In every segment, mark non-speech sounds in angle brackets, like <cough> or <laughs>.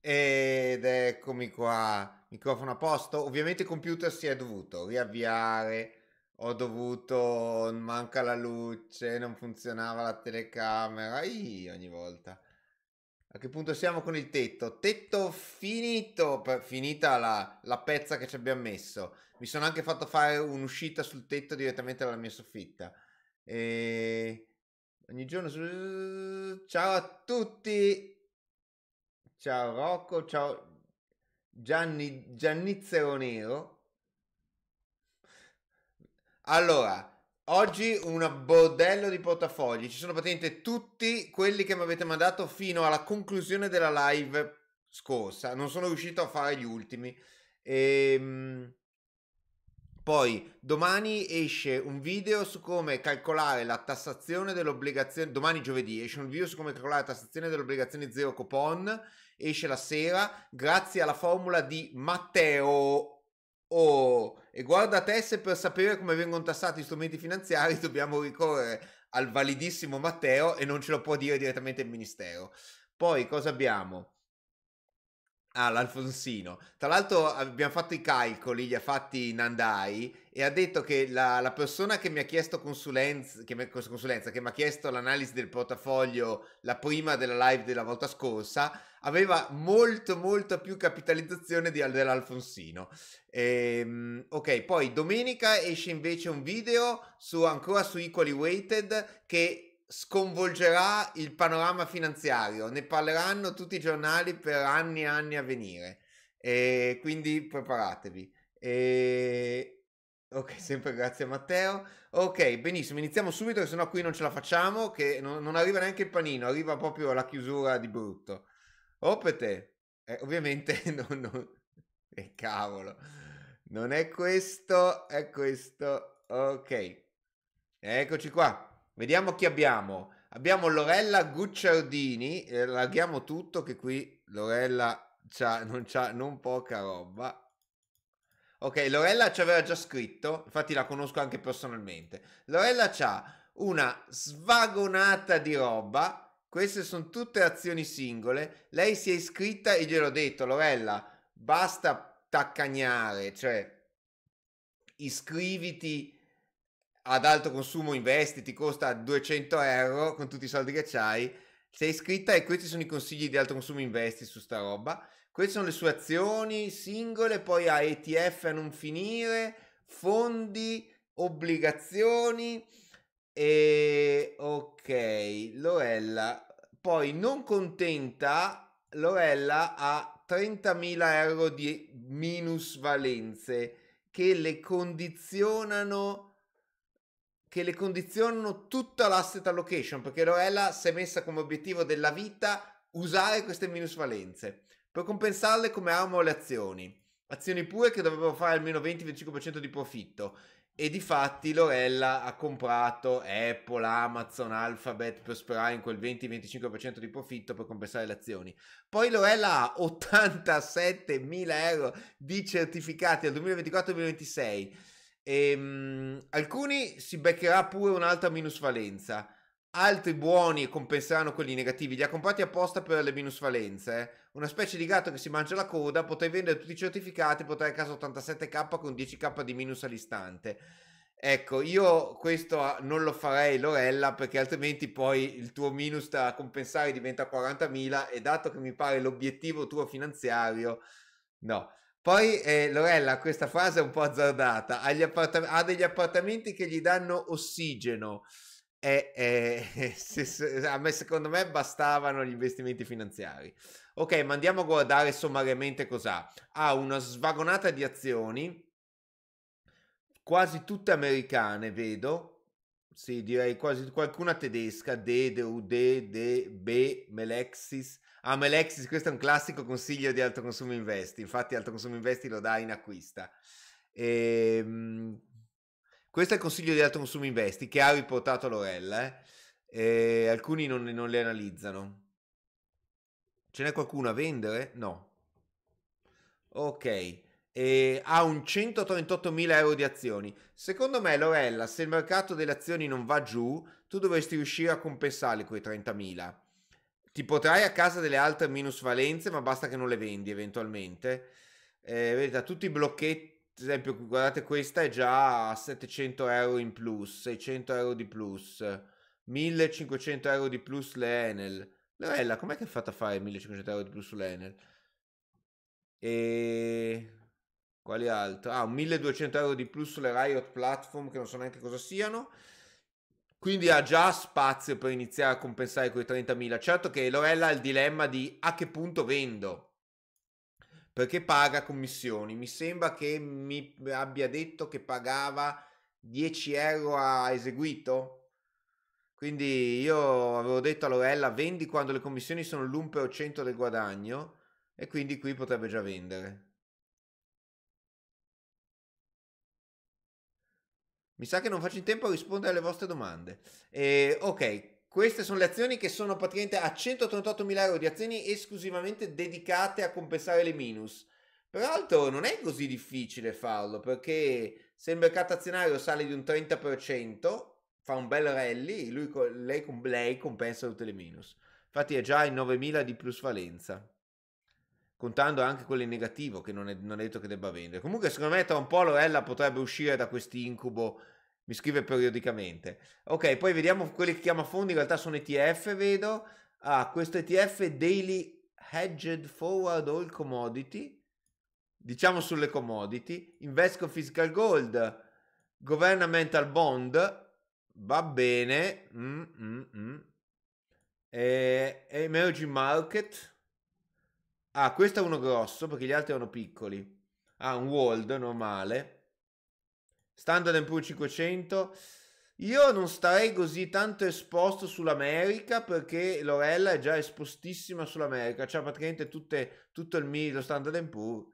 Ed eccomi qua, microfono a posto. Ovviamente il computer si è dovuto riavviare, ho dovuto, manca la luce, non funzionava la telecamera, Ii, ogni volta. A che punto siamo con il tetto? Tetto finito, per, finita la, la pezza che ci abbiamo messo. Mi sono anche fatto fare un'uscita sul tetto direttamente dalla mia soffitta. E ogni giorno... Ciao a tutti! ciao Rocco, ciao Gianni, Giannizzero Nero. Allora, Oggi un bordello di portafogli. Ci sono praticamente tutti quelli che mi avete mandato fino alla conclusione della live scorsa. Non sono riuscito a fare gli ultimi. E, ehm, poi domani esce un video su come calcolare la tassazione dell'obbligazione. Domani giovedì esce un video su come calcolare la tassazione dell'obbligazione zero coupon esce la sera grazie alla formula di Matteo. Oh, e guarda te se per sapere come vengono tassati gli strumenti finanziari <laughs> dobbiamo ricorrere al validissimo Matteo e non ce lo può dire direttamente il Ministero. Poi cosa abbiamo? Ah, l'Alfonsino. Tra l'altro abbiamo fatto i calcoli, li ha fatti Nandai e ha detto che la, la, persona che mi ha chiesto consulenza che, mi, ha chiesto l'analisi del portafoglio la prima della live della volta scorsa, aveva molto molto più capitalizzazione di, dell'Alfonsino. Ehm, ok, poi domenica esce invece un video su, ancora su Equally Weighted che sconvolgerà il panorama finanziario, ne parleranno tutti i giornali per anni e anni a venire, ehm, quindi preparatevi. Ehm, Ok, sempre grazie Matteo. Ok, benissimo, iniziamo subito, che sennò qui non ce la facciamo, che non, non arriva neanche il panino, arriva proprio la chiusura di brutto. Opete, eh, ovviamente <laughs> non... non... E eh, cavolo, non è questo, è questo. Ok, eccoci qua. Vediamo chi abbiamo. Abbiamo Lorella Gucciardini, eh, allarghiamo tutto che qui Lorella c'ha, non c'ha non poca roba. Ok, Lorella ci aveva già scritto, infatti la conosco anche personalmente. Lorella c'ha una svagonata di roba, queste sono tutte azioni singole. Lei si è iscritta e gliel'ho detto, Lorella, basta taccagnare, cioè iscriviti ad alto consumo, investi, ti costa 200 euro con tutti i soldi che hai. Sei iscritta e questi sono i consigli di alto consumo investi su sta roba queste sono le sue azioni singole, poi ha ETF a non finire, fondi, obbligazioni e ok, Lorella. Poi non contenta, Lorella ha 30.000 euro di minusvalenze che le condizionano che le condizionano tutta l'asset allocation perché Lorella si è messa come obiettivo della vita usare queste minusvalenze per compensarle come armo le azioni. Azioni pure che dovrebbero fare almeno 20-25% di profitto. E di fatti Lorella ha comprato Apple, Amazon, Alphabet per sperare in quel 20-25% di profitto per compensare le azioni. Poi Lorella ha 87 <laughs> mila euro di certificati al 2024-2026. E, um, alcuni si beccherà pure un'altra minusvalenza altri buoni compenseranno quelli negativi, li ha comprati apposta per le minusvalenze. Eh. Una specie di gatto che si mangia la coda, Potrei vendere tutti i certificati, potrai a casa 87k con 10k di minus all'istante. Ecco, io questo ah, non lo farei Lorella perché altrimenti poi il tuo minus da compensare diventa 40.000 e dato che mi pare l'obiettivo tuo finanziario, no. Poi eh, Lorella, questa frase è un po' azzardata, ha, ha degli appartamenti che gli danno ossigeno. E, e, <laughs> se, se, a me, secondo me bastavano gli investimenti finanziari. Ok, ma andiamo a guardare sommariamente cos'ha. Ha una svagonata di azioni, quasi tutte americane, vedo. Sì, direi quasi qualcuna tedesca, Dede, Ude, De, B, Melexis. Ah, Melexis, questo è un classico consiglio di Alto Consumo Investi. Infatti Alto Consumo Investi lo dà in acquista. E, ehm, questo è il consiglio di Alto Consumo Investi che ha riportato Lorella. Eh? alcuni non, non le analizzano. Ce n'è qualcuno a vendere? No. Ok. E ha un 138.000 euro di azioni. Secondo me, Lorella, se il mercato delle azioni non va giù, tu dovresti riuscire a compensare quei 30.000. Ti potrai a casa delle altre minusvalenze, ma basta che non le vendi eventualmente. Eh, vedete, tutti i blocchetti ad esempio, guardate, questa è già a 700 euro in plus, 600 euro di plus, 1500 euro di plus le Enel. Lorella, com'è che è fatta a fare 1500 euro di plus sulle Enel? E... Quali altro? Ah, 1200 euro di plus sulle Riot Platform, che non so neanche cosa siano. Quindi ha già spazio per iniziare a compensare quei 30.000. Certo che Lorella ha il dilemma di a che punto vendo perché paga commissioni. Mi sembra che mi abbia detto che pagava 10 euro a eseguito. Quindi io avevo detto a Lorella vendi quando le commissioni sono l'1% del guadagno e quindi qui potrebbe già vendere. Mi sa che non faccio in tempo a rispondere alle vostre domande. Eh, ok, queste sono le azioni che sono praticamente a 138.000 euro di azioni esclusivamente dedicate a compensare le minus. Peraltro non è così difficile farlo perché se il mercato azionario sale di un 30%, fa un bel rally, lui, lei, lei compensa tutte le minus. Infatti è già in 9.000 di plusvalenza, contando anche quelle in negativo che non è, non è detto che debba vendere. Comunque secondo me tra un po' Lorella potrebbe uscire da quest'incubo incubo mi scrive periodicamente. Ok, poi vediamo quelli che chiama fondi, in realtà sono ETF, vedo. Ah, questo ETF Daily Hedged Forward All Commodity, diciamo sulle commodity, Invesco Fiscal Gold, Governmental Bond, va bene, mm, mm, mm. E, Emerging Market, ah, questo è uno grosso perché gli altri erano piccoli, ah, un World normale, Standard Poor's 500. Io non starei così tanto esposto sull'America perché Lorella è già espostissima sull'America, cioè praticamente tutte, tutto il MID, Standard Poor's,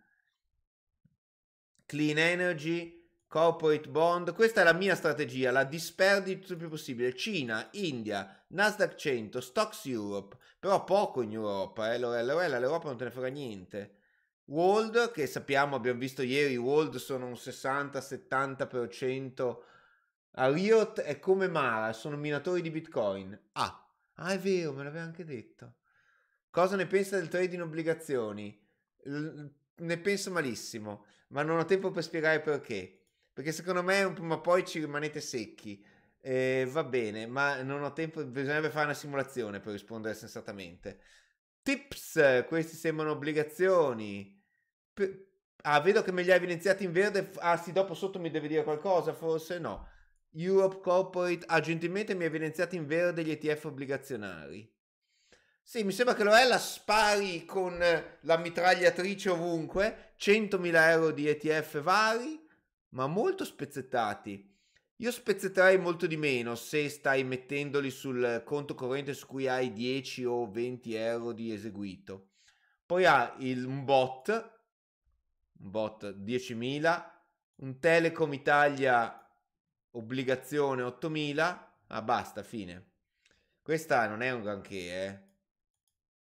Clean Energy, Corporate Bond. Questa è la mia strategia, la disperdi tutto il più possibile. Cina, India, Nasdaq 100, Stocks Europe, però poco in Europa, eh, Lorella, Lorella, l'Europa non te ne frega niente. World, che sappiamo, abbiamo visto ieri, World sono un 60-70% a Riot è come Mara, sono minatori di Bitcoin. Ah, ah è vero, me l'aveva anche detto. Cosa ne pensa del trading obbligazioni? L- ne penso malissimo, ma non ho tempo per spiegare perché. Perché secondo me, prima o poi ci rimanete secchi. Eh, va bene, ma non ho tempo, bisognerebbe fare una simulazione per rispondere sensatamente. Tips, questi sembrano obbligazioni. P- ah, vedo che me li ha evidenziati in verde. Ah, sì, dopo sotto mi deve dire qualcosa, forse no. Europe Corporate ha gentilmente mi ha evidenziato in verde gli ETF obbligazionari. Sì, mi sembra che Lorella spari con la mitragliatrice ovunque, 100.000 euro di ETF vari, ma molto spezzettati. Io spezzetterei molto di meno se stai mettendoli sul conto corrente su cui hai 10 o 20 euro di eseguito. Poi ha il, bot, un bot 10.000, un Telecom Italia obbligazione 8.000. Ah, basta, fine. Questa non è un granché, eh.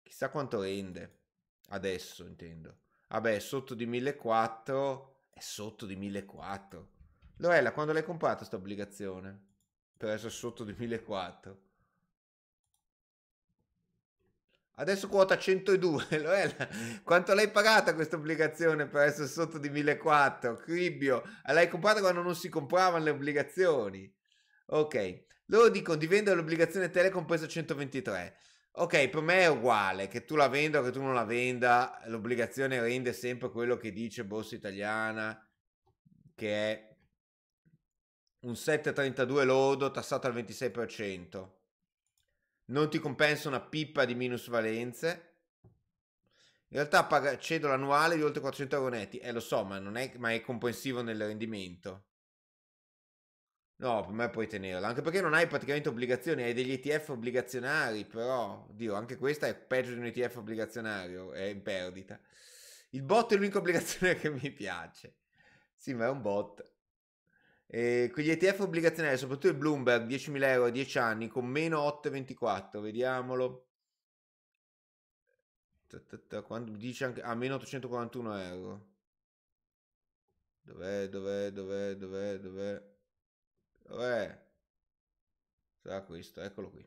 Chissà quanto rende. Adesso intendo. Vabbè, sotto di 1.400 è sotto di 1.400. Loella, quando l'hai comprata questa obbligazione? Per essere sotto di 2004. Adesso quota 102, <laughs> Loella, quanto l'hai pagata questa obbligazione per essere sotto di 1004? Cribbio, l'hai comprata quando non si compravano le obbligazioni. Ok, loro dicono di vendere l'obbligazione Telecom preso 123. Ok, per me è uguale, che tu la venda o che tu non la venda, l'obbligazione rende sempre quello che dice Borsa Italiana, che è un 7,32 lordo tassato al 26%. Non ti compensa una pippa di minusvalenze. In realtà paga cedola annuale di oltre 400 euro netti. Eh, lo so, ma, non è, ma è comprensivo nel rendimento. No, per me puoi tenerla. Anche perché non hai praticamente obbligazioni, hai degli ETF obbligazionari, però, Dio, anche questa è peggio di un ETF obbligazionario, è in perdita. Il bot è l'unica obbligazione <laughs> che mi piace. Sì, ma è un bot. Eh, e quegli ETF obbligazionari, soprattutto il Bloomberg 10.000 euro a 10 anni con meno 8,24, vediamolo. Quando dice anche a ah, meno 841 euro. Dov'è, dov'è, dov'è, dov'è, dov'è? Dov'è? Sarà questo, eccolo qui.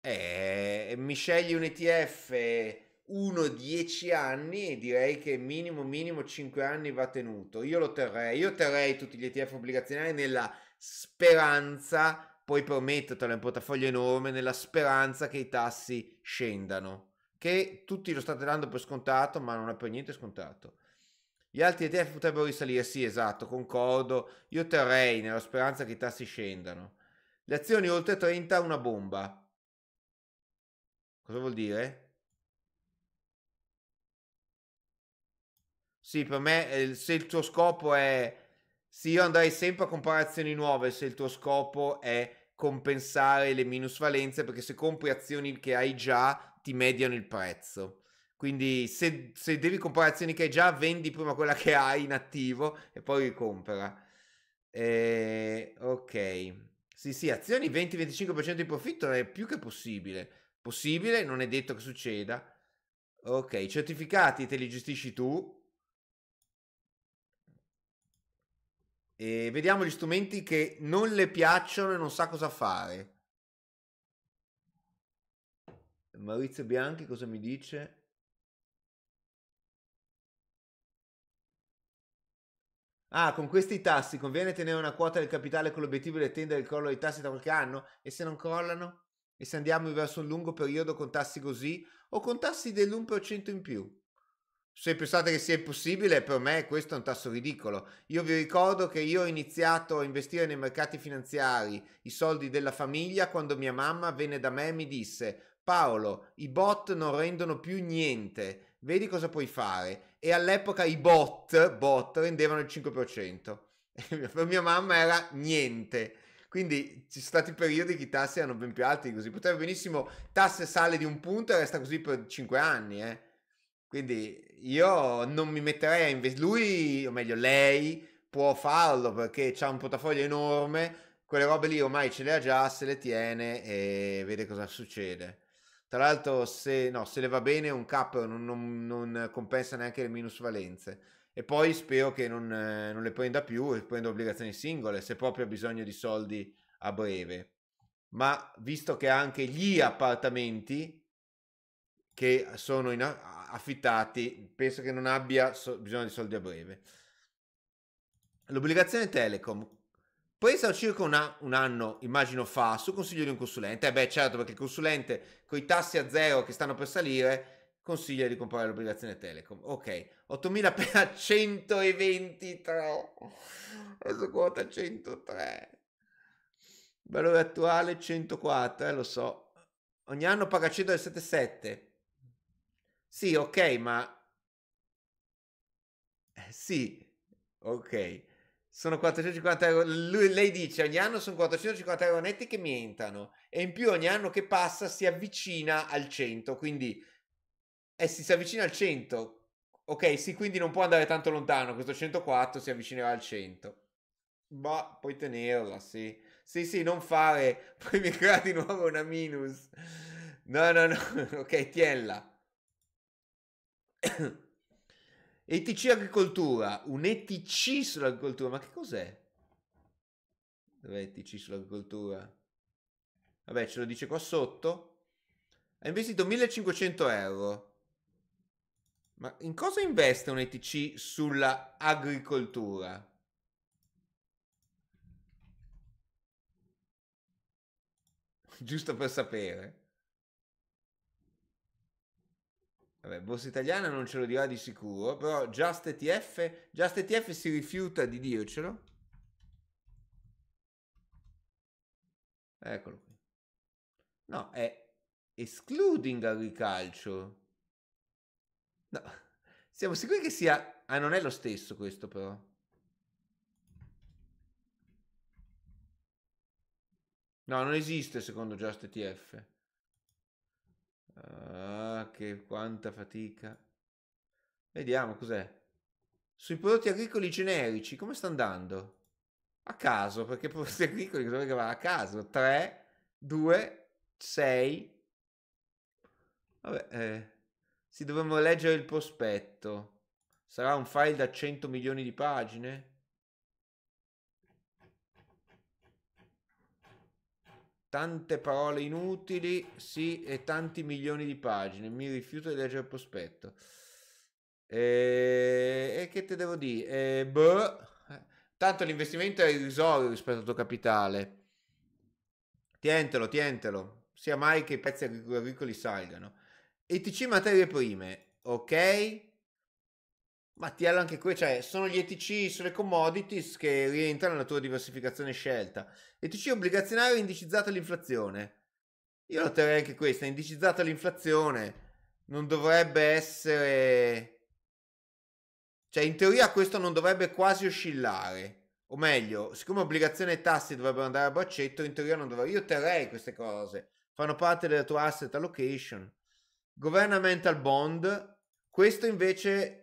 Eh, mi scegli un ETF 1-10 anni direi che minimo minimo 5 anni va tenuto. Io lo terrei, io terrei tutti gli ETF obbligazionari nella speranza, poi promettetelo è un portafoglio enorme, nella speranza che i tassi scendano, che tutti lo state dando per scontato, ma non è per niente scontato. Gli altri ETF potrebbero risalire, sì, esatto, concordo. Io terrei nella speranza che i tassi scendano. Le azioni oltre 30 una bomba. Cosa vuol dire? Sì, per me eh, se il tuo scopo è... Sì, io andrei sempre a comparazioni nuove se il tuo scopo è compensare le minusvalenze perché se compri azioni che hai già ti mediano il prezzo. Quindi se, se devi comprare azioni che hai già, vendi prima quella che hai in attivo e poi ricompera. Eh, ok. Sì, sì, azioni 20-25% di profitto è più che possibile. Possibile, non è detto che succeda. Ok, certificati te li gestisci tu, E vediamo gli strumenti che non le piacciono e non sa cosa fare. Maurizio Bianchi cosa mi dice? Ah, con questi tassi conviene tenere una quota del capitale con l'obiettivo di attendere il crollo dei tassi da qualche anno? E se non crollano? E se andiamo verso un lungo periodo con tassi così? O con tassi dell'1% in più? se pensate che sia impossibile, per me questo è un tasso ridicolo. Io vi ricordo che io ho iniziato a investire nei mercati finanziari i soldi della famiglia quando mia mamma venne da me e mi disse Paolo, i bot non rendono più niente, vedi cosa puoi fare. E all'epoca i bot, bot rendevano il 5%. <laughs> per mia mamma era niente. Quindi ci sono stati periodi che i tassi erano ben più alti di così. Potrebbe benissimo tasse sale di un punto e resta così per 5 anni, eh quindi io non mi metterei a investire. Lui, o meglio, lei può farlo perché ha un portafoglio enorme. Quelle robe lì ormai ce le ha già, se le tiene e vede cosa succede. Tra l'altro, se, no, se le va bene, un cap non, non, non compensa neanche le minusvalenze. E poi spero che non, non le prenda più e prenda obbligazioni singole se proprio ha bisogno di soldi a breve. Ma visto che anche gli appartamenti che sono in, affittati, penso che non abbia so- bisogno di soldi a breve. L'obbligazione Telecom, presa circa un, un anno, immagino fa, su consiglio di un consulente. Eh beh, certo, perché il consulente con i tassi a zero che stanno per salire consiglia di comprare l'obbligazione Telecom. Ok, 8000 per 123, <laughs> adesso quota 103. Valore attuale 104, eh, lo so. Ogni anno paga 177. Sì, ok, ma... Eh, sì, ok. Sono 450 euro. Lui, lei dice ogni anno sono 450 euro netti che mi entrano e in più ogni anno che passa si avvicina al 100, quindi... Eh sì, si avvicina al 100. Ok, sì, quindi non può andare tanto lontano. Questo 104 si avvicinerà al 100. Ma boh, puoi tenerla, sì. Sì, sì, non fare. Poi mi crea di nuovo una minus. No, no, no. <laughs> ok, tienla. ETC agricoltura, un ETC sull'agricoltura, ma che cos'è? Dov'è ETC sull'agricoltura? Vabbè, ce lo dice qua sotto. Ha investito 1500 euro. Ma in cosa investe un ETC sulla agricoltura? Giusto per sapere. Vabbè, borsa italiana non ce lo dirà di sicuro, però JustETF, JustETF si rifiuta di dircelo. Eccolo qui. No, è excluding agriculture. No, <laughs> siamo sicuri che sia... Ah, non è lo stesso questo però. No, non esiste secondo JustETF. Uh... Ah che quanta fatica. Vediamo cos'è. Sui prodotti agricoli generici, come sta andando? A caso, perché <laughs> prodotti agricoli cosa che va a caso? 3, 2, 6. Vabbè, eh, si dovremmo leggere il prospetto. Sarà un file da 100 milioni di pagine? Tante parole inutili, sì, e tanti milioni di pagine. Mi rifiuto di leggere il prospetto. E, eh, e che te devo dire? E, eh, boh. Tanto l'investimento è irrisorio rispetto al tuo capitale. Tientelo, tientelo. Sia mai che i pezzi agricoli salgano. ETC materie prime, ok? Mattiello anche qui, cioè sono gli ETC sulle commodities che rientrano nella tua diversificazione scelta. ETC obbligazionario indicizzato all'inflazione. Io lo terrei anche questa, indicizzata l'inflazione Non dovrebbe essere... Cioè in teoria questo non dovrebbe quasi oscillare. O meglio, siccome obbligazione e tassi dovrebbero andare a braccetto, in teoria non dovrebbero... Io terrei queste cose. Fanno parte della tua asset allocation. Governmental bond. Questo invece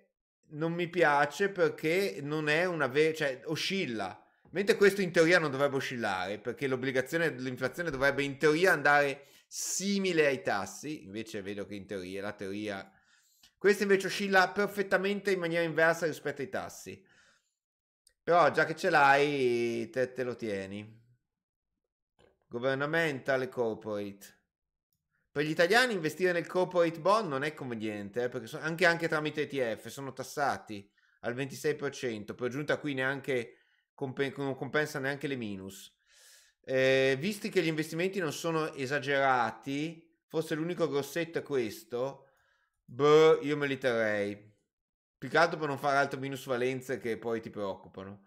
non mi piace perché non è una vera, cioè oscilla. Mentre questo in teoria non dovrebbe oscillare, perché l'obbligazione dell'inflazione dovrebbe in teoria andare simile ai tassi, invece vedo che in teoria, la teoria, questa invece oscilla perfettamente in maniera inversa rispetto ai tassi. Però già che ce l'hai, te, te lo tieni. Governmental corporate. Per gli italiani investire nel corporate bond non è conveniente, eh, perché so, anche, anche, tramite ETF sono tassati al 26%, per giunta qui neanche compen- non compensa neanche le minus. Eh, visti che gli investimenti non sono esagerati, forse l'unico grossetto è questo, beh, io me li terrei. Più che altro per non fare altre minusvalenze che poi ti preoccupano.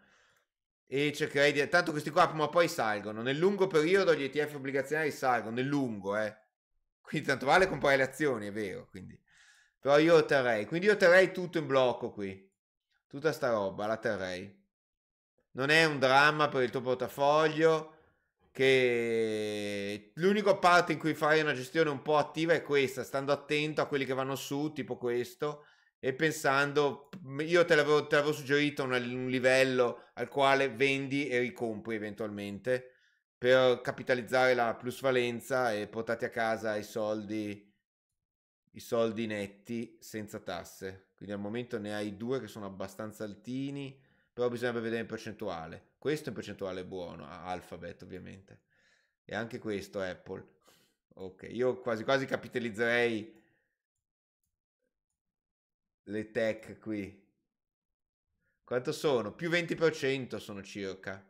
E cercherei di... Tanto questi qua prima o poi salgono. Nel lungo periodo gli ETF obbligazionari salgono, nel lungo, eh. Quindi tanto vale comprare le azioni, è vero. Quindi. Però io otterrei, Quindi io otterrei tutto in blocco qui. Tutta sta roba la terrei. Non è un dramma per il tuo portafoglio. Che l'unica parte in cui fare una gestione un po' attiva è questa, stando attento a quelli che vanno su, tipo questo, e pensando, io te l'avevo, te l'avevo suggerito un, un livello al quale vendi e ricompri eventualmente per capitalizzare la plusvalenza e portate a casa i soldi, i soldi netti senza tasse. Quindi al momento ne hai due che sono abbastanza altini, però bisogna vedere in percentuale. Questo in percentuale è buono, Alphabet ovviamente. E anche questo Apple. Ok, io quasi quasi capitalizzerei le tech qui. Quanto sono? Più 20% sono circa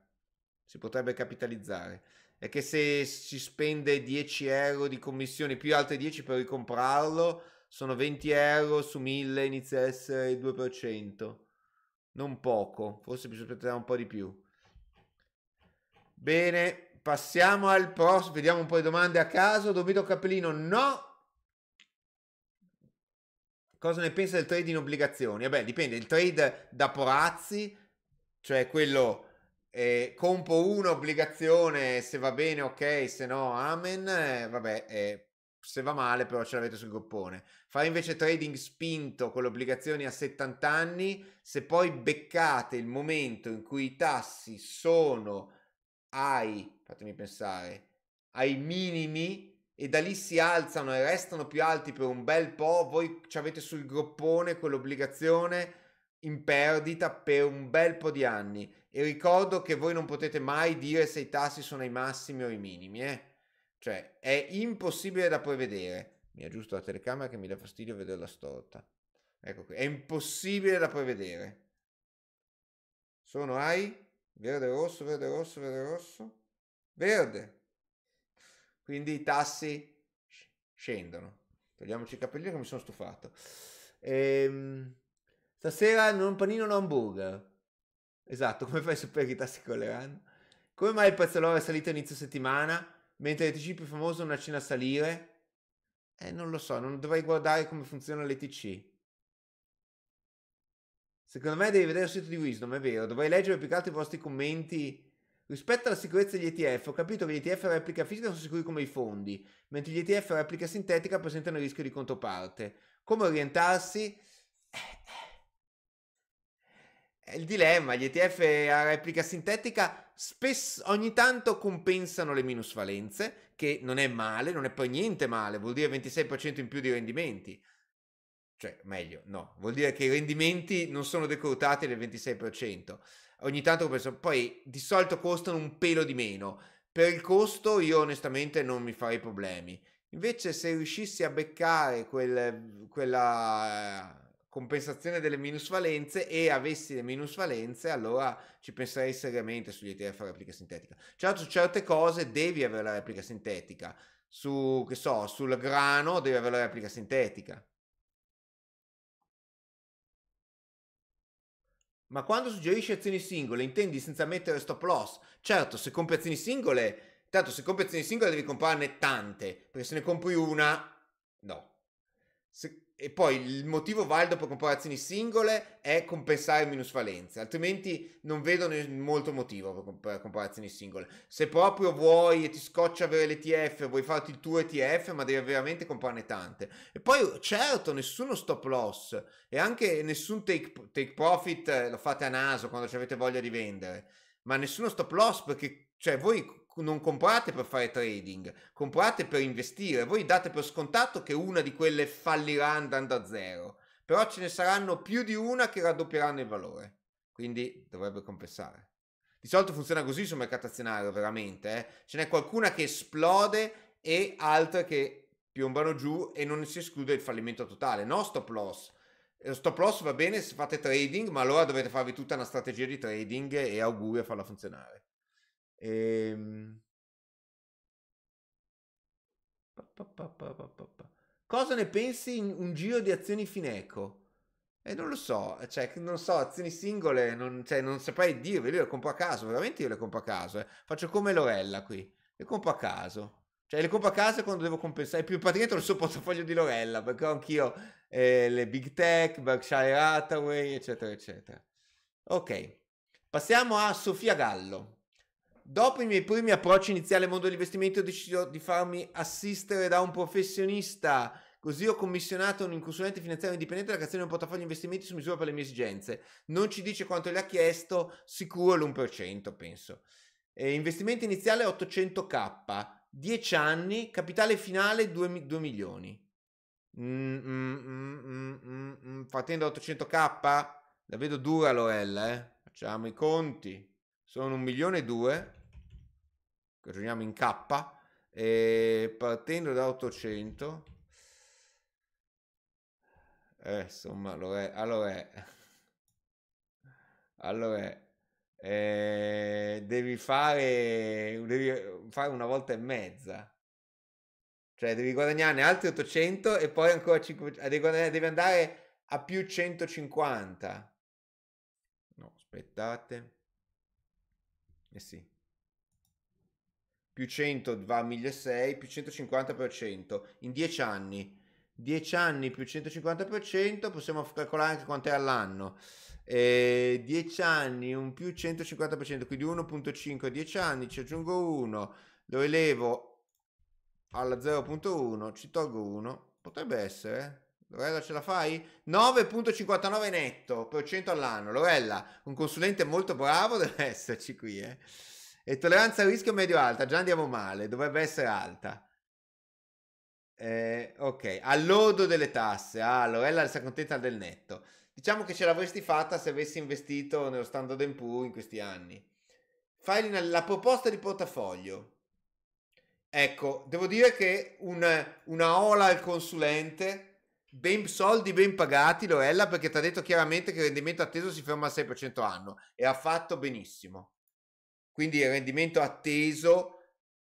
si potrebbe capitalizzare è che se si spende 10 euro di commissioni più altre 10 per ricomprarlo sono 20 euro su 1000 inizia a essere il 2% non poco forse bisogna aspettare un po' di più bene passiamo al prossimo vediamo un po' di domande a caso Domito Capellino no cosa ne pensa del trade in obbligazioni? Vabbè, dipende, il trade da porazzi, cioè quello eh, compo 1, obbligazione, se va bene ok, se no amen, eh, vabbè, eh, se va male però ce l'avete sul gruppone. Fare invece trading spinto con le obbligazioni a 70 anni, se poi beccate il momento in cui i tassi sono ai, fatemi pensare, ai minimi e da lì si alzano e restano più alti per un bel po', voi ci avete sul groppone quell'obbligazione in perdita per un bel po' di anni e ricordo che voi non potete mai dire se i tassi sono ai massimi o ai minimi, eh? Cioè, è impossibile da prevedere. Mi aggiusto la telecamera che mi dà fastidio vederla storta. Ecco qui, è impossibile da prevedere. Sono ai verde, rosso, verde, rosso, verde, rosso, verde. Quindi i tassi scendono. Togliamoci i capelli che mi sono stufato. Ehm, stasera non panino, non hamburger. Esatto, come fai a superare i tassi colleranno? Come mai il pezzolore è salito inizio settimana, mentre l'ETC più famoso non accenna a salire? Eh, non lo so, non dovrei guardare come funziona l'ETC. Secondo me devi vedere il sito di Wisdom, è vero, dovrei leggere più che altro i vostri commenti. Rispetto alla sicurezza degli ETF, ho capito che gli ETF a replica fisica sono sicuri come i fondi, mentre gli ETF a replica sintetica presentano il rischio di controparte. Come orientarsi? il dilemma, gli ETF a replica sintetica spesso, ogni tanto compensano le minusvalenze, che non è male, non è poi niente male, vuol dire 26% in più di rendimenti. Cioè, meglio, no, vuol dire che i rendimenti non sono decurtati del 26%. Ogni tanto penso, poi di solito costano un pelo di meno. Per il costo io onestamente non mi farei problemi. Invece se riuscissi a beccare quel, quella compensazione delle minusvalenze e avessi le minusvalenze, allora ci penserei seriamente sugli ETF a replica sintetica. Certo, su certe cose devi avere la replica sintetica, su, che so, sul grano devi avere la replica sintetica. Ma quando suggerisci azioni singole, intendi senza mettere stop loss? Certo, se compri azioni singole, tanto se compri azioni singole devi comprarne tante, perché se ne compri una, no. Se e poi il motivo valido per comparazioni singole è compensare minusvalenze, altrimenti non vedo molto motivo per, comparazioni singole. Se proprio vuoi e ti scoccia avere l'ETF, vuoi farti il tuo ETF, ma devi veramente comprarne tante. E poi certo, nessuno stop loss e anche nessun take, take profit eh, lo fate a naso quando avete voglia di vendere, ma nessuno stop loss perché cioè voi non comprate per fare trading, comprate per investire. Voi date per scontato che una di quelle fallirà andando a zero, però ce ne saranno più di una che raddoppieranno il valore, quindi dovrebbe compensare. Di solito funziona così sul mercato azionario, veramente. Eh? Ce n'è qualcuna che esplode e altre che piombano giù e non si esclude il fallimento totale, no stop loss. Lo eh, stop loss va bene se fate trading, ma allora dovete farvi tutta una strategia di trading e auguri a farla funzionare. Ehm... Cosa ne pensi in un giro di azioni Fineco? E eh, non lo so, cioè, non so, azioni singole, non, cioè, non saprei dirvi, io le compro a caso, veramente io le compro a caso, eh. faccio come Lorella qui, le compro a caso. Cioè le compro a caso quando devo compensare, più praticamente ho il suo portafoglio di Lorella, perché ho anch'io eh, le Big Tech, Berkshire Hathaway, eccetera, eccetera. Ok, passiamo a Sofia Gallo. Dopo i miei primi approcci iniziali al mondo dell'investimento ho deciso di farmi assistere da un professionista. Così ho commissionato un consulente finanziario indipendente la creazione di un portafoglio di investimenti su misura per le mie esigenze. Non ci dice quanto gli ha chiesto, sicuro l'1%, penso. Eh, investimento iniziale 800k, 10 anni, capitale finale 2, 2 milioni. Mm mm mm, mm, mm, mm, partendo da 800k? La vedo dura Lorella, eh? Facciamo i conti. Sono 1 milione e 2 ragioniamo in K, e partendo da 800, eh, insomma, lo è, allora è, allora è, eh, devi fare, devi fare una volta e mezza. Cioè, devi guadagnarne altri 800 e poi ancora 500, eh, devi andare a più 150. No, aspettate. Eh sì, più 100 va a 1600 più 150% in 10 anni 10 anni più 150% possiamo calcolare anche quanto è all'anno eh, 10 anni un più 150% quindi 1.5 a 10 anni ci aggiungo 1 lo elevo alla 0.1 ci tolgo 1 potrebbe essere Lorella ce la fai? 9.59 netto per cento all'anno Lorella un consulente molto bravo deve esserci qui eh e tolleranza al rischio medio-alta, già andiamo male, dovrebbe essere alta. Eh, ok, all'odo delle tasse. Ah, Lorella si accontenta del netto. Diciamo che ce l'avresti fatta se avessi investito nello Standard Poor's in questi anni. Fai la proposta di portafoglio. Ecco, devo dire che un, una ola al consulente, ben, soldi ben pagati, Lorella, perché ti ha detto chiaramente che il rendimento atteso si ferma al 6% anno e ha fatto benissimo quindi il rendimento atteso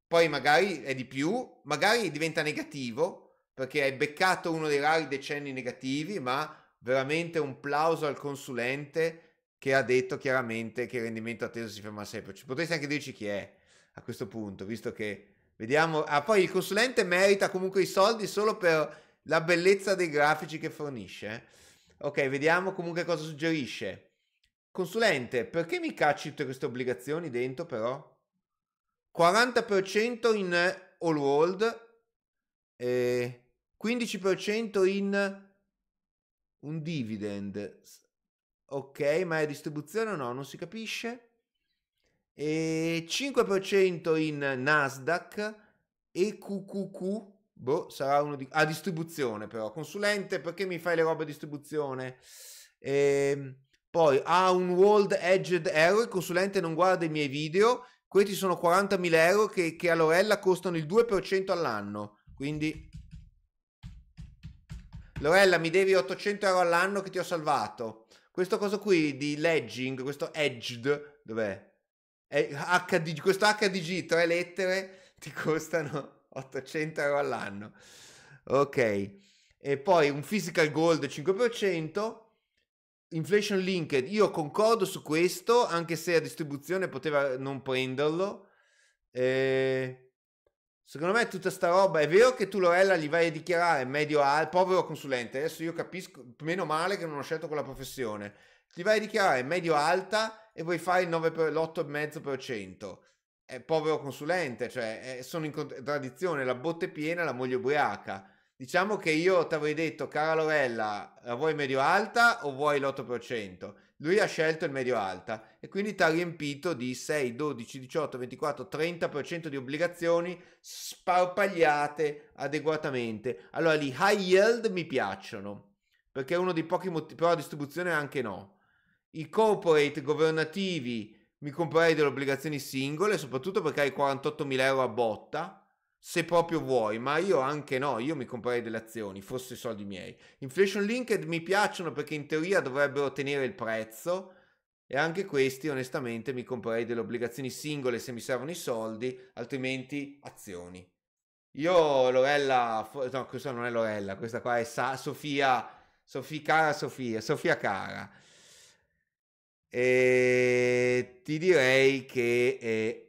poi magari è di più, magari diventa negativo perché hai beccato uno dei rari decenni negativi, ma veramente un plauso al consulente che ha detto chiaramente che il rendimento atteso si ferma sempre. Ci Potresti anche dirci chi è a questo punto, visto che vediamo... Ah, poi il consulente merita comunque i soldi solo per la bellezza dei grafici che fornisce. Eh. Ok, vediamo comunque cosa suggerisce. Consulente, perché mi cacci tutte queste obbligazioni dentro però? 40% in all world, eh, 15% in un dividend. Ok, ma è distribuzione o no? Non si capisce. E 5% in Nasdaq e QQQ. Boh, sarà uno di... A distribuzione però. Consulente, perché mi fai le robe a distribuzione? Ehm... Poi ha ah, un World Edged Error, il consulente non guarda i miei video, questi sono 40.000 euro che, che a Lorella costano il 2% all'anno. Quindi Lorella mi devi 800 euro all'anno che ti ho salvato. Questo coso qui di legging, questo edged, dov'è? HD, questo HDG, tre lettere, ti costano 800 euro all'anno. Ok. E poi un physical gold 5%. Inflation Linked, io concordo su questo, anche se la distribuzione poteva non prenderlo. Eh, secondo me tutta sta roba, è vero che tu Lorella gli vai a dichiarare medio al povero consulente, adesso io capisco, meno male che non ho scelto quella professione, ti vai a dichiarare medio alta e vuoi fare il 9 per, l'8,5%. È povero consulente, cioè è, sono in contraddizione la botte piena la moglie ubriaca. Diciamo che io ti avrei detto, cara Lorella, la vuoi medio alta o vuoi l'8%? Lui ha scelto il medio alta e quindi ti ha riempito di 6, 12, 18, 24, 30% di obbligazioni sparpagliate adeguatamente. Allora lì high yield mi piacciono perché è uno dei pochi motivi, però la distribuzione anche no. I corporate governativi mi comprerei delle obbligazioni singole, soprattutto perché hai 48.000 euro a botta se proprio vuoi, ma io anche no, io mi comprerei delle azioni, fosse soldi miei. Inflation Linked mi piacciono perché in teoria dovrebbero tenere il prezzo e anche questi onestamente mi comprerei delle obbligazioni singole se mi servono i soldi, altrimenti azioni. Io Lorella, no questa non è Lorella, questa qua è Sa- Sofia, Sofia cara Sofia, Sofia cara. E ti direi che... Eh,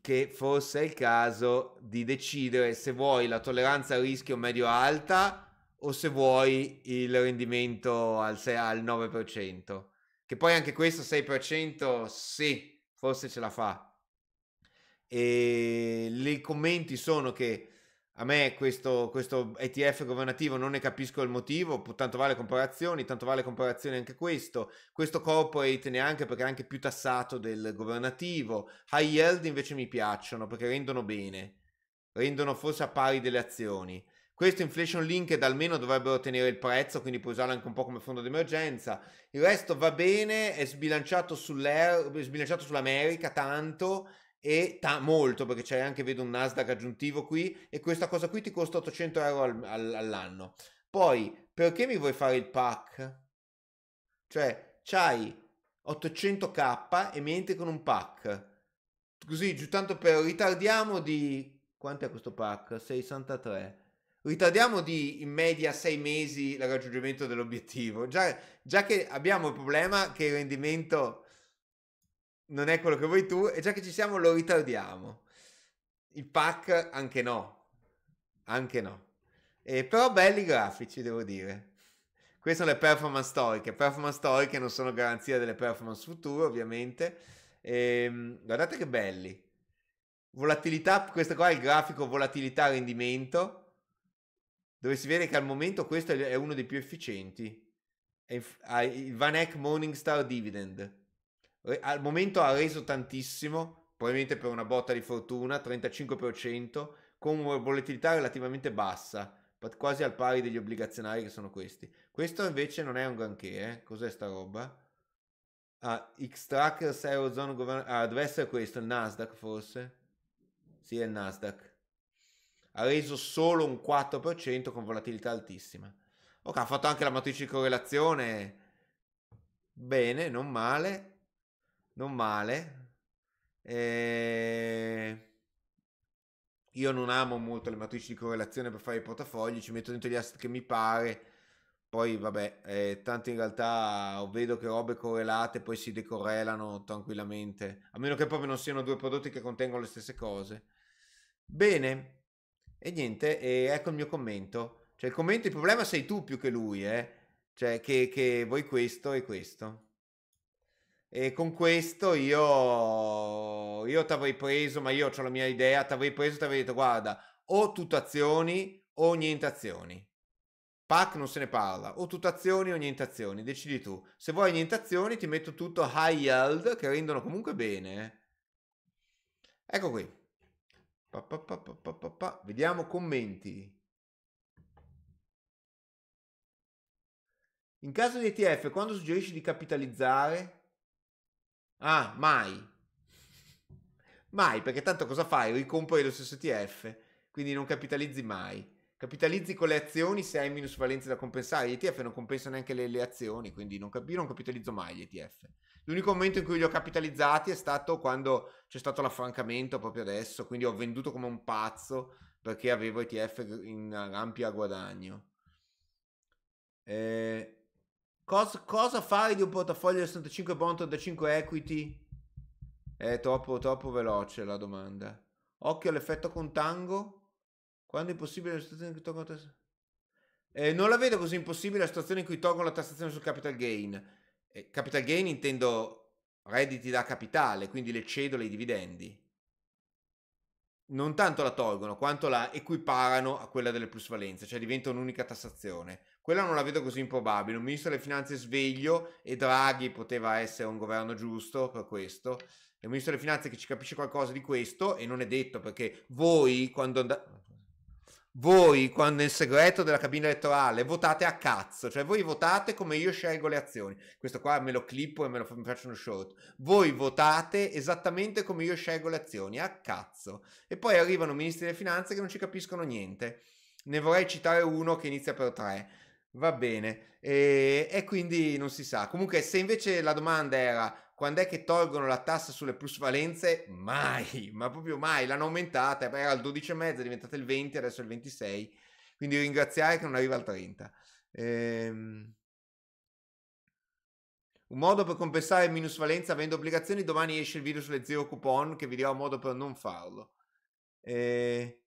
che forse è il caso di decidere se vuoi la tolleranza al rischio medio-alta o se vuoi il rendimento al, 6, al 9%. Che poi anche questo 6% sì, forse ce la fa. E i commenti sono che a me questo, questo, ETF governativo non ne capisco il motivo, tanto vale comparazioni, tanto vale comparazioni anche questo. Questo corporate neanche perché è anche più tassato del governativo. High yield invece mi piacciono perché rendono bene, rendono forse a pari delle azioni. Questo inflation linked almeno dovrebbero tenere il prezzo, quindi puoi usarlo anche un po' come fondo d'emergenza. Il resto va bene, è sbilanciato, è sbilanciato sull'America tanto e ta molto perché c'è anche vedo un Nasdaq aggiuntivo qui e questa cosa qui ti costa 800 euro al, al, all'anno poi perché mi vuoi fare il pack cioè c'hai 800k e mi entri con un pack così giù tanto per ritardiamo di quanto è questo pack 63 ritardiamo di in media 6 mesi il raggiungimento dell'obiettivo già, già che abbiamo il problema che il rendimento non è quello che vuoi tu e già che ci siamo lo ritardiamo. Il pack anche no, anche no. Eh, però belli grafici devo dire. Queste sono le performance storiche, performance storiche non sono garanzia delle performance future ovviamente. Eh, guardate che belli. Volatilità, questo qua è il grafico volatilità rendimento dove si vede che al momento questo è uno dei più efficienti. È il Vanek Morningstar Dividend eh, al momento ha reso tantissimo, probabilmente per una botta di fortuna, 35%, con una volatilità relativamente bassa, quasi al pari degli obbligazionari che sono questi. Questo invece non è un granché, eh? cos'è sta roba? Ah, x tracker Eurozone Govern... Ah, deve essere questo, il Nasdaq forse? Sì, è il Nasdaq. Ha reso solo un 4% con volatilità altissima. Ok, ha fatto anche la matrice di correlazione. Bene, non male non male. E... Ehm, io non amo molto le matrici di correlazione per fare i portafogli, ci metto dentro gli asset che mi pare. Poi vabbè, eh, tanto in realtà vedo che robe correlate poi si decorrelano tranquillamente, a meno che proprio non siano due prodotti che contengono le stesse cose. Bene, e niente, e ecco il mio commento. Cioè il commento, il problema sei tu più che lui, eh? Cioè che, che vuoi questo e questo. E con questo io, io ti avrei preso, ma io ho la mia idea, ti avrei preso e ti avrei detto guarda, o tutazioni o niente azioni. Pac non se ne parla, o tutazioni o niente azioni, decidi tu. Se vuoi niente azioni ti metto tutto high yield che rendono comunque bene. Ecco qui. Pa, pa, pa, Vediamo commenti. In caso di ETF, quando suggerisci di capitalizzare, Ah, mai. Mai, perché tanto cosa fai? Ricompri lo stesso ETF, quindi non capitalizzi mai. Capitalizzi con le azioni se hai minusvalenze da compensare. Gli ETF non compensano neanche le, le azioni, quindi non cap- io non capitalizzo mai gli ETF. L'unico momento in cui li ho capitalizzati è stato quando c'è stato l'affrancamento proprio adesso, quindi ho venduto come un pazzo perché avevo ETF in ampio guadagno. Eh, Cosa, cosa fare di un portafoglio 65 bond 35 equity? È troppo, troppo veloce la domanda. Occhio all'effetto contango. Quando è possibile la situazione in cui tolgono la tassazione? Eh, non la vedo così impossibile la situazione in cui tolgono la tassazione sul capital gain. Eh, capital gain intendo redditi da capitale, quindi le cedole e i dividendi. Non tanto la tolgono quanto la equiparano a quella delle plusvalenze, cioè diventa un'unica tassazione. Quella non la vedo così improbabile. Un ministro delle finanze sveglio e Draghi poteva essere un governo giusto per questo. È un ministro delle finanze che ci capisce qualcosa di questo e non è detto perché voi quando... And- voi, quando nel segreto della cabina elettorale votate a cazzo, cioè voi votate come io scelgo le azioni. Questo qua me lo clippo e me lo f- faccio uno short. Voi votate esattamente come io scelgo le azioni, a cazzo. E poi arrivano ministri delle finanze che non ci capiscono niente. Ne vorrei citare uno che inizia per tre. Va bene, e, ehm, e, quindi non si sa. Comunque, se invece la domanda era quando è che tolgono la tassa sulle plusvalenze, mai, <laughs> ma proprio mai, l'hanno aumentata, era il 12,5, è diventata il 20, adesso è il 26, quindi ringraziare che non arriva al 30. Ehm... Un modo per compensare minusvalenza avendo obbligazioni, domani esce il video sulle zero coupon che vi dirò un modo per non farlo. Ehm...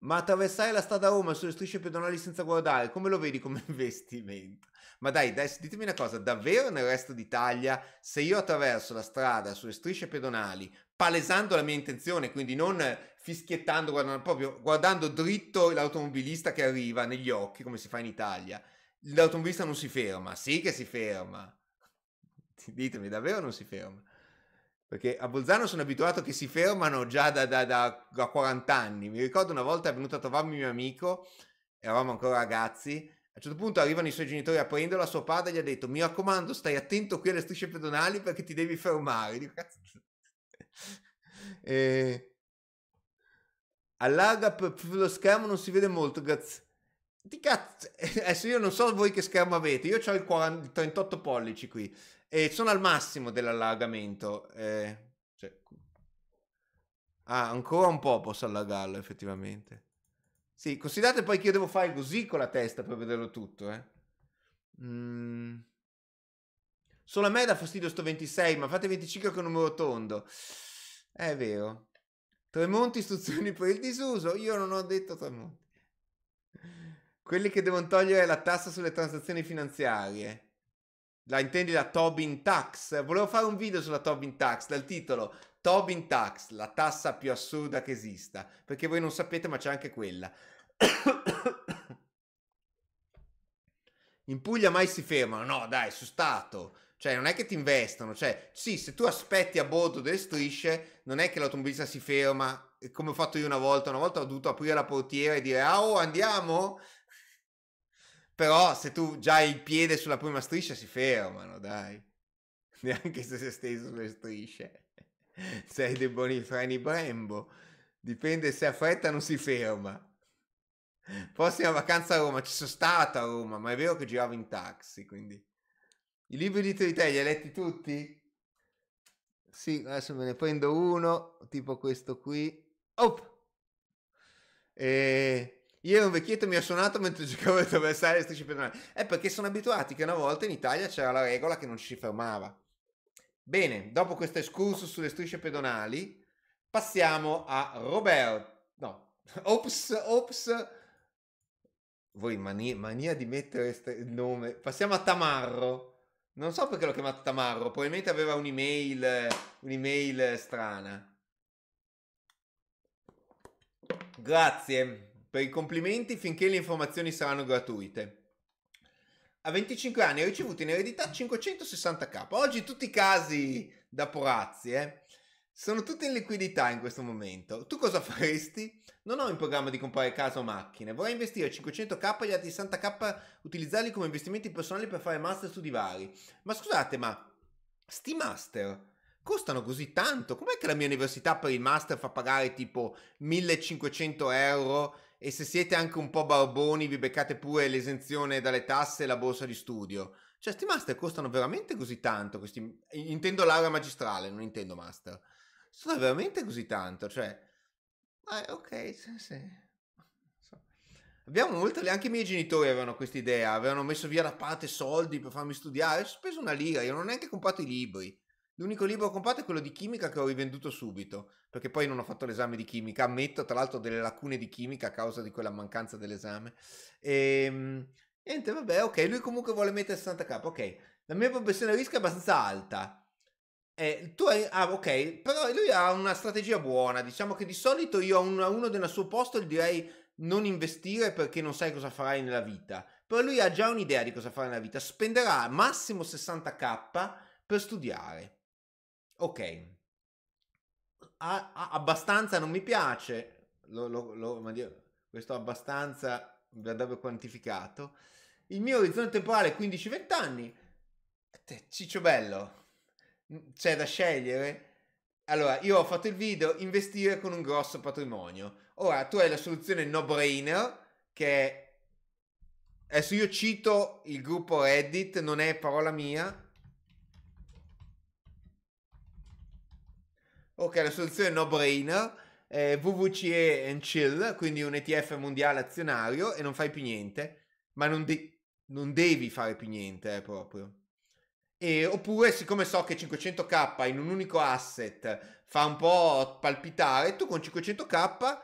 Ma attraversare la strada a Roma sulle strisce pedonali senza guardare, come lo vedi come <laughs> investimento? Ma dai, dai, ditemi una cosa, davvero nel resto d'Italia, se io attraverso la strada sulle strisce pedonali, palesando la mia intenzione, quindi non fischiettando, guardando, proprio guardando dritto l'automobilista che arriva negli occhi, come si fa in Italia, l'automobilista non si ferma, sì che si ferma. <laughs> Ditemi, davvero non si ferma? Perché a Bolzano sono abituato che si fermano già da, da, da, da 40 anni. Mi ricordo una volta è venuto a trovarmi mio amico, eravamo ancora ragazzi, a un certo punto arrivano i suoi genitori a prenderlo, a suo padre gli ha detto mi raccomando stai attento qui alle strisce pedonali perché ti devi fermare. Dico, <laughs> e... Allarga per, lo schermo non si vede molto, grazie. Di cazzo, <laughs> adesso io non so voi che schermo avete, io ho il, 40, il 38 pollici qui. E sono al massimo dell'allagamento. Eh, cioè... Ah, ancora un po' posso allagarlo effettivamente. Sì, considerate poi che io devo fare così con la testa per vederlo tutto, eh. Mm. Solo a me dà fastidio sto 26, ma fate 25 con un numero tondo. È vero. Tremonti, istruzioni per il disuso. Io non ho detto Tremonti. Quelli che devono togliere la tassa sulle transazioni finanziarie la intendi la Tobin Tax? Volevo fare un video sulla Tobin Tax dal titolo Tobin Tax, la tassa più assurda che esista, perché voi non sapete ma c'è anche quella. In Puglia mai si fermano, no dai, su Stato, cioè non è che ti investono, cioè sì, se tu aspetti a bordo delle strisce, non è che l'automobilista si ferma, come ho fatto io una volta, una volta ho dovuto aprire la portiera e dire ah oh andiamo, però se tu già hai il piede sulla prima striscia si fermano, dai. <laughs> Neanche se sei steso sulle strisce. <laughs> Sei dei buoni freni Brembo. Dipende se a fretta non si ferma. Prossima vacanza a Roma, ci sono stato a Roma, ma è vero che giravo in taxi, quindi... I libri di Tritè li hai letti tutti? Sì, adesso me ne prendo uno, tipo questo qui. Oh! E... Ieri un vecchietto mi ha suonato mentre <laughs> giocavo a traversali le strisce pedonali. È eh, perché sono abituati che una volta in Italia c'era la regola che non ci si fermava. Bene, dopo questo escurso sulle strisce pedonali, passiamo a Roberto. No, <laughs> ops, ops. Voi mania, mania di mettere il nome. Passiamo a Tamarro. Non so perché l'ho chiamato Tamarro, probabilmente aveva un'email, un'email strana. Grazie per i complimenti finché le informazioni saranno gratuite. A 25 anni ha ricevuto in eredità 560k. Oggi tutti i casi da porazzi, eh? Sono tutti in liquidità in questo momento. Tu cosa <laughs> faresti? Non ho in programma di comprare casa o macchine. Vorrei investire 500k e gli altri 60k utilizzarli come investimenti personali per fare master su divari. Ma scusate, ma sti master costano così tanto? Com'è che la mia università per il master fa pagare tipo 1500 euro e se siete anche un po' barboni vi beccate pure l'esenzione dalle tasse e la borsa di studio. Cioè, questi master costano veramente così tanto, questi... intendo laurea magistrale, non intendo master. Sono veramente così tanto, cioè... Ah, ok, sì, sì. Abbiamo molto, anche i miei genitori avevano questa idea, avevano messo via da parte soldi per farmi studiare, ho speso una lira, io non ho neanche comprato i libri. L'unico libro comprato è quello di chimica che ho rivenduto subito, perché poi non ho fatto l'esame di chimica, ammetto tra l'altro delle lacune di chimica a causa di quella mancanza dell'esame. E, ehm, niente, vabbè, ok, lui comunque vuole mettere 60k, ok. La mia professione a rischio è abbastanza alta. Eh, tu hai, ah, ok, però lui ha una strategia buona. Diciamo che di solito io a uno del suo posto gli direi non investire perché non sai cosa farai nella vita. Però lui ha già un'idea di cosa fare nella vita. Spenderà massimo 60k per studiare ok, a, a, abbastanza non mi piace, lo, lo, lo, Dio, questo abbastanza da dove quantificato, il mio orizzonte temporale è 15-20 anni, ciccio bello, c'è da scegliere. Allora, io ho fatto il video investire con un grosso patrimonio. Ora, tu hai la soluzione no brainer che è... adesso io cito il gruppo Reddit, non è parola mia, Ok, la soluzione no brainer. Eh, VVCE and chill, quindi un ETF mondiale azionario e non fai più niente, ma non, de- non devi fare più niente eh, proprio. E, oppure, siccome so che 500k in un unico asset fa un po' palpitare, tu con 500k,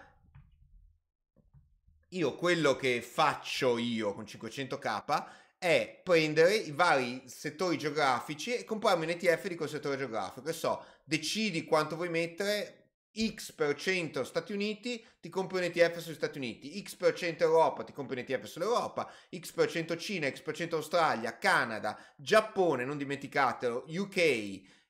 io quello che faccio io con 500k è prendere i vari settori geografici e comprarmi un ETF di quel settore geografico. Che so, decidi quanto vuoi mettere, X% Stati Uniti, ti compri un ETF sugli Stati Uniti, X% Europa, ti compri un ETF sull'Europa, X% Cina, X% Australia, Canada, Giappone, non dimenticatelo, UK,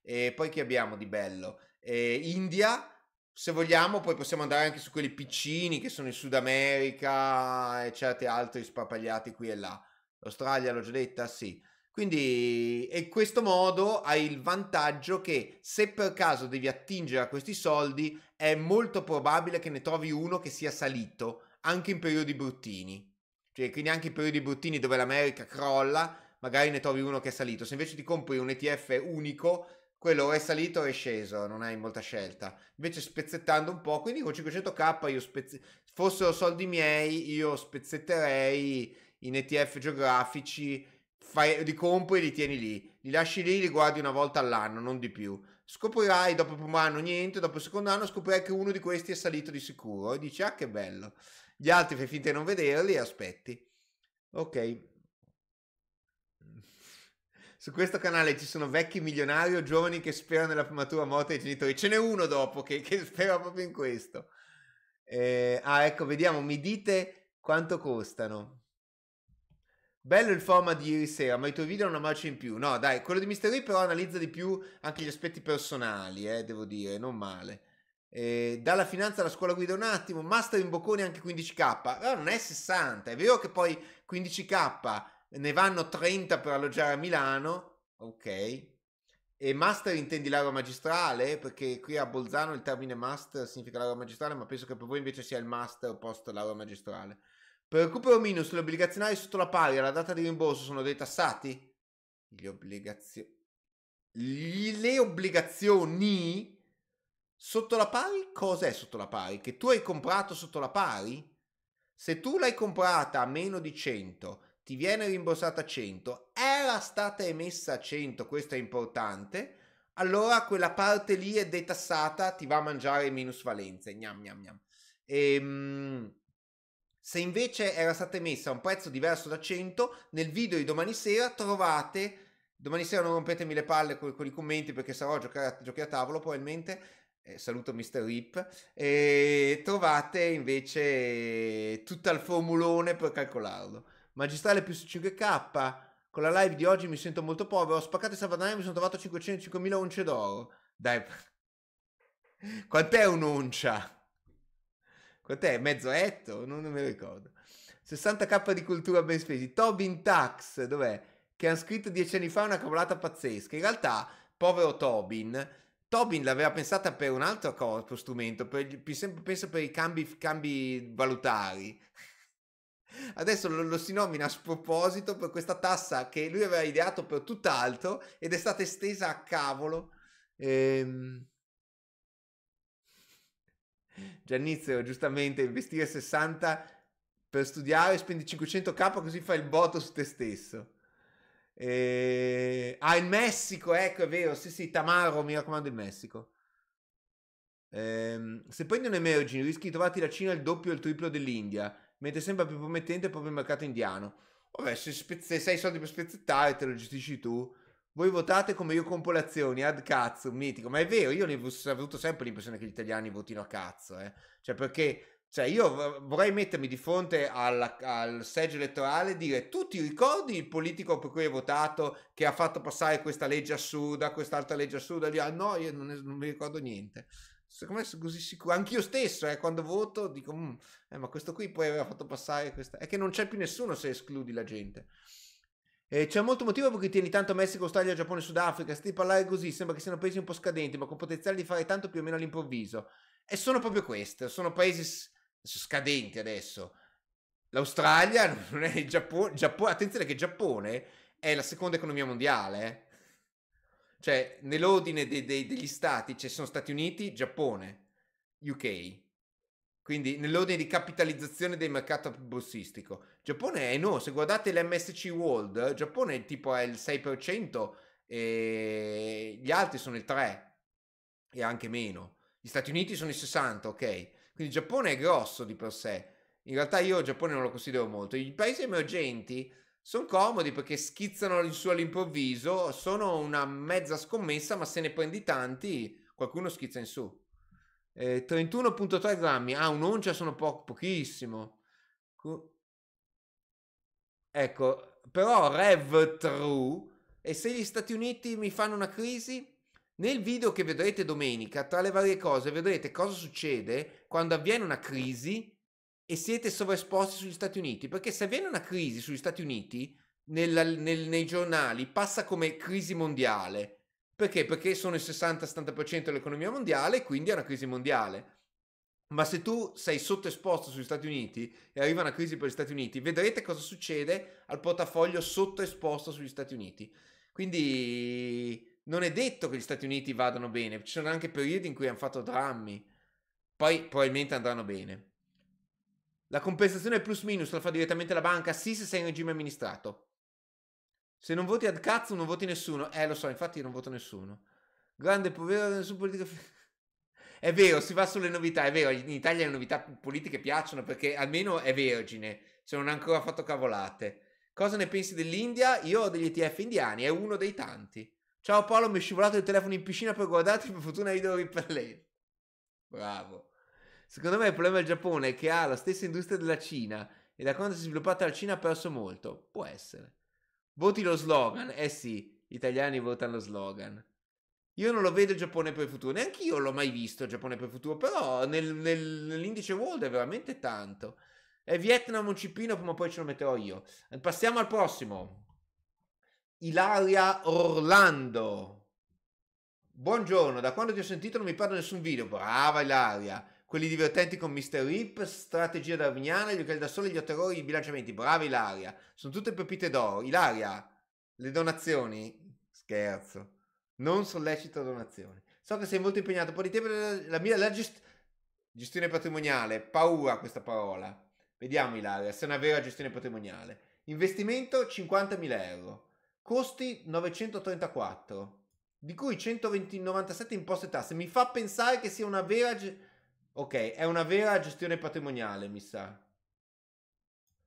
e poi che abbiamo di bello? E India, se vogliamo, poi possiamo andare anche su quelli piccini che sono in Sud America e certi altri sparpagliati qui e là. L'Australia l'ho già detta? Sì. Quindi in questo modo hai il vantaggio che se per caso devi attingere a questi soldi è molto probabile che ne trovi uno che sia salito anche in periodi bruttini. Cioè, quindi anche in periodi bruttini dove l'America crolla, magari ne trovi uno che è salito. Se invece ti compri un ETF unico, quello è salito o è sceso, non hai molta scelta. Invece spezzettando un po', quindi con 500k io spezz- fossero soldi miei, io spezzetterei in ETF geografici, fai, li compri e li tieni lì, li lasci lì, li guardi una volta all'anno, non di più. Scoprirai dopo il primo anno niente, dopo il secondo anno scoprirai che uno di questi è salito di sicuro e dici ah che bello, gli altri fai finta di non vederli e aspetti. Ok. Su questo canale ci sono vecchi milionari o giovani che sperano nella prematura morte dei genitori. Ce n'è uno dopo che, che <laughs> spera proprio in questo. Eh, ah, ecco, vediamo, mi dite quanto costano. Bello il format di ieri sera, ma i tuoi video hanno una marcia in più. No, dai, quello di Mystery però analizza di più anche gli aspetti personali, eh, devo dire, non male. Eh, dalla finanza alla scuola guida un attimo, master in bocconi anche 15k, però non è 60, è vero che poi 15k ne vanno 30 per alloggiare a Milano, ok. E master intendi laurea magistrale? Perché qui a Bolzano il termine master significa laurea magistrale, ma penso che per voi invece sia il master post laurea magistrale. Per recupero minus, le obbligazionali sotto la pari alla data di rimborso sono dei tassati? Le, le obbligazioni sotto la pari? Cos'è sotto la pari? Che tu hai comprato sotto la pari? Se tu l'hai comprata a meno di 100, ti viene rimborsata 100, era stata emessa a 100, questo è importante, allora quella parte lì è detassata, ti va a mangiare minus valenze, gnam gnam gnam. Ehm... Se invece era stata emessa a un prezzo diverso da 100, nel video di domani sera trovate, domani sera non rompetemi le palle con, con i commenti perché sarò a giocare, a, giocare a tavolo probabilmente, eh, saluto Mr. Rip, eh, trovate invece tutto il formulone per calcolarlo. Magistrale più su 5k, con la live di oggi mi sento molto povero, ho spaccato il salvadanaio e mi sono trovato 500, 5.000 once d'oro. Dai, <laughs> quant'è un'oncia? Quant'è? Mezzo etto? Non me lo ricordo. 60k di cultura ben spesi. Tobin Tax, dov'è? Che ha scritto dieci anni fa una cavolata pazzesca. In realtà, povero Tobin, Tobin l'aveva pensata per un altro corpo strumento, per, più penso per i cambi, cambi valutari. <laughs> Adesso lo, lo, si nomina a sproposito per questa tassa che lui aveva ideato per tutt'altro ed è stata estesa a cavolo. Ehm... Giannizio, giustamente, investire 60 per studiare, spendi 500k così fai il botto su te stesso. E... Ehm, ah, il Messico, ecco, è vero, sì sì, Tamaro, mi raccomando il Messico. Ehm, se prendi un emerging rischi di trovarti la Cina il doppio o il triplo dell'India, mentre sembra più promettente proprio il mercato indiano. Vabbè, se, spezz- se hai soldi per spezzettare te lo gestisci tu voi votate come io compro le azioni, ad cazzo, mitico. Ma è vero, io ho avuto sempre l'impressione che gli italiani votino a cazzo, eh. Cioè, perché, cioè, io vorrei mettermi di fronte alla, al seggio elettorale e dire tu ti ricordi il politico per cui hai votato che ha fatto passare questa legge assurda, quest'altra legge assurda? Lì, ah, no, io non, non mi ricordo niente secondo me sono così sicuro. Anch'io stesso, eh, quando voto, dico, mm, eh, ma questo qui poi aveva fatto passare questa. È che non c'è più nessuno se escludi la gente. Eh, c'è molto motivo perché tieni tanto Messico, Australia, Giappone, Sudafrica. Se ti parlare così sembra che siano paesi un po' scadenti, ma con potenziale di fare tanto più o meno all'improvviso. E sono proprio queste, sono paesi scadenti adesso. L'Australia <laughs> non è il Giappone, Giappone, attenzione che il Giappone è la seconda economia mondiale. Eh. Cioè, nell'ordine de- de- degli stati ci cioè sono Stati Uniti, Giappone, UK. Quindi nell'ordine di capitalizzazione del mercato borsistico. Giappone è no, se guardate l'MSC World, Giappone è tipo è il 6% e gli altri sono il 3% e anche meno. Gli Stati Uniti sono i 60, ok? Quindi il Giappone è grosso di per sé. In realtà io il Giappone non lo considero molto. I paesi emergenti sono comodi perché schizzano in su all'improvviso, sono una mezza scommessa, ma se ne prendi tanti, qualcuno schizza in su. Eh, 31.3 grammi, ah, un'oncia sono po- pochissimo. Ecco, però Rev True, e se gli Stati Uniti mi fanno una crisi? Nel video che vedrete domenica, tra le varie cose, vedrete cosa succede quando avviene una crisi e siete sovraesposti sugli Stati Uniti. Perché se avviene una crisi sugli Stati Uniti, nel, nel, nei giornali passa come crisi mondiale perché? Perché sono il 60-70% dell'economia mondiale e quindi è una crisi mondiale. Ma se tu sei sottoesposto sugli Stati Uniti e arriva una crisi per gli Stati Uniti, vedrete cosa succede al portafoglio sottoesposto sugli Stati Uniti. Quindi non è detto che gli Stati Uniti vadano bene, ci sono anche periodi in cui hanno fatto drammi, poi probabilmente andranno bene. La compensazione plus minus la fa direttamente la banca? Sì, se sei in regime amministrato. Se non voti ad cazzo, non voti nessuno. Eh, lo so, infatti io non voto nessuno. Grande povero, nessun politico... <laughs> È vero, si va sulle novità, è vero, in Italia le novità politiche piacciono perché almeno è vergine, se non ha ancora fatto cavolate. Cosa ne pensi dell'India? Io ho degli ETF indiani, è uno dei tanti. Ciao Paolo, mi è scivolato il telefono in piscina per guardarti, per fortuna video riparlente. Bravo. Secondo me il problema del Giappone è che ha la stessa industria della Cina e da quando si è sviluppata la Cina ha perso molto. Può essere. Voti lo slogan. Eh. eh sì, gli italiani votano lo slogan. Io non lo vedo il Giappone per il futuro, neanche io l'ho mai visto il Giappone per il futuro, però nel, nel, nell'indice World è veramente tanto. E Vietnam un cipino, prima o poi ce lo metterò io. Eh, passiamo al prossimo. Ilaria Orlando. Buongiorno, da quando ti ho sentito non mi parlo nessun video. Brava Ilaria quelli divertenti con Mr. Rip, strategia darwiniana, gli occhiali da sole, gli otterrori, i bilanciamenti. Brava Ilaria. Sono tutte pepite d'oro. Ilaria, le donazioni? Scherzo. Non sollecito donazioni. So che sei molto impegnato, un po' di tempo la mia la gest- gestione patrimoniale. Paura questa parola. Vediamo Ilaria, se è una vera gestione patrimoniale. Investimento 50.000 euro. Costi 934, di cui 197 imposte e tasse. Mi fa pensare che sia una vera gestione Ok, è una vera gestione patrimoniale, mi sa.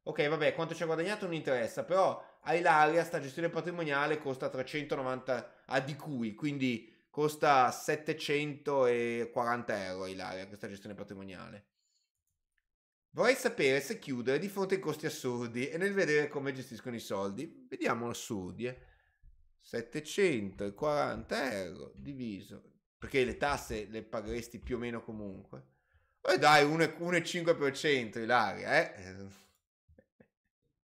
Ok, vabbè, quanto ci ha guadagnato non interessa, però a Ilaria sta gestione patrimoniale costa 390 a di cui, quindi costa 740 euro a Ilaria questa gestione patrimoniale. Vorrei sapere se chiudere di fronte ai costi assurdi e nel vedere come gestiscono i soldi. Vediamo assurdi. Eh. 740 euro diviso, perché le tasse le pagheresti più o meno comunque. Poi dai, 1,5% Ilaria, eh?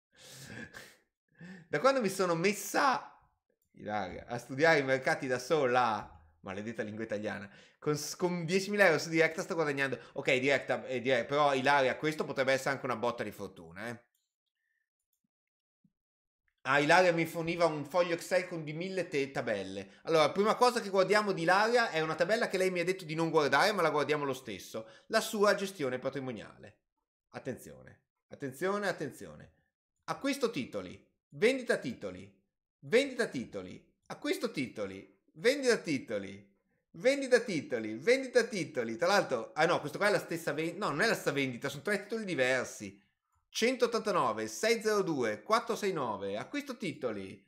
<laughs> Da quando mi sono messa, Ilaria, a studiare i mercati da sola, maledetta lingua italiana, con, con 10.000 euro su Directa sto guadagnando... Ok, Directa, eh, direct, però Ilaria, questo potrebbe essere anche una botta di fortuna, eh? Ah, Ilaria mi forniva un foglio Excel con di mille te- tabelle. Allora, prima cosa che guardiamo di Ilaria è una tabella che lei mi ha detto di non guardare, ma la guardiamo lo stesso. La sua gestione patrimoniale. Attenzione, attenzione, attenzione. Acquisto titoli, vendita titoli, vendita titoli, acquisto titoli, vendita titoli, vendita titoli, vendita titoli. Tra l'altro, ah no, questo qua è la stessa vendita. No, non è la stessa vendita, sono tre titoli diversi. 189 602 469 acquisto titoli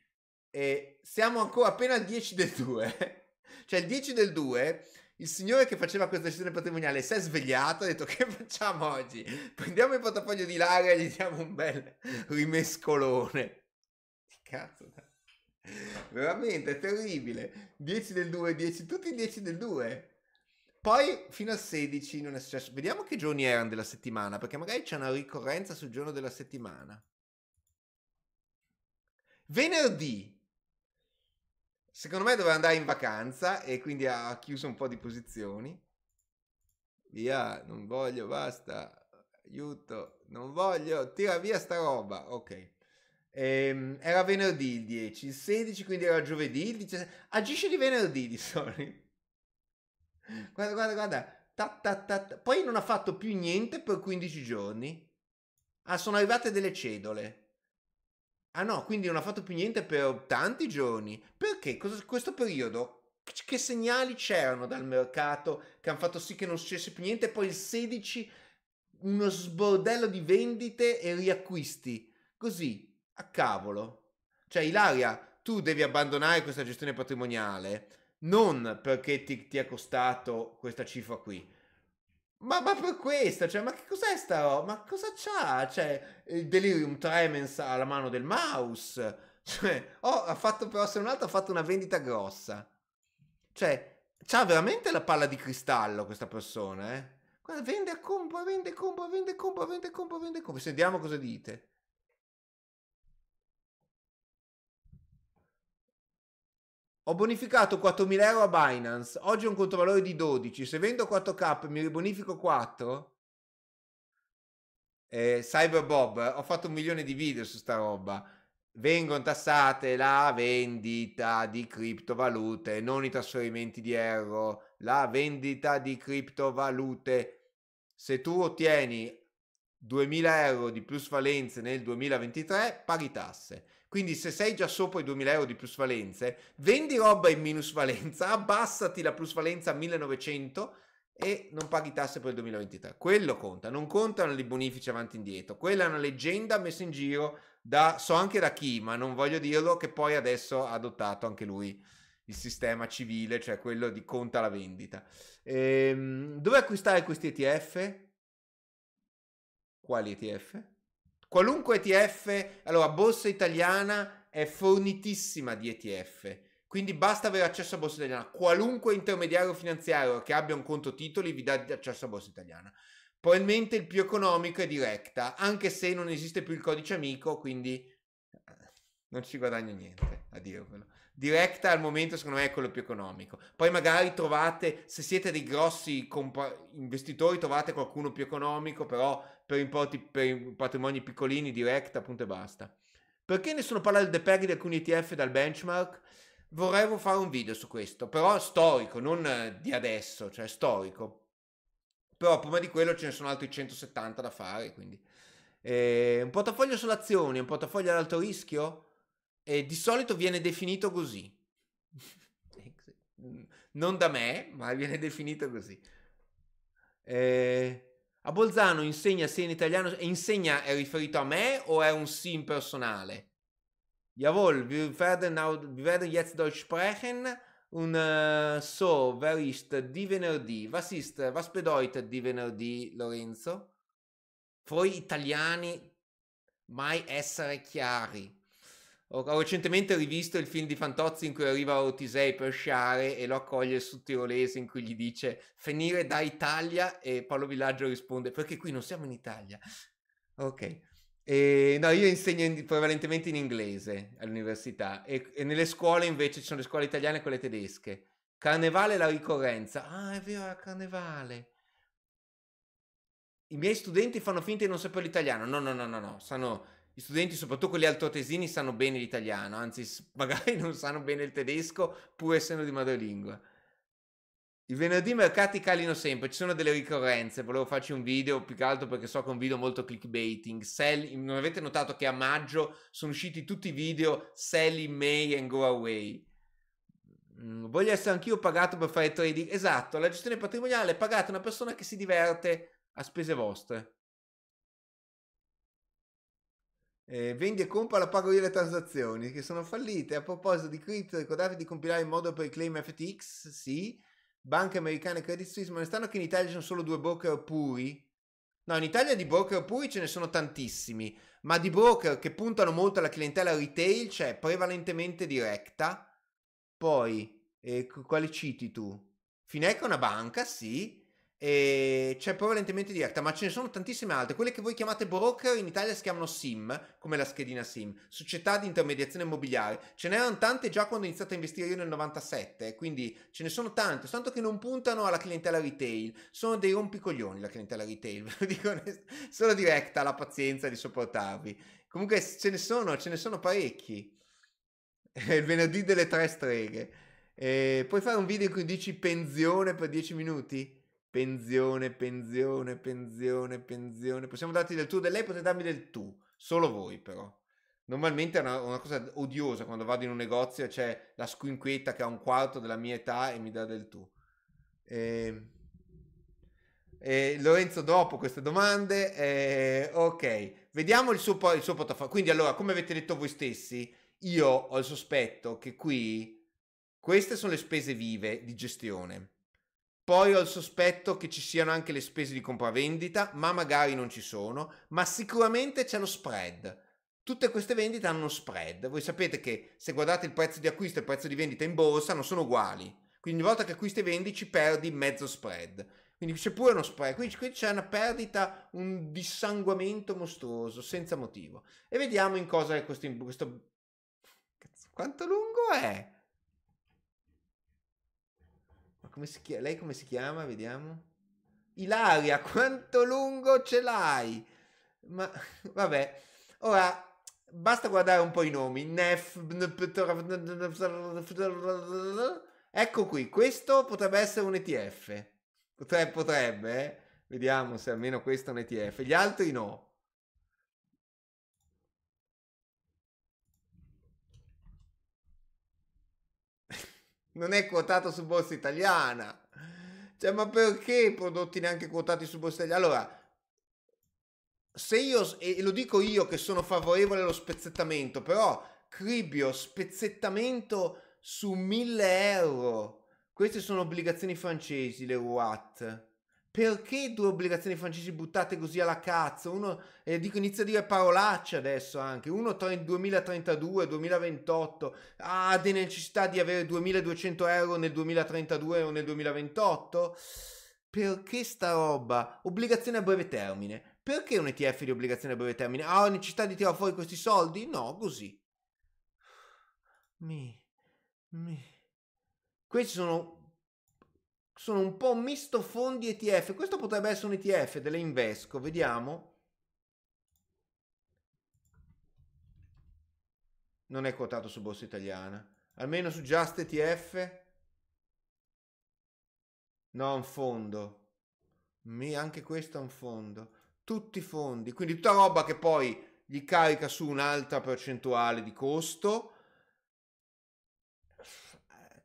e siamo ancora appena al 10 del 2 <laughs> cioè il 10 del 2 il signore che faceva questa decisione patrimoniale si è svegliato e ha detto che facciamo oggi prendiamo il portafoglio di Lara e gli diamo un bel rimescolone cazzo veramente terribile 10 del 2 10 tutti i 10 del 2 poi fino al 16 non è successo. Vediamo che giorni erano della settimana, perché magari c'è una ricorrenza sul giorno della settimana. Venerdì. Secondo me doveva andare in vacanza e quindi ha chiuso un po' di posizioni. Via, non voglio, basta. Aiuto, non voglio, tira via sta roba. Ok. Ehm, era venerdì il 10, il 16 quindi era giovedì, il 17. Agisce di venerdì di <laughs> solito guarda, guarda, guarda. Ta, ta, ta, Poi non ha fatto più niente per 15 giorni. Ah, sono arrivate delle cedole. Ah no, quindi non ha fatto più niente per tanti giorni. Perché? Cosa, questo periodo che segnali c'erano dal mercato che hanno fatto sì che non successe più niente? E Poi il 16 uno sbordello di vendite e riacquisti. Così, a cavolo. Cioè, Ilaria, tu devi abbandonare questa gestione patrimoniale non perché ti, ti è costato questa cifra qui, ma, ma, per questa, cioè, ma che cos'è sta roba? Ma cosa c'ha? Cioè, il Delirium Tremens alla mano del mouse. <laughs> Cioè, oh, ha fatto però se non altro ha fatto una vendita grossa. Cioè, c'ha veramente la palla di cristallo questa persona, eh? Guarda, vende a compra, vende compra, vende compra, vende compra, vende compra. Sentiamo cosa dite. Ho bonificato 4.000 euro a Binance, oggi ho un controvalore di 12, se vendo 4K mi ribonifico 4? Eh, Cyberbob, ho fatto un milione di video su sta roba. Vengono tassate la vendita di criptovalute, non i trasferimenti di euro, la vendita di criptovalute. Se tu ottieni 2.000 euro di plusvalenze nel 2023, paghi tasse. Quindi se sei già sopra i 2000 euro di plusvalenze, vendi roba in minusvalenza, <laughs> abbassati la plusvalenza a 1900 e non paghi tasse per il 2023. Quello conta, non contano i bonifici avanti e indietro. Quella è una leggenda messa in giro da, so anche da chi, ma non voglio dirlo, che poi adesso ha adottato anche lui il sistema civile, cioè quello di conta la vendita. Ehm, dove acquistare questi ETF? Quali ETF? Qualunque ETF, allora borsa italiana è fornitissima di ETF, quindi basta avere accesso a borsa italiana. Qualunque intermediario finanziario che abbia un conto titoli vi dà accesso a borsa italiana. Probabilmente il più economico è Directa, anche se non esiste più il codice amico, quindi eh, non ci guadagno niente a dirvelo. Directa al momento secondo me è quello più economico. Poi magari trovate, se siete dei grossi compa- investitori, trovate qualcuno più economico, però per, importi, per patrimoni piccolini, Directa appunto e basta. Perché nessuno parla del depeg di alcuni ETF dal benchmark? Vorrei fare un video su questo, però storico, non di adesso, cioè storico. Però prima di quello ce ne sono altri 170 da fare, quindi... Eh, un portafoglio sull'azione, un portafoglio ad alto rischio? E di solito viene definito così. <laughs> Mm, non da me, ma viene definito così. Eh, a Bolzano insegna se in italiano insegna è riferito a me o è un sì impersonale? Jawohl, wir werden, wir werden jetzt Deutsch sprechen Un uh, so, wer ist di venerdì? Was ist, was bedeutet di venerdì, Lorenzo? Voi italiani mai essere chiari. Ho, ho recentemente rivisto il film di Fantozzi in cui arriva Otisei per sciare e lo accoglie su tirolese in cui gli dice finire da Italia e Paolo Villaggio risponde perché qui non siamo in Italia. Ok. E, no, io insegno in, prevalentemente in inglese all'università e, e, nelle scuole invece ci sono le scuole italiane e quelle tedesche. Carnevale è la ricorrenza. Ah, è vero, è carnevale. I miei studenti fanno finta di non sapere l'italiano. No, no, no, no, no. Sanno gli studenti, soprattutto quelli altoatesini, sanno bene l'italiano, anzi <laughs> magari non sanno bene il tedesco, pur essendo di madrelingua. Il venerdì i mercati calino sempre, ci sono delle ricorrenze, volevo farci un video più che altro perché so che è un video molto clickbaiting. Sell, non avete notato che a maggio sono usciti tutti i video Sell in May and Go Away. Mm, voglio essere anch'io pagato per fare trading. Esatto, la gestione patrimoniale pagate una persona che si diverte a spese vostre. Eh, vendi e compra la pago io le transazioni che sono fallite. A proposito di cripto, ricordate di compilare il modo per i claim FTX? Sì. Banche americane e Credit Suisse, ma ne stanno che in Italia ci sono solo due broker puri. No, in Italia di broker puri ce ne sono tantissimi, ma di broker che puntano molto alla clientela retail cioè prevalentemente diretta. Poi, eh, quale citi tu? Fineco è una banca, sì, e c'è prevalentemente diretta, ma ce ne sono tantissime altre. Quelle che voi chiamate broker in Italia si chiamano SIM, come la schedina SIM, società di intermediazione immobiliare. Ce n'erano tante già quando ho iniziato a investire io nel 97, quindi ce ne sono tante, tanto che non puntano alla clientela retail. Sono dei rompicoglioni la clientela retail, <laughs> ve lo dico Solo diretta ha la pazienza di sopportarvi. Comunque ce ne sono, ce ne sono parecchi. <laughs> Il venerdì delle tre streghe. E puoi fare un video in cui dici pensione per 10 minuti? Penzione, pensione, pensione, pensione. Possiamo darti del tu, lei potete darmi del tu, solo voi però. Normalmente è una, una, cosa odiosa quando vado in un negozio e c'è la squinquetta che ha un quarto della mia età e mi dà del tu. E... Ehm, e Lorenzo, dopo queste domande, eh, ok, vediamo il suo, il suo portafoglio. Quindi, allora, come avete detto voi stessi, io ho il sospetto che qui queste sono le spese vive di gestione poi ho il sospetto che ci siano anche le spese di compravendita, ma magari non ci sono, ma sicuramente c'è lo spread. Tutte queste vendite hanno uno spread. Voi sapete che se guardate il prezzo di acquisto e il prezzo di vendita in borsa non sono uguali. Quindi ogni volta che acquisti e vendi ci perdi mezzo spread. Quindi c'è pure uno spread, qui, c'è una perdita, un dissanguamento mostruoso, senza motivo. E vediamo in cosa è questo... questo... Cazzo, quanto lungo è? Come si, lei come si chiama? Vediamo. Ilaria, <laughs> quanto lungo ce l'hai? Ma <laughs> vabbè, ora basta guardare un po' i nomi. Nef. Ecco qui, questo potrebbe essere un ETF. Potrebbe, potrebbe eh? vediamo se almeno questo è un ETF. Gli altri no. non è quotato su borsa italiana. Cioè, ma perché i prodotti neanche quotati su borsa italiana? Allora, se io, e lo dico io che sono favorevole allo spezzettamento, però Cribio, spezzettamento su 1000 euro. Queste sono obbligazioni francesi, le Watt. Perché due obbligazioni francesi buttate così alla cazzo? Uno, eh, dico, inizio a dire parolacce adesso anche. Uno tra il 2032, 2028. Ha ah, delle necessità di avere 2200 euro nel 2032 o nel 2028? Perché sta roba? Obbligazione a breve termine. Perché un ETF di obbligazione a breve termine? Ha ah, necessità di tirare fuori questi soldi? No, così. Mi, mi. Questi sono sono un po' misto fondi ETF. Questo potrebbe essere un ETF delle Invesco, vediamo. Non è quotato su Borsa Italiana, almeno su Just ETF. No, un fondo. Mi, anche questo è un fondo. Tutti i fondi, quindi tutta roba che poi gli carica su un'altra percentuale di costo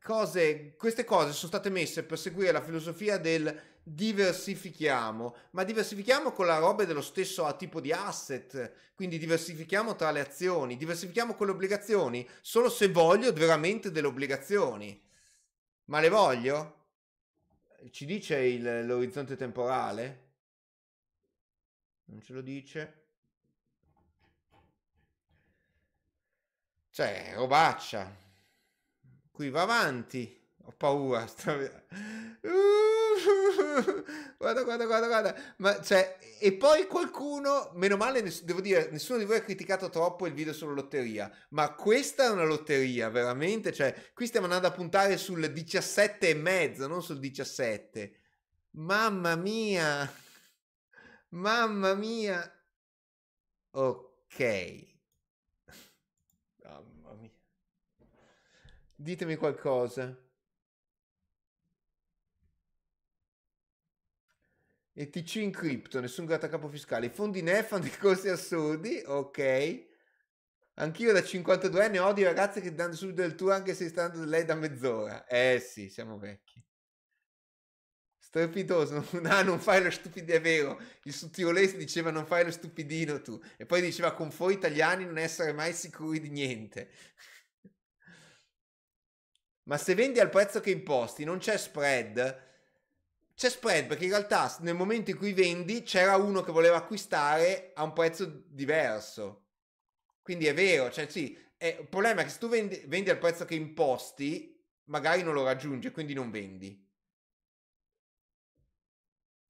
cose, queste cose sono state messe per seguire la filosofia del diversifichiamo, ma diversifichiamo con la roba dello stesso tipo di asset, quindi diversifichiamo tra le azioni, diversifichiamo con le obbligazioni, solo se voglio veramente delle obbligazioni. Ma le voglio? Ci dice il, l'orizzonte temporale? Non ce lo dice. Cioè, robaccia. Qui va avanti. Ho paura. Sta... <laughs> guarda, guarda, guarda, guarda. Ma, cioè, e poi qualcuno, meno male, devo dire, nessuno di voi ha criticato troppo il video sulla lotteria, ma questa è una lotteria, veramente. Cioè, qui stiamo andando a puntare sul 17 e mezzo, non sul 17. Mamma mia. Mamma mia. Ok. Ditemi qualcosa. ETC in cripto, nessun grattacapo fiscale. I fondi NEF hanno dei costi assurdi, ok. Anch'io da 52 anni odio ragazze che danno subito del tuo anche se stanno da lei da mezz'ora. Eh sì, siamo vecchi. Strepitoso, <laughs> no, ah, non fai lo stupidino, è vero. Il sudtirolese diceva non fai lo stupidino tu. E poi diceva con voi italiani non essere mai sicuri di niente ma se vendi al prezzo che imposti non c'è spread, c'è spread perché in realtà nel momento in cui vendi c'era uno che voleva acquistare a un prezzo diverso. Quindi è vero, cioè sì, è, il problema è che se tu vendi, vendi al prezzo che imposti, magari non lo raggiunge, quindi non vendi.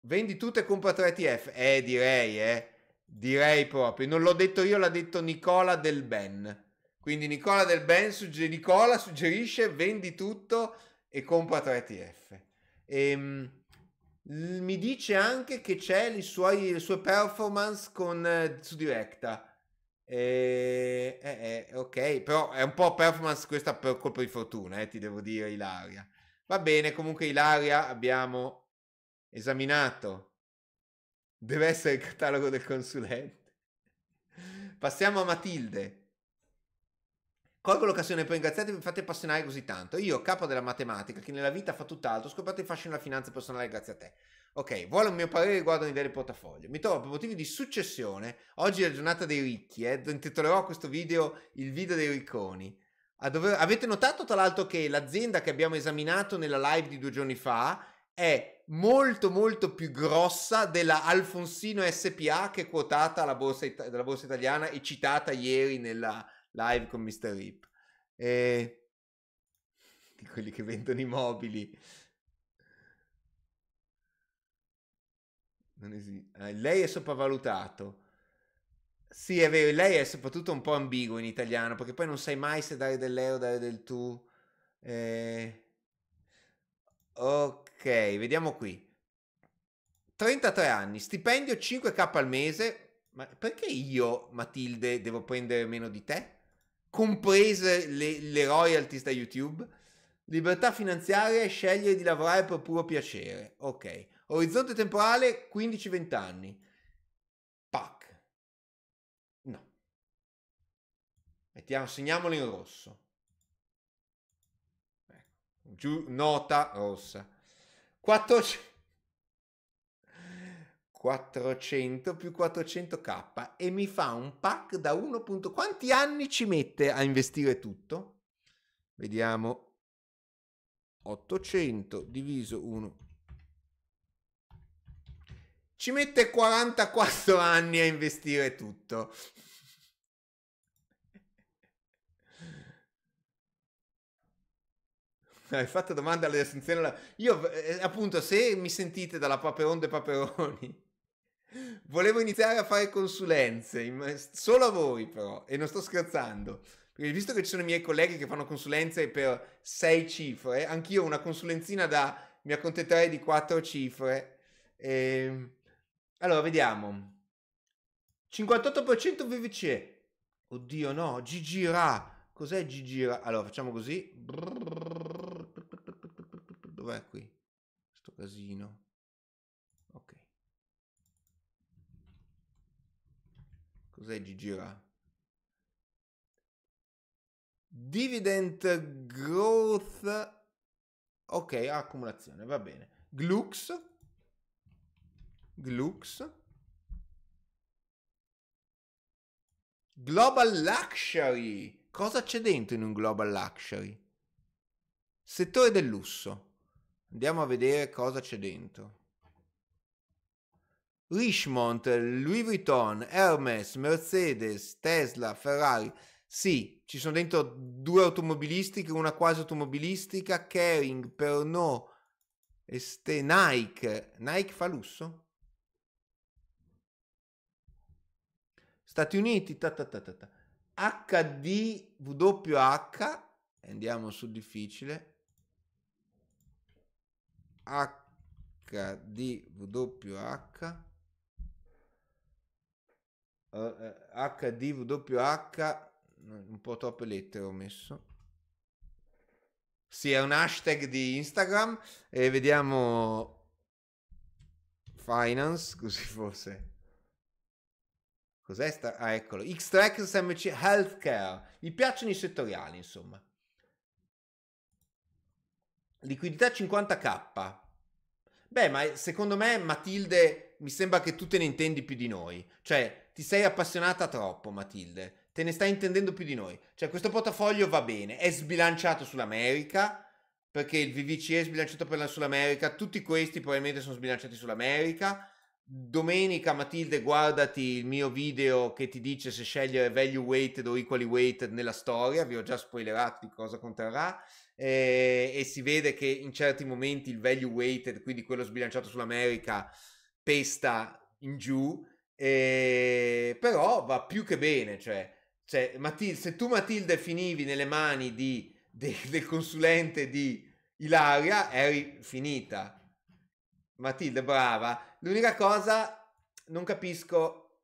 Vendi tutto e compra 3 ETF. Eh, direi, eh. Direi proprio. Non l'ho detto io, l'ha detto Nicola Del Ben. Quindi Nicola Del Ben sugge- Nicola suggerisce vendi tutto e compra 3 ETF. E, mi dice anche che c'è suoi, le sue performance con, eh, su Directa. Eh, eh, eh, ok, però è un po' performance questa per colpa di fortuna, eh, ti devo dire Ilaria. Va bene, comunque Ilaria abbiamo esaminato. Deve essere il catalogo del consulente. Passiamo a Matilde. Colgo l'occasione per ringraziarti e mi fate appassionare così tanto. Io, capo della matematica, che nella vita fa tutt'altro, ho scoperto il fascino della finanza personale grazie a te. Ok, vuole un mio parere riguardo un'idea del portafoglio. Mi trovo per motivi di successione. Oggi è la giornata dei ricchi, eh. Intitolerò questo video il video dei ricconi. Dover... Avete notato tra l'altro che l'azienda che abbiamo esaminato nella live di due giorni fa è molto molto più grossa della Alfonsino SPA che è quotata alla borsa, it- borsa italiana e citata ieri nella, live con Mr. Rip. E... Eh, di quelli che vendono i mobili. Eh, lei è sopravvalutato. Sì, è vero, lei è soprattutto un po' ambiguo in italiano, perché poi non sai mai se dare dell'ero o dare del tu. Eh... Ok, vediamo qui. 33 anni, stipendio 5k al mese. Ma perché io, Matilde, devo prendere meno di te? comprese le, le royalties da YouTube. Libertà finanziaria e scegliere di lavorare per puro piacere. Ok. Orizzonte temporale 15-20 anni. Pac. No. Mettiamo, segniamolo in rosso. Ecco. Giù, nota rossa. 400... 400 più 400k e mi fa un pack da 1. Punto... Quanti anni ci mette a investire tutto? Vediamo. 800 diviso 1. Ci mette 44 anni a investire tutto. <laughs> Hai fatto domanda all'essenziale. Io, eh, appunto, se mi sentite dalla Paperon de Paperoni Volevo iniziare a fare consulenze, solo a voi però, e non sto scherzando. Perché visto che ci sono i miei colleghi che fanno consulenze per sei cifre, anch'io una consulenzina da mi accontenterei di quattro cifre. E... Ehm, allora, vediamo. 58% VVC. Oddio no, Gigira. Cos'è Gigira? Allora, facciamo così. Dov'è qui? Sto casino. Cos'è Gigira? Dividend Growth. Ok, accumulazione, va bene. Glux. Glux. Global Luxury. Cosa c'è dentro in un Global Luxury? Settore del lusso. Andiamo a vedere cosa c'è dentro. Richmond, Louis Vuitton, Hermes, Mercedes, Tesla, Ferrari. Sì, ci sono dentro due automobilistiche, una quasi automobilistica, Kering, Pernod, este, Nike. Nike fa lusso? Stati Uniti, ta ta ta ta ta. HDWH, andiamo sul difficile. HDWH HDWH un po' troppe lettere ho messo sì è un hashtag di Instagram e vediamo finance così forse cos'è sta ah eccolo x SMC Healthcare mi piacciono i settoriali insomma liquidità 50k beh ma secondo me Matilde mi sembra che tu te ne intendi più di noi cioè ti sei appassionata troppo, Matilde. Te ne stai intendendo più di noi. Cioè, questo portafoglio va bene, è sbilanciato sull'America, perché il VVC è sbilanciato per la, sull'America, tutti questi probabilmente sono sbilanciati sull'America. Domenica, Matilde, guardati il mio video che ti dice se scegliere value weighted o equally weighted nella storia. Vi ho già spoilerato di cosa conterrà. Eh, e si vede che in certi momenti il value weighted, quindi quello sbilanciato sull'America, pesta in giù e... Ehm, però va più che bene, cioè, cioè Matil- se tu Matilde finivi nelle mani di, de- <laughs> del consulente di Ilaria, eri finita. Matilde, brava. L'unica cosa, non capisco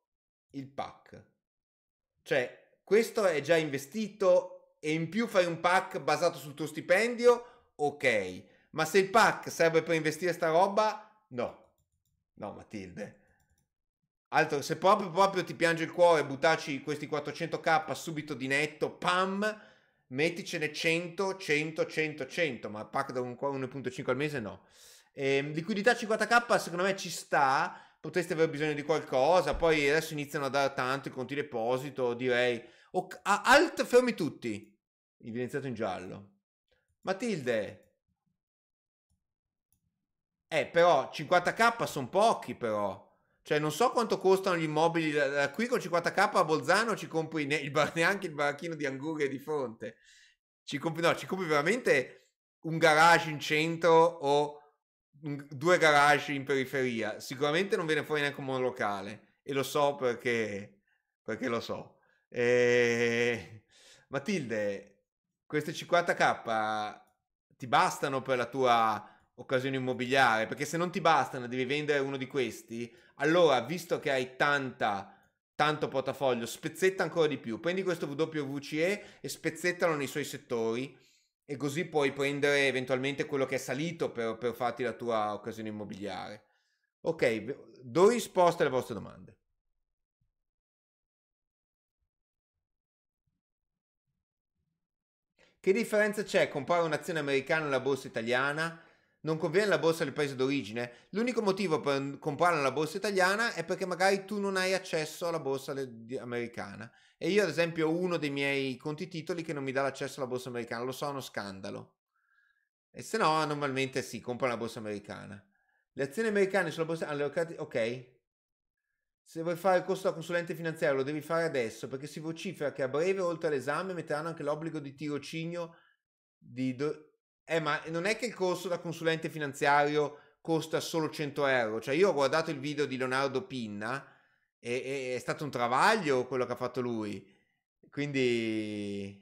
il pack. Cioè, questo è già investito e in più fai un pack basato sul tuo stipendio, ok. Ma se il pack serve per investire sta roba, no. No, Matilde. Altro, se proprio, proprio ti piange il cuore buttaci questi 400k subito di netto, pam, metticene 100, 100, 100, 100, ma pack da 1.5 al mese no. Eh, liquidità 50k secondo me ci sta, potreste aver bisogno di qualcosa, poi adesso iniziano a dare tanto i conti deposito, direi. O, a, alt, fermi tutti, evidenziato in giallo. Matilde. Eh, però 50k sono pochi però. Cioè, non so quanto costano gli immobili da, da qui con 50k a Bolzano, ci compri ne, il, <laughs> neanche il baracchino di Anguria di fronte Ci compri, no, ci compri veramente un garage in centro o un, due garage in periferia. Sicuramente non viene fuori neanche un monolocale e lo so perché, perché lo so. E... Ehm, Matilde, queste 50k ti bastano per la tua occasione immobiliare, perché se non ti bastano, devi vendere uno di questi, allora visto che hai tanta tanto portafoglio, spezzetta ancora di più. Prendi questo WCE e spezzettalo nei suoi settori e così puoi prendere eventualmente quello che è salito per, per farti la tua occasione immobiliare. Ok, do risposta alle vostre domande. Che differenza c'è? comprare un'azione americana alla borsa italiana? non conviene la borsa del paese d'origine, l'unico motivo per comprare la borsa italiana è perché magari tu non hai accesso alla borsa americana. E io, ad esempio, ho uno dei miei conti titoli che non mi dà l'accesso alla borsa americana, lo so, è uno scandalo. E se no, normalmente si sì, compra la borsa americana. Le azioni americane sulla borsa... Ok. Se vuoi fare il corso da consulente finanziario lo devi fare adesso perché si vocifera che a breve, oltre all'esame, metteranno anche l'obbligo di tirocinio di... Do- eh, ma non è che il corso da consulente finanziario costa solo 100 euro. Cioè, io ho guardato il video di Leonardo Pinna e, e è stato un travaglio quello che ha fatto lui. Quindi...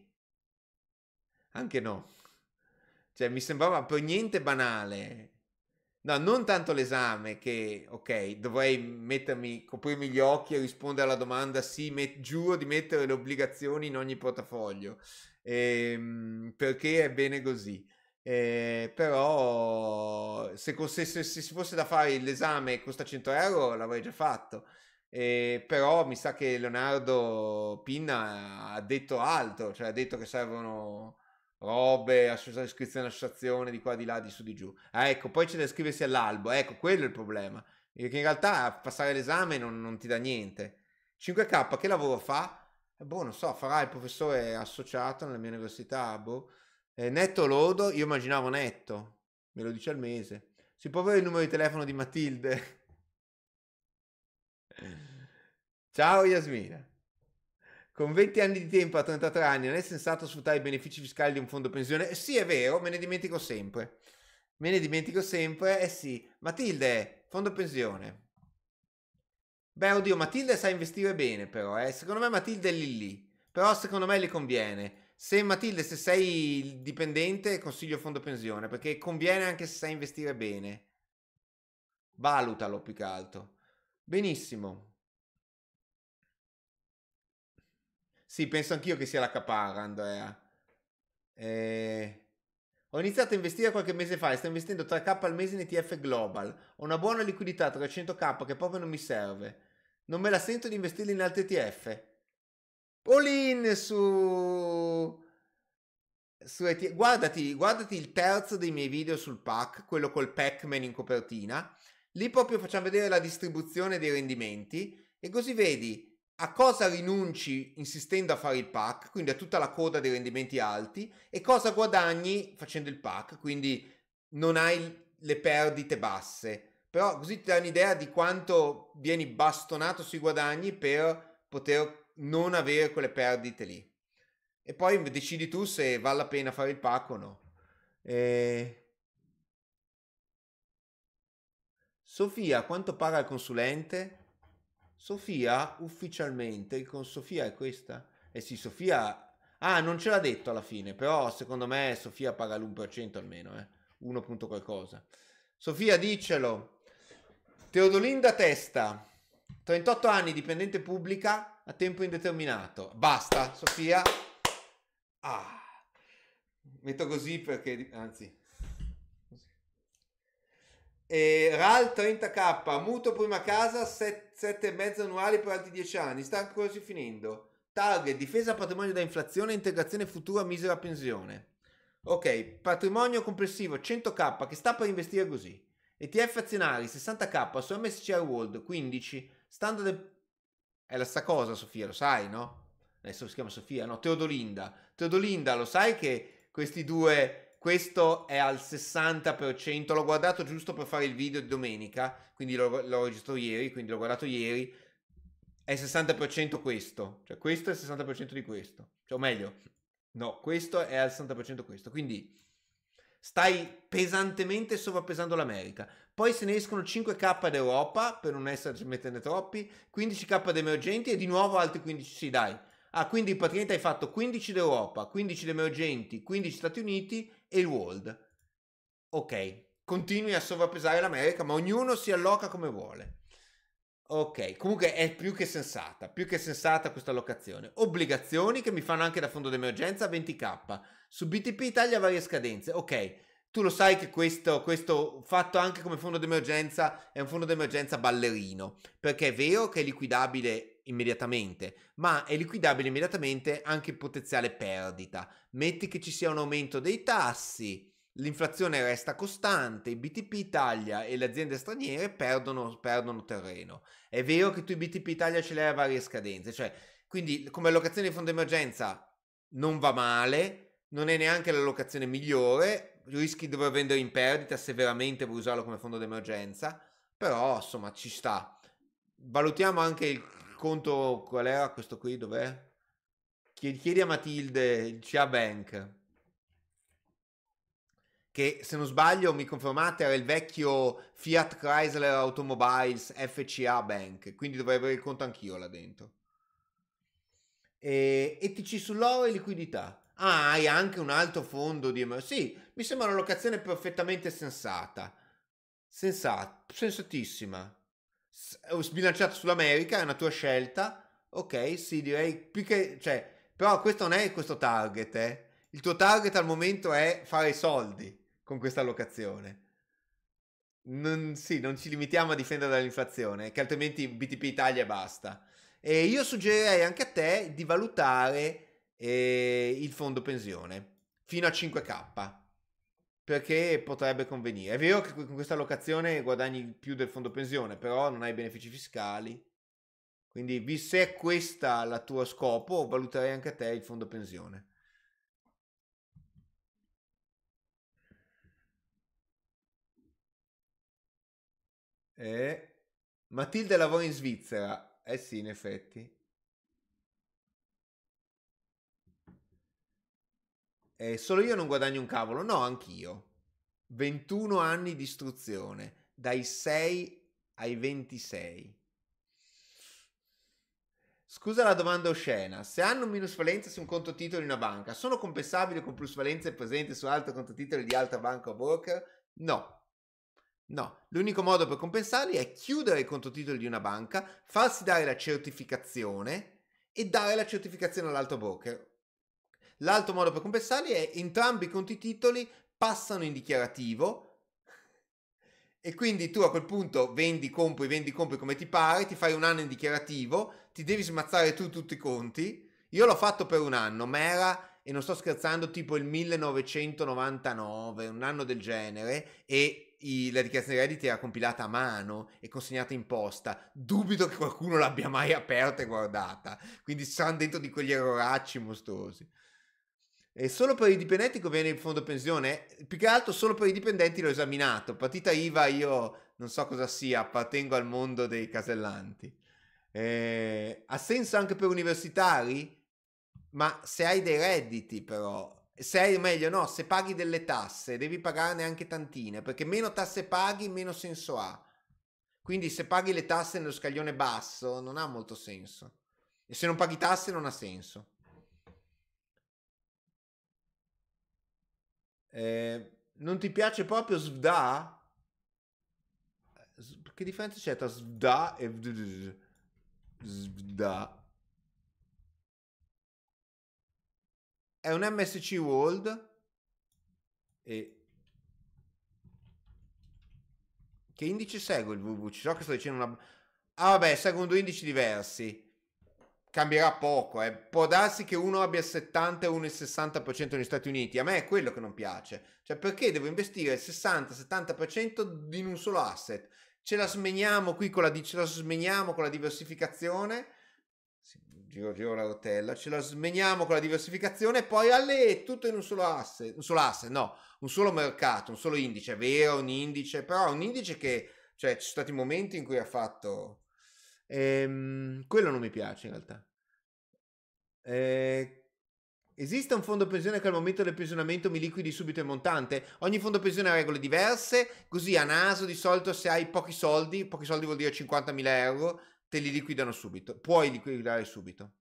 Anche no. Cioè, mi sembrava per niente banale. No, non tanto l'esame che, ok, dovrei mettermi, coprirmi gli occhi e rispondere alla domanda sì, met- giuro di mettere le obbligazioni in ogni portafoglio, ehm, perché è bene così. Eh, però se, se, se, se fosse da fare l'esame costa 100 euro l'avrei già fatto. Eh, però mi sa che Leonardo Pinna ha detto altro, cioè ha detto che servono robe, iscrizione all'associazione di qua, di là, di su, di giù. Ah, ecco, poi c'è da iscriversi all'albo, ecco, quello è il problema. Perché in realtà passare l'esame non, non ti dà niente. 5K che lavoro fa? Eh, boh, non so, farà il professore associato nella mia università, boh. Eh, netto Lodo, io immaginavo netto, me lo dice al mese. Si può avere il numero di telefono di Matilde? <laughs> Ciao Yasmina. Con 20 anni di tempo a 33 anni non è sensato sfruttare i benefici fiscali di un fondo pensione? Sì, è vero, me ne dimentico sempre. Me ne dimentico sempre, eh sì. Matilde, fondo pensione. Beh, oddio, Matilde sa investire bene però, eh. Secondo me Matilde è lì lì. Però secondo me le conviene. Se Matilde, se sei dipendente, consiglio fondo pensione perché conviene anche se sai investire bene. Valutalo più che altro. Benissimo. Sì, penso anch'io che sia la caparra, Andrea. Eh, ho iniziato a investire qualche mese fa e sto investendo 3K al mese in ETF Global. Ho una buona liquidità 300K che proprio non mi serve. Non me la sento di investirli in altri ETF. Olin su... su Eti- guardati, guardati il terzo dei miei video sul pack, quello col Pac-Man in copertina. Lì proprio facciamo vedere la distribuzione dei rendimenti e così vedi a cosa rinunci insistendo a fare il pack, quindi a tutta la coda dei rendimenti alti, e cosa guadagni facendo il pack, quindi non hai le perdite basse. Però così ti dà un'idea di quanto vieni bastonato sui guadagni per poter non avere quelle perdite lì. E poi decidi tu se vale la pena fare il pacco o no. E... Sofia, quanto paga il consulente? Sofia, ufficialmente, con Sofia è questa? Eh sì, Sofia... Ah, non ce l'ha detto alla fine, però secondo me Sofia paga l'1% almeno, eh. 1 punto qualcosa. Sofia, dicelo. Teodolinda Testa, 38 anni, dipendente pubblica, a tempo indeterminato. Basta, Sofia. Ah. Metto così perché... anzi... E RAL 30k, mutuo prima casa, 7,5 annuali per altri 10 anni, sta ancora così finendo. Target, difesa patrimonio da inflazione, integrazione futura, misera pensione. Ok, patrimonio complessivo 100k che sta per investire così. ETF azionari 60k su MSCI World 15, Stando de... È la stessa cosa, Sofia, lo sai, no? Adesso si chiama Sofia, no? Teodolinda. Teodolinda, lo sai che questi due... Questo è al 60%, l'ho guardato giusto per fare il video di domenica, quindi l'ho, l'ho registrato ieri, quindi l'ho guardato ieri. È 60% questo, cioè questo è il 60% di questo. Cioè, o meglio, no, questo è al 60% questo. Quindi stai pesantemente sovrappesando l'America. Poi se ne escono 5k d'Europa per non esserci metterne troppi, 15k d'emergenti e di nuovo altri 15. Sì, dai. Ah, quindi praticamente hai fatto 15 d'Europa, 15 d'emergenti, 15 Stati Uniti e il World. Ok, continui a sovrappesare l'America, ma ognuno si alloca come vuole. Ok, comunque è più che sensata, più che sensata questa allocazione. Obbligazioni che mi fanno anche da fondo d'emergenza 20k su BTP Italia varie scadenze. Ok, tu lo sai che questo, questo fatto anche come fondo d'emergenza è un fondo d'emergenza ballerino, perché è vero che è liquidabile immediatamente, ma è liquidabile immediatamente anche in potenziale perdita. Metti che ci sia un aumento dei tassi, l'inflazione resta costante, i BTP Italia e le aziende straniere perdono, perdono terreno. È vero che tu i BTP Italia ce l'hai a varie scadenze, cioè quindi come allocazione di fondo d'emergenza non va male, non è neanche la locazione migliore, rischi di dover vendere in perdita se veramente vuoi usarlo come fondo d'emergenza, però insomma ci sta. Valutiamo anche il conto, qual era questo qui, dov'è? Chiedi a Matilde il CA Bank, che se non sbaglio mi confermate era il vecchio Fiat Chrysler Automobiles FCA Bank, quindi dovrei avere il conto anch'io là dentro. E, ETC sull'oro e liquidità Ah, hai anche un altro fondo di emergenza. Sì, mi sembra una locazione perfettamente sensata. Sensata, sensatissima. S- sbilanciato sull'America, è una tua scelta. Ok, sì, direi più che... Cioè, però questo non è questo target, eh. Il tuo target al momento è fare i soldi con questa locazione. Non, sì, non ci limitiamo a difendere dall'inflazione, che altrimenti BTP Italia basta. E io suggerirei anche a te di valutare e il fondo pensione fino a 5k perché potrebbe convenire. È vero che con questa locazione guadagni più del fondo pensione, però non hai benefici fiscali. Quindi, se è questa la tua scopo, valuterei anche a te il fondo pensione. Eh, Matilde lavora in Svizzera. Eh sì, in effetti. Eh, solo io non guadagno un cavolo, no, anch'io. 21 anni di istruzione, dai 6 ai 26. Scusa la domanda oscena. Se hanno minusvalenza su un conto titolo di una banca, sono compensabili con plusvalenze presenti su altri conto titoli di altra banca o broker? No. No, l'unico modo per compensarli è chiudere il conto titolo di una banca, farsi dare la certificazione e dare la certificazione all'altro broker L'altro modo per compensarli è entrambi i conti titoli passano in dichiarativo e quindi tu a quel punto vendi, compri, vendi, compri come ti pare, ti fai un anno in dichiarativo, ti devi smazzare tu tutti i conti. Io l'ho fatto per un anno, ma era e non sto scherzando, tipo il 1999, un anno del genere, e i, la dichiarazione di redditi era compilata a mano e consegnata in posta. Dubito che qualcuno l'abbia mai aperta e guardata, quindi saranno dentro di quegli erroracci mostruosi. E solo per i dipendenti conviene il fondo pensione? Più che altro solo per i dipendenti l'ho esaminato. Partita IVA io non so cosa sia, appartengo al mondo dei casellanti. Eh, ha senso anche per universitari? Ma se hai dei redditi però, se hai, meglio no, se paghi delle tasse, devi pagarne anche tantine, perché meno tasse paghi, meno senso ha. Quindi se paghi le tasse nello scaglione basso non ha molto senso. E se non paghi tasse non ha senso. Eh, non ti piace proprio Svda? Eh, che differenza c'è tra Svda e Svda? È un MSC World e che indice segue il VVC? So che sto dicendo una... Ah vabbè, seguono due indici diversi cambierà poco. Eh. Può darsi che uno abbia il 70 e uno il 60% negli Stati Uniti. A me è quello che non piace. Cioè, perché devo investire il 60-70% in un solo asset? Ce la smeniamo qui con la, ce la smeniamo con la diversificazione. Giro, giro la rotella, ce la smeniamo con la diversificazione e poi alle tutto in un solo asset, un solo asset, no, un solo mercato, un solo indice, è vero, un indice, però un indice che, cioè, ci sono stati momenti in cui ha fatto Ehm, quello non mi piace in realtà. Eh, Esiste un fondo pensione che al momento del pensionamento mi liquidi subito il montante? Ogni fondo pensione ha regole diverse, così a naso di solito se hai pochi soldi, pochi soldi vuol dire 50.000 euro, te li liquidano subito, puoi liquidare subito.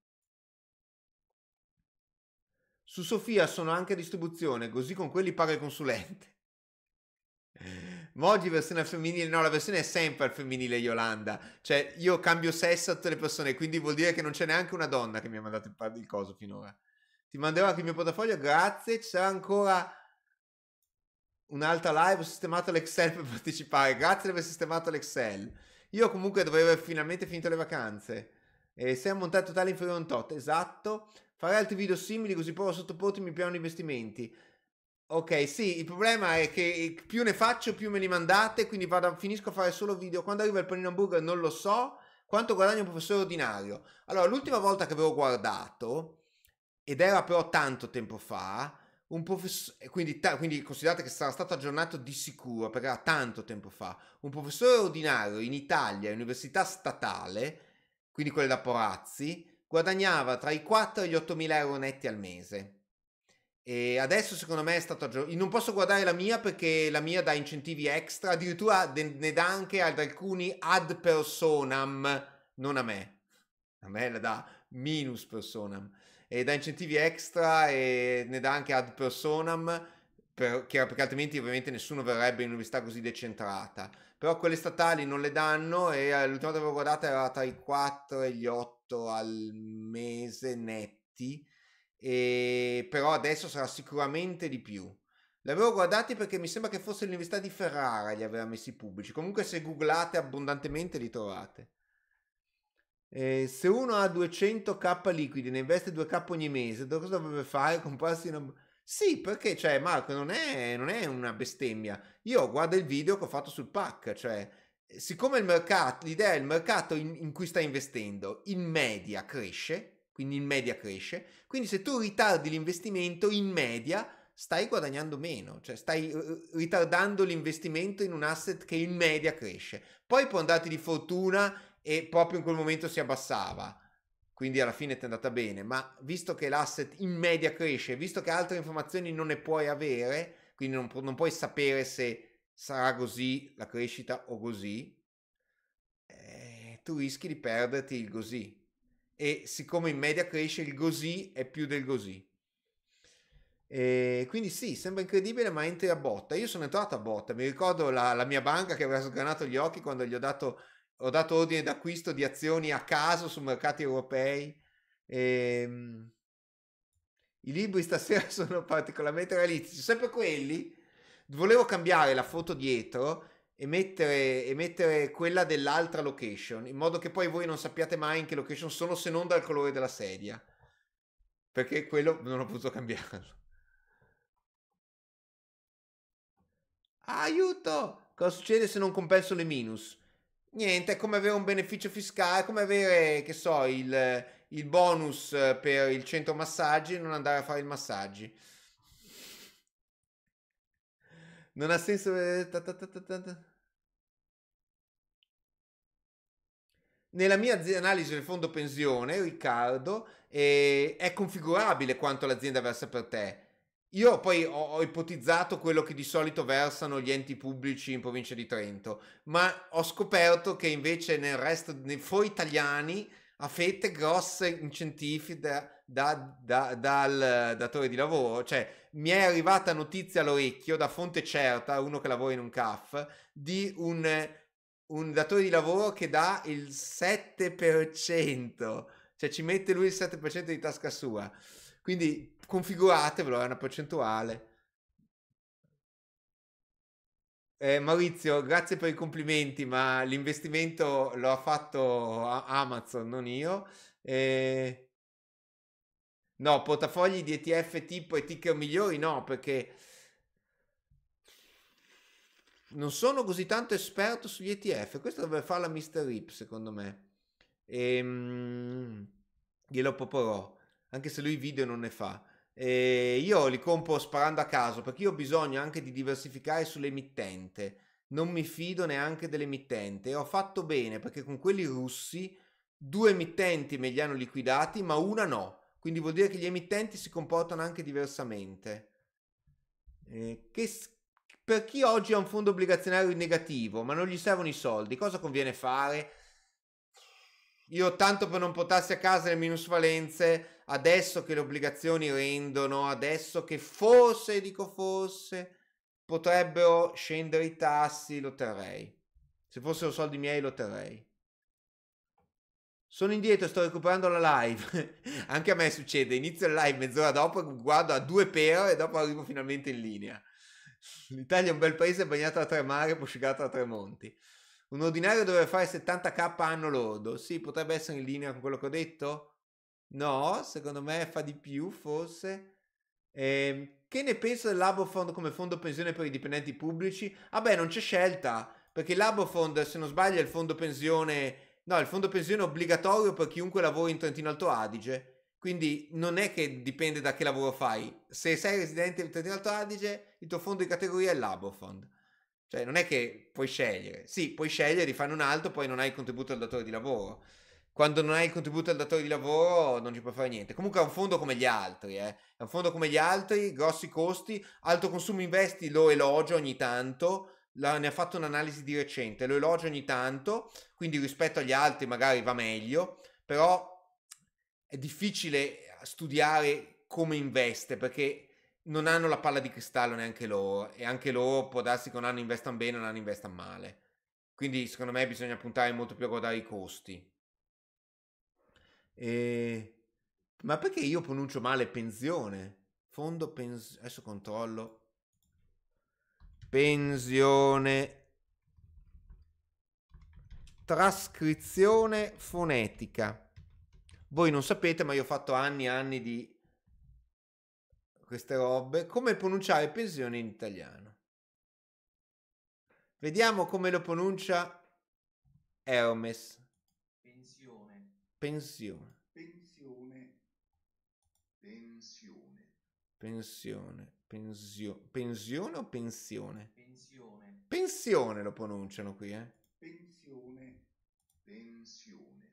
Su Sofia sono anche a distribuzione, così con quelli paga il consulente. Ma oggi versione femminile, no, la versione è sempre al femminile Yolanda. Cioè, io cambio sesso a tutte le persone, quindi vuol dire che non c'è neanche una donna che mi ha mandato il, il coso finora. Ti manderò anche il mio portafoglio, grazie. Ci sarà ancora un'altra live. Ho sistemato l'Excel <laughs> per partecipare. Grazie di aver sistemato l'Excel. Io comunque dovevo aver finalmente finito le vacanze. E sei a montare totale inferiore a un tot, esatto. Farei altri video simili così provo a sottoporti il mio piano di investimenti. Ok, sì, il problema è che più ne faccio, più me li mandate, quindi vado, finisco a fare solo video. Quando arriva il panino hamburger non lo so. Quanto guadagna un professore ordinario? Allora, l'ultima volta che avevo guardato, ed era però tanto tempo fa, un professore, quindi, ta- quindi considerate che sarà stato aggiornato di sicuro, perché era tanto tempo fa, un professore ordinario in Italia, università statale, quindi quelle da Porazzi, guadagnava tra i 4 e gli 8 mila euro netti al mese e adesso secondo me è stato aggiornato. Non posso guardare la mia perché la mia dà incentivi extra, addirittura ne dà anche ad alcuni ad personam, non a me. A me la dà minus personam. E dà incentivi extra e ne dà anche ad personam, per- perché altrimenti ovviamente nessuno verrebbe in un'università così decentrata. Però quelle statali non le danno e eh, l'ultima volta che avevo guardato era tra i 4 e gli 8 al mese netti e... però adesso sarà sicuramente di più. Li avevo guardati perché mi sembra che fosse l'Università di Ferrara li aveva messi pubblici. Comunque se googlate abbondantemente li trovate. Eh, se uno ha 200k liquidi, ne investe 2k ogni mese, cosa dovrebbe fare? <laughs> Comprarsi una... Sì, perché, cioè, Marco, non è, non è una bestemmia. Io guardo il video che ho fatto sul pack, cioè, siccome il mercato, l'idea è il mercato in, in cui sta investendo, in media cresce, quindi in media cresce. Quindi se tu ritardi l'investimento, in media stai guadagnando meno, cioè stai eh, eh, ritardando l'investimento in un asset che in media cresce. Poi può andarti di fortuna e proprio in quel momento si abbassava quindi alla fine ti è andata bene, ma visto che l'asset in media cresce, visto che altre informazioni non ne puoi avere, quindi non, pu- non puoi sapere se sarà così la crescita o così, eh, tu rischi di perderti il così e siccome in media cresce il così è più del così. E quindi sì, sembra incredibile, ma entri a botta. Io sono entrato a botta, mi ricordo la, la mia banca che aveva sgranato gli occhi quando gli ho dato, ho dato ordine d'acquisto di azioni a caso su mercati europei. E, ehm, I libri stasera <laughs> sono particolarmente realistici, sempre quelli. Volevo cambiare la foto dietro e mettere, e mettere quella dell'altra location, in modo che poi voi non sappiate mai in che location sono se non dal colore della sedia, perché quello non ho potuto cambiarlo. Aiuto! Cosa succede se non compenso le minus? Niente, è come avere un beneficio fiscale, è come avere, che so, il, il bonus per il centro massaggi e non andare a fare i massaggi. Non ha senso... Eh, ta, Nella mia analisi del fondo pensione, Riccardo, eh, è configurabile quanto l'azienda versa per te. Io poi ho, ho, ipotizzato quello che di solito versano gli enti pubblici in provincia di Trento, ma ho scoperto che invece nel resto, nei fuori italiani, a fette grosse incentivi da, da, da, dal datore di lavoro. Cioè, mi è arrivata notizia all'orecchio da fonte certa, uno che lavora in un CAF, di un un datore di lavoro che dà il 7%, cioè ci mette lui il 7% di tasca sua. Quindi configuratevelo, è una percentuale. Eh, Maurizio, grazie per i complimenti, ma l'investimento lo ha fatto Amazon, non io. Eh... No, portafogli di ETF tipo e ticker migliori no, perché non sono così tanto esperto sugli ETF. Questo dovrebbe farla Mr. Rip, secondo me. E, mm, glielo proporrò, anche se lui video non ne fa. E eh, io li compro sparando a caso perché io ho bisogno anche di diversificare sull'emittente. Non mi fido neanche dell'emittente. E ho fatto bene perché con quelli russi due emittenti me li hanno liquidati, ma una no. Quindi vuol dire che gli emittenti si comportano anche diversamente. Eh, che schifo per chi oggi ha un fondo obbligazionario negativo, ma non gli servono i soldi, cosa conviene fare? Io tanto per non portarsi a casa le minusvalenze, adesso che le obbligazioni rendono, adesso che forse, dico forse, potrebbero scendere i tassi, lo terrei. Se fossero soldi miei lo terrei. Sono indietro, sto recuperando la live. <laughs> Anche a me succede, inizio la live mezz'ora dopo, guardo a due per e dopo arrivo finalmente in linea. L'Italia è un bel paese bagnato da tre mare e prosciugato da tre monti. Un ordinario dovrebbe fare 70k anno lordo. Sì, potrebbe essere in linea con quello che ho detto. No, secondo me fa di più, forse. Eh, che ne penso del Labofond come fondo pensione per i dipendenti pubblici? Vabbè, ah non c'è scelta, perché il Labofond, se non sbaglio, è il fondo pensione... No, il fondo pensione obbligatorio per chiunque lavori in Trentino Alto Adige quindi non è che dipende da che lavoro fai. Se sei residente del Trentino Alto Adige, il tuo fondo di categoria è il Labo Fund. Cioè, non è che puoi scegliere. Sì, puoi scegliere di fare un altro, poi non hai il contributo al datore di lavoro. Quando non hai il contributo al datore di lavoro non ci puoi fare niente. Comunque è un fondo come gli altri, eh. È un fondo come gli altri, grossi costi, alto consumo investi, lo elogio ogni tanto, la, ne ha fatto un'analisi di recente, lo elogio ogni tanto, quindi rispetto agli altri magari va meglio, però è difficile eh, studiare come investe perché non hanno la palla di cristallo neanche loro e anche loro può darsi che un anno investano bene e un anno investano male. Quindi secondo me bisogna puntare molto più a guardare i costi. E... Ma perché io pronuncio male pensione? Fondo pensione. Adesso controllo. Pensione. Trascrizione fonetica. Voi non sapete, ma io ho fatto anni e anni di queste robe. Come pronunciare pensione in italiano? Vediamo come lo pronuncia Hermes. Pensione. Pensione. Pensione. Pensione. Pensione. Pensio- pensione o pensione? Pensione. Pensione lo pronunciano qui, eh? Pensione. Pensione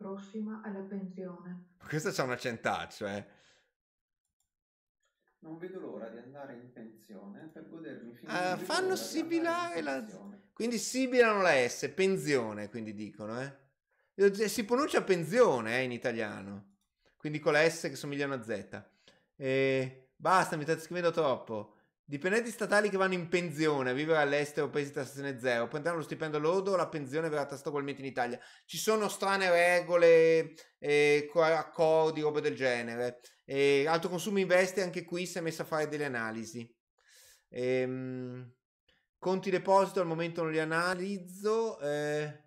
prossima alla pensione. Questo c'è un accentaccio, eh. Non vedo l'ora di andare in pensione per godermi fino uh, ah, Fanno sibilare la... Quindi sibilano la S, pensione, quindi dicono, eh. Si pronuncia pensione, eh, in italiano. Quindi con la S che somiglia a una Z. E... Eh, basta, mi state scrivendo troppo. Dipendenti statali che vanno in pensione a vivere all'estero o paesi tassazione zero prenderanno lo stipendio lordo o la pensione verrà tassata ugualmente in Italia. Ci sono strane regole, eh, accordi, roba del genere. Eh, alto consumo investe anche qui si è messa a fare delle analisi. Ehm, conti deposito al momento non li analizzo. Eh,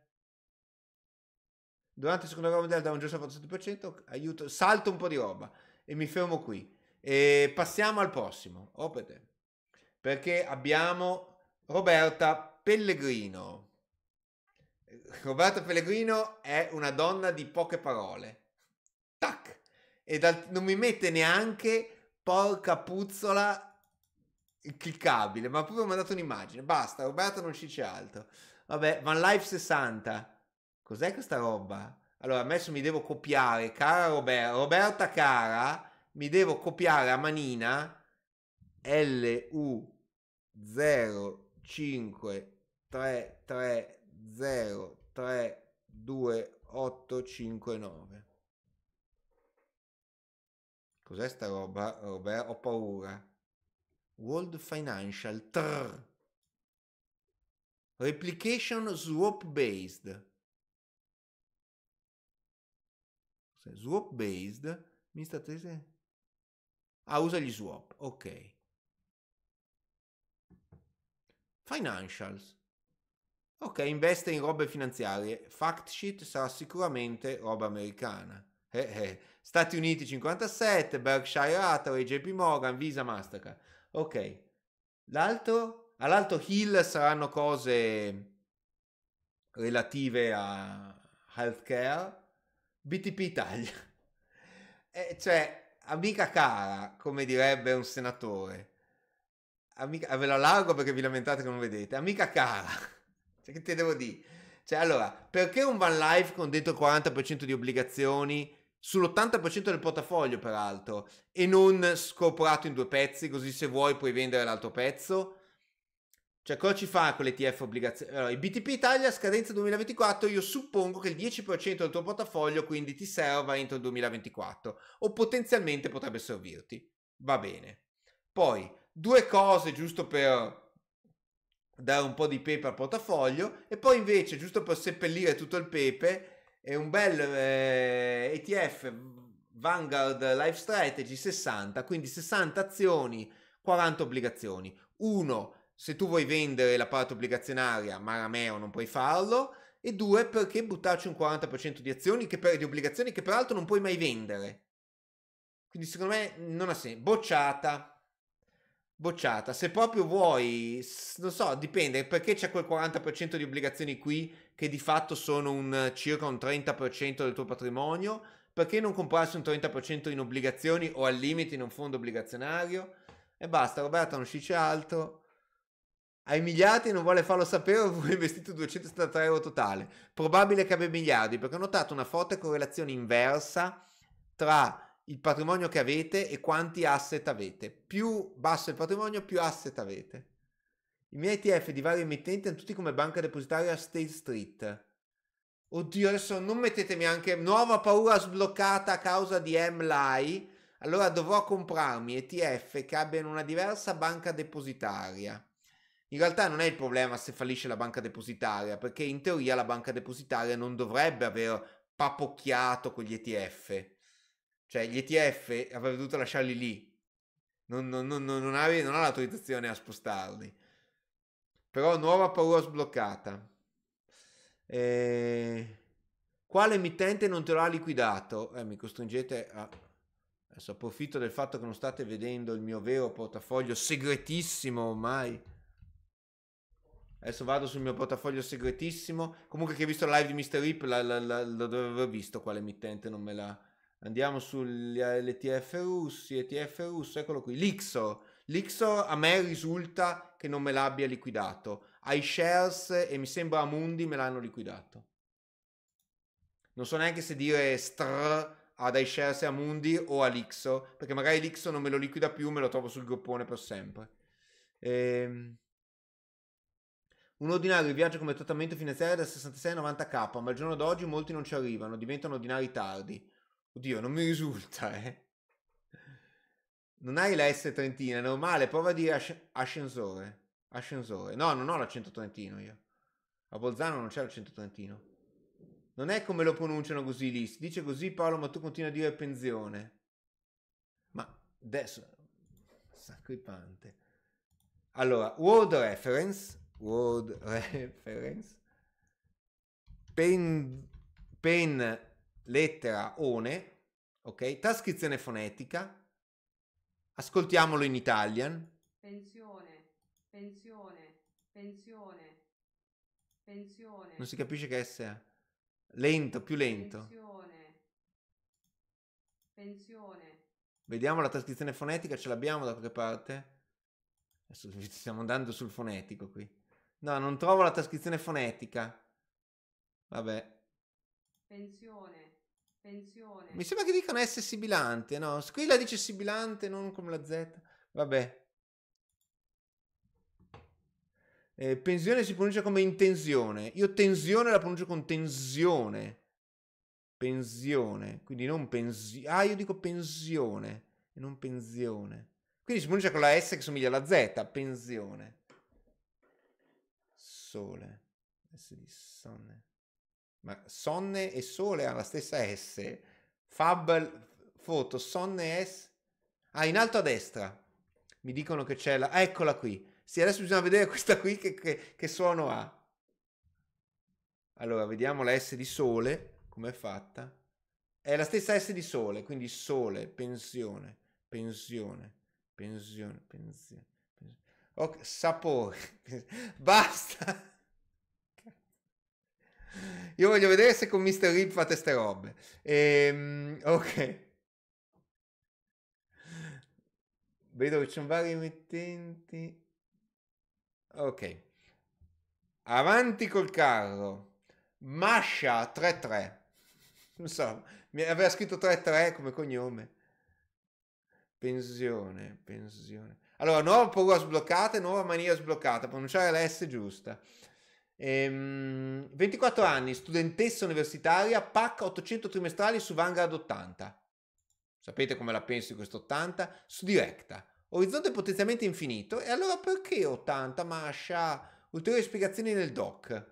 durante la seconda guerra mondiale da un giusto al 7%, aiuto, salto un po' di roba e mi fermo qui. E passiamo al prossimo. Opete perché abbiamo Roberta Pellegrino. Roberta Pellegrino è una donna di poche parole. Tac! E dal, non mi mette neanche porca puzzola cliccabile, ma proprio mi ha dato un'immagine. Basta, Roberta non ci c'è altro. Vabbè, Van Life 60. Cos'è questa roba? Allora, adesso mi devo copiare, cara Roberta, Roberta cara, mi devo copiare a manina L U 0 5 3 3 0 3 2 8 5 9 cos'è sta roba Robert ho paura World Financial Trrr. Replication Swap Based Swap Based mi state ah usa gli swap ok Financials. Ok, investe in robe finanziarie. Fact sheet sarà sicuramente roba americana. Eh, eh. Stati Uniti 57, Berkshire Hathaway, JP Morgan, Visa, Mastercard. Ok. L'altro? All'alto Hill saranno cose relative a healthcare. BTP Italia. <laughs> Eh, cioè, amica cara, come direbbe un senatore amica, ve lo largo perché vi lamentate che non vedete, amica cara, <laughs> cioè, che te devo dire? Cioè, allora, perché un van life con dentro il 40% di obbligazioni, sull'80% del portafoglio peraltro, e non scorporato in due pezzi, così se vuoi puoi vendere l'altro pezzo? Cioè, cosa ci fa con l'ETF obbligazioni? Allora, il BTP Italia scadenza 2024, io suppongo che il 10% del tuo portafoglio quindi ti serva entro il 2024, o potenzialmente potrebbe servirti. Va bene. Poi, due cose giusto per dare un po' di pepe al portafoglio e poi invece giusto per seppellire tutto il pepe è un bel eh, ETF Vanguard Life Strategy 60 quindi 60 azioni 40 obbligazioni uno se tu vuoi vendere la parte obbligazionaria ma Rameo non puoi farlo e due perché buttarci un 40% di azioni che per, di obbligazioni che peraltro non puoi mai vendere quindi secondo me non ha senso bocciata bocciata. Se proprio vuoi, non so, dipende perché c'è quel 40% di obbligazioni qui che di fatto sono un, circa un 30% del tuo patrimonio. Perché non comprarsi un 30% in obbligazioni o al limite in un fondo obbligazionario? E basta, Roberta, non c'è altro. Hai miliardi e non vuole farlo sapere o <laughs> vuole investito 273 euro totale. Probabile che abbia miliardi perché ho notato una forte correlazione inversa tra il patrimonio che avete e quanti asset avete. Più basso il patrimonio, più asset avete. I miei ETF di vari emittenti hanno tutti come banca depositaria State Street. Oddio, adesso non mettetemi anche nuova paura sbloccata a causa di MLI. Allora dovrò comprarmi ETF che abbiano una diversa banca depositaria. In realtà non è il problema se fallisce la banca depositaria, perché in teoria la banca depositaria non dovrebbe aver papocchiato quegli ETF cioè, gli ETF avrebbe dovuto lasciarli lì. Non, non, non, non ha, non ha l'autorizzazione a spostarli. Però nuova paura sbloccata. Eh, quale emittente non te l'ha liquidato? Eh, mi costringete a... Adesso approfitto del fatto che non state vedendo il mio vero portafoglio segretissimo ormai. Adesso vado sul mio portafoglio segretissimo. Comunque che ho visto la live di Mr. Rip, lo la, aver visto quale emittente non me l'ha Andiamo sugli ETF russi, ETF russo, eccolo qui, l'Ixor. L'Ixor a me risulta che non me l'abbia liquidato. ai shares e mi sembra a Mundi me l'hanno liquidato. Non so neanche se dire str ad iShares e a Mundi o a all'Ixor, perché magari l'Ixor non me lo liquida più, me lo trovo sul groppone per sempre. Ehm... Un ordinario viaggia come trattamento finanziario da 66 a 90k, ma al giorno d'oggi molti non ci arrivano, diventano ordinari tardi. Oddio, non mi risulta, eh. Non hai la S trentina, normale, prova a dire asc- ascensore. Ascensore. No, non ho la trentino io. A Bolzano non c'è la trentino. Non è come lo pronunciano così lì. Si dice così Paolo, ma tu continui a dire pensione. Ma adesso... Sacripante. Allora, word reference. Word <laughs> reference. Pen... Pen lettera one, ok? Trascrizione fonetica. Ascoltiamolo in Italian. Pensione, pensione, pensione, pensione. Non si capisce che S è. Lento, più lento. Pensione, pensione. Vediamo la trascrizione fonetica, ce l'abbiamo da qualche parte? Adesso <laughs> stiamo andando sul fonetico qui. No, non trovo la trascrizione fonetica. Vabbè. Pensione, Pensione. Mi sembra che dicano S sibilante, no? Qui la dice sibilante, non come la Z. Vabbè. Eh, pensione si pronuncia come intenzione. Io tensione la pronuncio con tensione. Pensione. Quindi non pensione. Ah, io dico pensione e non pensione. Quindi si pronuncia con la S che somiglia alla Z. Pensione. Sole. S di sonne. Ma sonne e sole ha la stessa S. Fab, foto, sonne S. Ah, in alto a destra. Mi dicono che c'è la... Ah, eccola qui. Sì, adesso bisogna vedere <laughs> questa qui che, che, che suono ha. Allora, vediamo la S di sole, come è fatta. È la stessa S di sole, quindi sole, pensione, pensione, pensione, pensione. pensione. Ok, sapore. <laughs> Basta. Io voglio vedere se con Mr. Rip fate ste robe. Ehm, ok. Vedo che ci sono vari emittenti. Ok. Avanti col carro. Masha 33. Non so, mi aveva scritto 33 come cognome. Pensione, pensione. Allora, nuova paura sbloccata e nuova mania sbloccata. Pronunciare l'S giusta. Ehm, 24 anni, studentessa universitaria, PAC 800 trimestrali su Vanguard 80. Sapete come la penso di questo 80? Su Directa. Orizzonte potenzialmente infinito. E allora perché 80 mascia? Ulteriori spiegazioni nel doc.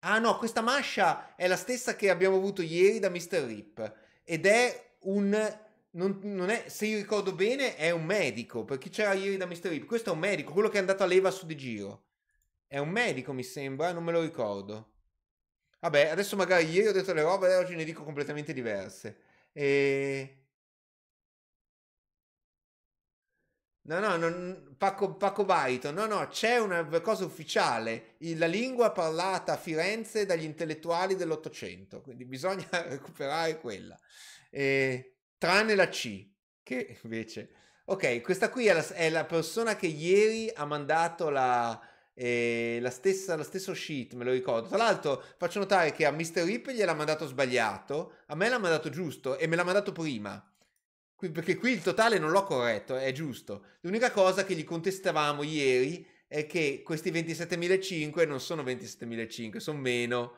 Ah no, questa mascia è la stessa che abbiamo avuto ieri da Mr. Rip. Ed è un... Non, non è, se io ricordo bene, è un medico. Per chi c'era ieri da Mr. Rip, questo è un medico, quello che è andato a leva su di giro. È un medico, mi sembra, eh, non me lo ricordo. Vabbè, adesso magari ieri ho detto le robe e oggi ne dico completamente diverse. E... No, no, non, Paco, Paco Baito, no, no, c'è una cosa ufficiale, la lingua parlata a Firenze dagli intellettuali dell'Ottocento, quindi bisogna <laughs> recuperare quella, eh, tranne la C, che invece... Ok, questa qui è la, è la persona che ieri ha mandato la, e la stessa, la stessa sheet, me lo ricordo. Tra l'altro, faccio notare che a Mr. Rip gliel'ha mandato sbagliato, a me l'ha mandato giusto e me l'ha mandato prima. Qui, perché qui il totale non l'ho corretto, è giusto. L'unica cosa che gli contestavamo ieri è che questi 27.500 non sono 27.500, sono meno.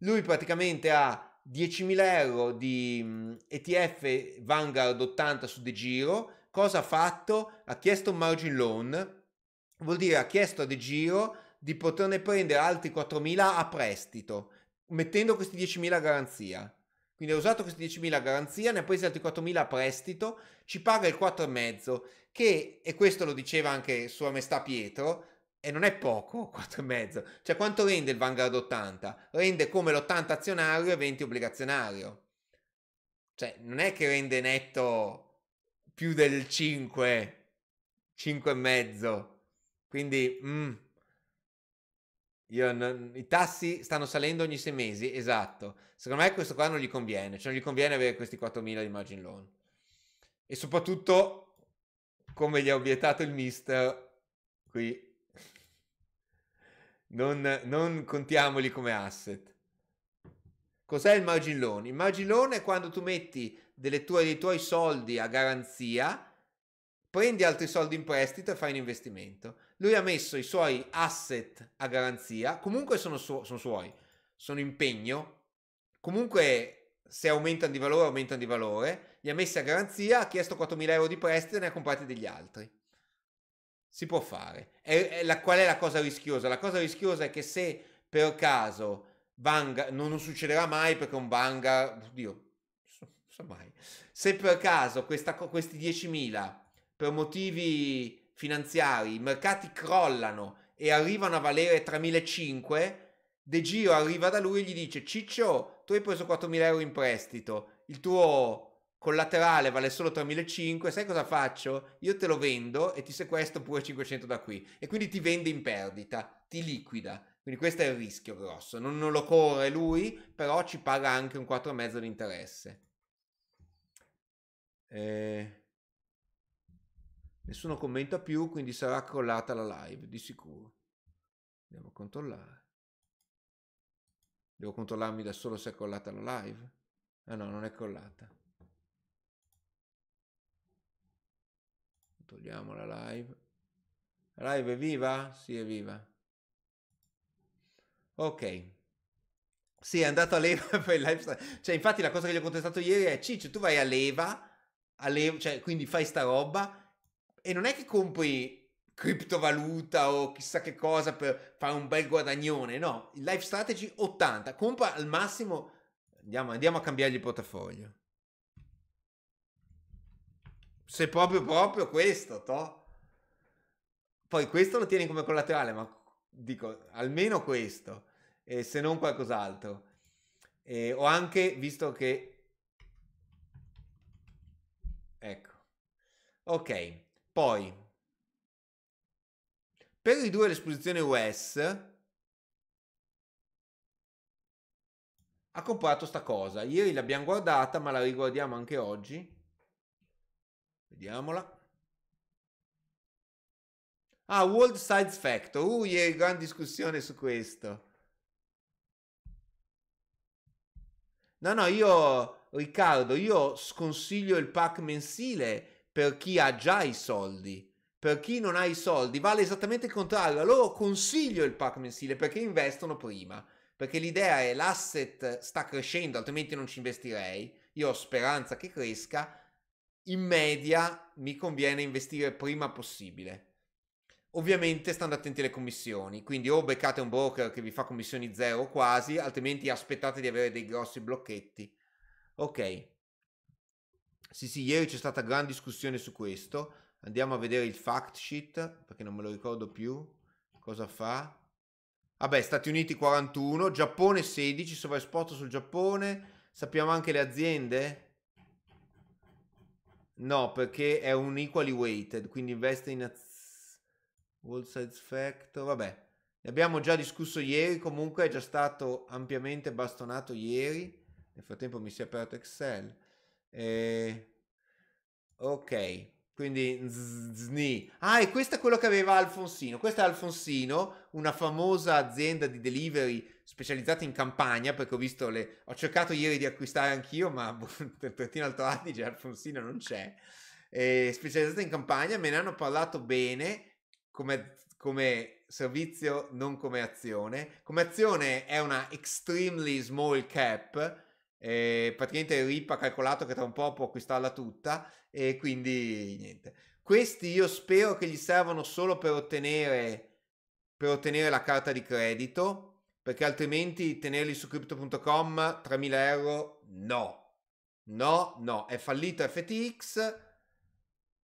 Lui praticamente ha 10.000 euro di ETF Vanguard 80 su De Giro. Cosa ha fatto? Ha chiesto un margin loan vuol dire ha chiesto a De Giro di poterne prendere altri 4.000 a prestito, mettendo questi 10.000 a garanzia. Quindi ha usato questi 10.000 a garanzia, ne ha presi altri 4.000 a prestito, ci paga il 4,5, che, e questo lo diceva anche Sua Maestà Pietro, e non è poco, 4,5. <laughs> Cioè quanto rende il Vanguard 80? Rende come l'80 azionario e 20 obbligazionario. Cioè non è che rende netto più del 5, 5,5. Quindi mm, non, i tassi stanno salendo ogni sei mesi, esatto. Secondo me questo qua non gli conviene, cioè non gli conviene avere questi 4.000 di margin loan. E soprattutto, come gli ha obiettato il mister, qui non, non contiamoli come asset. Cos'è il margin loan? Il margin loan è quando tu metti tue, dei tuoi soldi a garanzia, prendi altri soldi in prestito e fai un investimento. Lui ha messo i suoi asset a garanzia, comunque sono, su- sono suoi, sono impegno, comunque se aumentano di valore, aumentano di valore, li ha messi a garanzia, ha chiesto 4.000 euro di prestito e ne ha comprati degli altri. Si può fare. E, e la, qual è la cosa rischiosa? La cosa rischiosa è che se per caso Vanguard, non, non succederà mai perché un Vanguard, oddio, so mai. Se per caso questa, questi 10.000 per motivi finanziari, i mercati crollano e arrivano a valere 3.500, De Giro arriva da lui e gli dice Ciccio, tu hai preso 4.000 euro in prestito, il tuo collaterale vale solo 3.500, sai cosa faccio? Io te lo vendo e ti sequestro pure 500 da qui. E quindi ti vende in perdita, ti liquida. Quindi questo è il rischio grosso. Non, non lo corre lui, però ci paga anche un 4,5 di interesse. Eh... Nessuno commenta più, quindi sarà collata la live, di sicuro. Andiamo a controllare. Devo controllarmi da solo se è collata la live. Ah no, non è collata. Togliamo la live. La live è viva? Sì, è viva. Ok. Sì, è andato a leva <laughs> per il lifestyle. Cioè, infatti la cosa che gli ho contestato ieri è Ciccio, tu vai a leva, a leva cioè, quindi fai sta roba e non è che compri criptovaluta o chissà che cosa per fare un bel guadagnone, no, il life strategy 80, compra al massimo, andiamo, andiamo a cambiargli il portafoglio. Se proprio proprio questo, to. Poi questo lo tieni come collaterale, ma dico almeno questo, eh, se non qualcos'altro. Eh, ho anche visto che... Ecco. Ok. Poi, per ridurre l'esposizione US, ha comprato sta cosa. Ieri l'abbiamo guardata, ma la riguardiamo anche oggi. Vediamola. Ah, World Size Factor. Uh, ieri gran discussione su questo. No, no, io, Riccardo, io sconsiglio il pack mensile per chi ha già i soldi. Per chi non ha i soldi vale esattamente il contrario. Allora consiglio il pack mensile perché investono prima. Perché l'idea è l'asset sta crescendo, altrimenti non ci investirei. Io ho speranza che cresca. In media mi conviene investire prima possibile. Ovviamente stando attenti alle commissioni, quindi o beccate un broker che vi fa commissioni zero quasi, altrimenti aspettate di avere dei grossi blocchetti. Ok. Sì, sì, ieri c'è stata gran discussione su questo. Andiamo a vedere il fact sheet, perché non me lo ricordo più. Cosa fa? Vabbè, Stati Uniti 41, Giappone 16, sovraesposto sul Giappone. Sappiamo anche le aziende? No, perché è un equally weighted, quindi investe in az... World Size Factor. Vabbè, ne abbiamo già discusso ieri, comunque è già stato ampiamente bastonato ieri. Nel frattempo mi si è aperto Excel. Eh, ok, quindi Zni. Ah, e questo è quello che aveva Alfonsino. Questa è Alfonsino, una famosa azienda di delivery specializzata in campagna, perché ho visto le... Ho cercato ieri di acquistare anch'io, ma boh, <laughs> per Trentino Alto Adige Alfonsino non c'è. Eh, specializzata in campagna, me ne hanno parlato bene come, come servizio, non come azione. Come azione è una extremely small cap, e praticamente RIP ha calcolato che tra un po' può acquistarla tutta e quindi niente. Questi io spero che gli servano solo per ottenere, per ottenere la carta di credito, perché altrimenti tenerli su crypto.com 3.000 euro no. No, no, è fallito FTX.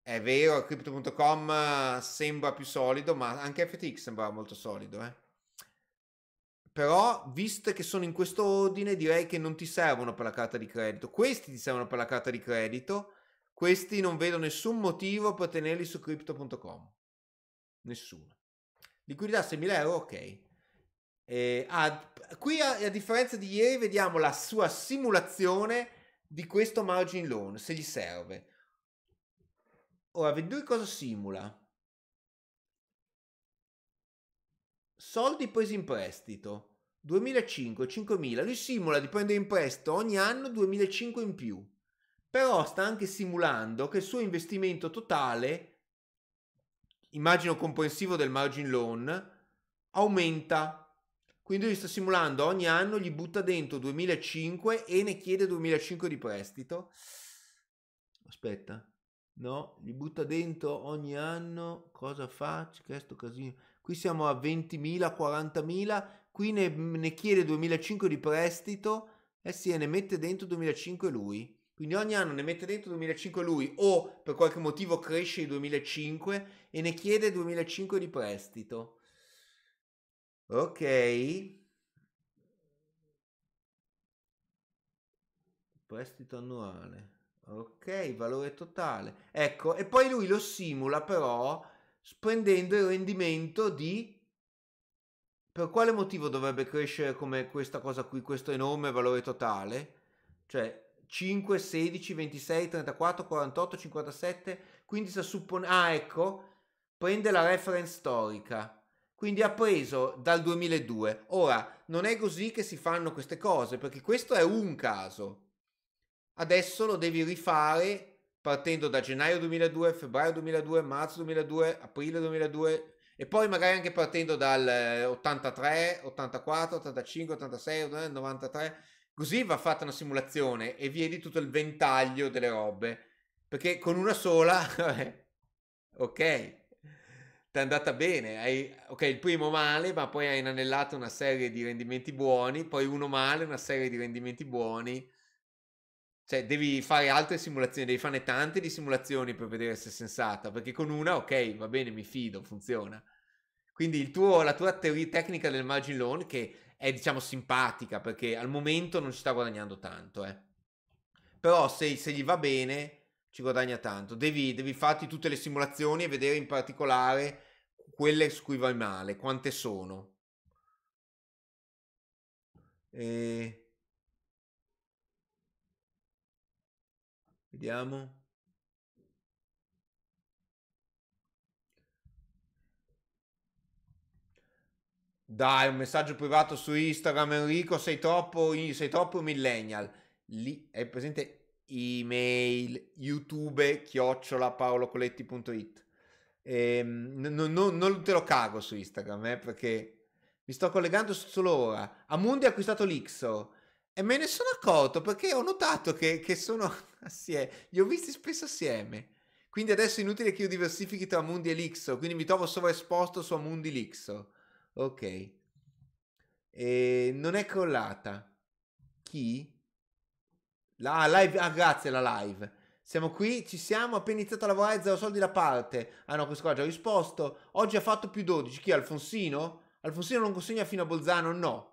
È vero, crypto.com sembra più solido, ma anche FTX sembrava molto solido, eh però visto che sono in questo ordine direi che non ti servono per la carta di credito questi ti servono per la carta di credito questi non vedo nessun motivo per tenerli su crypto.com nessuno liquidità 6.000 euro eh, ok eh, ah, qui a, a, differenza di ieri vediamo la sua simulazione di questo margin loan se gli serve ora vediamo cosa simula soldi presi in prestito. 2005, 5000, lui simula di prendere in prestito ogni anno 2005 in più, però sta anche simulando che il suo investimento totale, immagino comprensivo del margin loan, aumenta. Quindi lui sta simulando ogni anno, gli butta dentro 2005 e ne chiede 2005 di prestito. Aspetta, no, gli butta dentro ogni anno, cosa fa? C'è questo casino qui siamo a 20.000, 40.000, qui ne, ne chiede 2.500 di prestito, eh sì, e ne mette dentro 2.500 lui. Quindi ogni anno ne mette dentro 2.500 lui o per qualche motivo cresce i 2.500 e ne chiede 2.500 di prestito. Ok. Prestito annuale. Ok, valore totale. Ecco, e poi lui lo simula però prendendo il rendimento di per quale motivo dovrebbe crescere come questa cosa qui, questo enorme valore totale? Cioè 5, 16, 26, 34, 48, 57, quindi sta supponendo... Ah, ecco, prende la reference storica. Quindi ha preso dal 2002. Ora, non è così che si fanno queste cose, perché questo è un caso. Adesso lo devi rifare partendo da gennaio 2002, febbraio 2002, marzo 2002, aprile 2002 e poi magari anche partendo dal 83, 84, 85, 86, 93. Così va fatta una simulazione e vedi tutto il ventaglio delle robe. Perché con una sola, <laughs> ok, ti è andata bene. Hai, ok, il primo male, ma poi hai inanellato una serie di rendimenti buoni, poi uno male, una serie di rendimenti buoni cioè, devi fare altre simulazioni, devi fare tante di simulazioni per vedere se è sensata, perché con una, ok, va bene, mi fido, funziona. Quindi tuo, la tua teoria tecnica del margin loan, che è, diciamo, simpatica, perché al momento non ci sta guadagnando tanto, eh. Però se, se gli va bene, ci guadagna tanto. Devi, devi farti tutte le simulazioni e vedere in particolare quelle su cui vai male, quante sono. E... Vediamo. Dai, un messaggio privato su Instagram, Enrico, sei troppo, sei troppo millennial. Lì è presente email, youtube, chiocciola, paolocoletti.it. Non, ehm, non, non, te lo cago su Instagram, eh, perché mi sto collegando solo ora. Amundi ha acquistato l'Ixo e me ne sono accorto perché ho notato che, che sono assieme, li ho visti spesso assieme. Quindi adesso è inutile che io diversifichi tra Mundi e Lixo, quindi mi trovo sovraesposto su Mundi Lixo. Ok. E non è crollata. Chi? La ah, live, ah grazie la live. Siamo qui, ci siamo, appena iniziato a lavorare, zero soldi da parte. Ah no, questo qua ha già risposto. Oggi ha fatto più 12. Chi? Alfonsino? Alfonsino non consegna fino a Bolzano? No.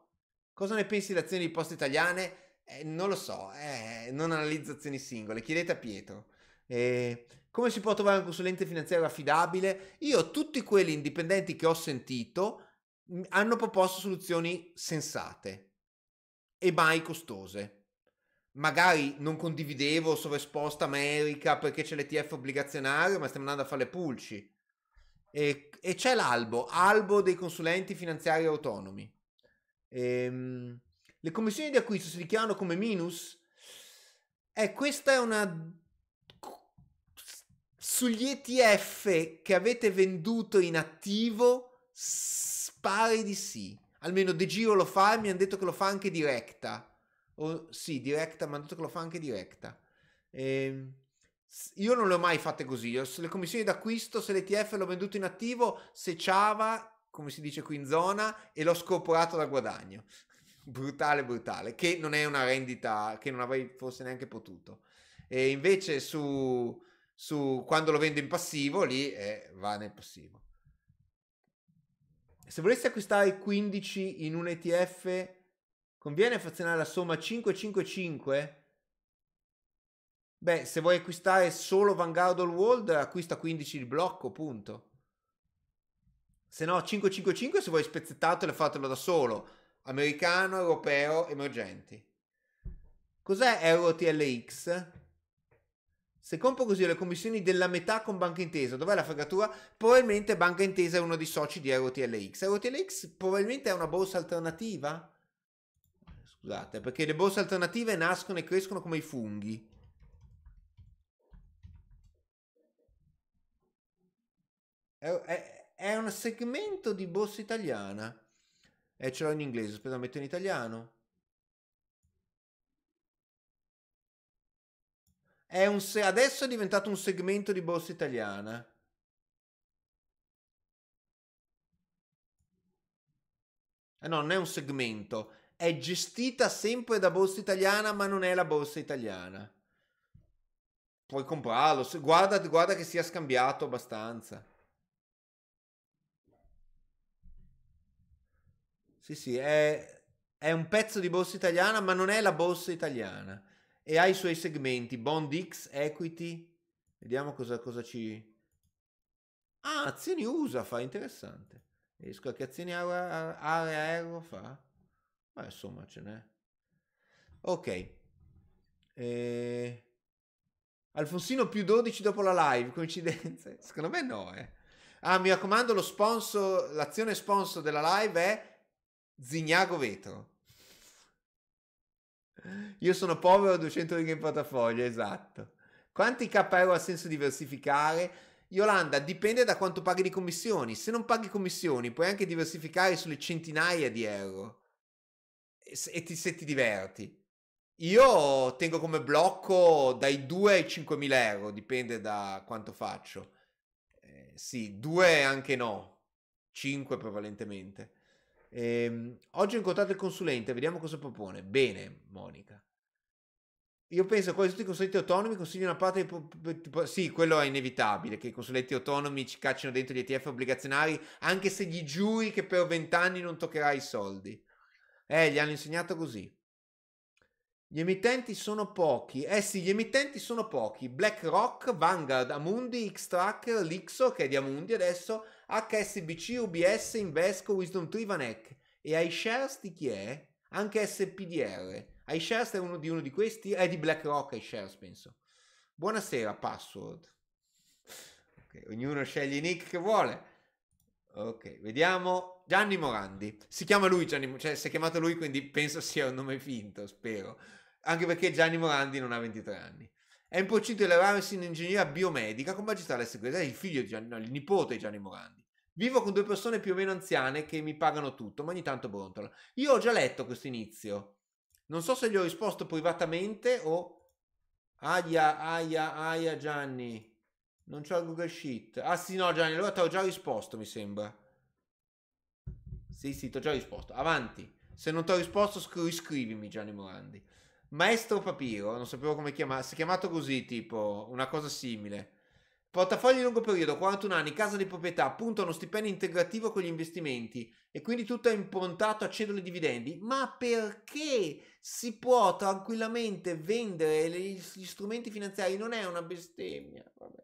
Cosa ne pensi delle azioni di Poste Italiane? Eh, non lo so, eh, non analizzazioni singole, chiedete a Pietro. Eh, come si può trovare un consulente finanziario affidabile? Io tutti quelli indipendenti che ho sentito mm, hanno proposto soluzioni sensate e mai costose. Magari non condividevo sovraesposta America perché c'è l'ETF obbligazionario, ma stiamo andando a fare le pulci. E, e c'è l'albo, albo dei consulenti finanziari autonomi. Ehm le commissioni di acquisto si dichiarano come minus? Eh, questa è una... Sugli ETF che avete venduto in attivo, spari di sì. Almeno De Giro lo fa e mi hanno detto che lo fa anche diretta. O, sì, diretta, mi hanno detto che lo fa anche diretta. Ehm... Io non le ho mai fatte così. Io, le commissioni d'acquisto, se l'ETF l'ho venduto in attivo, se ciava, come si dice qui in zona, e l'ho scorporato da guadagno brutale brutale che non è una rendita che non avrei forse neanche potuto e invece su, su quando lo vendo in passivo lì eh, va nel passivo se volessi acquistare 15 in un ETF conviene frazionare la somma 555 beh se vuoi acquistare solo Vanguard All World acquista 15 il blocco punto se no 555 se vuoi spezzettatelo e fatelo da solo americano, europeo, emergenti. Cos'è Euro TLX? Se compro così le commissioni della metà con Banca Intesa, dov'è la fregatura? Probabilmente Banca Intesa è uno dei soci di EuroTLX. EuroTLX probabilmente è una borsa alternativa? Scusate, perché le borse alternative nascono e crescono come i funghi. è un segmento di borsa italiana. E ce l'ho in inglese, aspetta, metto in italiano. È un se- adesso è diventato un segmento di borsa italiana. Eh no, non è un segmento, è gestita sempre da borsa italiana, ma non è la borsa italiana. Puoi comprarlo, guarda, guarda che sia scambiato abbastanza. Sì, sì, è, è un pezzo di borsa italiana, ma non è la borsa italiana. E ha i suoi segmenti, Bond X, Equity. Vediamo cosa, cosa ci... Ah, azioni USA fa, interessante. Riesco a che azioni area, area euro fa? Beh, insomma, ce n'è. Ok. Eh... Alfonsino più 12 dopo la live, coincidenze? Secondo me no, eh. Ah, mi raccomando, lo sponsor, l'azione sponsor della live è Zignago Vetro. Io sono povero, 200 righe in portafoglio, esatto. Quanti K ha senso diversificare? Yolanda, dipende da quanto paghi di commissioni. Se non paghi commissioni, puoi anche diversificare sulle centinaia di euro. E, se ti, se ti diverti. Io tengo come blocco dai 2 ai 5.000 euro, dipende da quanto faccio. Eh, sì, 2 anche no, 5 prevalentemente. Ehm, oggi ho incontrato il consulente, vediamo cosa propone. Bene, Monica. Io penso che quasi tutti i consulenti autonomi consigliano una parte... Di... Sì, quello è inevitabile, che i consulenti autonomi ci cacciano dentro gli ETF obbligazionari, anche se gli giuri che per vent'anni non toccherà i soldi. Eh, gli hanno insegnato così. Gli emittenti sono pochi. Eh sì, gli emittenti sono pochi. BlackRock, Vanguard, Amundi, X-Tracker, Lixo, che è di Amundi adesso, HSBC, UBS, Invesco, Wisdom Tree, Vanek. E iShares di chi è? Anche SPDR. iShares è uno di, uno di questi? È di BlackRock iShares, penso. Buonasera, password. Okay, ognuno sceglie i nick che vuole. Ok, vediamo. Gianni Morandi. Si chiama lui Gianni, cioè si è chiamato lui, quindi penso sia un nome finto, spero. Anche perché Gianni Morandi non ha 23 anni. È in procinto di laurearsi in ingegneria biomedica con magistrale e segreteria, il figlio di Gianni, no, il nipote di Gianni Morandi. Vivo con due persone più o meno anziane che mi pagano tutto, ma ogni tanto brontolano. Io ho già letto questo inizio. Non so se gli ho risposto privatamente o... Aia, aia, aia Gianni. Non c'ho il Google Sheet. Ah sì, no Gianni, allora ti ho già risposto, mi sembra. Sì, sì, ti ho già risposto. Avanti. Se non ti ho risposto, scri- scrivimi Gianni Morandi. Maestro Papiro, non sapevo come chiamarsi, si è chiamato così, tipo, una cosa simile. Portafogli lungo periodo, 41 anni, casa di proprietà, appunto a uno stipendio integrativo con gli investimenti e quindi tutto è improntato a cedole dividendi. Ma perché si può tranquillamente vendere gli strumenti finanziari? Non è una bestemmia. Vabbè.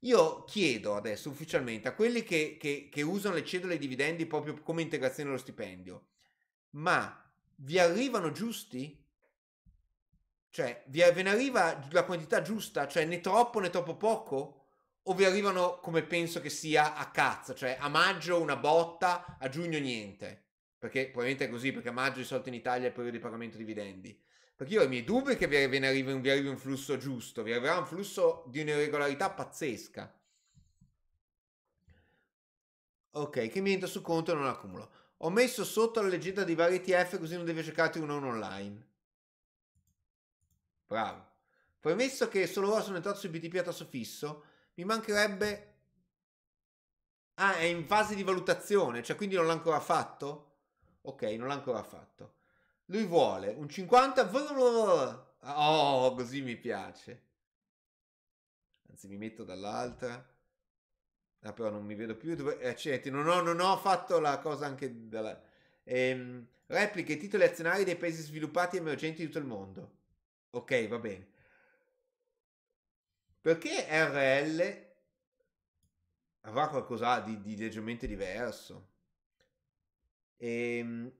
Io chiedo adesso ufficialmente a quelli che, che, che usano le cedole e dividendi proprio come integrazione dello stipendio, ma vi arrivano giusti? Cioè, vi, ve ne arriva la quantità giusta? Cioè, né troppo né troppo poco? O vi arrivano come penso che sia a cazzo? Cioè, a maggio una botta, a giugno niente. Perché probabilmente è così, perché a maggio di solito in Italia è il periodo di pagamento di dividendi. Perché io ho i miei dubbi che vi arrivi, un, vi arrivi un flusso giusto, vi arriverà un flusso di un'irregolarità pazzesca. Ok, che mi entra su conto e non accumulo. Ho messo sotto la leggenda di vari ETF così non devi cercarti uno online. Bravo. Premesso che solo ora sono entrato su BTP a tasso fisso, mi mancherebbe... Ah, è in fase di valutazione, cioè quindi non l'ha ancora fatto? Ok, non l'ha ancora fatto. Lui vuole un 50... Oh, così mi piace. Anzi, mi metto dall'altra. Ah, però non mi vedo più. Dove... Accetti, eh, non ho, non ho fatto la cosa anche dalla... Ehm, repliche, titoli azionari dei paesi sviluppati e emergenti di tutto il mondo. Ok, va bene. Perché RL avrà qualcosa di, di leggermente diverso? E, ehm,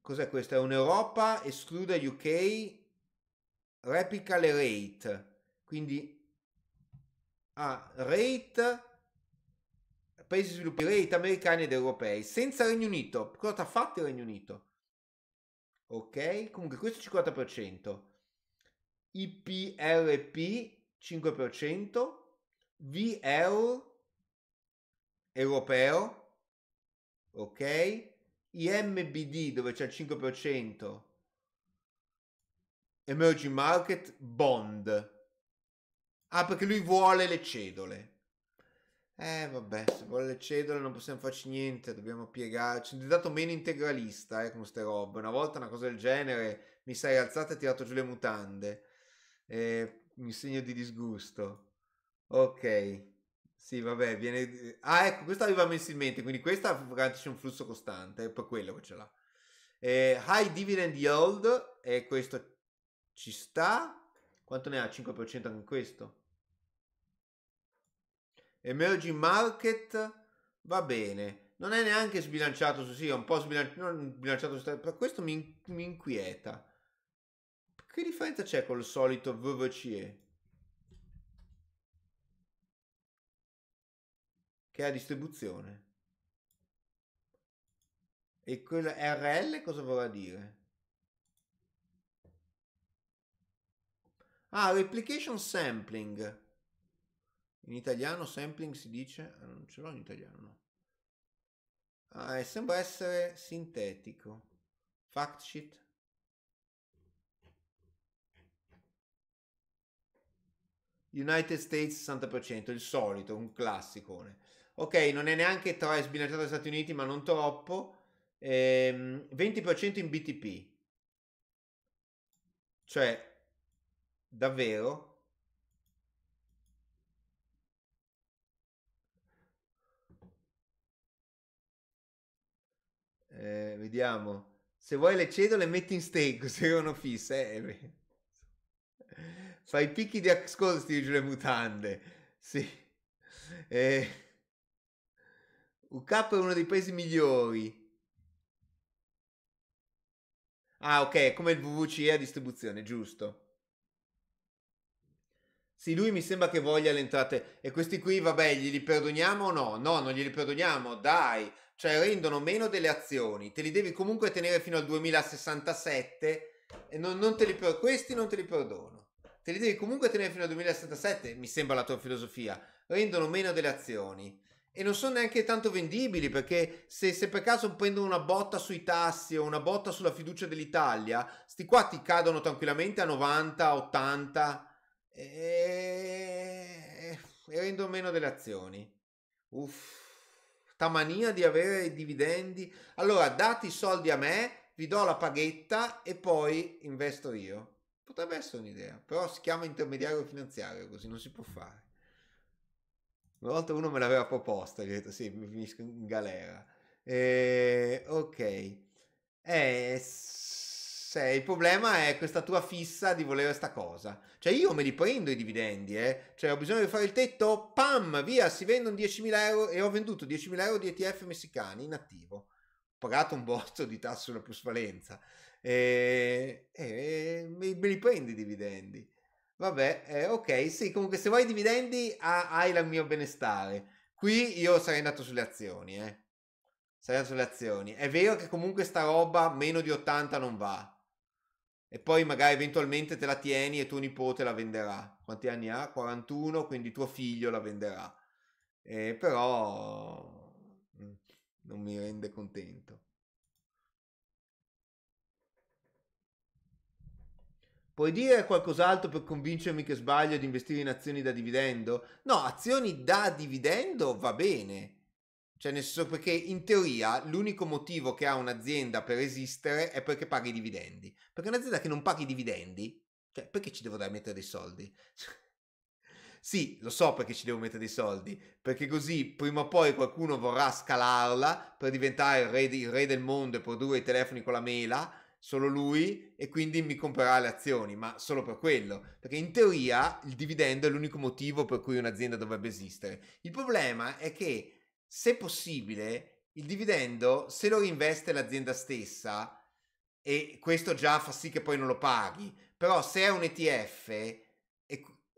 cos'è questa? È un'Europa, escluda UK, replica le rate. Quindi a ah, rate paesi sviluppati, rate americani ed europei, senza Regno Unito. Cosa ha fatto il Regno Unito? ok? Comunque questo 50%, IPRP 5%, VR europeo, ok? IMBD dove c'è il 5%, Emerging Market Bond. Ah, perché lui vuole le cedole. Eh vabbè, se vuole le cedole non possiamo farci niente, dobbiamo piegarci. È dato meno integralista eh, con queste robe. Una volta una cosa del genere mi sei alzata e tirato giù le mutande. Eh, un segno di disgusto. Ok. Sì, vabbè, viene... Eh, ah, ecco, questa aveva messo in mente, quindi questa garantisce un flusso costante, è per quello che ce l'ha. Eh, high dividend yield, e questo ci sta. Quanto ne ha? 5% anche questo? Emerging market va bene, non è neanche sbilanciato su sì, è un po' sbilanciato, sbilanciato su però questo mi, mi inquieta. Che differenza c'è col solito VVCE? Che è distribuzione. E quella RL cosa vorrà dire? Ah, replication sampling. In italiano sampling si dice... Ah, non ce l'ho in italiano, no. Ah, sembra essere sintetico. Fact sheet. United States 60%, il solito, un classicone. Ok, non è neanche tra è sbilanciato agli Stati Uniti, ma non troppo. Ehm, 20% in BTP. Cioè, davvero, Eh, vediamo. Se vuoi le cedole, metti in stake, così sono fisse. Eh. eh Fai picchi di ascolti giù le mutande. Sì. Eh. UK è uno dei paesi migliori. Ah, ok, come il VVC a distribuzione, giusto. Sì, lui mi sembra che voglia le entrate. E questi qui, vabbè, glieli perdoniamo o no? No, non glieli perdoniamo, dai cioè rendono meno delle azioni, te li devi comunque tenere fino al 2067 e non, non te li per questi non te li perdono. Te li devi comunque tenere fino al 2067, mi sembra la tua filosofia. Rendono meno delle azioni e non sono neanche tanto vendibili perché se, se, per caso prendono una botta sui tassi o una botta sulla fiducia dell'Italia, sti qua ti cadono tranquillamente a 90, 80 e, e rendono meno delle azioni. Uff ta mania di avere i dividendi. Allora, dati i soldi a me, vi do la paghetta e poi investo io. Potrebbe essere un'idea, però si chiama intermediario finanziario, così non si può fare. Una volta uno me l'aveva proposta, gli ho detto sì, mi finisco in galera. Eh, ok. Eh, sei, il problema è questa tua fissa di volere sta cosa. Cioè io me li prendo i dividendi, eh. Cioè ho bisogno di fare il tetto, pam, via, si vendono 10.000 euro e ho venduto 10.000 euro di ETF messicani in attivo. Ho pagato un botto di tasso sulla plusvalenza. E, e me, me, li prendo i dividendi. Vabbè, eh, ok, sì, comunque se vuoi i dividendi ah, hai il mio benestare. Qui io sarei andato sulle azioni, eh. Sarei andato sulle azioni. È vero che comunque sta roba meno di 80 non va e poi magari eventualmente te la tieni e tuo nipote la venderà. Quanti anni ha? 41, quindi tuo figlio la venderà. Eh, però mm, non mi rende contento. Puoi dire qualcos'altro per convincermi che sbaglio di investire in azioni da dividendo? No, azioni da dividendo va bene. Cioè, nel senso perché in teoria l'unico motivo che ha un'azienda per esistere è perché paghi i dividendi. Perché un'azienda che non paghi i dividendi, cioè, perché ci devo dare mettere dei soldi? <laughs> sì, lo so perché ci devo mettere dei soldi, perché così prima o poi qualcuno vorrà scalarla per diventare il re, di, il re del mondo e produrre i telefoni con la mela, solo lui, e quindi mi comprerà le azioni, ma solo per quello, perché in teoria il dividendo è l'unico motivo per cui un'azienda dovrebbe esistere. Il problema è che se possibile, il dividendo se lo reinveste l'azienda stessa e questo già fa sì che poi non lo paghi, però se è un ETF,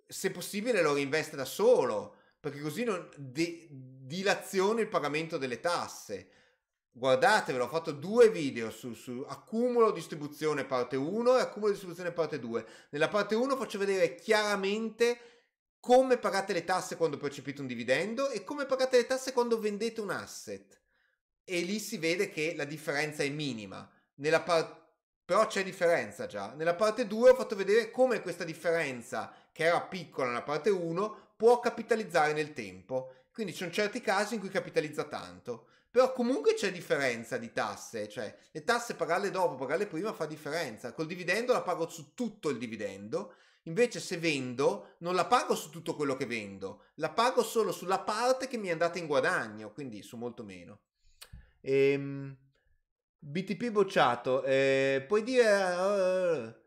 se possibile lo reinveste da solo, perché così non de, dilazione il pagamento delle tasse. Guardatevelo, ho fatto due video su, su accumulo distribuzione parte 1 e accumulo distribuzione parte 2. Nella parte 1 faccio vedere chiaramente come pagate le tasse quando percepite un dividendo e come pagate le tasse quando vendete un asset. E lì si vede che la differenza è minima. Par... Però c'è differenza già. Nella parte 2 ho fatto vedere come questa differenza, che era piccola nella parte 1, può capitalizzare nel tempo. Quindi ci sono certi casi in cui capitalizza tanto. Però comunque c'è differenza di tasse, cioè le tasse pagarle dopo, pagarle prima fa differenza. Col dividendo la pago su tutto il dividendo Invece se vendo, non la pago su tutto quello che vendo, la pago solo sulla parte che mi è andata in guadagno, quindi su molto meno. Ehm, BTP bocciato, eh, puoi dire... Uh,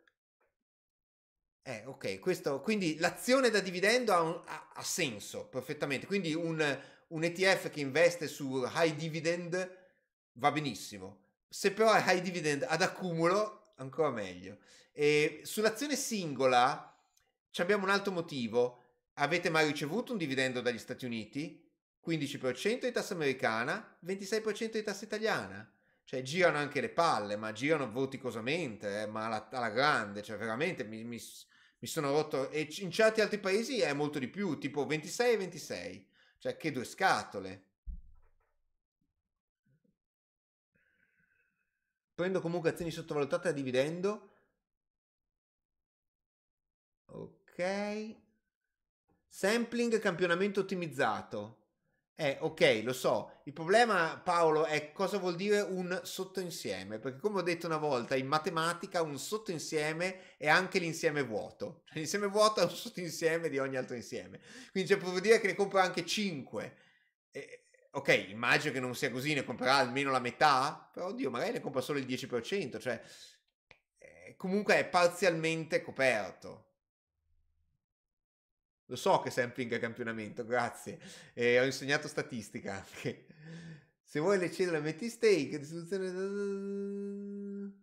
eh, ok, questo, quindi l'azione da dividendo ha, un, ha, ha senso perfettamente, quindi un, un ETF che investe su high dividend va benissimo, se però è high dividend ad accumulo ancora meglio. E sull'azione singola abbiamo un altro motivo. Avete mai ricevuto un dividendo dagli Stati Uniti? 15% di tassa americana, 26% di tassa italiana. Cioè girano anche le palle, ma girano vorticosamente, eh, ma alla, alla, grande, cioè veramente mi, mi, mi, sono rotto. E in certi altri paesi è molto di più, tipo 26 e 26. Cioè che due scatole. Prendo comunque azioni sottovalutate a dividendo Ok. Sampling campionamento ottimizzato. Eh, ok, lo so. Il problema, Paolo, è cosa vuol dire un sottoinsieme. Perché, come ho detto una volta, in matematica un sottoinsieme è anche l'insieme vuoto. <laughs> L'insieme vuoto è un sottoinsieme di ogni altro insieme. Quindi, cioè, vuol dire che ne compro anche 5. Eh, ok, immagino che non sia così, ne comprerà almeno la metà. Però, oddio, magari ne compra solo il 10%. Cioè, eh, comunque è parzialmente coperto. Lo so che sampling è campionamento, grazie. Eh, ho insegnato statistica anche. Se vuoi le cellule metti stake, distribuzione...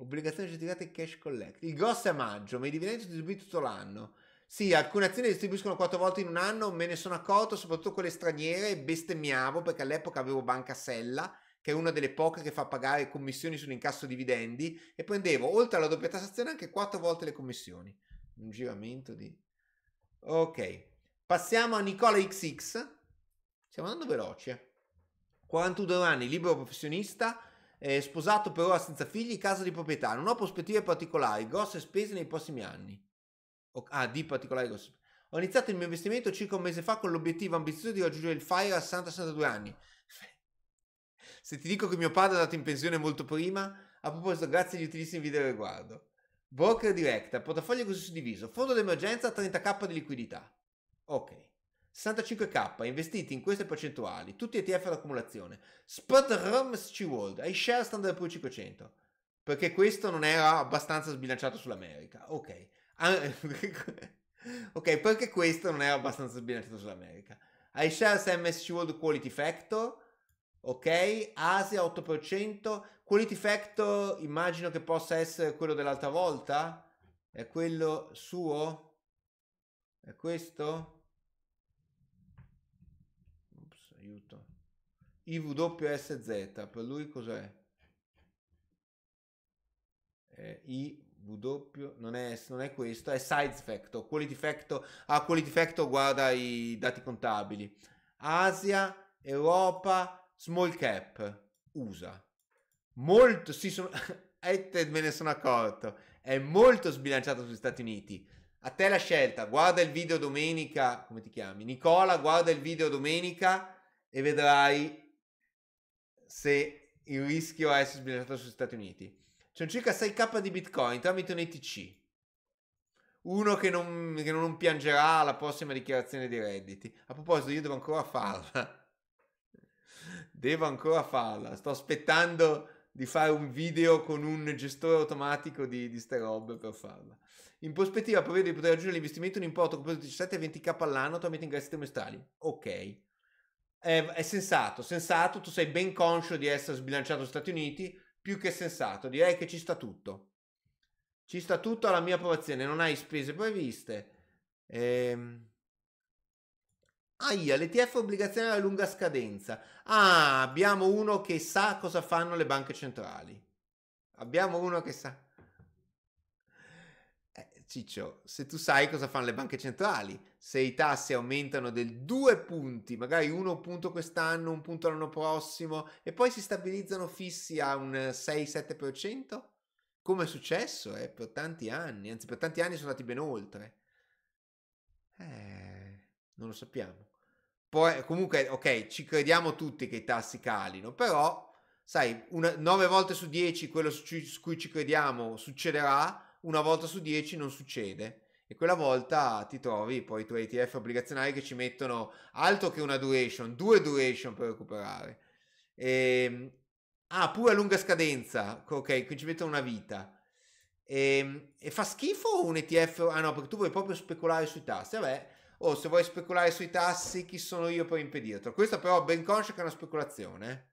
Obbligazioni certificate e cash collect. Il gross è a maggio, ma i dividendi sono distribuiti tutto l'anno. Sì, alcune aziende distribuiscono quattro volte in un anno, me ne sono accorto, soprattutto quelle straniere, bestemmiavo perché all'epoca avevo Banca Sella che è una delle poche che fa pagare commissioni sull'incasso dividendi, e prendevo, oltre alla doppia tassazione, anche quattro volte le commissioni. Un giramento di... Ok, passiamo a Nicola XX. Stiamo andando veloce. Eh. 42 anni, libero professionista, eh, sposato per ora senza figli, casa di proprietà. Non ho prospettive particolari, grosse spese nei prossimi anni. O, ah, di particolari grosse spese. Ho iniziato il mio investimento circa un mese fa con l'obiettivo ambizioso di raggiungere il FIRE a 60-62 anni. Se ti dico che mio padre è andato in pensione molto prima, a proposito, grazie agli utilissimi video al riguardo. Broker diretta, portafoglio così suddiviso, fondo d'emergenza 30k di liquidità. Ok. 65k investiti in queste percentuali, tutti ETF ad accumulazione. Spot RMS C World, iShares Standard pure 500. Perché questo non era abbastanza sbilanciato sull'America. Ok. Ah, <laughs> ok, perché questo non era abbastanza sbilanciato sull'America. Hai iShares MSC World Quality Factor ok? Asia 8%, quality factor immagino che possa essere quello dell'altra volta, è quello suo? È questo? Ops, aiuto. IWSZ, per lui cos'è? Eh, IW non è, non è questo, è size factor, quality factor, ah, quality factor guarda i dati contabili. Asia, Europa, small cap USA. Molto, sì, sono, <laughs> me ne sono accorto, è molto sbilanciato sugli Stati Uniti. A te la scelta, guarda il video domenica, come ti chiami? Nicola, guarda il video domenica e vedrai se il rischio è essere sbilanciato sugli Stati Uniti. C'è un circa 6k di Bitcoin tramite un ETC. Uno che non, che non piangerà alla prossima dichiarazione dei redditi. A proposito, io devo ancora farla Devo ancora farla. Sto aspettando di fare un video con un gestore automatico di, queste robe per farla. In prospettiva prevede di poter raggiungere l'investimento in un importo compreso di 17 20k all'anno tramite ingressi trimestrali. Ok. È, è, sensato, sensato, tu sei ben conscio di essere sbilanciato negli Stati Uniti, più che sensato, direi che ci sta tutto. Ci sta tutto alla mia approvazione, non hai spese previste. Ehm... Aia, l'ETF obbligazionario a lunga scadenza. Ah, abbiamo uno che sa cosa fanno le banche centrali. Abbiamo uno che sa. Eh, Ciccio, se tu sai cosa fanno le banche centrali, se i tassi aumentano del 2 punti, magari 1 punto quest'anno, 1 punto l'anno prossimo, e poi si stabilizzano fissi a un 6-7%, come è successo eh, per tanti anni, anzi per tanti anni sono andati ben oltre. Eh, non lo sappiamo. Poi, comunque, ok, ci crediamo tutti che i tassi calino, però, sai, una, 9 volte su 10 quello su, su cui ci crediamo succederà, una volta su 10 non succede. E quella volta ti trovi poi i tuoi ETF obbligazionari che ci mettono altro che una duration, due duration per recuperare. E, ehm, ah, pure a lunga scadenza, ok, qui ci mettono una vita. E, ehm, e fa schifo un ETF? Ah no, perché tu vuoi proprio speculare sui tassi. Vabbè, oh, se vuoi speculare sui tassi, chi sono io per impedirtelo? Questa però ben conscia che è una speculazione.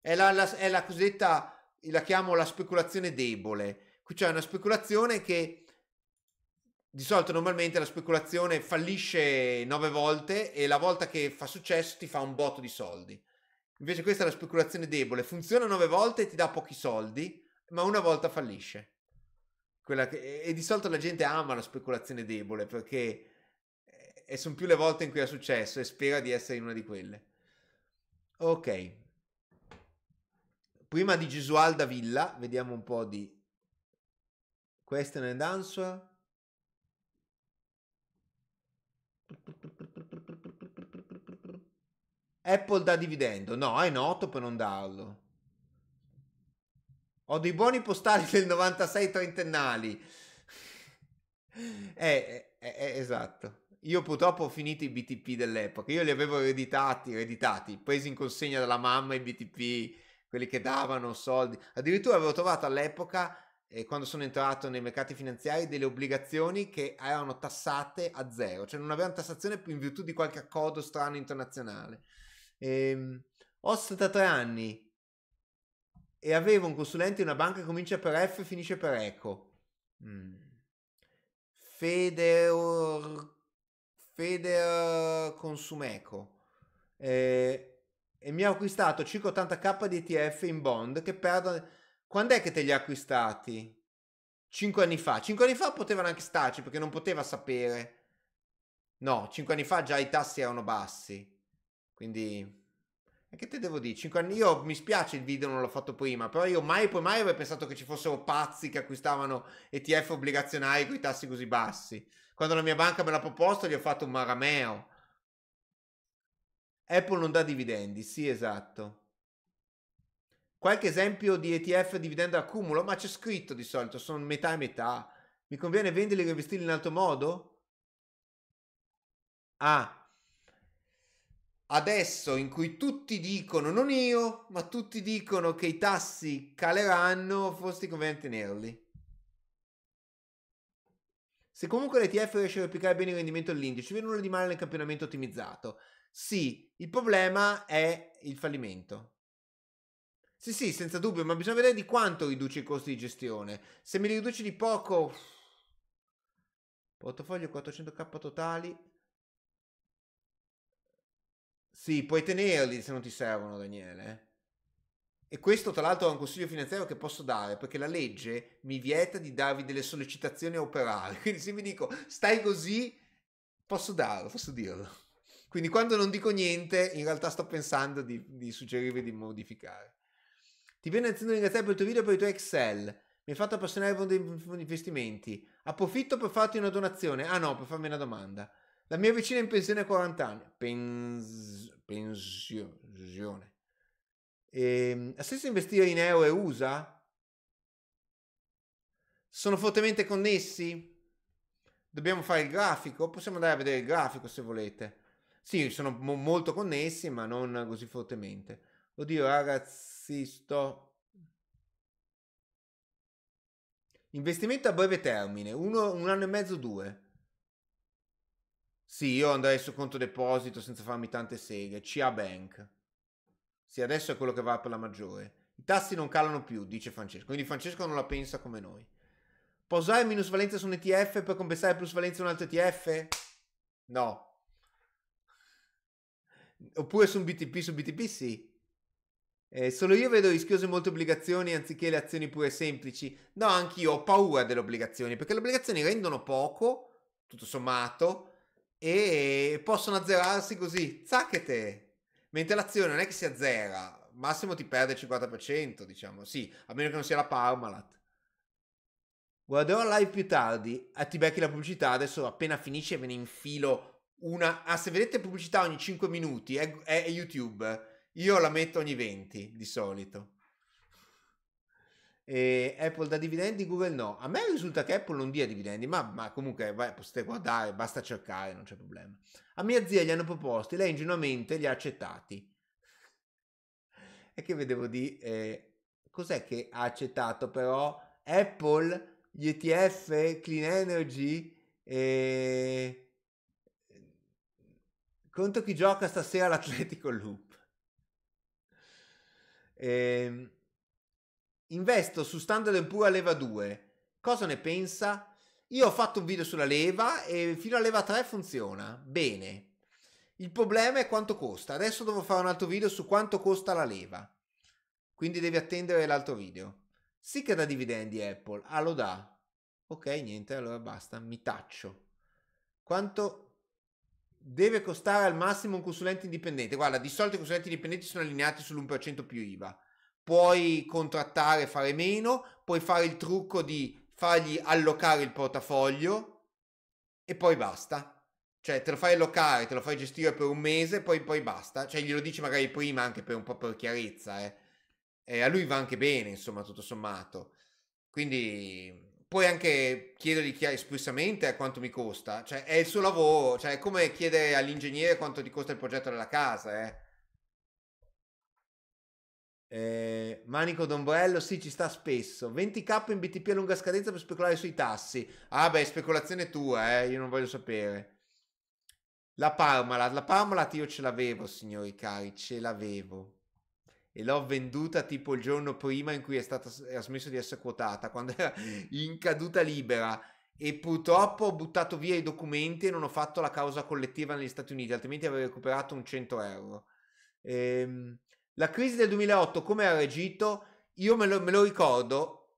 È la, la, è la cosiddetta, la chiamo la speculazione debole. Cioè una speculazione che di solito normalmente la speculazione fallisce nove volte e la volta che fa successo ti fa un botto di soldi. Invece questa è la speculazione debole, funziona nove volte e ti dà pochi soldi, ma una volta fallisce. Che, e di solito la gente ama la speculazione debole perché e sono più le volte in cui è successo e spera di essere in una di quelle. Ok. Prima di Gesualda Villa, vediamo un po' di question and answer. Apple dà dividendo? No, è noto per non darlo. Ho dei buoni postali del 96 trentennali. <laughs> Eh, eh, eh, eh, esatto. Io purtroppo ho finito i BTP dell'epoca, io li avevo ereditati, ereditati, presi in consegna dalla mamma i BTP, quelli che davano soldi. Addirittura avevo trovato all'epoca, eh, quando sono entrato nei mercati finanziari, delle obbligazioni che erano tassate a zero, cioè non avevano tassazione in virtù di qualche accordo strano internazionale. Eh, ho 73 anni e avevo un consulente in una banca che comincia per F e finisce per Eco. Mm. Fedeur Feder Consumeco. Eh, e mi ha acquistato circa 80k di ETF in bond che perdono. Quando è che te li ha acquistati? 5 anni fa. 5 anni fa potevano anche starci perché non poteva sapere. No, 5 anni fa già i tassi erano bassi. Quindi e che te devo dire? 5 anni io mi spiace il video non l'ho fatto prima, però io mai poi mai avrei pensato che ci fossero pazzi che acquistavano ETF obbligazionari con i tassi così bassi. Quando la mia banca me l'ha proposto, gli ho fatto un marameo. Apple non dà dividendi, sì, esatto. Qualche esempio di ETF dividendo accumulo, ma c'è scritto di solito, sono metà e metà. Mi conviene venderli e investirli in altro modo? Ah, adesso in cui tutti dicono, non io, ma tutti dicono che i tassi caleranno, forse conviene tenerli. Se comunque l'ETF riesce a replicare bene il rendimento dell'indice, viene nulla di male nel campionamento ottimizzato. Sì, il problema è il fallimento. Sì, sì, senza dubbio, ma bisogna vedere di quanto riduce i costi di gestione. Se mi li riduce di poco... Portafoglio 400k totali. Sì, puoi tenerli se non ti servono, Daniele. Eh. E questo tra l'altro è un consiglio finanziario che posso dare perché la legge mi vieta di darvi delle sollecitazioni a operare. <laughs> Quindi se vi dico stai così, posso darlo, posso dirlo. Quindi quando non dico niente, in realtà sto pensando di, di suggerirvi di modificare. Ti viene innanzitutto ringraziare per il tuo video e per i tuoi Excel. Mi hai fatto appassionare con dei investimenti. Approfitto per farti una donazione. Ah no, per farmi una domanda. La mia vicina è in pensione a 40 anni. Pens- pensione Ehm, e, ha senso investire in euro e USA? Sono fortemente connessi? Dobbiamo fare il grafico? Possiamo andare a vedere il grafico se volete. Sì, sono mo- molto connessi, ma non così fortemente. Oddio, ragazzi, sto... Investimento a breve termine, uno, un anno e mezzo, due. Sì, io andrei su conto deposito senza farmi tante seghe. CA Bank. Sì, adesso è quello che va per la maggiore. I tassi non calano più, dice Francesco. Quindi Francesco non la pensa come noi. Può usare minusvalenza su un ETF per compensare plusvalenza su un altro ETF? No. Oppure su un BTP, su BTP sì. Eh, solo io vedo rischiose molte obbligazioni anziché le azioni pure semplici. No, anch'io ho paura delle obbligazioni perché le obbligazioni rendono poco, tutto sommato, e possono azzerarsi così. Zacchete! Mentre l'azione non è che si azzera, massimo ti perde il 50%, diciamo, sì, a meno che non sia la Parmalat. Guarderò live più tardi, a ti becchi la pubblicità, adesso appena finisce ve ne infilo una... Ah, se vedete pubblicità ogni 5 minuti è, è YouTube, io la metto ogni 20 di solito. E eh, Apple dà dividendi, Google no. A me risulta che Apple non dia dividendi, ma, ma comunque vai, potete guardare, basta cercare, non c'è problema. A mia zia gli hanno proposti, lei ingenuamente li ha accettati. E che vedevo di... Eh, cos'è che ha accettato però? Apple, gli ETF, Clean Energy, eh, conto chi gioca stasera all'Atletico Loop. Eh, Investo su Standard Poor's a leva 2. Cosa ne pensa? Io ho fatto un video sulla leva e fino a leva 3 funziona. Bene. Il problema è quanto costa. Adesso devo fare un altro video su quanto costa la leva. Quindi devi attendere l'altro video. Sì che da dividendi Apple. Ah, lo dà. Ok, niente, allora basta. Mi taccio. Quanto deve costare al massimo un consulente indipendente. Guarda, di solito i consulenti indipendenti sono allineati sull'1% più IVA puoi contrattare, fare meno, puoi fare il trucco di fargli allocare il portafoglio e poi basta. Cioè, te lo fai allocare, te lo fai gestire per un mese, poi, poi basta. Cioè, glielo dici magari prima anche per un po' per chiarezza, eh. E a lui va anche bene, insomma, tutto sommato. Quindi puoi anche chiedergli chiar- esplicitamente quanto mi costa. Cioè, è il suo lavoro, cioè, è come chiedere all'ingegnere quanto ti costa il progetto della casa, eh. Eh, Manico Dombrello, sì, ci sta spesso. 20k in BTP a lunga scadenza per speculare sui tassi. Ah, beh, speculazione tua, eh, io non voglio sapere. La Parmalat, la Parmalat io ce l'avevo, signori cari, ce l'avevo. E l'ho venduta tipo il giorno prima in cui è stata, ha smesso di essere quotata, <laughs> quando era in caduta libera. E purtroppo ho buttato via i documenti e non ho fatto la causa collettiva negli Stati Uniti, altrimenti avrei recuperato un 100 euro. Ehm la crisi del 2008 come ha regito? Io me lo, me lo ricordo,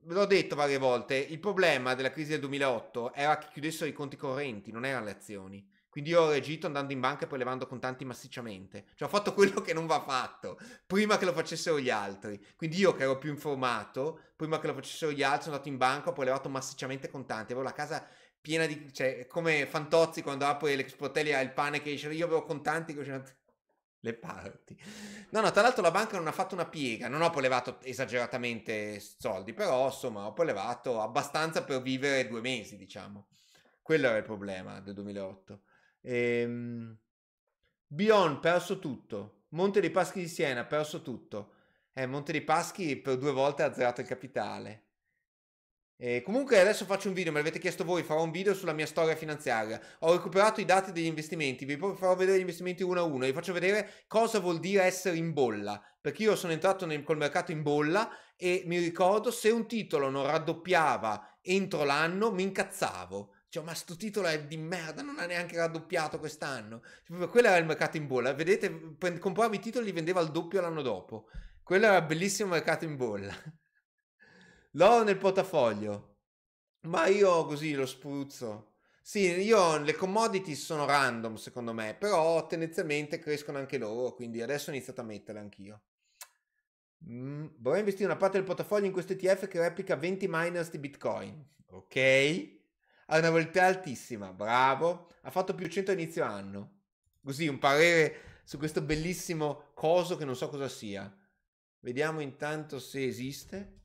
ve l'ho detto varie volte, il problema della crisi del 2008 era che chiudessero i conti correnti, non erano le azioni. Quindi io ho regito andando in banca e poi levando contanti massicciamente. Cioè ho fatto <laughs> quello che non va fatto, prima che lo facessero gli altri. Quindi io che ero più informato, prima che lo facessero gli altri sono andato in banca, e poi levato massicciamente contanti. Avevo la casa piena di... cioè come Fantozzi quando apre le sportelli e ha il pane che esce, io avevo contanti che uscivano le parti. No, no, tra l'altro la banca non ha fatto una piega, non ho poi levato esageratamente soldi, però insomma ho poi levato abbastanza per vivere due mesi, diciamo. Quello era il problema del 2008. Ehm... Bion, perso tutto. Monte dei Paschi di Siena, perso tutto. Eh, Monte dei Paschi per due volte ha azzerato il capitale. E comunque adesso faccio un video, me l'avete chiesto voi, farò un video sulla mia storia finanziaria. Ho recuperato i dati degli investimenti, vi farò vedere gli investimenti uno a uno, vi faccio vedere cosa vuol dire essere in bolla. Perché io sono entrato nel, col mercato in bolla e mi ricordo se un titolo non raddoppiava entro l'anno mi incazzavo. Cioè, ma sto titolo è di merda, non ha neanche raddoppiato quest'anno. Cioè, quello era il mercato in bolla. Vedete, compravo i titoli e li vendeva al doppio l'anno dopo. Quello era un bellissimo mercato in bolla. L'ho nel portafoglio, ma io così lo spruzzo. Sì, io le commodities sono random secondo me, però tendenzialmente crescono anche loro, quindi adesso ho iniziato a metterle anch'io. Mm, vorrei investire una parte del portafoglio in questo ETF che replica 20 miners di Bitcoin. Ok? Ha una volontà altissima, bravo. Ha fatto più 100 a inizio anno. Così un parere su questo bellissimo coso che non so cosa sia. Vediamo intanto se esiste.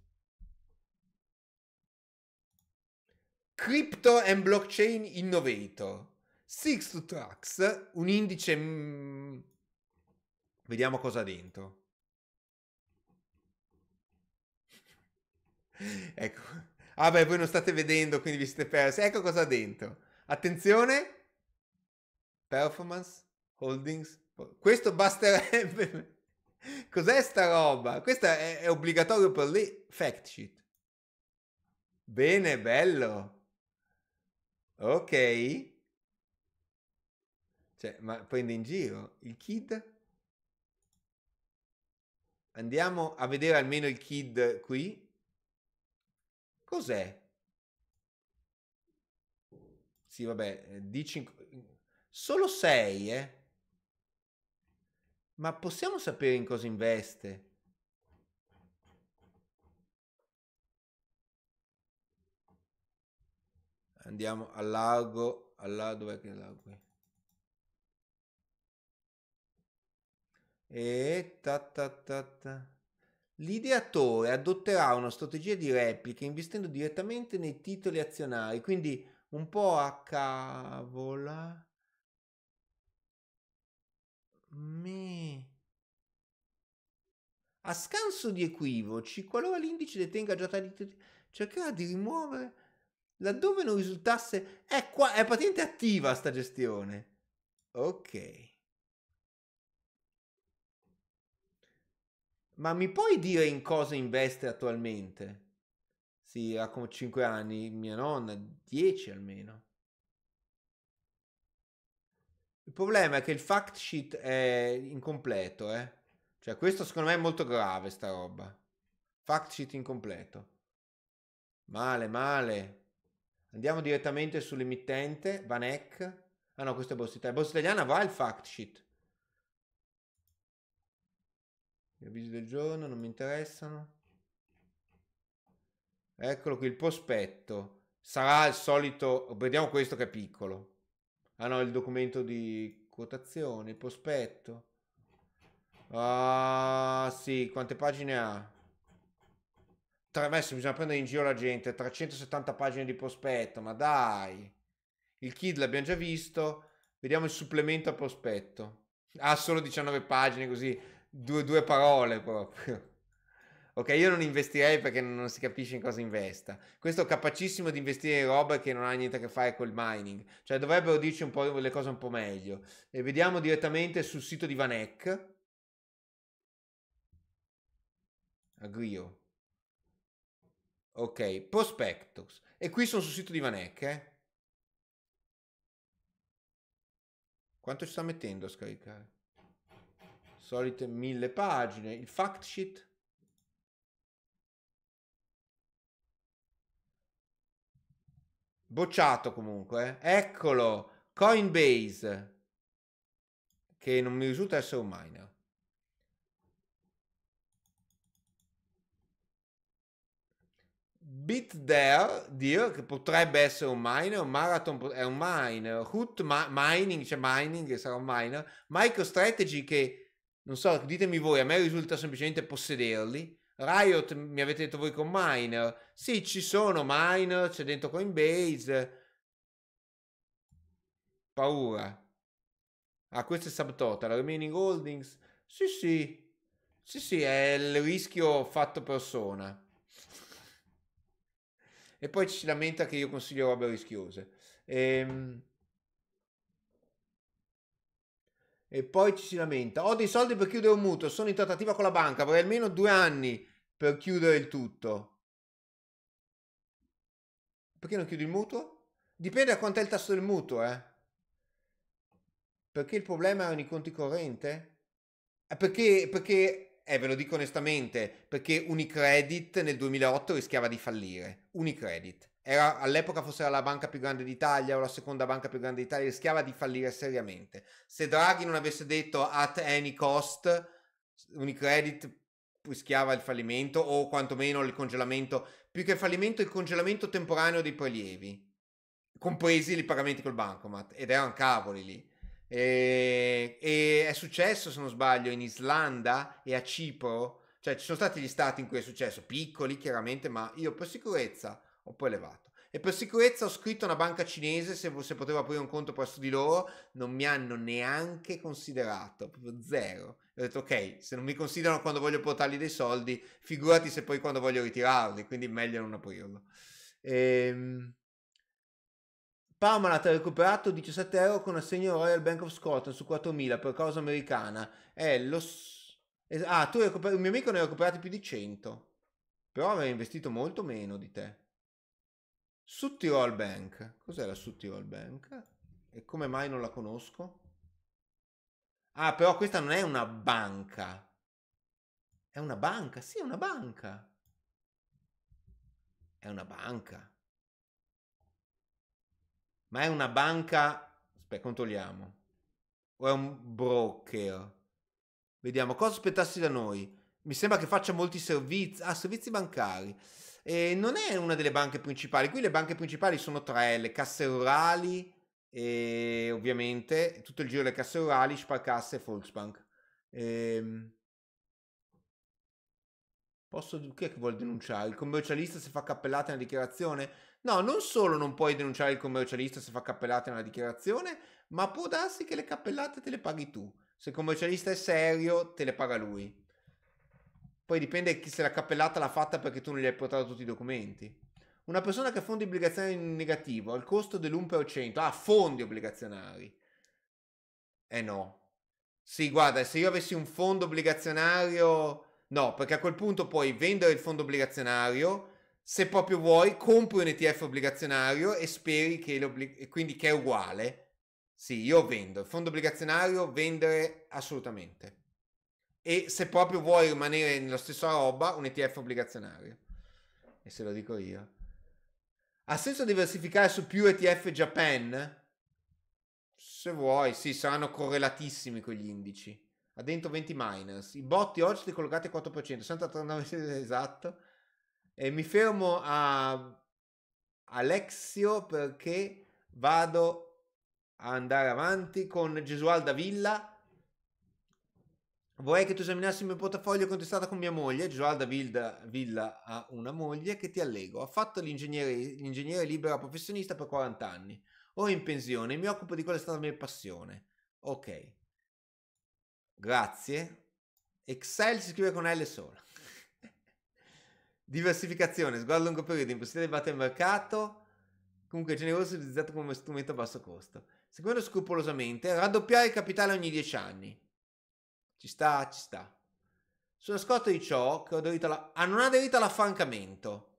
Crypto and Blockchain Innovator. Six to Tracks, un indice... Mm, vediamo cosa ha dentro. <laughs> ecco. Ah beh, voi non state vedendo, quindi vi siete persi. Ecco cosa ha dentro. Attenzione. Performance, holdings. Questo basterebbe. <laughs> Cos'è sta roba? Questo è, è obbligatorio per lì. Fact sheet. Bene, bello. Ok? Cioè, ma prende in giro il kid? Andiamo a vedere almeno il kid qui. Cos'è? Sì, vabbè, eh, di 5... Mm, solo 6, eh? Ma possiamo sapere in cosa investe? andiamo al lago, al lago, dov'è che è il lago qui? E ta ta ta ta. L'ideatore adotterà una strategia di replica investendo direttamente nei titoli azionari, quindi un po' a cavola. Me. A scanso di equivoci, qualora l'indice detenga già tali titoli, cercherà di rimuovere laddove non risultasse... È qua, è patente attiva sta gestione. Ok. Ma mi puoi dire in cosa investe attualmente? Sì, ha come 5 anni, mia nonna, 10 almeno. Il problema è che il fact sheet è incompleto, eh. Cioè, questo secondo me è molto grave, sta roba. Fact sheet incompleto. Male, male. Andiamo direttamente sull'emittente, Banec. Ah no, questa è Borsa Italiana. Borsa Italiana va il fact sheet. Gli avvisi del giorno non mi interessano. Eccolo qui il prospetto. Sarà il solito, vediamo questo che è piccolo. Ah no, il documento di quotazione, il prospetto. Ah, sì, quante pagine ha? adesso bisogna prendere in giro la gente, 370 pagine di prospetto, ma dai. Il kid l'abbiamo già visto, vediamo il supplemento a prospetto. Ha ah, solo 19 pagine, così, due, due parole proprio. Ok, io non investirei perché non si capisce in cosa investa. Questo è capacissimo di investire in roba che non ha niente a che fare col mining. Cioè dovrebbero dirci un po' le cose un po' meglio. E vediamo direttamente sul sito di Vanek. Agrio. Ok, prospectus. E qui sono sul sito di Vanec, eh? Quanto ci sta mettendo a scaricare? Solite mille pagine. Il fact sheet. Bocciato comunque. Eh? Eccolo. Coinbase. Che non mi risulta essere un miner. Beat There, Deer, che potrebbe essere un miner, un marathon è un miner, Hoot ma- Mining, cioè mining, che sarà un miner, MicroStrategy che, non so, ditemi voi, a me risulta semplicemente possederli, Riot mi avete detto voi con miner, sì ci sono miner, c'è dentro Coinbase, paura. Ah, questo è subtotal, remaining holdings, sì sì, sì sì, è il rischio fatto persona e poi ci si lamenta che io consiglio robe rischiose. Ehm... E poi ci si lamenta. Ho dei soldi per chiudere un mutuo, sono in trattativa con la banca, avrei almeno due anni per chiudere il tutto. Perché non chiudi il mutuo? Dipende da quanto è il tasso del mutuo, eh. Perché il problema erano i conti correnti? Eh, perché, perché eh, ve lo dico onestamente, perché Unicredit nel 2008 rischiava di fallire. Unicredit. Era, all'epoca fosse la banca più grande d'Italia o la seconda banca più grande d'Italia, rischiava di fallire seriamente. Se Draghi non avesse detto at any cost, Unicredit rischiava il fallimento o quantomeno il congelamento, più che il fallimento, il congelamento temporaneo dei prelievi, compresi i pagamenti col bancomat, ed erano cavoli lì. E, e, è successo, se non sbaglio, in Islanda e a Cipro, cioè ci sono stati gli stati in cui è successo, piccoli chiaramente, ma io per sicurezza ho poi levato. E per sicurezza ho scritto a una banca cinese se, se potevo aprire un conto presso di loro, non mi hanno neanche considerato, proprio zero. ho detto ok, se non mi considerano quando voglio portargli dei soldi, figurati se poi quando voglio ritirarli, quindi meglio non aprirlo. Ehm... Parmalat ha recuperato 17 euro con assegno Royal Bank of Scotland su 4.000 per causa americana. Eh, lo... Ah, tu hai Il mio amico ne ha recuperati più di 100. Però aveva investito molto meno di te. Su Tirol Bank. Cos'è la Su Tirol Bank? E come mai non la conosco? Ah, però questa non è una banca. È una banca, sì, è una banca. È una banca. Ma è una banca... Aspetta, controlliamo. O è un broker? Vediamo, cosa aspettassi da noi? Mi sembra che faccia molti servizi... Ah, servizi bancari. E non è una delle banche principali. Qui le banche principali sono tre, le casse rurali e ovviamente tutto il giro delle casse rurali, Sparkasse e Volksbank. Ehm... Posso, chi è che vuole denunciare? Il commercialista se fa cappellata nella dichiarazione? No, non solo non puoi denunciare il commercialista se fa cappellata nella dichiarazione, ma può darsi che le cappellate te le paghi tu. Se il commercialista è serio, te le paga lui. Poi dipende se la cappellata l'ha fatta perché tu non gli hai portato tutti i documenti. Una persona che fondi obbligazionari in negativo al costo dell'1%. Ah, fondi obbligazionari. Eh no. Sì, guarda, se io avessi un fondo obbligazionario No, perché a quel punto puoi vendere il fondo obbligazionario, se proprio vuoi, compri un ETF obbligazionario e speri che, obblig- quindi che è uguale. Sì, io vendo. Il fondo obbligazionario, vendere assolutamente. E se proprio vuoi rimanere nella stessa roba, un ETF obbligazionario. E se lo dico io. Ha senso diversificare su più ETF Japan? Se vuoi, sì, saranno correlatissimi con gli indici ha dentro 20 miners. I botti oggi li collocati al 4%, 139 esatto. E mi fermo a Alexio perché vado a andare avanti con Gesualda Villa. Vorrei che tu esaminassi il mio portafoglio contestato con mia moglie. Gesualda Villa, Villa ha una moglie che ti allego. Ha fatto l'ingegnere, l'ingegnere libera professionista per 40 anni. Ora in pensione mi occupo di quella è stata la mia passione. Ok. Grazie. Excel si scrive con L sola. <laughs> Diversificazione, sguardo lungo periodo, impossibilità di battere il mercato, comunque generoso e utilizzato come strumento a basso costo. Secondo scrupolosamente, raddoppiare il capitale ogni 10 anni. Ci sta, ci sta. Sulla scorta di ciò, che ho aderito alla... ah, non ha aderito all'affancamento.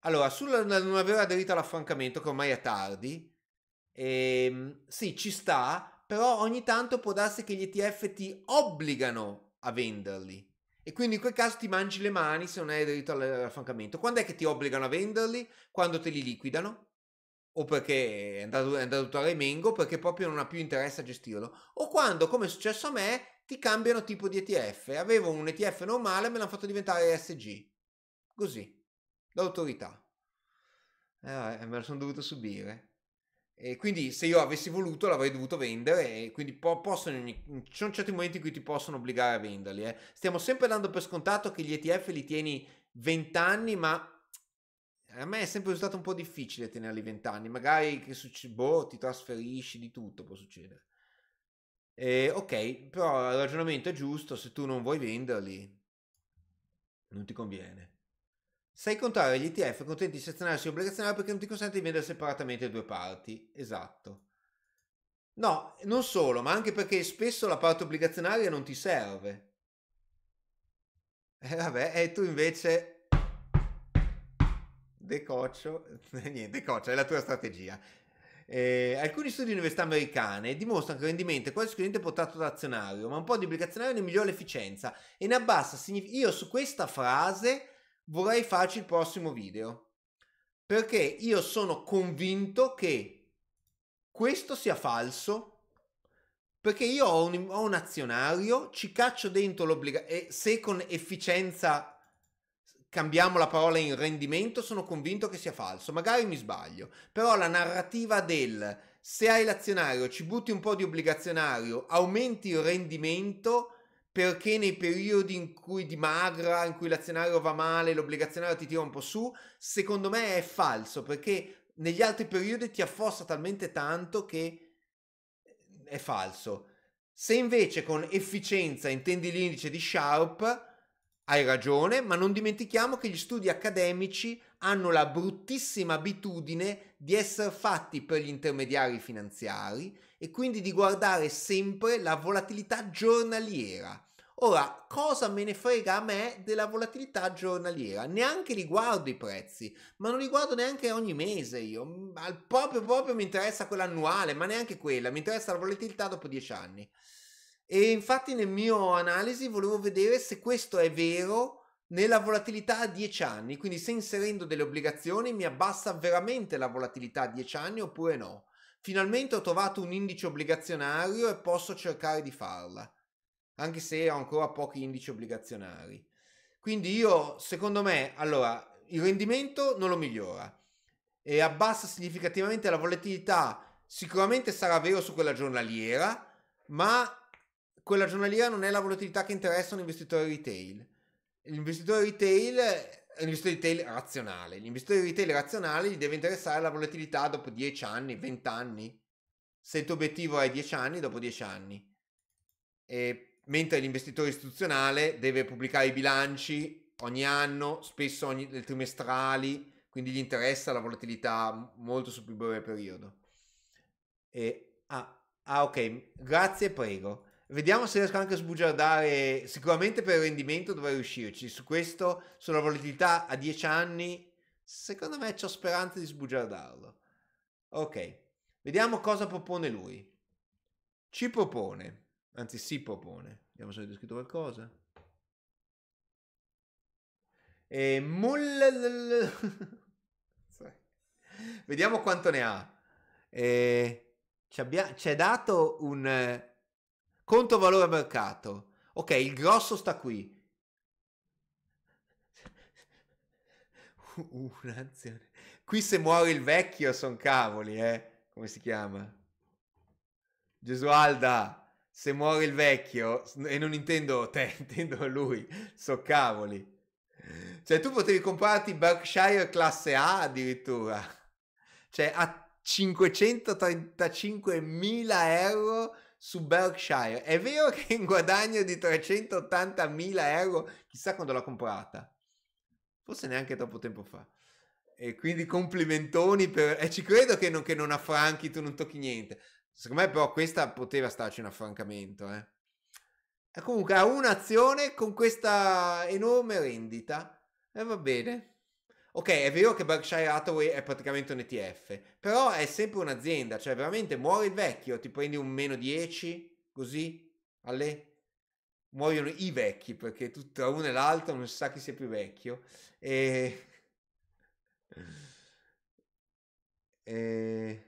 Allora, sul non aver aderito all'affancamento, che ormai è tardi, ehm, sì, ci sta, però ogni tanto può darsi che gli ETF ti obbligano a venderli. E quindi in quel caso ti mangi le mani se non hai diritto all'affancamento. Quando è che ti obbligano a venderli? Quando te li liquidano? O perché è andato, è andato a remengo, perché proprio non ha più interesse a gestirlo. O quando, come è successo a me, ti cambiano tipo di ETF. Avevo un ETF normale, e me l'hanno fatto diventare ESG. Così, l'autorità. Eh, me lo sono dovuto subire. E quindi se io avessi voluto l'avrei dovuto vendere e quindi po- possono, ci sono certi momenti in cui ti possono obbligare a venderli. Eh. Stiamo sempre dando per scontato che gli ETF li tieni 20 anni, ma a me è sempre stato un po' difficile tenerli 20 anni. Magari che succede, boh, ti trasferisci di tutto, può succedere. E, ok, però il ragionamento è giusto, se tu non vuoi venderli non ti conviene. Se al contrario, gli ETF contenti di sezionarsi obbligazionari perché non ti consente di vendere separatamente le due parti. Esatto. No, non solo, ma anche perché spesso la parte obbligazionaria non ti serve. E eh, vabbè, e tu invece decoccio, <laughs> niente, decoccio, è la tua strategia. Eh, alcuni studi di università americane dimostrano che il rendimento è quasi sicuramente portato da azionario, ma un po' di obbligazionario ne migliora l'efficienza e ne abbassa. Io su questa frase vorrei farci il prossimo video perché io sono convinto che questo sia falso perché io ho un, ho un azionario, ci caccio dentro l'obbligazione e se con efficienza cambiamo la parola in rendimento, sono convinto che sia falso, magari mi sbaglio, però la narrativa del se hai l'azionario, ci butti un po' di obbligazionario, aumenti il rendimento, perché nei periodi in cui dimagra, in cui l'azionario va male, l'obbligazionario ti tira un po' su, secondo me è falso, perché negli altri periodi ti affossa talmente tanto che eh, è falso. Se invece con efficienza intendi l'indice di Sharp, hai ragione, ma non dimentichiamo che gli studi accademici hanno la bruttissima abitudine di essere fatti per gli intermediari finanziari e quindi di guardare sempre la volatilità giornaliera. Ora, cosa me ne frega a me della volatilità giornaliera? Neanche riguardo i prezzi, ma non riguardo neanche ogni mese io. Mm, al proprio proprio mi interessa quella annuale, ma neanche quella, mi interessa la volatilità dopo dieci anni. E infatti nel mio analisi volevo vedere se questo è vero nella volatilità a 10 anni, quindi se inserendo delle obbligazioni mi abbassa veramente la volatilità a 10 anni oppure no. Finalmente ho trovato un indice obbligazionario e posso cercare di farla anche se ho ancora pochi indici obbligazionari. Quindi io, secondo me, allora, il rendimento non lo migliora e abbassa significativamente la volatilità. Sicuramente sarà vero su quella giornaliera, ma quella giornaliera non è la volatilità che interessa un investitore retail. L'investitore retail l'investitore retail razionale. L'investitore retail razionale gli deve interessare la volatilità dopo 10 anni, 20 anni. Se il tuo obiettivo è 10 anni, dopo 10 anni. E mentre l'investitore istituzionale deve pubblicare i bilanci ogni anno, spesso ogni, le trimestrali, quindi gli interessa la volatilità molto sul più breve periodo. E, ah, ah, ok, grazie, prego. Vediamo se riesco anche a sbugiardare, sicuramente per il rendimento dovrei riuscirci, su questo, sulla volatilità a 10 anni, secondo me ho speranza di sbugiardarlo. Ok, vediamo cosa propone lui. Ci propone Anzi, si propone. Vediamo se ho descritto qualcosa. E Vediamo quanto ne ha. E... Ci, abbia... Ci è dato un conto valore mercato. Ok, il grosso sta qui. Un'azione. Qui se muore il vecchio sono cavoli, eh. Come si chiama? Gesualda se muore il vecchio, e non intendo te, <laughs> intendo lui, so cavoli. Cioè tu potevi comprarti Berkshire classe A addirittura, cioè a 535.000 euro su Berkshire. È vero che in guadagno di 380.000 euro, chissà quando l'ha comprata, forse neanche troppo tempo fa. E quindi complimentoni per... E ci credo che non, che non affranchi, tu non tocchi niente. Secondo me però questa poteva starci un affrancamento. Eh. E comunque ha un'azione con questa enorme rendita. E eh, va bene. Ok, è vero che Berkshire Hathaway è praticamente un ETF, però è sempre un'azienda, cioè veramente muore il vecchio, ti prendi un meno 10, così, alle... Muoiono i vecchi, perché tu, tra uno e l'altro non si sa chi sia più vecchio. E... <laughs> e...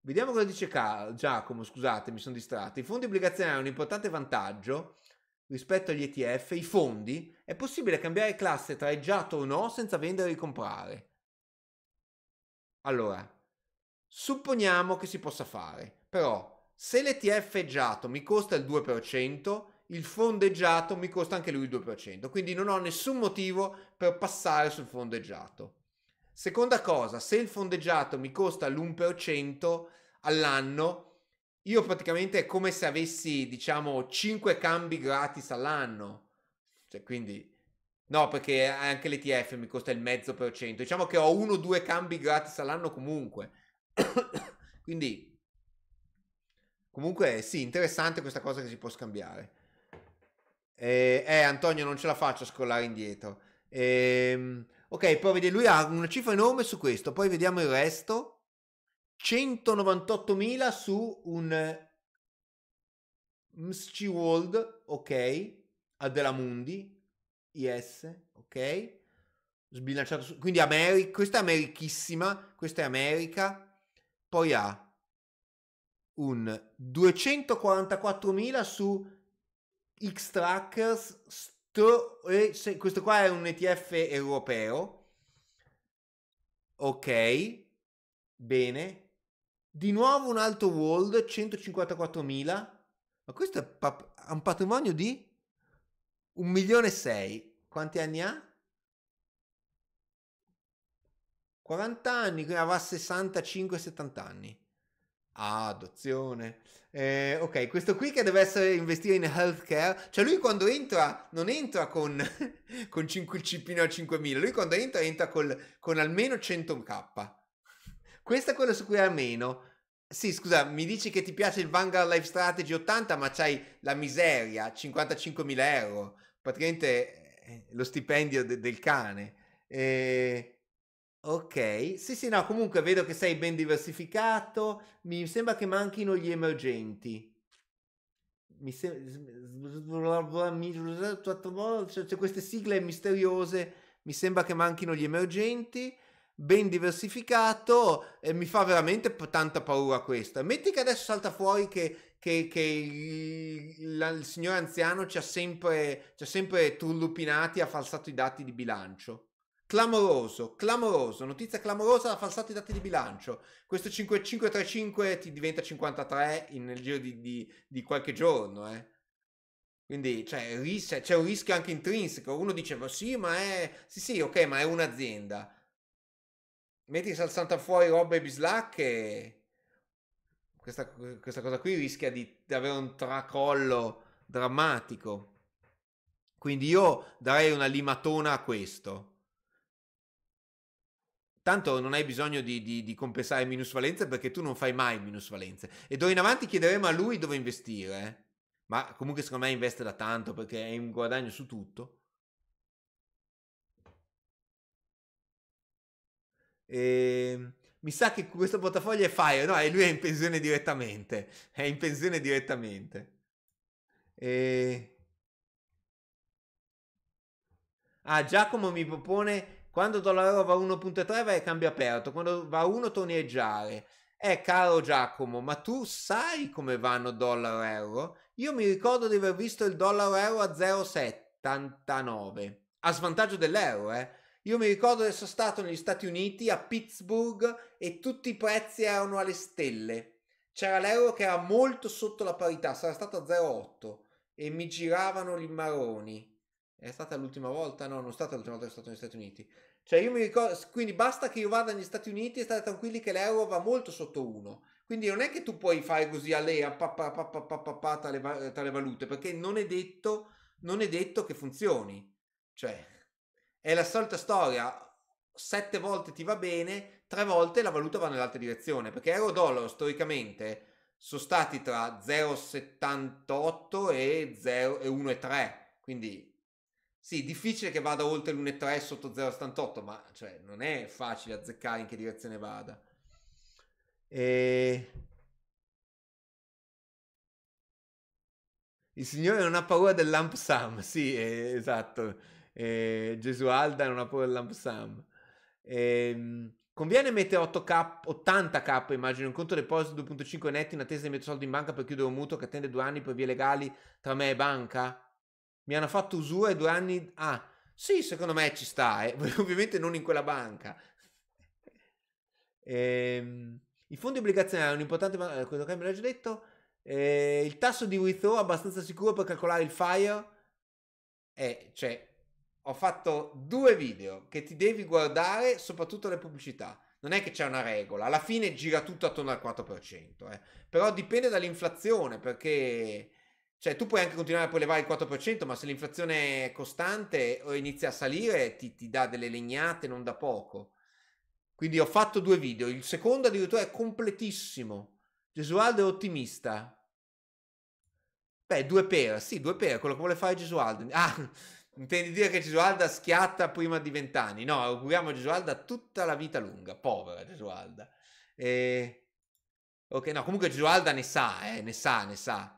Vediamo cosa dice Cal- Giacomo, scusate, mi sono distratto. I fondi obbligazionari hanno un importante vantaggio rispetto agli ETF. I fondi è possibile cambiare classe tra traeggiato o no senza vendere e comprare. Allora, supponiamo che si possa fare, però se l'ETF eggiato mi costa il 2%, il fondo fondeggiato mi costa anche lui il 2%, quindi non ho nessun motivo per passare sul fondo fondeggiato. Seconda cosa, se il fondeggiato mi costa l'1% all'anno, io praticamente è come se avessi, diciamo, 5 cambi gratis all'anno. Cioè, quindi, no, perché anche l'ETF mi costa il mezzo per cento. Diciamo che ho uno o due cambi gratis all'anno comunque. <coughs> quindi, comunque, sì, interessante questa cosa che si può scambiare. Eh, eh Antonio, non ce la faccio a scrollare indietro. Ehm. Ok, poi vedi, lui ha una cifra enorme su questo, poi vediamo il resto. 198.000 su un MSC mm, World, ok, a della Mundi, yes, ok. Sbilanciato su, quindi Ameri- questa è americhissima, questa è America. Poi ha un 244.000 su X-Trackers questo qua è un ETF europeo. Ok, bene. Di nuovo un alto world, 154.000. Ma questo ha un patrimonio di 1 milione e 6. Quanti anni ha? 40 anni, quindi avrà 65-70 anni. Ah, adozione. Eh, ok, questo qui che deve essere investito in healthcare, cioè lui quando entra non entra con, <laughs> con 5 cipino a 5.000, lui quando entra entra col, con almeno 100k. Questo è quello su cui ha meno. Sì, scusa, mi dici che ti piace il Vanguard Life Strategy 80, ma c'hai la miseria, 55.000 euro, praticamente eh, lo stipendio de- del cane. Eh, Ok, sì sì no, comunque vedo che sei ben diversificato, mi sembra che manchino gli emergenti. Mi sembra... C'è cioè queste sigle misteriose, mi sembra che manchino gli emergenti, ben diversificato, e mi fa veramente tanta paura questa. Metti che adesso salta fuori che, che, che il, il signore anziano ci ha sempre, ci sempre tullupinati e ha falsato i dati di bilancio. Clamoroso, clamoroso, notizia clamorosa, falsati i dati di bilancio. Questo 5535 ti diventa 53 in, nel giro di, di, di qualche giorno, eh. Quindi cioè, ris- c'è un rischio anche intrinseco. Uno diceva sì, ma è... Sì, sì, ok, ma è un'azienda. Metti saltando fuori robe e bislacche. Questa, questa cosa qui rischia di, di avere un tracollo drammatico. Quindi io darei una limatona a questo tanto non hai bisogno di, di, di compensare minusvalenze perché tu non fai mai minusvalenze. E d'ora in avanti chiederemo a lui dove investire. Eh. Ma comunque secondo me investe da tanto perché è un guadagno su tutto. E ehm, mi sa che questo portafoglio è Fire, no? E lui è in pensione direttamente. È in pensione direttamente. E... Ehm. Ah, Giacomo mi propone quando Dollarò va 1.3 vai a cambio aperto, quando va 1 torni a tonieggiare. Eh, caro Giacomo, ma tu sai come vanno dollaro-euro? Io mi ricordo di aver visto il dollaro-euro a 0,79, a svantaggio dell'euro, eh. Io mi ricordo di essere stato negli Stati Uniti, a Pittsburgh, e tutti i prezzi erano alle stelle. C'era l'euro che era molto sotto la parità, sarà stato a 0,8, e mi giravano gli maroni. È stata l'ultima volta? No, non è stata l'ultima volta che sono stato negli Stati Uniti. Cioè io mi ricordo, quindi basta che io vada negli Stati Uniti e state tranquilli che l'euro va molto sotto 1. Quindi non è che tu puoi fare così a lei, a papà, papà, papà, papà, tale, va- tale valute, perché non è, detto, non è detto che funzioni. Cioè, è la solita storia, sette volte ti va bene, tre volte la valuta va nell'altra direzione, perché euro-dollaro storicamente sono stati tra 0,78 e, 0, e 1,3, quindi sì, difficile che vada oltre l'1,3 sotto 0,78, ma cioè, non è facile azzeccare in che direzione vada. E... Il Signore non ha paura del lump sum, <laughs> sì, eh, esatto. Eh, Gesualda non ha paura del lump sum. Eh, conviene mettere 8K, 80K, immagino, in conto deposito 2.5 netti in attesa di mettere soldi in banca per chiudere un mutuo che attende due anni per vie legali tra me e banca? mi hanno fatto usura e due anni... Ah, sì, secondo me ci sta, eh. <laughs> ovviamente non in quella banca. Ehm, I fondi obbligazionari hanno un importante... Eh, quello che abbiamo già detto. Ehm, il tasso di withdraw è abbastanza sicuro per calcolare il FIRE. Eh, cioè, ho fatto due video che ti devi guardare, soprattutto le pubblicità. Non è che c'è una regola, alla fine gira tutto attorno al 4%, eh. però dipende dall'inflazione perché cioè, tu puoi anche continuare a prelevare il 4%, ma se l'inflazione è costante o inizia a salire, ti, ti dà delle legnate non da poco. Quindi ho fatto due video. Il secondo addirittura è completissimo. Gesualdo è ottimista. Beh, due per, sì, due per, quello che vuole fare Gesualdo. Ah, <laughs> intendi dire che Gesualda schiatta prima di vent'anni. No, auguriamo a Gesualda tutta la vita lunga. Povera Gesualda. E... Eh, ok, no, comunque Gesualda ne sa, eh, ne sa, ne sa.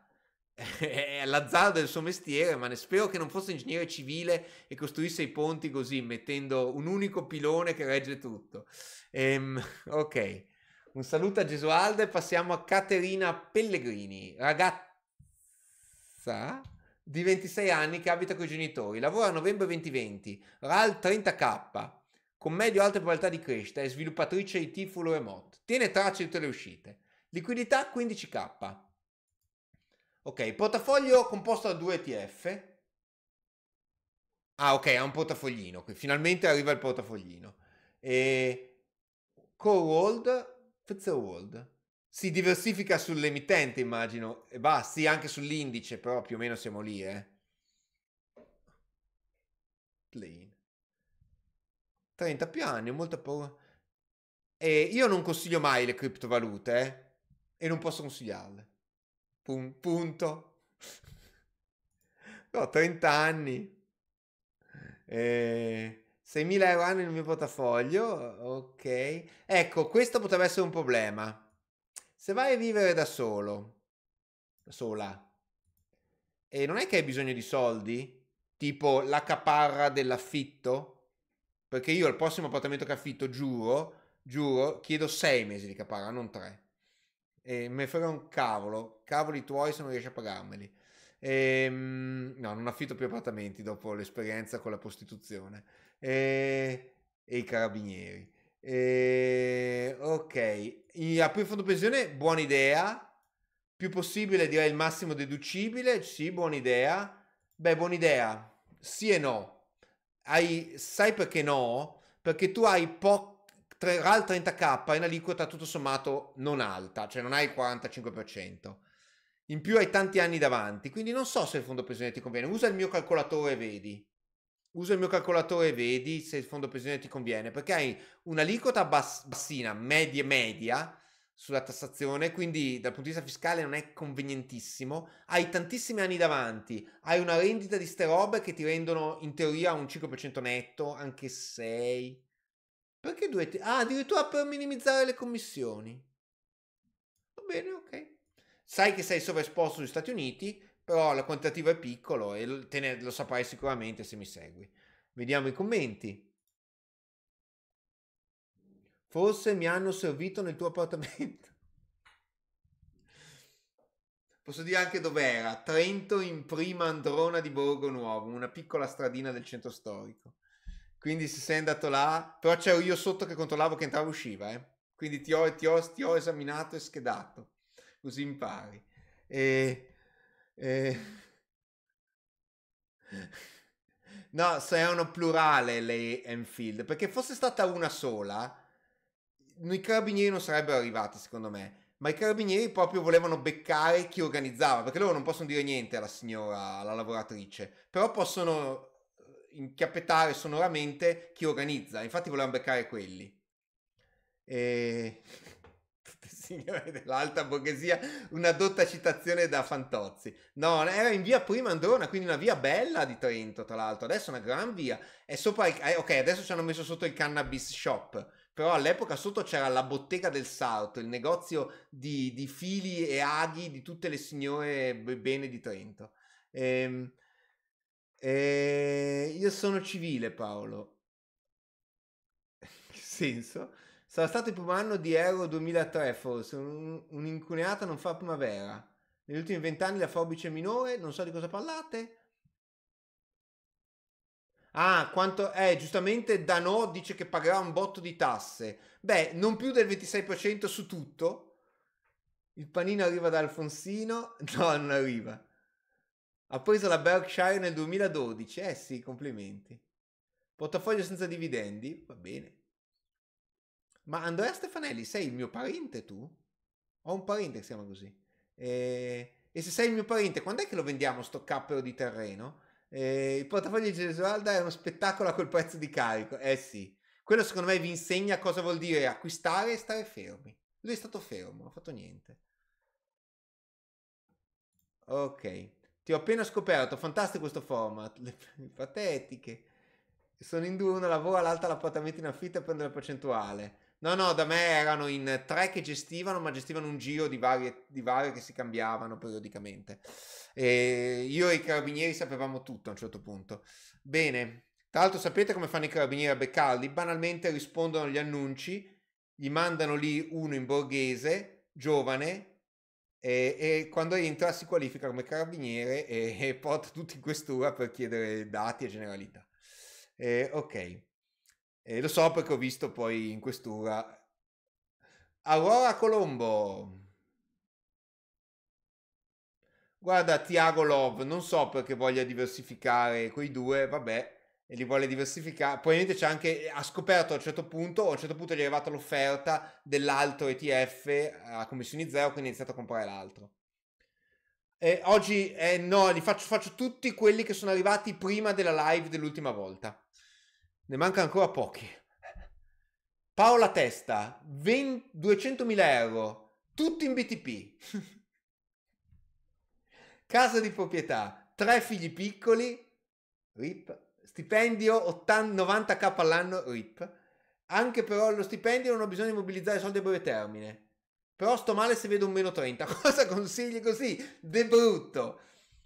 <laughs> è l'azzardo del suo mestiere, ma ne spero che non fosse ingegnere civile e costruisse i ponti così, mettendo un unico pilone che regge tutto. Ehm, <laughs> ok, un saluto a Gesualdo e passiamo a Caterina Pellegrini, ragazza di 26 anni che abita con i genitori, lavora a novembre 2020, RAL 30k, con medio alte probabilità di crescita, è sviluppatrice IT full remote, tiene tracce di tutte le uscite, liquidità 15k. Ok, portafoglio composto da due ETF. Ah, ok, ha un portafoglino. Finalmente arriva il portafoglino. E co-world, Fetzer Si diversifica sull'emittente, immagino. E va, sì, anche sull'indice, però più o meno siamo lì, eh. Plain. 30 anni, ho molta paura. E io non consiglio mai le criptovalute, eh. E non posso consigliarle. Pun- punto. Ho <laughs> 30 anni. E eh, 6.000 euro hanno il mio portafoglio. Ok. Ecco, questo potrebbe essere un problema. Se vai a vivere da solo, da sola, e non è che hai bisogno di soldi, tipo la caparra dell'affitto, perché io al prossimo appartamento che affitto, giuro, giuro, chiedo 6 mesi di caparra, non 3 e me frega un cavolo, cavoli tuoi se non riesci a pagarmeli. E, ehm, no, non affitto più appartamenti dopo l'esperienza con la prostituzione e, e i carabinieri. E, ok, I, aprire fondo pensione, buona idea. Più possibile, direi il massimo deducibile. Sì, buona idea. Beh, buona idea. Sì e no. Hai, sai perché no? Perché tu hai poco tre, RAL 30K è un'aliquota tutto sommato non alta, cioè non hai il 45%. In più hai tanti anni davanti, quindi non so se il fondo pensione ti conviene. Usa il mio calcolatore e vedi. Usa il mio calcolatore e vedi se il fondo pensione ti conviene, perché hai un'aliquota bass- bassina, media media sulla tassazione, quindi dal punto di vista fiscale non è convenientissimo. Hai tantissimi anni davanti, hai una rendita di ste robe che ti rendono in teoria un 5% netto, anche 6. Perché due t- Ah, addirittura per minimizzare le commissioni. Va bene, ok. Sai che sei sovraesposto sugli Stati Uniti, però la quantitativa è piccolo e te ne, lo saprai sicuramente se mi segui. Vediamo i commenti. Forse mi hanno servito nel tuo appartamento. <laughs> Posso dire anche dov'era? Trento in prima Androna di Borgo Nuovo, una piccola stradina del centro storico. Quindi se sei andato là, però c'ero io sotto che controllavo che entrava e usciva, eh. Quindi ti ho, ti, ho, ti ho, esaminato e schedato, così impari. E, e... <laughs> No, saranno plurale le Enfield, perché fosse stata una sola, i carabinieri non sarebbero arrivati, secondo me. Ma i carabinieri proprio volevano beccare chi organizzava, perché loro non possono dire niente alla signora, alla lavoratrice, però possono inchiappettare sonoramente chi organizza. Infatti volevano beccare quelli. E... <laughs> Signore dell'alta borghesia, una dotta citazione da Fantozzi. No, era in via Prima Androna, quindi una via bella di Trento, tra l'altro. Adesso è una gran via. È sopra il... eh, ok, adesso ci hanno messo sotto il cannabis shop. Però all'epoca sotto c'era la bottega del sarto, il negozio di, di fili e aghi di tutte le signore bene di Trento. Ehm, e ehm, io sono civile, Paolo. <laughs> che senso? Sarà stato il primo anno di Euro 2003, forse. un'incuneata non fa primavera. Negli ultimi vent'anni la forbice è minore, non so di cosa parlate. Ah, quanto... Eh, giustamente Danò dice che pagherà un botto di tasse. Beh, non più del 26% su tutto. Il panino arriva da Alfonsino? <laughs> No, non arriva. Ha preso la Berkshire nel 2012. Eh sì, complimenti. Portafoglio senza dividendi, va bene. Ma Andrea Stefanelli, sei il mio parente tu? Ho un parente che si chiama così. E, eh, e se sei il mio parente, quando è che lo vendiamo sto cappero di terreno? E, eh, il portafoglio di Gesualda è uno spettacolo a quel prezzo di carico. Eh sì, quello secondo me vi insegna cosa vuol dire acquistare e stare fermi. Lui è stato fermo, non ha fatto niente. Ok. Ti ho appena scoperto, fantastico questo format. Le <laughs> patetiche. Sono in due, una lavora, l'altra l'appartamento in affitto e prendere la percentuale. No, no, da me erano in tre che gestivano, ma gestivano un giro di varie, di varie che si cambiavano periodicamente. E io e i carabinieri sapevamo tutto a un certo punto. Bene, tra l'altro sapete come fanno i carabinieri a beccarli? Banalmente rispondono agli annunci, gli mandano lì uno in borghese, giovane, e, e, quando entra si qualifica come carabiniere e, e, porta tutti in questura per chiedere dati e generalità. E, ok, lo so perché ho visto poi in questura Aurora Colombo. Guarda, Tiago Love, non so perché voglia diversificare quei due, vabbè, e li vuole diversificare. Probabilmente c'è anche, eh, ha scoperto a un certo punto, a un certo punto gli è arrivata l'offerta dell'altro ETF a commissioni zero, quindi ha iniziato a comprare l'altro. E oggi eh, no, li faccio, faccio tutti quelli che sono arrivati prima della live dell'ultima volta. Ne mancano ancora pochi. Paola Testa, 20, 200.000 euro, tutti in BTP. <laughs> Casa di proprietà, tre figli piccoli, RIP stipendio 80, 90k all'anno RIP. Anche però lo stipendio non ho bisogno di mobilizzare soldi a breve termine. Però sto male se vedo un meno 30. <laughs> Cosa consigli così? De brutto.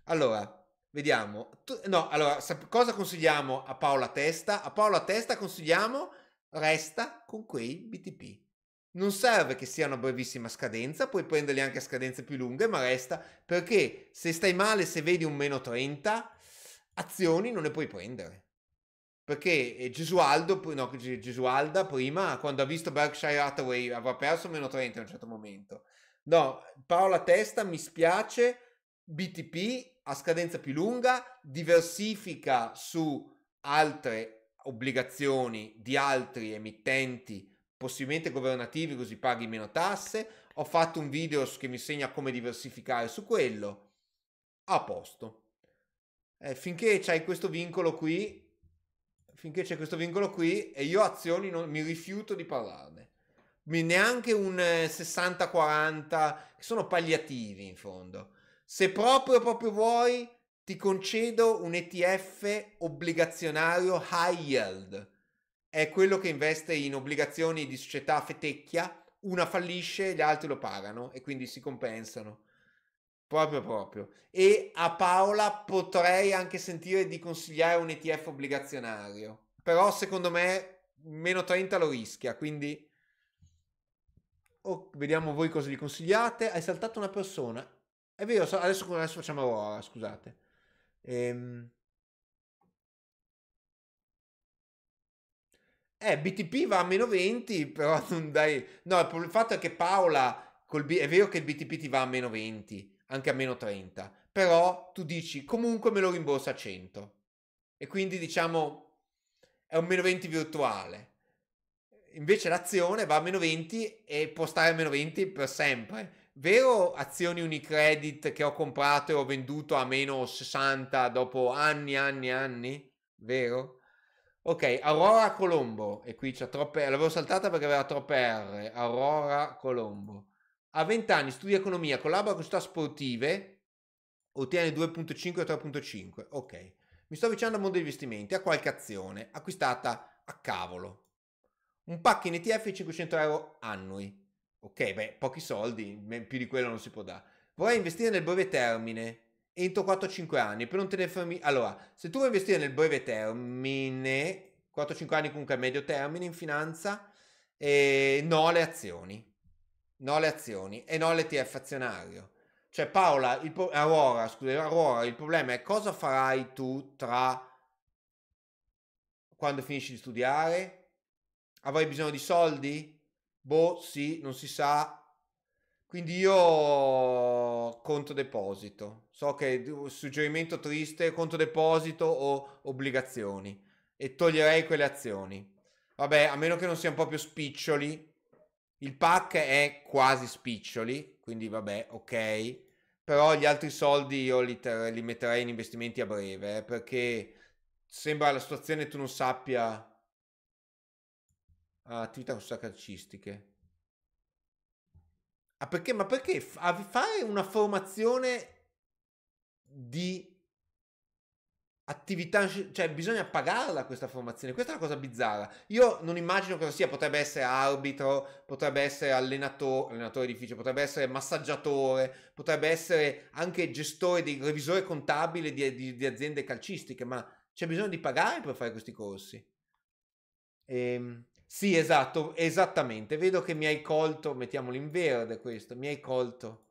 Allora, vediamo. No, allora, cosa consigliamo a Paola Testa? A Paola Testa consigliamo resta con quei BTP. Non serve che sia una brevissima scadenza, puoi prenderli anche a scadenze più lunghe, ma resta perché se stai male, se vedi un meno 30, azioni non le puoi prendere perché eh, Gesualdo, no, Gesualda prima, quando ha visto Berkshire Hathaway, aveva perso meno 30 a un certo momento. No, Paola Testa, mi spiace, BTP a scadenza più lunga, diversifica su altre obbligazioni di altri emittenti, possibilmente governativi, così paghi meno tasse. Ho fatto un video che mi insegna come diversificare su quello. A posto. Eh, finché c'hai questo vincolo qui, finché c'è questo vincolo qui e io azioni non, mi rifiuto di parlarne. Neanche un 60-40, eh, sono palliativi in fondo. Se proprio, proprio vuoi, ti concedo un ETF obbligazionario high yield. È quello che investe in obbligazioni di società fetecchia, una fallisce, gli altri lo pagano e quindi si compensano. Proprio proprio. E a Paola potrei anche sentire di consigliare un ETF obbligazionario. Però secondo me meno 30 lo rischia, quindi oh, vediamo voi cosa gli consigliate. Hai saltato una persona. È vero, adesso, adesso facciamo Aurora, scusate. Ehm... Eh, BTP va a meno 20, però <laughs> non dai... No, il fatto è che Paola, col B... è vero che il BTP ti va a meno 20, anche a meno 30, però tu dici comunque me lo rimborsa a 100 e quindi diciamo è un meno 20 virtuale. Invece l'azione va a meno 20 e può stare a meno 20 per sempre. Vero azioni Unicredit che ho comprato e ho venduto a meno 60 dopo anni, anni, anni? Vero? Ok, Aurora Colombo, e qui c'è troppe... l'avevo saltata perché aveva troppe R, Aurora Colombo. A 20 anni studia economia, collabora con società sportive, ottiene 2.5 e 3.5. Ok. Mi sto avvicinando al mondo degli investimenti, a qualche azione, acquistata a cavolo. Un pack in ETF 500 euro annui. Ok, beh, pochi soldi, più di quello non si può dare. Vorrei investire nel breve termine, entro 4-5 anni, per non tenere fermi... Allora, se tu vuoi investire nel breve termine, 4-5 anni comunque a medio termine in finanza, e eh, no alle azioni no alle azioni e no all'ETF azionario. Cioè Paola, il Aurora, scusate, Aurora, il problema è cosa farai tu tra quando finisci di studiare? Avrai bisogno di soldi? Boh, sì, non si sa. Quindi io conto deposito. So che suggerimento triste, conto deposito o obbligazioni e toglierei quelle azioni. Vabbè, a meno che non siano proprio spiccioli, il pack è quasi spiccioli, quindi vabbè, ok. Però gli altri soldi io li, ter- li metterei in investimenti a breve, eh, perché sembra la situazione tu non sappia... Ah, attività calcistiche. Ah, perché? Ma perché fare una formazione di attività, cioè bisogna pagarla questa formazione, questa è una cosa bizzarra. Io non immagino cosa sia, potrebbe essere arbitro, potrebbe essere allenatore, allenatore edificio, potrebbe essere massaggiatore, potrebbe essere anche gestore, di, revisore contabile di, di, di aziende calcistiche, ma c'è bisogno di pagare per fare questi corsi. Ehm, sì, esatto, esattamente, vedo che mi hai colto, mettiamolo in verde questo, mi hai colto.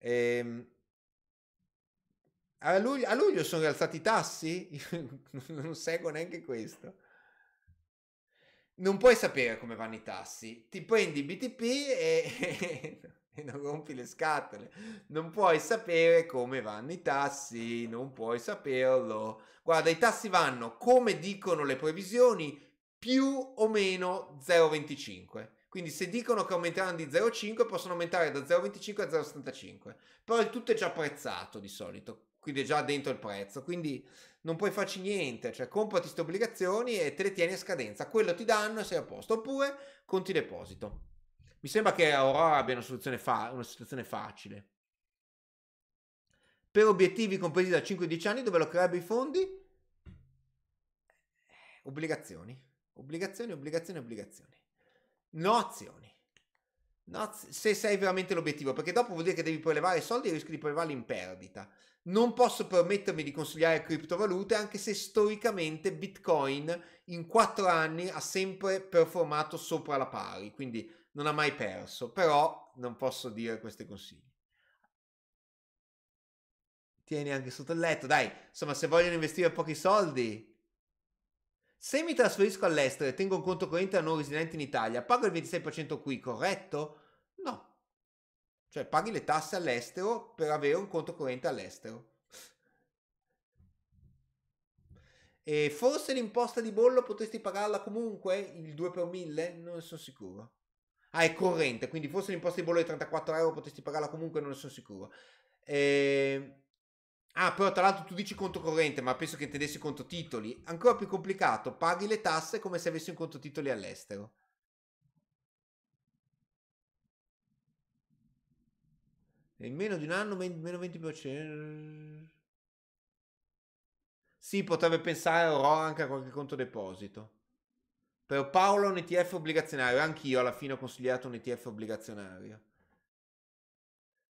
Ehm, a luglio, a luglio sono rialzati i tassi? Io <laughs> non seguo neanche questo. Non puoi sapere come vanno i tassi. Ti prendi BTP e, <laughs> e non rompi le scatole. Non puoi sapere come vanno i tassi, non puoi saperlo. Guarda, i tassi vanno come dicono le previsioni, più o meno 0,25. Quindi se dicono che aumenteranno di 0,5 possono aumentare da 0,25 a 0,75. Però il tutto è già prezzato di solito quindi è già dentro il prezzo, quindi non puoi farci niente, cioè comprati queste obbligazioni e te le tieni a scadenza, quello ti danno e sei a posto, oppure conti deposito. Mi sembra che Aurora abbia una soluzione, fa- una situazione facile. Per obiettivi compresi da 5-10 anni, dove lo creerebbe i fondi? Obbligazioni, obbligazioni, obbligazioni, obbligazioni. No azioni. No, se sei veramente l'obiettivo, perché dopo vuol dire che devi prelevare soldi e rischi di prelevarli in perdita. Non posso permettermi di consigliare criptovalute, anche se storicamente Bitcoin in quattro anni ha sempre performato sopra la pari, quindi non ha mai perso, però non posso dire questi consigli. Tieni anche sotto il letto, dai, insomma, se vogliono investire pochi soldi, se mi trasferisco all'estero e tengo un conto corrente a non residente in Italia, pago il 26% qui, corretto? No. Cioè paghi le tasse all'estero per avere un conto corrente all'estero. E forse l'imposta di bollo potresti pagarla comunque, il 2 per 1000? Non ne sono sicuro. Ah, è corrente, quindi forse l'imposta di bollo di 34 euro potresti pagarla comunque, non ne sono sicuro. Ehm... Ah, però tra l'altro tu dici conto corrente, ma penso che intendessi conto titoli. Ancora più complicato, paghi le tasse come se avessi un conto titoli all'estero. in meno di un anno, meno 20%. Sì, potrebbe pensare Oro anche a qualche conto deposito. Per Paolo un ETF obbligazionario, anch'io alla fine ho consigliato un ETF obbligazionario.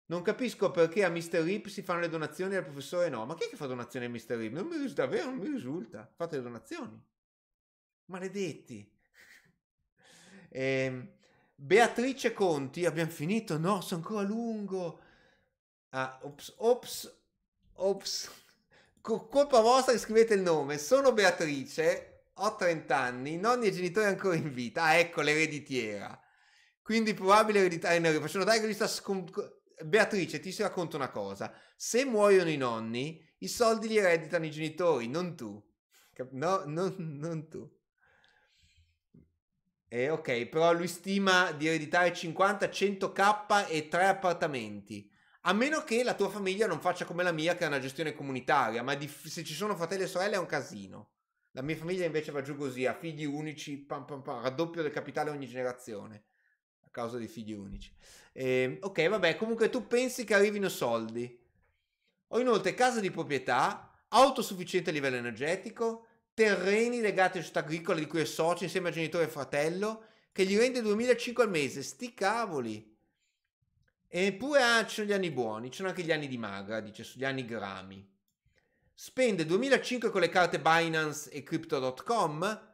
Non capisco perché a Mr. Rip si fanno le donazioni al professore no. Ma chi è che fa donazioni a Mr. Rip? Non mi risulta, davvero non mi risulta. Fate le donazioni. Maledetti. <laughs> eh, Beatrice Conti, abbiamo finito? No, sono ancora lungo. Ah, ops, ops, ops. Colpa vostra che scrivete il nome. Sono Beatrice, ho 30 anni, nonni e genitori ancora in vita. Ah, ecco l'ereditiera. Quindi probabile eredità in eredità. Eh, faccio notare che lui sta scom- Beatrice, ti racconto una cosa. Se muoiono i nonni, i soldi li ereditano i genitori, non tu. No, non, non tu. E ok, però lui stima di ereditare 50, 100k e 3 appartamenti. A meno che la tua famiglia non faccia come la mia, che è una gestione comunitaria, ma dif- se ci sono fratelli e sorelle è un casino. La mia famiglia invece va giù così, ha figli unici, pam pam pam, raddoppio del capitale ogni generazione causa dei figli unici. Eh, ok, vabbè, comunque tu pensi che arrivino soldi. Ho inoltre casa di proprietà, autosufficiente a livello energetico, terreni legati a società agricola di cui è socio insieme a genitore e fratello, che gli rende 2005 al mese. Sti cavoli! Eppure ah, ci sono gli anni buoni, ci sono anche gli anni di magra, dice, sugli anni grami. Spende 2005 con le carte Binance e Crypto.com,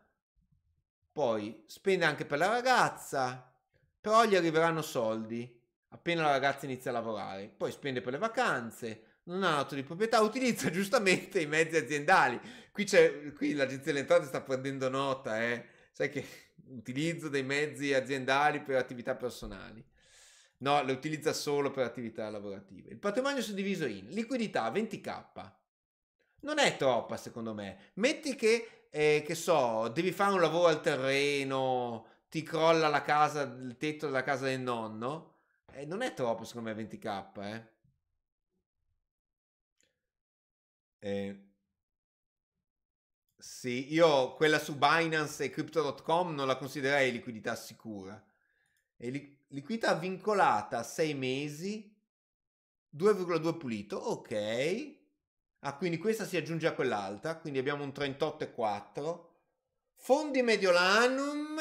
poi spende anche per la ragazza, però gli arriveranno soldi appena la ragazza inizia a lavorare, poi spende per le vacanze, non ha auto di proprietà, <laughs> utilizza giustamente i mezzi aziendali. Qui, c'è, qui l'agenzia delle entrate sta prendendo nota, eh. sai che <laughs> utilizzo dei mezzi aziendali per attività personali. No, le utilizza solo per attività lavorative. Il patrimonio suddiviso in liquidità 20k. Non è troppa secondo me. Metti che, eh, che so, devi fare un lavoro al terreno, ti crolla la casa, il tetto della casa del nonno. Eh, non è troppo, secondo me, 20k, eh. eh. Sì, io quella su Binance e Crypto.com non la considererei liquidità sicura. È li- liquidità vincolata a 6 mesi, 2,2 pulito, ok. Ah, quindi questa si aggiunge a quell'altra, quindi abbiamo un 38,4. Fondi Mediolanum,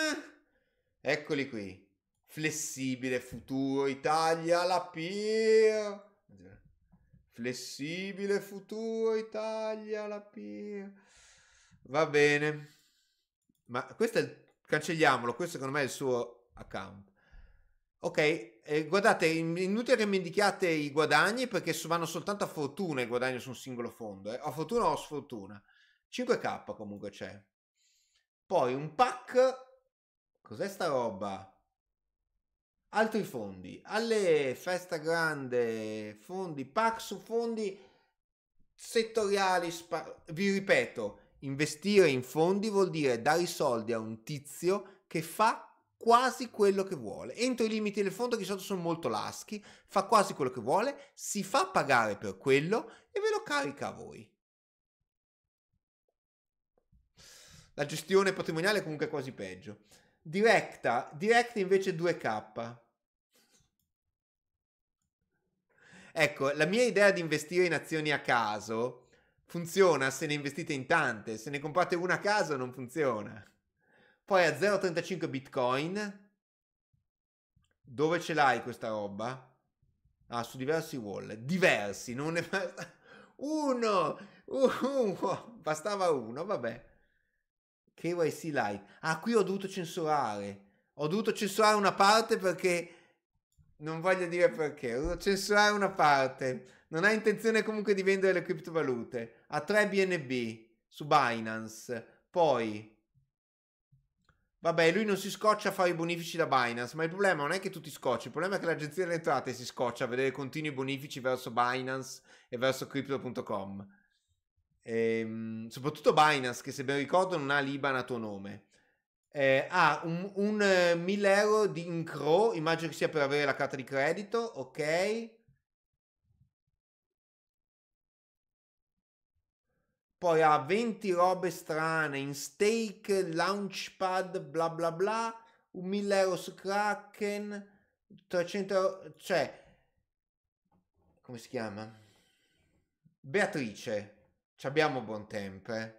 Eccoli qui. Flessibile, futuro, Italia, la PIR. Flessibile, futuro, Italia, la PIR. Va bene. Ma questo è il... Cancelliamolo, questo secondo me è il suo account. Ok, eh, guardate, inutile che mi indichiate i guadagni perché vanno soltanto a fortuna i guadagni su un singolo fondo, eh. o fortuna o sfortuna. 5k comunque c'è. Poi un pack Cos'è sta roba? Altri fondi, alle festa grande, fondi, pack su fondi settoriali, spa- vi ripeto, investire in fondi vuol dire dare i soldi a un tizio che fa quasi quello che vuole. Entro i limiti del fondo che di solito sono molto laschi, fa quasi quello che vuole, si fa pagare per quello e ve lo carica a voi. La gestione patrimoniale è comunque quasi peggio. Directa, direct invece 2K. Ecco, la mia idea di investire in azioni a caso funziona se ne investite in tante, se ne comprate una a caso non funziona. Poi a 0,35 bitcoin, dove ce l'hai questa roba? Ah, su diversi wallet, diversi, non ne basta... <laughs> Uno! Uh, bastava uno, vabbè. KYC Live. Ah, qui ho dovuto censurare. Ho dovuto censurare una parte perché... Non voglio dire perché. Ho dovuto censurare una parte. Non ha intenzione comunque di vendere le criptovalute. A 3 BNB su Binance. Poi... Vabbè, lui non si scoccia a fare i bonifici da Binance, ma il problema non è che tu ti scocci, il problema è che l'agenzia delle entrate si scoccia a vedere continui bonifici verso Binance e verso crypto.com ehm, soprattutto Binance, che se ben ricordo non ha l'IBAN a tuo nome, eh, ha un, un 1000 eh, euro di incro, immagino che sia per avere la carta di credito, ok. Poi ha 20 robe strane in stake, launchpad, bla bla bla, un 1000 euro su Kraken, 300 euro, cioè, come si chiama? Beatrice, abbiamo buon tempo. Eh.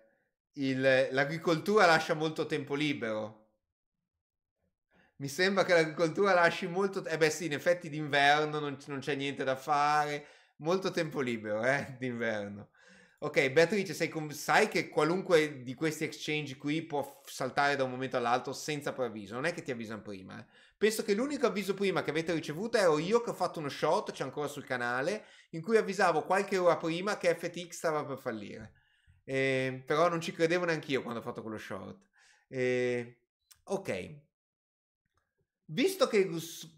Il, l'agricoltura lascia molto tempo libero. Mi sembra che l'agricoltura lasci molto... Eh beh sì, in effetti d'inverno non, non c'è niente da fare, molto tempo libero, eh, <laughs> d'inverno. Ok, Beatrice, con... sai che qualunque di questi exchange qui può saltare da un momento all'altro senza preavviso, non è che ti avvisano prima, eh. Penso che l'unico avviso prima che avete ricevuto ero oh, io che ho fatto uno short, c'è ancora sul canale, in cui avvisavo qualche ora prima che FTX stava per fallire. Eh, però non ci credevo neanche io quando ho fatto quello short. Eh, ok. Visto che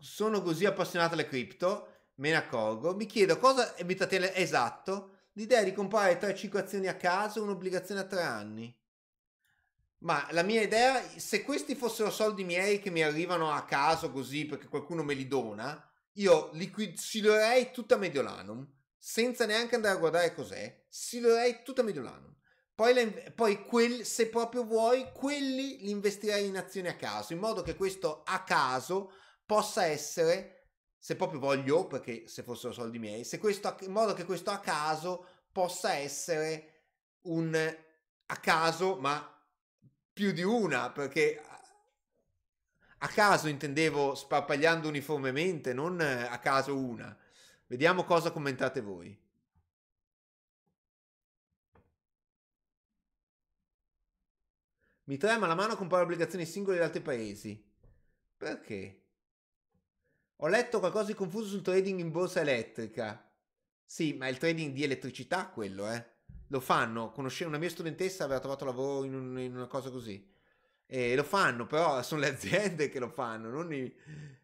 sono così appassionato alle cripto, me ne accorgo, mi chiedo cosa... Esatto, l'idea di comprare 3-5 azioni a caso, un'obbligazione a 3 anni. Ma la mia idea, se questi fossero soldi miei che mi arrivano a caso così perché qualcuno me li dona, io li silerei tutta Mediolanum, senza neanche andare a guardare cos'è, silerei tutta Mediolanum. Poi, le, poi quel, se proprio vuoi, quelli li investirei in azioni a caso, in modo che questo a caso possa essere, se proprio voglio, perché se fossero soldi miei, questo, in modo che questo a caso possa essere un a caso, ma più di una, perché a caso intendevo sparpagliando uniformemente, non eh, a caso una. Vediamo cosa commentate voi. Mi trema la mano a comprare obbligazioni singole di altri paesi. Perché? Ho letto qualcosa di confuso sul trading in borsa elettrica. Sì, ma è il trading di elettricità quello, eh lo fanno. Conosce- una mia studentessa aveva trovato lavoro in, un, in una cosa così. E lo fanno, però <laughs> sono le aziende che lo fanno, non i...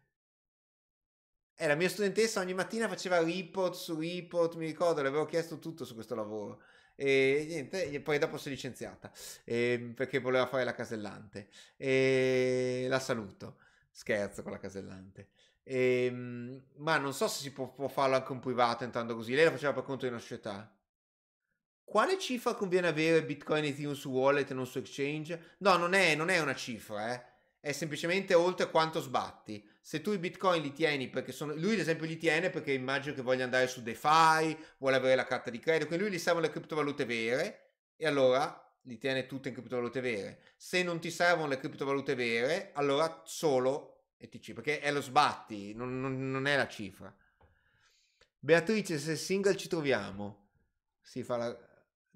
Eh, la mia studentessa ogni mattina faceva report su report, mi ricordo, le avevo chiesto tutto su questo lavoro. E niente, e poi dopo si è licenziata eh, perché voleva fare la casellante. E la saluto, scherzo con la casellante. E, ehm, ma non so se si può, può farlo anche in privato entrando così. Lei lo faceva per conto di una società. Quale cifra conviene avere Bitcoin e Ethereum su wallet e non su exchange? No, non è, non è una cifra, eh. È semplicemente oltre quanto sbatti. Se tu i Bitcoin li tieni perché sono. Lui, ad esempio, li tiene perché immagino che voglia andare su DeFi, vuole avere la carta di credito, quindi lui gli servono le criptovalute vere e allora li tiene tutte in criptovalute vere. Se non ti servono le criptovalute vere, allora solo ETC, perché è lo sbatti, non, non, non è la cifra. Beatrice, se single ci troviamo. Si fa la...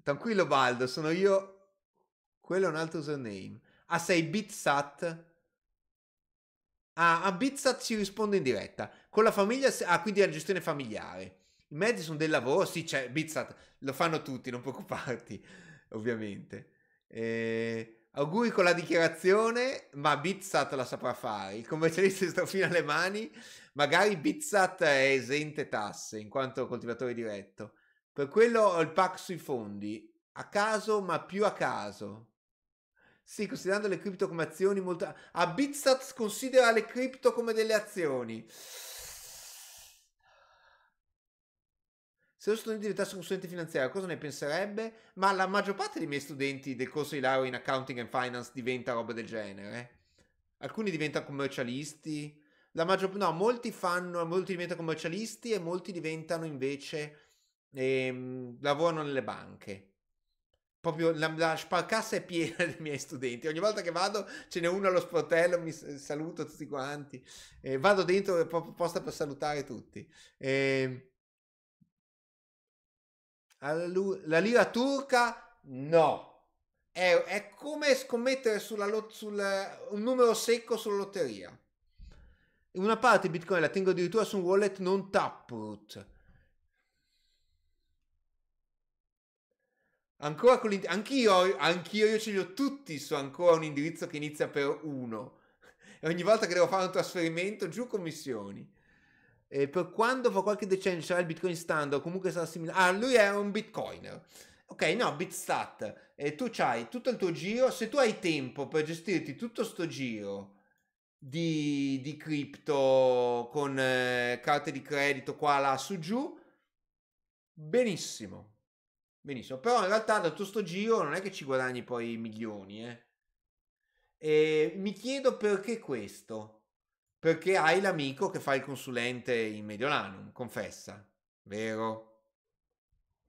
Tranquillo Baldo, sono io. Quello è un altro username. Ah, sei Bitsat? Ah, a Bitsat si risponde in diretta. Con la famiglia... Ah, quindi la gestione familiare. I mezzi sono del lavoro? Sì, c'è cioè, Bitsat. Lo fanno tutti, non preoccuparti, ovviamente. Eh, auguri con la dichiarazione, ma Bitsat la saprà fare. Il commercialista si <laughs> strofina le mani. Magari Bitsat è esente tasse, in quanto coltivatore diretto. Per quello ho il pack sui fondi, a caso ma più a caso. Sì, considerando le cripto come azioni molto... A Bitstats considera le cripto come delle azioni. Se lo studente diventasse un studente finanziario, cosa ne penserebbe? Ma la maggior parte dei miei studenti del corso di laurea in accounting and finance diventa roba del genere. Alcuni diventano commercialisti, la maggior no, molti fanno, molti diventano commercialisti e molti diventano invece e, ehm, lavorano nelle banche. Proprio la, la spalcassa è piena <laughs> dei miei studenti. Ogni volta che vado ce n'è uno allo sportello, mi saluto tutti quanti. E vado dentro apposta per salutare tutti. E, ehm, la lira turca no. È, è come scommettere sulla lot, sul, un numero secco sulla lotteria. Una parte di Bitcoin la tengo addirittura su un wallet non Taproot Ancora con l'indirizzo. Anch'io, anch'io io ce li ho tutti su ancora un indirizzo che inizia per 1. <laughs> E ogni volta che devo fare un trasferimento, giù commissioni. E per quando fra qualche decennio sarà il Bitcoin standard, comunque sarà simile. Ah, lui era un Bitcoiner. Ok, no, Bitstat. E tu hai tutto il tuo giro. Se tu hai tempo per gestirti tutto sto giro di, di cripto con eh, carte di credito qua, là, su, giù, benissimo Benissimo, però in realtà da tutto sto giro non è che ci guadagni poi milioni, eh. E mi chiedo perché questo. Perché hai l'amico che fa il consulente in Mediolanum, confessa, vero?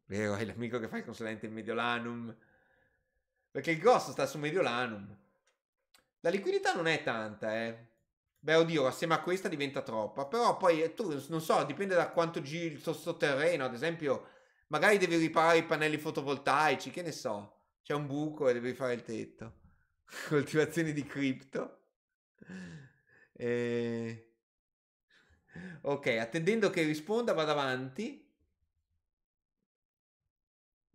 Vero, hai l'amico che fa il consulente in Mediolanum. Perché il grosso sta su Mediolanum. La liquidità non è tanta, eh. Beh, oddio, assieme a questa diventa troppa. Però poi eh, tu, non so, dipende da quanto giri il sottoterreno. Ad esempio, Magari devi riparare i pannelli fotovoltaici, che ne so. C'è un buco e devi fare il tetto. <laughs> Coltivazioni di cripto. E... Ok, attendendo che risponda, vado avanti.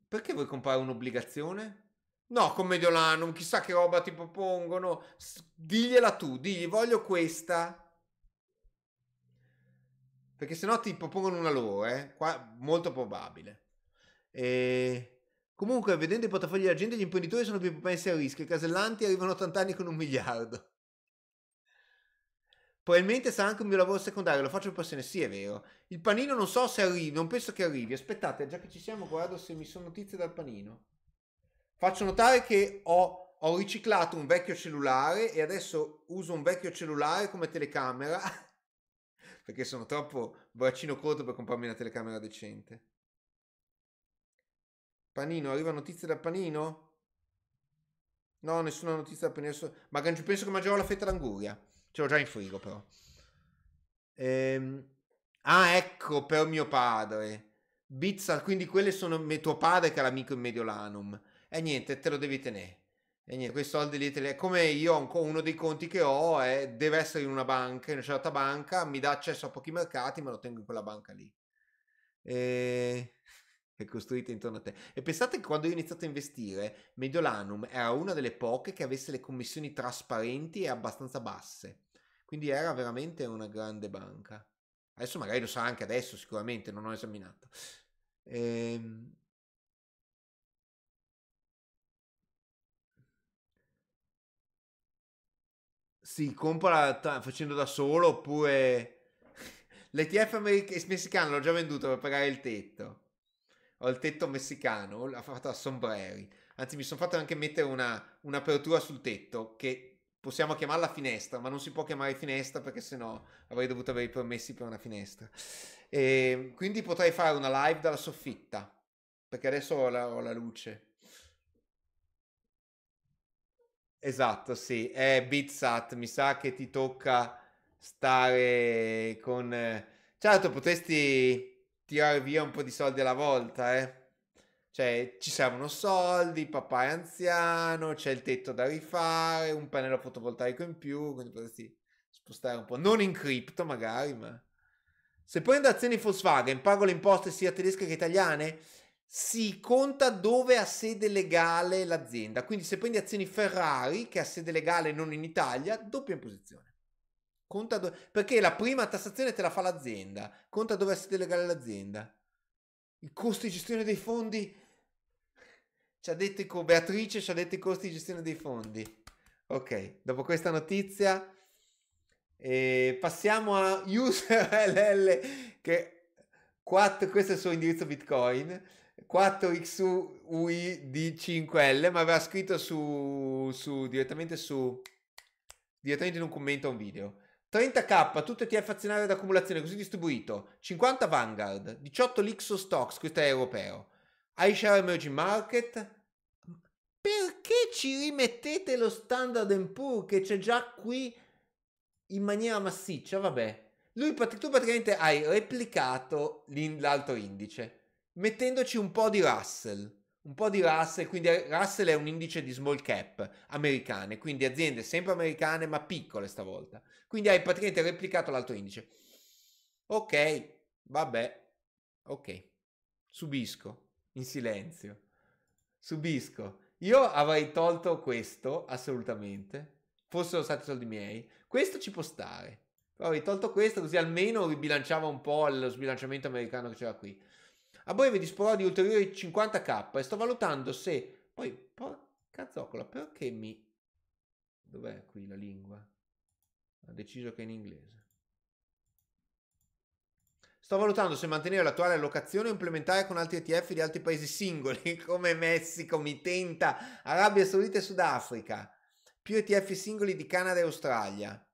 Perché vuoi comprare un'obbligazione? No, con Mediolanum, chissà che roba ti propongono. Digliela tu, digli voglio questa. Perché se no ti propongono una loro, eh? Qua molto probabile. E... Comunque, vedendo i portafogli della gente, gli imprenditori sono più propensi a rischio. I casellanti arrivano a 80 anni con un miliardo. Probabilmente sarà anche un mio lavoro secondario, lo faccio per passione, sì è vero. Il panino non so se arrivi, non penso che arrivi. Aspettate, già che ci siamo, guardo se mi sono notizie dal panino. Faccio notare che ho, ho riciclato un vecchio cellulare e adesso uso un vecchio cellulare come telecamera <laughs> perché sono troppo braccino corto per comprarmi una telecamera decente. Panino, arriva notizia da Panino? No, nessuna notizia da Panino. Ma penso che mangerò la fetta d'anguria. Ce l'ho già in frigo però. Ehm... Ah, ecco, per mio padre. Bizza, quindi quelle sono tuo padre che è l'amico in Mediolanum. E niente, te lo devi tenere. E niente, questi soldi lì, te come io, uno dei conti che ho è, deve essere in una banca, in una certa banca, mi dà accesso a pochi mercati, ma lo tengo in quella banca lì. E... <laughs> È costruita intorno a te. E pensate che quando io ho iniziato a investire, Mediolanum era una delle poche che avesse le commissioni trasparenti e abbastanza basse. Quindi era veramente una grande banca. Adesso magari lo sa anche adesso, sicuramente, non ho esaminato. Ehm... si compra t- facendo da solo oppure <laughs> l'ETF americ- messicano l'ho già venduto per pagare il tetto. Ho il tetto messicano, l'ho fatto a sombreri. Anzi, mi sono fatto anche mettere una, un'apertura sul tetto che possiamo chiamarla finestra, ma non si può chiamare finestra perché sennò avrei dovuto avere i permessi per una finestra. E ehm, quindi potrei fare una live dalla soffitta perché adesso ho la, ho la luce. Esatto, sì, è Bitsat, mi sa che ti tocca stare con... Certo, potresti tirare via un po' di soldi alla volta, eh? Cioè, ci servono soldi, papà è anziano, c'è il tetto da rifare, un pannello fotovoltaico in più, quindi potresti spostare un po'. Non in cripto magari, ma... Se prendo azioni Volkswagen, pago le imposte sia tedesche che italiane? si conta dove ha sede legale l'azienda. Quindi se prendi azioni Ferrari, che ha sede legale non in Italia, doppia imposizione. Conta do- perché la prima tassazione te la fa l'azienda, conta dove ha sede legale l'azienda. I costi di gestione dei fondi, ci ha detto co- Beatrice, ci ha detto i costi di gestione dei fondi. Ok, dopo questa notizia eh, passiamo a <laughs> user LL che 4, questo è il suo indirizzo Bitcoin 4XUI di 5L, ma aveva scritto su, su, direttamente su direttamente in un commento a un video. 30k, tutto TF azionario ad accumulazione così distribuito, 50 Vanguard, 18 Lixo Stocks, questo è europeo, iShare Emerging Market. Perché ci rimettete lo standard Poor che c'è già qui in maniera massiccia? Vabbè. Lui, tu praticamente hai replicato l'altro indice mettendoci un po' di Russell. Un po' di Russell, quindi eh, Russell è un indice di small cap americane, quindi aziende sempre americane ma piccole stavolta. Quindi hai praticamente replicato l'altro indice. Ok, vabbè, ok, subisco in silenzio, subisco. Io avrei tolto questo assolutamente, fossero stati soldi miei. Questo ci può stare, avrei tolto questo così almeno ribilanciava un po' lo sbilanciamento americano che c'era qui. A breve disporrò di ulteriori 50k e sto valutando se... Poi, porca zoccola, perché mi... Dov'è qui la lingua? Ha deciso che è in inglese. Sto valutando se mantenere l'attuale allocazione o implementare con altri ETF di altri paesi singoli, <laughs> come Messico, Mitenta, Arabia Saudita e Sudafrica, più ETF singoli di Canada e Australia.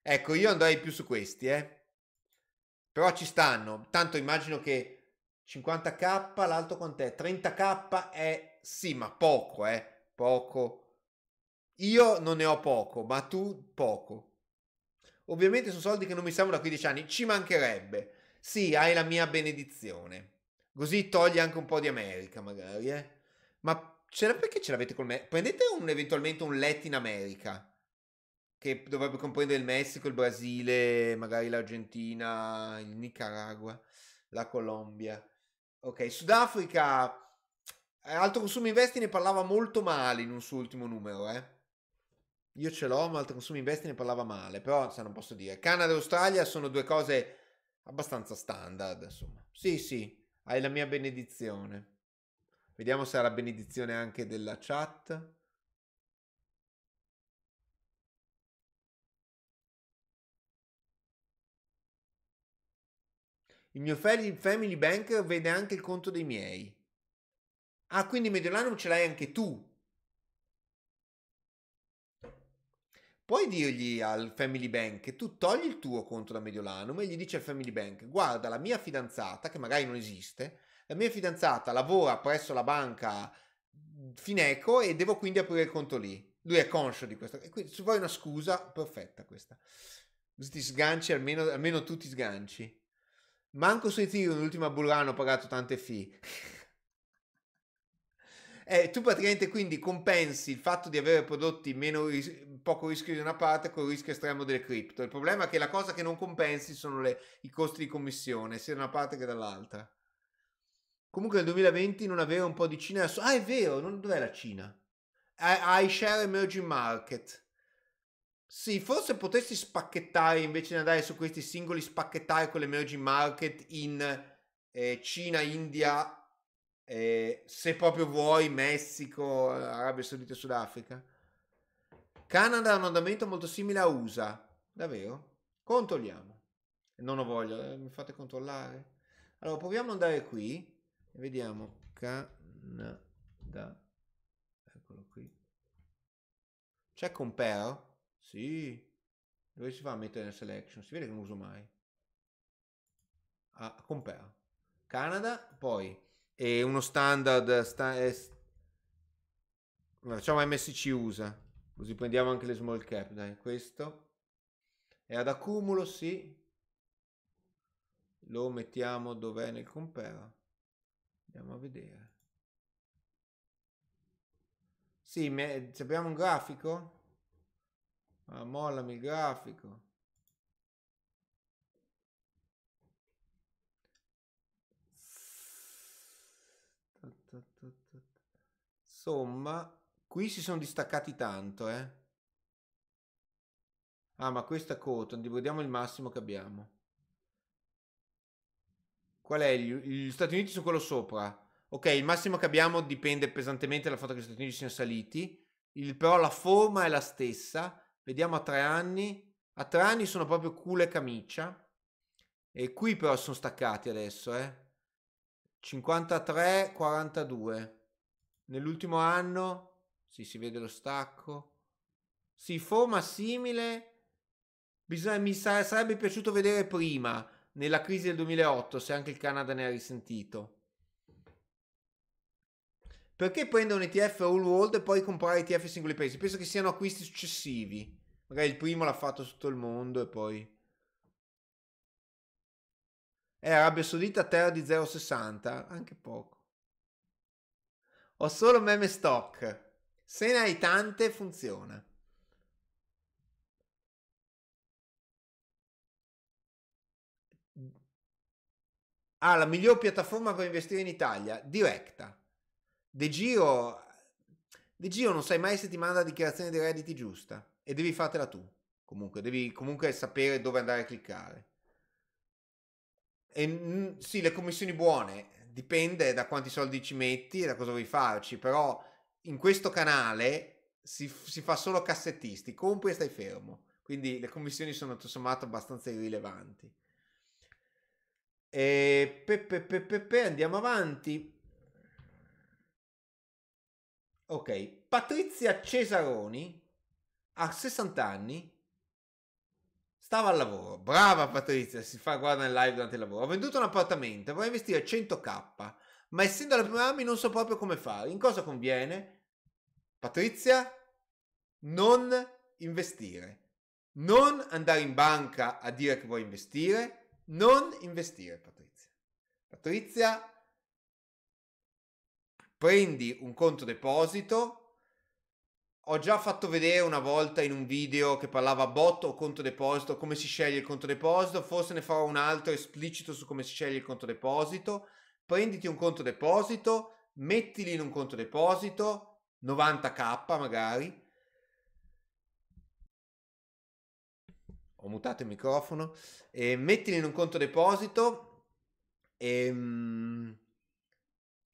Ecco, io andrei più su questi, eh. Però ci stanno, tanto immagino che 50k, l'altro quant'è? 30k è sì, ma poco, eh, poco. Io non ne ho poco, ma tu poco. Ovviamente sono soldi che non mi servono da 15 anni, ci mancherebbe. Sì, hai la mia benedizione. Così togli anche un po' di America, magari, eh. Ma ce perché ce l'avete con me? Prendete un, eventualmente un let in America, che dovrebbe comprendere il Messico, il Brasile, magari l'Argentina, il Nicaragua, la Colombia. Ok, Sudafrica, eh, Alto Consumo Investi ne parlava molto male in un suo ultimo numero, eh. Io ce l'ho, ma Alto Consumo Investi ne parlava male, però se non posso dire. Canada e Australia sono due cose abbastanza standard, insomma. Sì, sì, hai la mia benedizione. Vediamo se ha la benedizione anche della chat. Il mio Family Bank vede anche il conto dei miei. Ah, quindi Mediolanum ce l'hai anche tu. Puoi dirgli al Family Bank che tu togli il tuo conto da Mediolanum e gli dici al Family Bank, guarda, la mia fidanzata, che magari non esiste, la mia fidanzata lavora presso la banca Fineco e devo quindi aprire il conto lì. Lui è conscio di questo. E quindi, se vuoi una scusa, perfetta questa. ti sganci, almeno, almeno tu ti sganci. Manco sui Ethereum, l'ultima bull run, ho pagato tante fee. Eh, tu praticamente quindi compensi il fatto di avere prodotti meno ris- poco rischio di una parte con il rischio estremo delle cripto. Il problema è che la cosa che non compensi sono le, i costi di commissione, sia da una parte che dall'altra. Comunque nel 2020 non avere un po' di Cina... Ah, è vero, non, dov'è la Cina? Eh, share Emerging Market. Sì, forse potessi spacchettare invece di andare su questi singoli, spacchettare con l'emerging market in eh, Cina, India, eh, se proprio vuoi, Messico, Arabia Saudita e Sudafrica. Canada ha un andamento molto simile a USA, davvero? Controlliamo. Non ho voglia, eh, mi fate controllare. Allora, proviamo ad andare qui e vediamo Canada. Eccolo qui. C'è compare? Sì. Dove si fa a mettere nel selection? Si vede che non uso mai. Ah, compare. Canada, poi e uno standard sta, è, facciamo MSC USA così prendiamo anche le small cap dai questo è ad accumulo sì lo mettiamo dov'è nel compare andiamo a vedere sì me, abbiamo un grafico Ah, mollami il grafico. Insomma, qui si sono distaccati tanto, eh. Ah, ma questa Cotton, vediamo il massimo che abbiamo. Qual è? Gli, Stati Uniti su quello sopra. Ok, il massimo che abbiamo dipende pesantemente dal fatto che gli Stati Uniti siano saliti, il, però la forma è la stessa Vediamo a tre anni. A tre anni sono proprio culo e camicia. E qui però sono staccati adesso, eh. 53-42. Nell'ultimo anno, sì, si vede lo stacco. Si forma simile. Bisogna, mi sarebbe piaciuto vedere prima, nella crisi del 2008, se anche il Canada ne ha risentito. Perché prendere un ETF all world e poi comprare ETF singoli paesi? Penso che siano acquisti successivi. Magari il primo l'ha fatto tutto il mondo e poi... Eh, Arabia Saudita terra di 0,60, anche poco. Ho solo meme stock. Se ne hai tante funziona. Ah, la miglior piattaforma per investire in Italia, Directa. De Giro, De Gio non sai mai se ti manda la dichiarazione dei redditi giusta e devi fatela tu. Comunque, devi comunque sapere dove andare a cliccare. E, sì, le commissioni buone, dipende da quanti soldi ci metti e da cosa vuoi farci, però in questo canale si, si fa solo cassettisti, compri e stai fermo. Quindi le commissioni sono tutto sommato abbastanza irrilevanti. E pe, pe, pe, andiamo avanti. Ok, Patrizia Cesaroni a 60 anni stava al lavoro. Brava Patrizia, si fa guardare in live durante il lavoro. Ho venduto un appartamento, vorrei investire 100k, ma essendo la prima anni non so proprio come fare. In cosa conviene? Patrizia, non investire. Non andare in banca a dire che vuoi investire, non investire, Patrizia. Patrizia prendi un conto deposito. Ho già fatto vedere una volta in un video che parlava botto o conto deposito, come si sceglie il conto deposito, forse ne farò un altro esplicito su come si sceglie il conto deposito. Prenditi un conto deposito, mettili in un conto deposito, 90k magari. Ho mutato il microfono. E mettili in un conto deposito. E, ehm,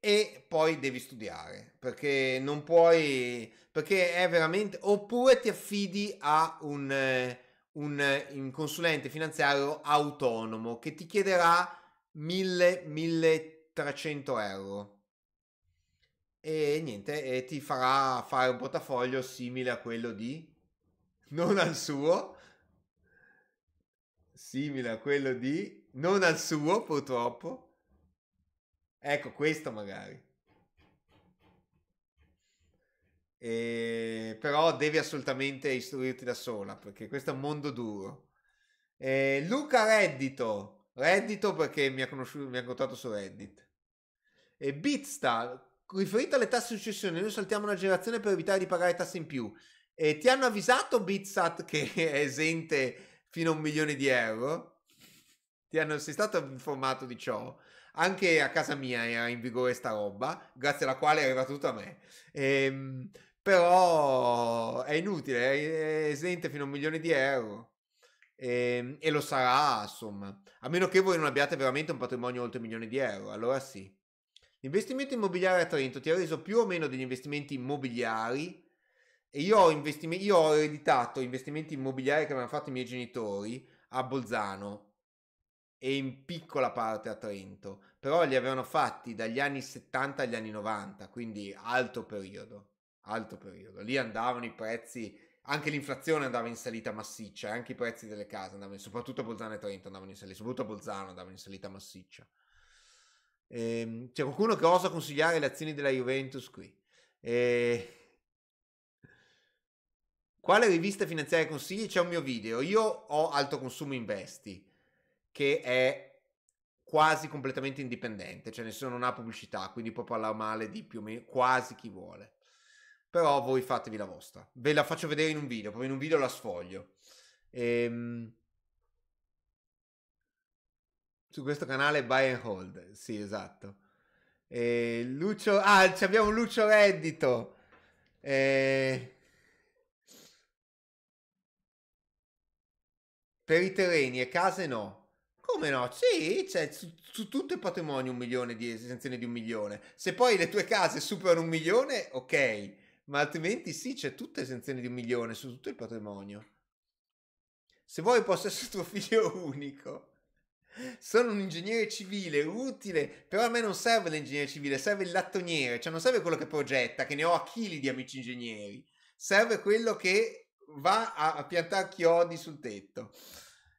e poi devi studiare perché non puoi perché è veramente oppure ti affidi a un, un, un consulente finanziario autonomo che ti chiederà 1000 1300 euro e niente e ti farà fare un portafoglio simile a quello di non al suo simile a quello di non al suo purtroppo Ecco, questo magari. E, ehm, però devi assolutamente istruirti da sola perché questo è un mondo duro. E, ehm, Luca Reddito, Reddito perché mi ha, conosciuto, mi ha incontrato su Reddit. E ehm, Bitstar, riferito alle tasse di successione, noi saltiamo una generazione per evitare di pagare tasse in più. E ti hanno avvisato Bitsat <laughs> che è esente fino a un milione di euro? Ti hanno, sei stato informato di ciò? anche a casa mia era in vigore sta roba, grazie alla quale arriva tutto a me. Ehm, però è inutile, è esente fino a un milione di euro. E, ehm, e, lo sarà, insomma, a meno che voi non abbiate veramente un patrimonio oltre un milione di euro, allora sì. L'investimento immobiliare a Trento ti ha reso più o meno degli investimenti immobiliari e io ho, investime- io ho ereditato investimenti immobiliari che avevano fatto i miei genitori a Bolzano e in piccola parte a Trento però li avevano fatti dagli anni 70 agli anni 90, quindi alto periodo, alto periodo. Lì andavano i prezzi, anche l'inflazione andava in salita massiccia, eh, anche i prezzi delle case andavano, soprattutto a Bolzano e Trento andavano in salita, soprattutto a Bolzano andavano in salita massiccia. Ehm, c'è qualcuno che osa consigliare le azioni della Juventus qui? Ehm, quale rivista finanziaria consigli? C'è un mio video, io ho Alto Consumo Investi, che è quasi completamente indipendente, cioè nessuno non ha pubblicità, quindi può parlare male di più o meno quasi chi vuole. Però voi fatevi la vostra. Ve la faccio vedere in un video, proprio in un video la sfoglio. Ehm... Su questo canale buy and hold, sì esatto. E ehm, Lucio, ah, ci abbiamo Lucio Reddito. E... Ehm, per i terreni e case no, come no? Sì, cioè, su, su tutto il patrimonio un milione di esenzione di un milione. Se poi le tue case superano un milione, ok, ma altrimenti sì, c'è tutta esenzione di un milione su tutto il patrimonio. Se vuoi posso essere tuo figlio <laughs> unico. Sono un ingegnere civile utile, però a me non serve l'ingegnere civile, serve il lattoniere, cioè non serve quello che progetta, che ne ho a chili di amici ingegneri, serve quello che va a, a piantare chiodi sul tetto.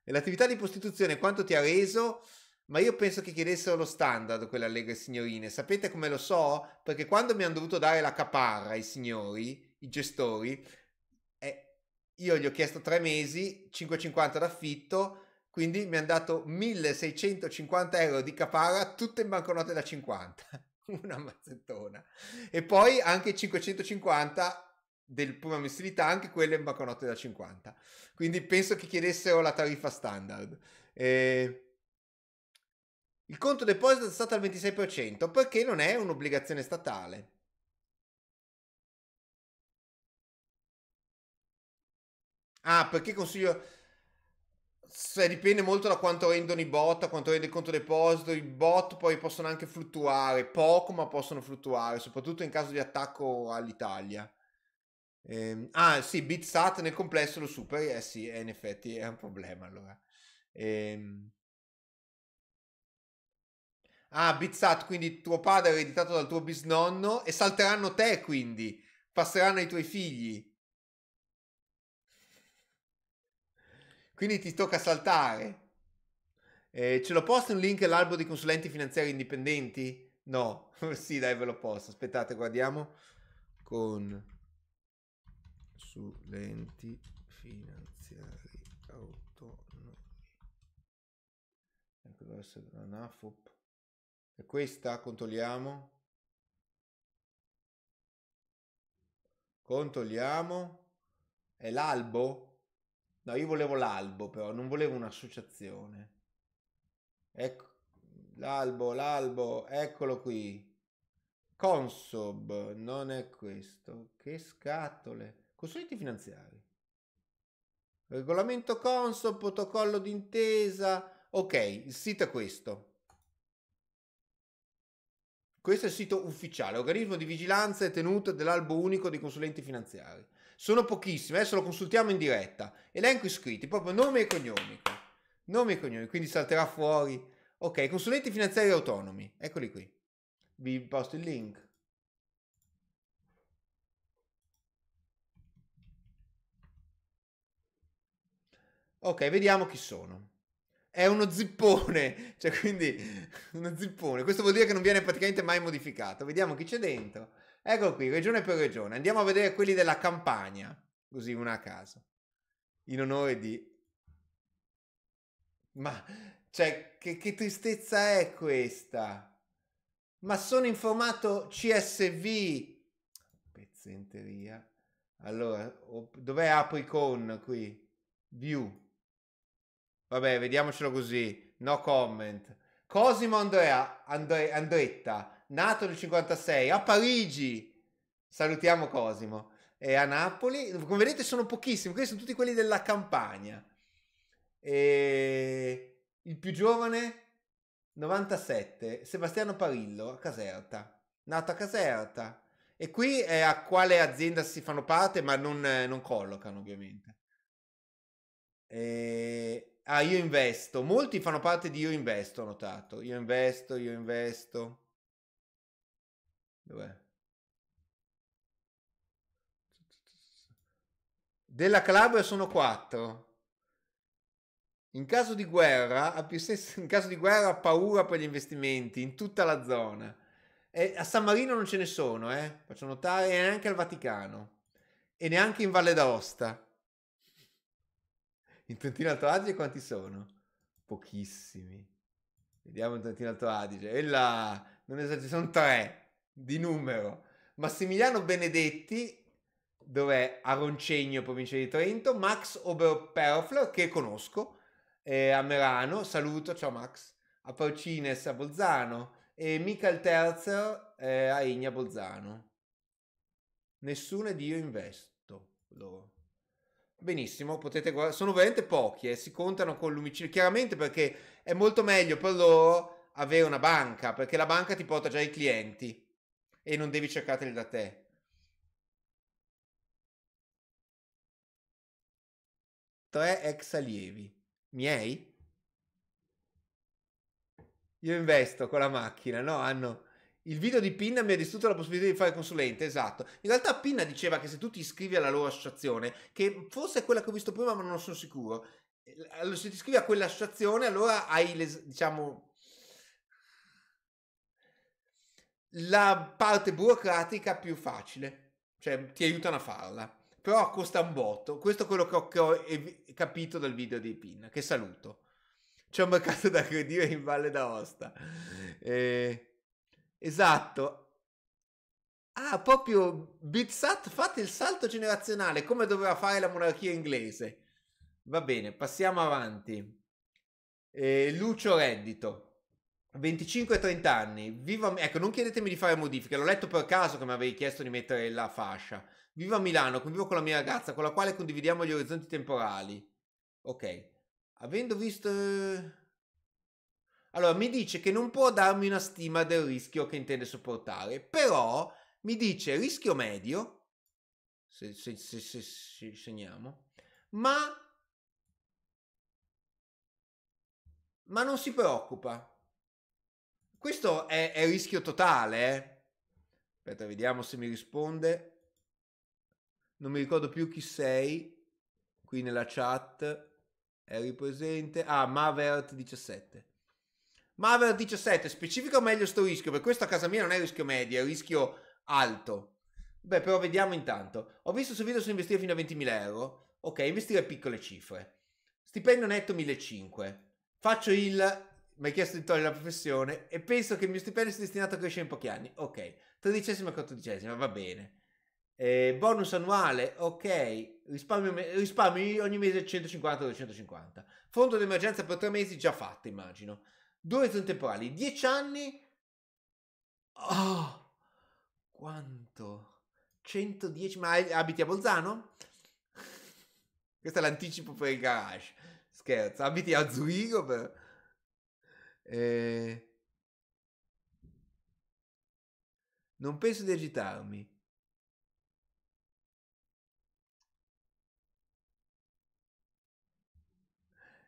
E l'attività di prostituzione quanto ti ha reso? Ma io penso che chiedessero lo standard quelle allegre signorine. Sapete come lo so? Perché quando mi hanno dovuto dare la caparra ai signori, i gestori, eh, io gli ho chiesto tre mesi, 5,50 d'affitto, quindi mi hanno dato 1650 euro di caparra, tutte in banconote da 50. <laughs> Una mazzettona. E poi anche 550 del pura mensilità, anche quelle in banconote da 50. Quindi penso che chiedessero la tariffa standard. Eh, il conto deposito è stato al 26% perché non è un'obbligazione statale. Ah, perché consiglio... Se dipende molto da quanto rendono i bot, da quanto rende il conto deposito. I bot poi possono anche fluttuare, poco ma possono fluttuare, soprattutto in caso di attacco all'Italia. Eh, ah sì, Bitsat nel complesso lo superi, eh sì, eh, in effetti è un problema allora. Eh, ah, Bitsat, quindi tuo padre è ereditato dal tuo bisnonno e salteranno te quindi, passeranno ai tuoi figli. Quindi ti tocca saltare. Eh, ce lo posto un link all'albo di consulenti finanziari indipendenti? No, <laughs> sì dai ve lo posto, aspettate guardiamo con consulenti finanziari autonomi. Ecco, deve essere una NAFOP. E questa controlliamo. Controlliamo. È l'albo? No, io volevo l'albo però, non volevo un'associazione. Ecco, l'albo, l'albo, eccolo qui. Consob, non è questo. Che scatole. Consulenti finanziari. Regolamento Conso, protocollo d'intesa. Ok, il sito è questo. Questo è il sito ufficiale, organismo di vigilanza e tenuta dell'albo unico dei consulenti finanziari. Sono pochissimi, adesso lo consultiamo in diretta. Elenco iscritti, proprio nome e cognomi. Nome e cognomi, quindi salterà fuori. Ok, consulenti finanziari autonomi, eccoli qui. Vi posto il link. Ok, vediamo chi sono. È uno zippone, <laughs> cioè quindi uno zippone. Questo vuol dire che non viene praticamente mai modificato. Vediamo chi c'è dentro. Ecco qui, regione per regione. Andiamo a vedere quelli della campagna, così una a caso. In onore di... Ma, cioè, che, che tristezza è questa? Ma sono in formato CSV. Pezzenteria. Allora, dov'è apri con qui? View. Vabbè, vediamocelo così. No comment. Cosimo Andrea, Andre, Andretta, nato nel 56 a Parigi. Salutiamo Cosimo. E a Napoli, come vedete, sono pochissimi. Questi sono tutti quelli della campagna. E il più giovane, 97, Sebastiano Parillo, a Caserta. Nato a Caserta. E qui è a quale azienda si fanno parte, ma non, non collocano ovviamente. E... Eh, ah, io investo. Molti fanno parte di io investo, ho notato. Io investo, io investo. Dov'è? Della Calabria sono quattro. In caso di guerra, ha più senso, in caso di guerra, paura per gli investimenti in tutta la zona. E a San Marino non ce ne sono, eh? faccio notare, e neanche al Vaticano, e neanche in Valle d'Aosta. In Trentino Alto Adige quanti sono? Pochissimi. Vediamo in Trentino Alto Adige. E là, non esagero, sono tre di numero. Massimiliano Benedetti, dov'è? A Roncegno, provincia di Trento. Max Oberperofler, che conosco, eh, a Merano. Saluto, ciao Max. A Procines, a Bolzano. E Michael Terzer eh, a Egna Bolzano. Nessuno di io investo loro. Benissimo, potete guardare, sono veramente pochi e eh, si contano con l'umicino, chiaramente perché è molto meglio per loro avere una banca, perché la banca ti porta già i clienti e non devi cercarteli da te. Tre ex allievi, miei? Io investo con la macchina, no? Hanno il video di Pinna mi ha distrutto la possibilità di fare consulente, esatto. In realtà Pinna diceva che se tu ti iscrivi alla loro associazione, che forse è quella che ho visto prima ma non sono sicuro, eh, se ti iscrivi a quell'associazione allora hai, le, diciamo, la parte burocratica più facile, cioè ti aiutano a farla. Però costa un botto, questo è quello che ho, che ho capito dal video di Pinna, che saluto. C'è un mercato da credire in Valle d'Aosta. E... Eh, Esatto. Ah, proprio Bitsat fate il salto generazionale come doveva fare la monarchia inglese. Va bene, passiamo avanti. Eh, Lucio Reddito. 25 30 anni, viva, ecco non chiedetemi di fare modifiche, l'ho letto per caso che mi avevi chiesto di mettere la fascia. Viva Milano, convivo con la mia ragazza con la quale condividiamo gli orizzonti temporali. Ok, avendo visto... Eh, allora, mi dice che non può darmi una stima del rischio che intende sopportare, però mi dice rischio medio, se, se, se, se segniamo, ma, ma non si preoccupa. Questo è, è rischio totale. Eh. Aspetta, vediamo se mi risponde. Non mi ricordo più chi sei qui nella chat. Eri presente. Ah, Mavert17. Maver 17, specifico meglio sto rischio, per questo a casa mia non è rischio medio, è rischio alto. Beh, però vediamo intanto. Ho visto su video su investire fino a 20.000 euro. Ok, investire piccole cifre. Stipendio netto 1.500. Faccio il... Mi hai chiesto di togliere la professione e penso che il mio stipendio sia destinato a crescere in pochi anni. Ok, tredicesima e quattordicesima, va bene. Eh, bonus annuale, ok, risparmio, risparmio ogni mese 150-250. Fondo d'emergenza per tre mesi già fatto, immagino. Due orizzonti temporali, dieci anni. Oh, quanto? 110, ma abiti a Bolzano? <laughs> Questo è l'anticipo per il garage. Scherzo, abiti a Zurigo per... Eh... Non penso di agitarmi.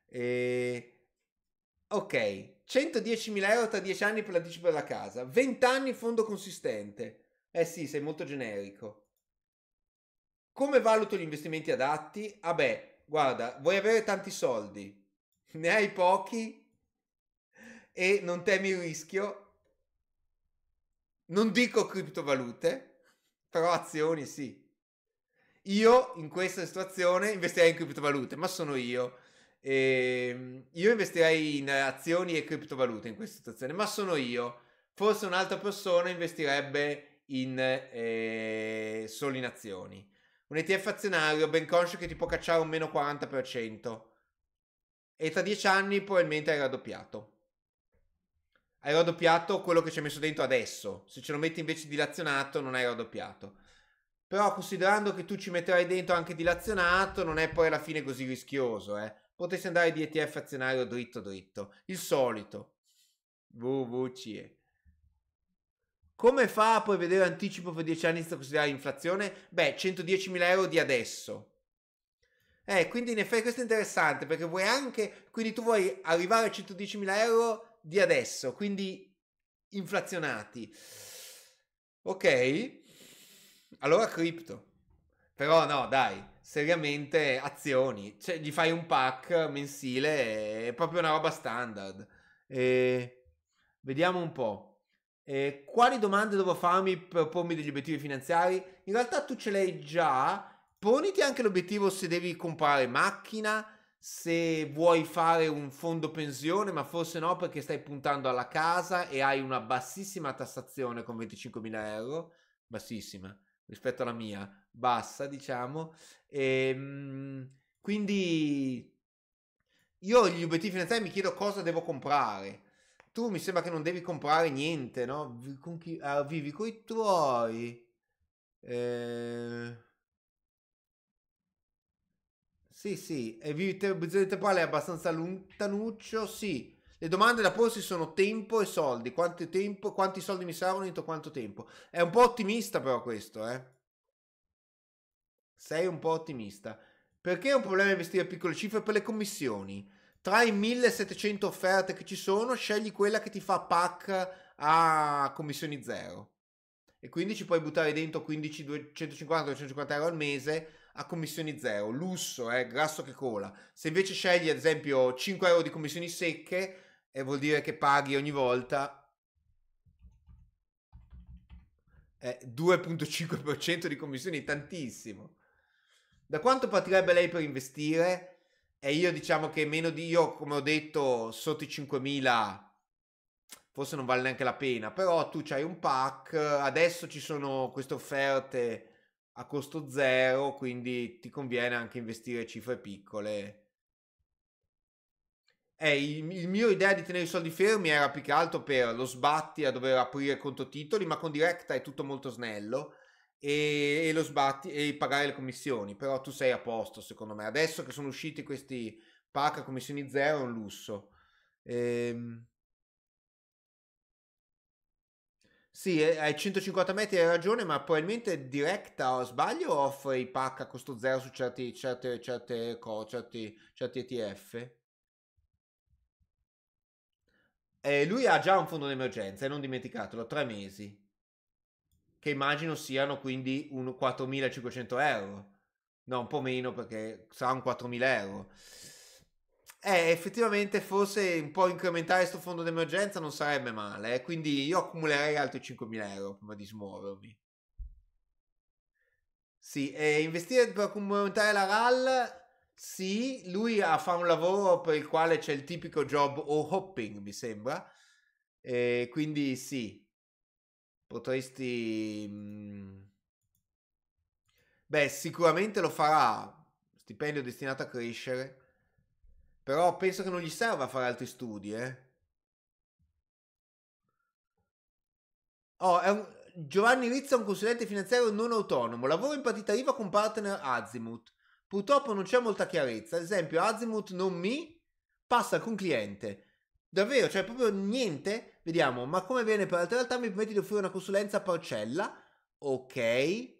Eh... Ok. 110.000 euro tra 10 anni per l'anticipo della casa, 20 anni fondo consistente. Eh sì, sei molto generico. Come valuto gli investimenti adatti? Ah beh, guarda, vuoi avere tanti soldi, <laughs> ne hai pochi e non temi il rischio. Non dico criptovalute, però azioni sì. Io in questa situazione investirei in criptovalute, ma sono io. E ehm, io investirei in azioni e criptovalute in questa situazione, ma sono io. Forse un'altra persona investirebbe in, eh, solo in azioni. Un ETF azionario ben conscio che ti può cacciare un meno 40% e tra 10 anni probabilmente hai raddoppiato. Hai raddoppiato quello che ci hai messo dentro adesso. Se ce lo metti invece dilazionato non hai raddoppiato. Però considerando che tu ci metterai dentro anche dilazionato non è poi alla fine così rischioso, eh potresti andare di ETF azionario dritto dritto, il solito WWCE. Come fa a prevedere anticipo per 10 anni senza considerare inflazione? Beh, 110.000 euro di adesso. Eh, quindi in effetti questo è interessante perché vuoi anche, quindi tu vuoi arrivare a 110.000 euro di adesso, quindi inflazionati. Ok, allora cripto. Però no, dai, seriamente azioni. Cioè, gli fai un pack mensile, è proprio una roba standard. E... Vediamo un po'. E quali domande devo farmi per pormi degli obiettivi finanziari? In realtà tu ce l'hai già. Poniti anche l'obiettivo se devi comprare macchina, se vuoi fare un fondo pensione, ma forse no perché stai puntando alla casa e hai una bassissima tassazione con 25.000 euro. Bassissima rispetto alla mia, bassa diciamo, e, ehm, quindi io gli obiettivi finanziari mi chiedo cosa devo comprare. Tu mi sembra che non devi comprare niente, no? Con chi, ah, vivi con i tuoi. Eh... Sì, sì, e vivi il tempo è abbastanza lontanuccio, sì. Le domande da porsi sono tempo e soldi. Quanto tempo, quanti soldi mi servono in quanto tempo? È un po' ottimista però questo, eh? Sei un po' ottimista. Perché è un problema investire a piccole cifre per le commissioni? Tra i 1700 offerte che ci sono, scegli quella che ti fa pack a commissioni zero. E quindi ci puoi buttare dentro 15, 250, 250 euro al mese a commissioni zero, lusso, eh, grasso che cola. Se invece scegli ad esempio 5 euro di commissioni secche, e vuol dire che paghi ogni volta eh, 2.5% di commissioni, tantissimo. Da quanto partirebbe lei per investire? E io diciamo che meno di io, come ho detto, sotto i 5.000 forse non vale neanche la pena, però tu c'hai un pack, adesso ci sono queste offerte a costo zero, quindi ti conviene anche investire cifre piccole eh, il, il, mio idea di tenere i soldi fermi era più che altro per lo sbatti a dover aprire contotitoli, ma con Directa è tutto molto snello e, e lo sbatti e pagare le commissioni, però tu sei a posto secondo me. Adesso che sono usciti questi pack a commissioni zero è un lusso. Ehm... Sì, ai 150 metri hai ragione, ma probabilmente Directa o sbaglio offre i pack a costo zero su certi, certe, certe, certe, certi, certi ETF. Eh, lui ha già un fondo d'emergenza, e non dimenticatelo, tre mesi. Che immagino siano quindi un 4.500 euro. No, un po' meno perché sarà un 4.000 euro. Eh, effettivamente forse un po' incrementare questo fondo d'emergenza non sarebbe male, eh? quindi io accumulerei altri 5.000 euro prima di smuovermi. Sì, e investire per aumentare la RAL sì, lui ha, fa un lavoro per il quale c'è il tipico job o hopping, mi sembra. E quindi sì, potresti... Mhmm, beh, sicuramente lo farà, stipendio destinato a crescere. Però penso che non gli serva fare altri studi, eh. Oh, un... Giovanni Rizzo è un consulente finanziario non autonomo, lavora in partita IVA con partner Azimuth. Purtroppo non c'è molta chiarezza. Ad esempio, Azimuth non mi passa alcun cliente. Davvero, cioè proprio niente. Vediamo, ma come viene per altre realtà mi permette di offrire una consulenza a parcella? Ok,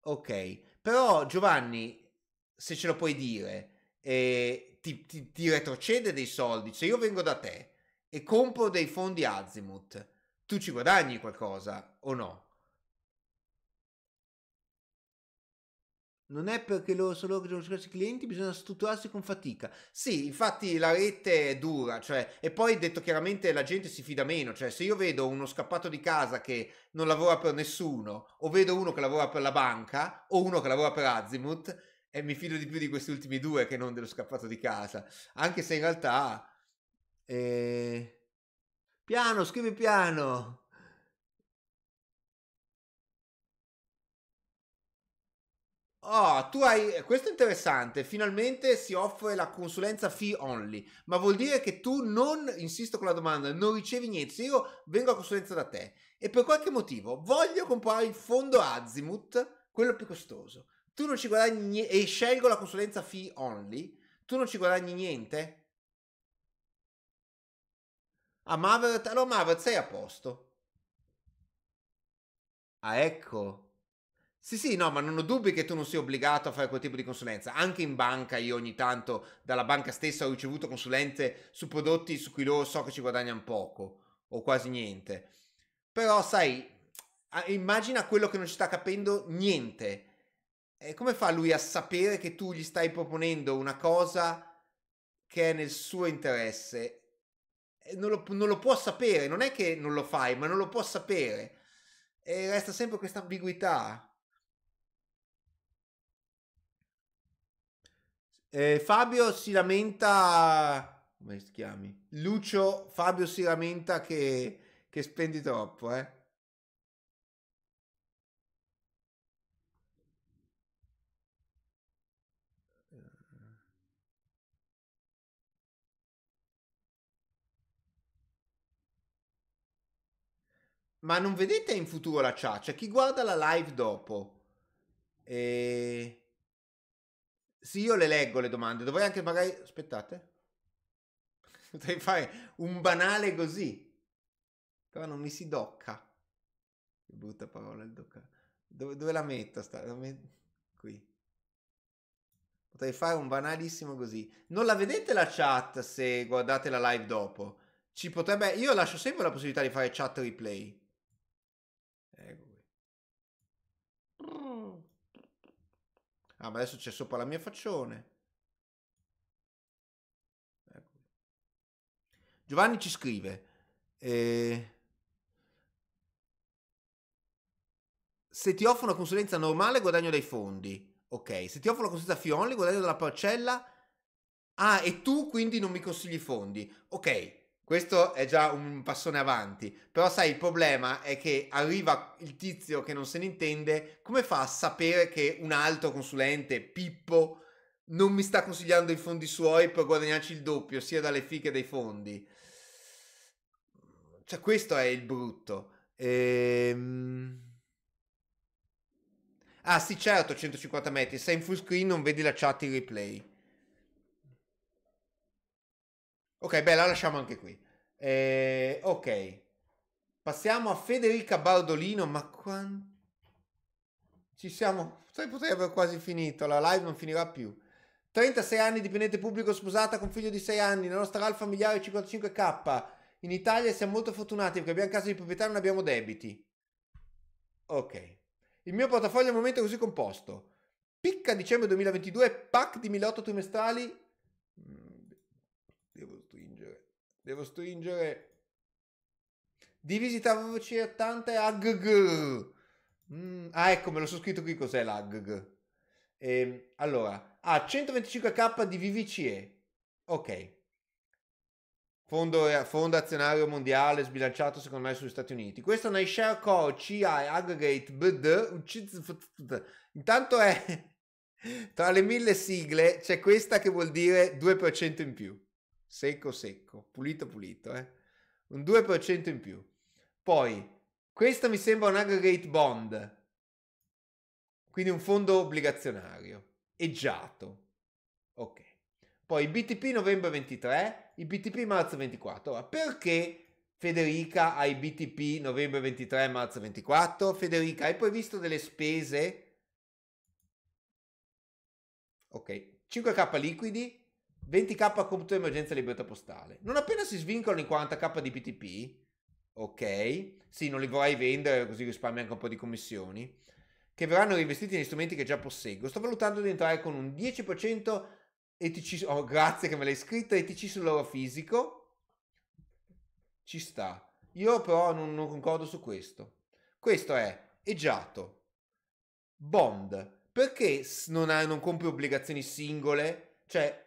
ok. Però Giovanni, se ce lo puoi dire, eh, ti, ti, ti retrocede dei soldi. Se cioè, io vengo da te e compro dei fondi Azimuth, tu ci guadagni qualcosa o no? Non è perché loro sono loro che devono cercarsi clienti, bisogna strutturarsi con fatica. Sì, infatti la rete è dura, cioè, e poi detto chiaramente la gente si fida meno, cioè se io vedo uno scappato di casa che non lavora per nessuno, o vedo uno che lavora per la banca, o uno che lavora per Azimuth, e mi fido di più di questi ultimi due che non dello scappato di casa, anche se in realtà... Eh... Piano, scrivi piano! Oh, tu hai. Questo è interessante. Finalmente si offre la consulenza fee only. Ma vuol dire che tu non, insisto con la domanda, non ricevi niente. Se io vengo a consulenza da te e per qualche motivo voglio comprare il fondo Azimut, quello più costoso, tu non ci guadagni niente e scelgo la consulenza fee only, tu non ci guadagni niente? A ah, Mavert, allora Mavert sei a posto. Ah, ecco. Sì, sì, no, ma non ho dubbi che tu non sia obbligato a fare quel tipo di consulenza. Anche in banca io ogni tanto dalla banca stessa ho ricevuto consulenze su prodotti su cui loro so che ci guadagnano poco o quasi niente. Però sai, immagina quello che non ci sta capendo niente. E come fa lui a sapere che tu gli stai proponendo una cosa che è nel suo interesse? Non lo, non lo può sapere, non è che non lo fai, ma non lo può sapere. E resta sempre questa ambiguità. Eh, Fabio si lamenta. Come si chiami? Lucio Fabio si lamenta che, che spendi troppo, eh. Ma non vedete in futuro la chat? C'è cioè, chi guarda la live dopo. E... Eh, sì, io le leggo le domande, dovrei anche magari... Aspettate. Potrei <laughs> fare un banale così. Però non mi si docca. Che brutta parola il docca. Dove, dove la metto? Sta? La met... Qui. Potrei fare un banalissimo così. Non la vedete la chat se guardate la live dopo? Ci potrebbe... Io lascio sempre la possibilità di fare chat replay. Ah, ma adesso c'è sopra la mia faccione. Ecco. Giovanni ci scrive. Eh, se ti offro una consulenza normale guadagno dai fondi. Ok, se ti offro una consulenza fionli guadagno dalla parcella. Ah, e tu quindi non mi consigli i fondi. Ok, questo è già un passone avanti. Però, sai, il problema è che arriva il tizio che non se ne intende. Come fa a sapere che un altro consulente, Pippo, non mi sta consigliando i fondi suoi per guadagnarci il doppio, sia dalle fiche dei fondi? Cioè, questo è il brutto. Ehm... Ah, sì, certo, 150 metri. Sei in full screen, non vedi la chat in replay. Ok, beh, la lasciamo anche qui. Eh, ok. Passiamo a Federica Bardolino, ma quanto... Ci siamo... Sai, potrei aver quasi finito, la live non finirà più. 36 anni, dipendente pubblico, sposata con figlio di 6 anni, la nostra RAL familiare 55k. In Italia siamo molto fortunati perché abbiamo casa di proprietà e non abbiamo debiti. Ok. Il mio portafoglio al momento è così composto. Picca dicembre 2022, pack di 1008 trimestrali Devo stringere. Divisi tra voci AGG. Mm, ah, ecco, me lo sono scritto qui cos'è l'AGG. Ehm, allora, ha ah, 125k di VVCE. Ok. Fondo, fondo, azionario mondiale sbilanciato secondo me sugli Stati Uniti. Questo è un iShare Core CI Aggregate BD. Intanto è <laughs> tra le mille sigle c'è questa che vuol dire 2% in più secco secco, pulito pulito, eh? un 2% in più. Poi, questo mi sembra un aggregate bond, quindi un fondo obbligazionario, eggiato. Ok. Poi BTP novembre 23, i BTP marzo 24. Ora, perché Federica ha i BTP novembre 23, marzo 24? Federica, hai previsto delle spese? Ok, 5K liquidi, 20k computo emergenza e libertà postale. Non appena si svincolano i 40k di PTP, ok, sì, non li vorrei vendere così risparmio anche un po' di commissioni, che verranno rivestiti negli strumenti che già posseggo. Sto valutando di entrare con un 10% ETC, oh, grazie che me l'hai scritto, ETC loro fisico. Ci sta. Io però non, non concordo su questo. Questo è Egiato, Bond. Perché non, non compri obbligazioni singole? Cioè,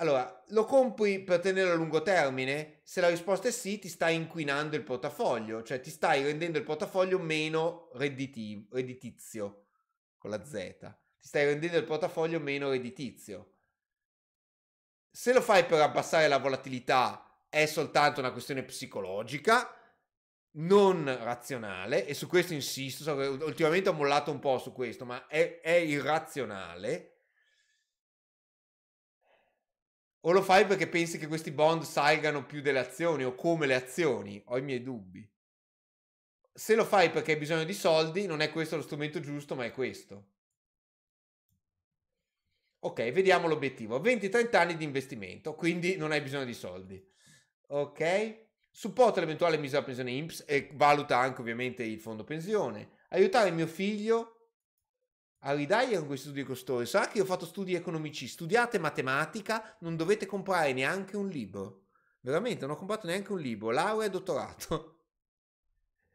allora, lo compri per tenere a lungo termine? Se la risposta è sì, ti stai inquinando il portafoglio, cioè ti stai rendendo il portafoglio meno redditivo, redditizio con la Z. Ti stai rendendo il portafoglio meno redditizio. Se lo fai per abbassare la volatilità è soltanto una questione psicologica, non razionale, e su questo insisto, ultimamente ho mollato un po' su questo, ma è, è irrazionale o lo fai perché pensi che questi bond salgano più delle azioni o come le azioni? Ho i miei dubbi. Se lo fai perché hai bisogno di soldi, non è questo lo strumento giusto, ma è questo. Ok, vediamo l'obiettivo. 20-30 anni di investimento, quindi non hai bisogno di soldi. Ok? Supporta l'eventuale misura pensione IMPS e valuta anche ovviamente il fondo pensione. Aiutare mio figlio a ridaglia con questi studi costori. Sarà che io ho fatto studi economici, studiate matematica, non dovete comprare neanche un libro. Veramente, non ho comprato neanche un libro, laurea e dottorato.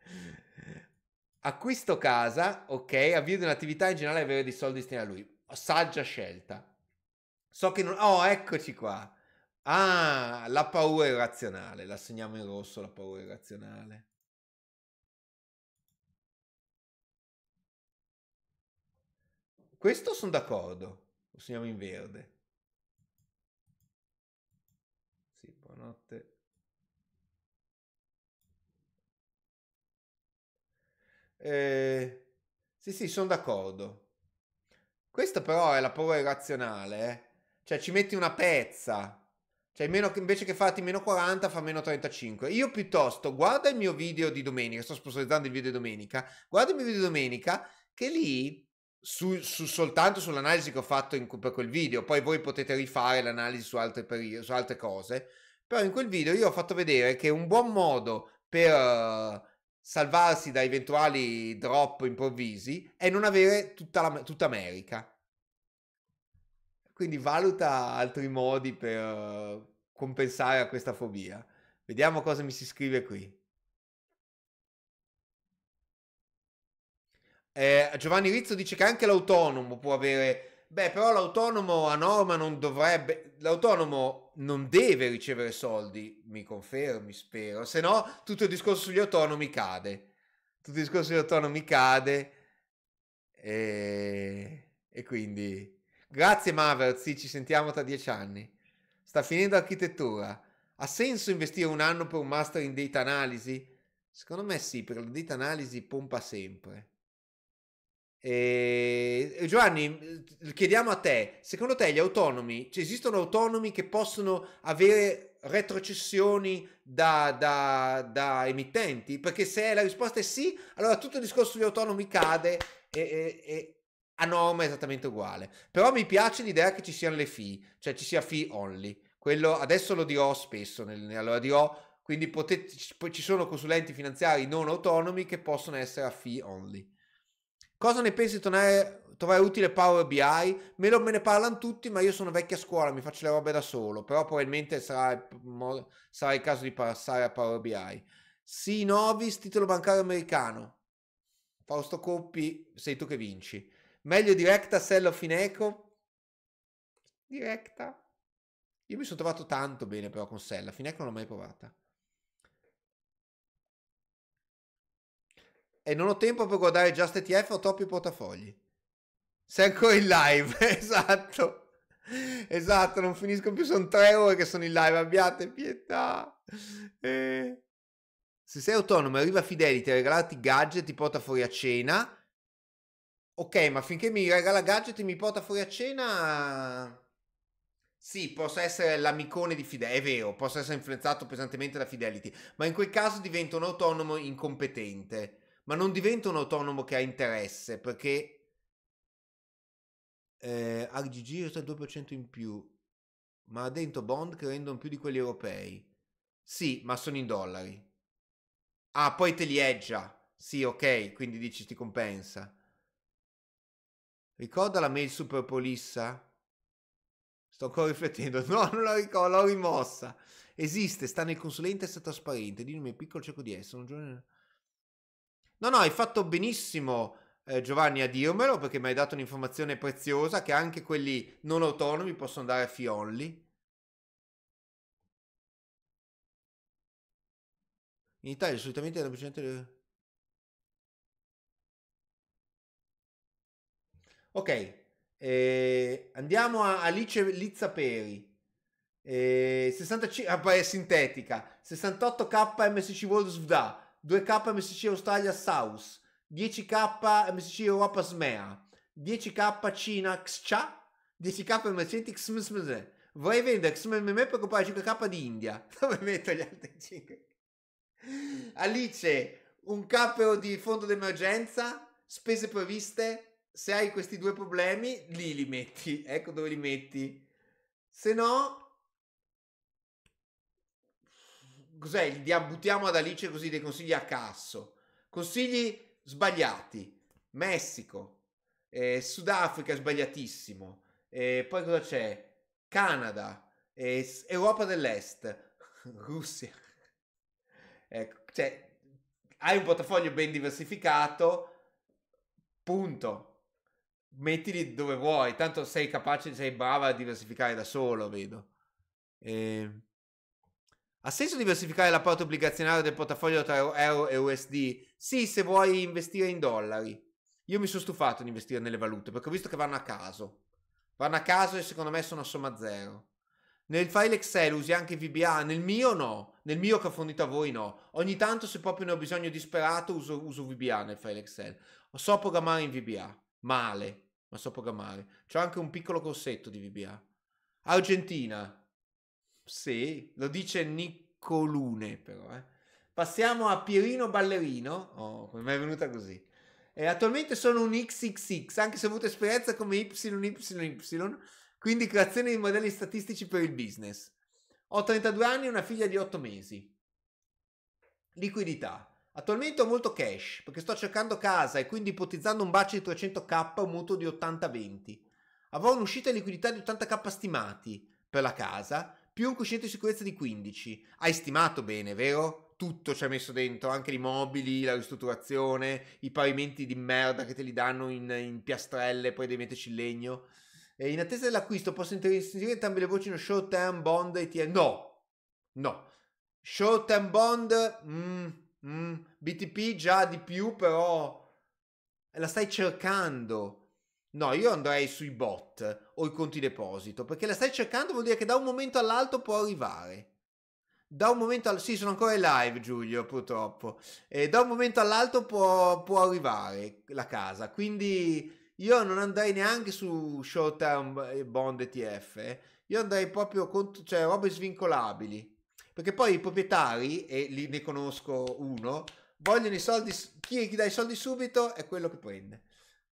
<laughs> Acquisto casa, ok, avvio di un'attività in generale avere dei soldi destinati a lui. Saggia scelta. So che non... Oh, eccoci qua. Ah, la paura irrazionale, la segniamo in rosso, la paura irrazionale. Questo sono d'accordo. Lo segniamo in verde. Sì, buonanotte. Eh, sì, sì, sono d'accordo. Questa però è la prova irrazionale, eh? Cioè, ci metti una pezza. Cioè, meno, invece che farti meno 40, fa meno 35. Io piuttosto, guarda il mio video di domenica, sto sponsorizzando il video di domenica, guarda il mio video di domenica, che lì su, su, soltanto sull'analisi che ho fatto in, per quel video, poi voi potete rifare l'analisi su altre, periodi, su altre cose, però in quel video io ho fatto vedere che un buon modo per eh, salvarsi da eventuali drop improvvisi è non avere tutta, la, tutta America. Quindi valuta altri modi per eh, compensare a questa fobia. Vediamo cosa mi si scrive qui. Eh, Giovanni Rizzo dice che anche l'autonomo può avere... Beh, però l'autonomo a norma non dovrebbe... L'autonomo non deve ricevere soldi, mi confermi, spero. Se no, tutto il discorso sugli autonomi cade. Tutto il discorso sugli autonomi cade. E, eh, e quindi... Grazie Maver. sì, ci sentiamo tra dieci anni. Sta finendo architettura. Ha senso investire un anno per un master in data analisi? Secondo me sì, perché la data analisi pompa sempre. Ehm, e Giovanni, chiediamo a te, secondo te gli autonomi, cioè esistono autonomi che possono avere retrocessioni da, da, da, emittenti? Perché se la risposta è sì, allora tutto il discorso sugli autonomi cade e, e, e a norma è esattamente uguale. Però mi piace l'idea che ci siano le fee, cioè ci sia fee only. Quello adesso lo dirò spesso, nel, allora dirò, quindi potete, ci sono consulenti finanziari non autonomi che possono essere a fee only. Cosa ne pensi di tornare, trovare utile Power BI? Me, lo, me ne parlano tutti, ma io sono vecchia scuola, mi faccio le robe da solo, però probabilmente sarà il, sarà il caso di passare a Power BI. Sì, Novis, titolo bancario americano. Fausto Coppi, sei tu che vinci. Meglio diretta, Sello Fineco? Directa. Io mi sono trovato tanto bene però con Sella, Fineco non l'ho mai provata. e non ho tempo per guardare Just ETF o troppi portafogli. Sei ancora in live, <laughs> esatto. Esatto, non finisco più, sono tre ore che sono in live, abbiate pietà. Eh. Se sei autonomo e arriva Fidelity a regalarti gadget, ti porta fuori a cena. Ok, ma finché mi regala gadget e mi porta fuori a cena... Sì, posso essere l'amicone di Fidelity, è vero, posso essere influenzato pesantemente da Fidelity, ma in quel caso divento un autonomo incompetente ma non diventa un autonomo che ha interesse perché eh, RGG sta il 2% in più, ma ha dentro bond che rendono più di quelli europei. Sì, ma sono in dollari. Ah, poi te li eggia. Sì, ok, quindi dici ti compensa. Ricorda la mail super polissa? Sto ancora riflettendo. <laughs> No, non la ricordo, l'ho rimossa. Esiste, sta nel consulente, è trasparente. Dimmi, piccolo cieco di essere. Un giorno... No, no, hai fatto benissimo eh, Giovanni a dirmelo perché mi hai dato un'informazione preziosa che anche quelli non autonomi possono andare a fee In Italia solitamente la percentuale... Ok, eh, andiamo a Alice Lizzaperi. Eh, 65, ah, beh, è sintetica 68k MSC Volts VDA 2K MSC Australia South, 10K MSC Europa SMEA, 10K Cina XCHA, 10K Mercedes XMSMZ. Vorrei vendere XMMM per comprare 5K di India. <laughs> Dove metto gli altri 5? Alice, un capo di fondo d'emergenza, spese previste. Se hai questi due problemi, lì li metti. Ecco dove li metti. Se no, cos'è il diabutiamo ad Alice così dei consigli a casso? Consigli sbagliati. Messico, eh, Sudafrica sbagliatissimo. Eh, poi cosa c'è? Canada, eh, Europa dell'Est, <laughs> Russia. ecco, cioè, hai un portafoglio ben diversificato, punto. Mettili dove vuoi, tanto sei capace, sei brava a diversificare da solo, vedo. Eh, ha senso diversificare la parte obbligazionaria del portafoglio tra euro e USD? Sì, se vuoi investire in dollari. Io mi sono stufato di investire nelle valute perché ho visto che vanno a caso. Vanno a caso e secondo me sono a somma zero. Nel file Excel usi anche VBA, nel mio no, nel mio che ho fornito a voi no. Ogni tanto se proprio ne ho bisogno disperato uso, uso VBA nel file Excel. So programmare in VBA, male, ma so programmare. C'ho anche un piccolo corsetto di VBA. Argentina, sì, lo dice Niccolune però. Eh. Passiamo a Pierino Ballerino. Oh, mi è venuta così. E eh, attualmente sono un XXX, anche se ho avuto esperienza come YYY, quindi creazione di modelli statistici per il business. Ho 32 anni e una figlia di 8 mesi. Liquidità. Attualmente ho molto cash perché sto cercando casa e quindi ipotizzando un bacio di 300k un mutuo di 80-20. Avrò un'uscita di liquidità di 80k stimati per la casa più un cosciente di sicurezza di 15. Hai stimato bene, vero? Tutto ci hai messo dentro, anche i mobili, la ristrutturazione, i pavimenti di merda che te li danno in, in piastrelle, poi devi metterci il legno. E in attesa dell'acquisto posso inserire entrambe le voci in uno short term bond e No, no. Short term bond, mm, mm, BTP già di più, però la stai cercando No, io andrei sui bot o i conti deposito, perché la stai cercando vuol dire che da un momento all'altro può arrivare. Da un momento all'altro, sì, sono ancora in live Giulio, purtroppo. E da un momento all'altro può, può arrivare la casa, quindi io non andrei neanche su short term eh, bond ETF, io andrei proprio con cioè, robe svincolabili. Perché poi i proprietari, e lì ne conosco uno, vogliono i soldi, chi, chi dà i soldi subito è quello che prende.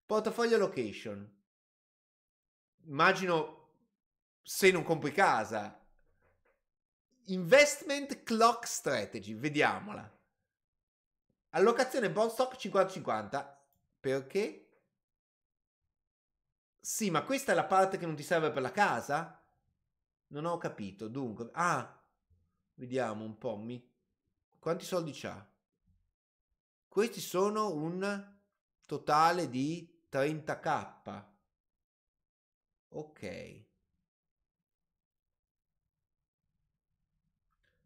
Portafoglio location. Immagino se non compri casa. Investment clock strategy, vediamola. Allocazione bond stock 50-50. Perché? Sì, ma questa è la parte che non ti serve per la casa? Non ho capito. Dunque, ah, vediamo un po'. Mi... Quanti soldi c'ha? Questi sono un totale di 30k. Ok.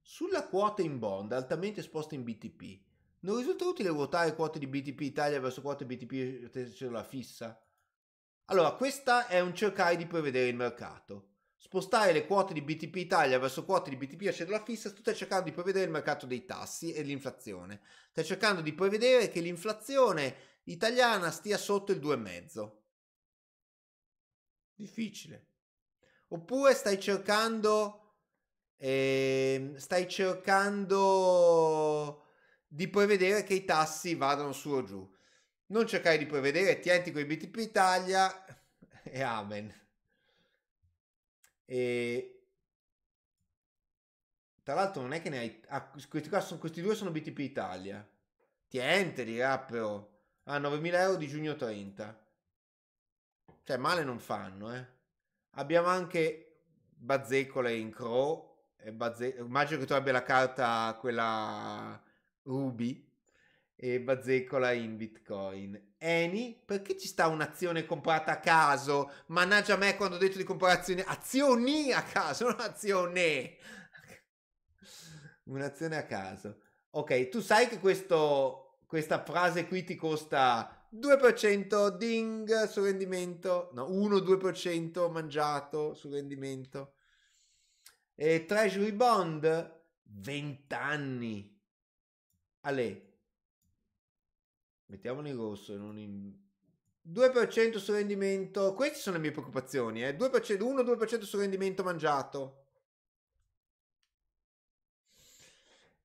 Sulla quota in bond altamente esposta in BTP, non risulta utile ruotare quote di BTP Italia verso quote di BTP cellula fissa? Allora, questa è un cercare di prevedere il mercato. Spostare le quote di BTP Italia verso quote di BTP a cellula fissa, tu stai cercando di prevedere il mercato dei tassi e l'inflazione. Stai cercando di prevedere che l'inflazione Italiana stia sotto il 2,5. Difficile. Oppure stai cercando... Eh, stai cercando di prevedere che i tassi vadano su o giù. Non cercare di prevedere, tienti con i BTP Italia <laughs> e amen. E... Tra l'altro non è che ne hai... Ah, questi, qua sono, questi due sono BTP Italia. Tiente, dirà eh, però a 9.000 euro di giugno 30. Cioè, male non fanno, eh. Abbiamo anche Bazzecole in Crow. E Bazze... Immagino che tu abbia la carta, quella Ruby, e Bazzecola in Bitcoin. Eni, perché ci sta un'azione comprata a caso? Mannaggia a me quando ho detto di comprare azioni. Azioni a caso, non azione. <laughs> Un'azione a caso. Ok, tu sai che questo questa frase qui ti costa 2% ding sul rendimento, no, 1-2% mangiato sul rendimento. E treasury bond, 20 anni. Ale, mettiamolo in rosso, non in... 2% sul rendimento, queste sono le mie preoccupazioni, eh? 2%, 1-2% sul rendimento mangiato.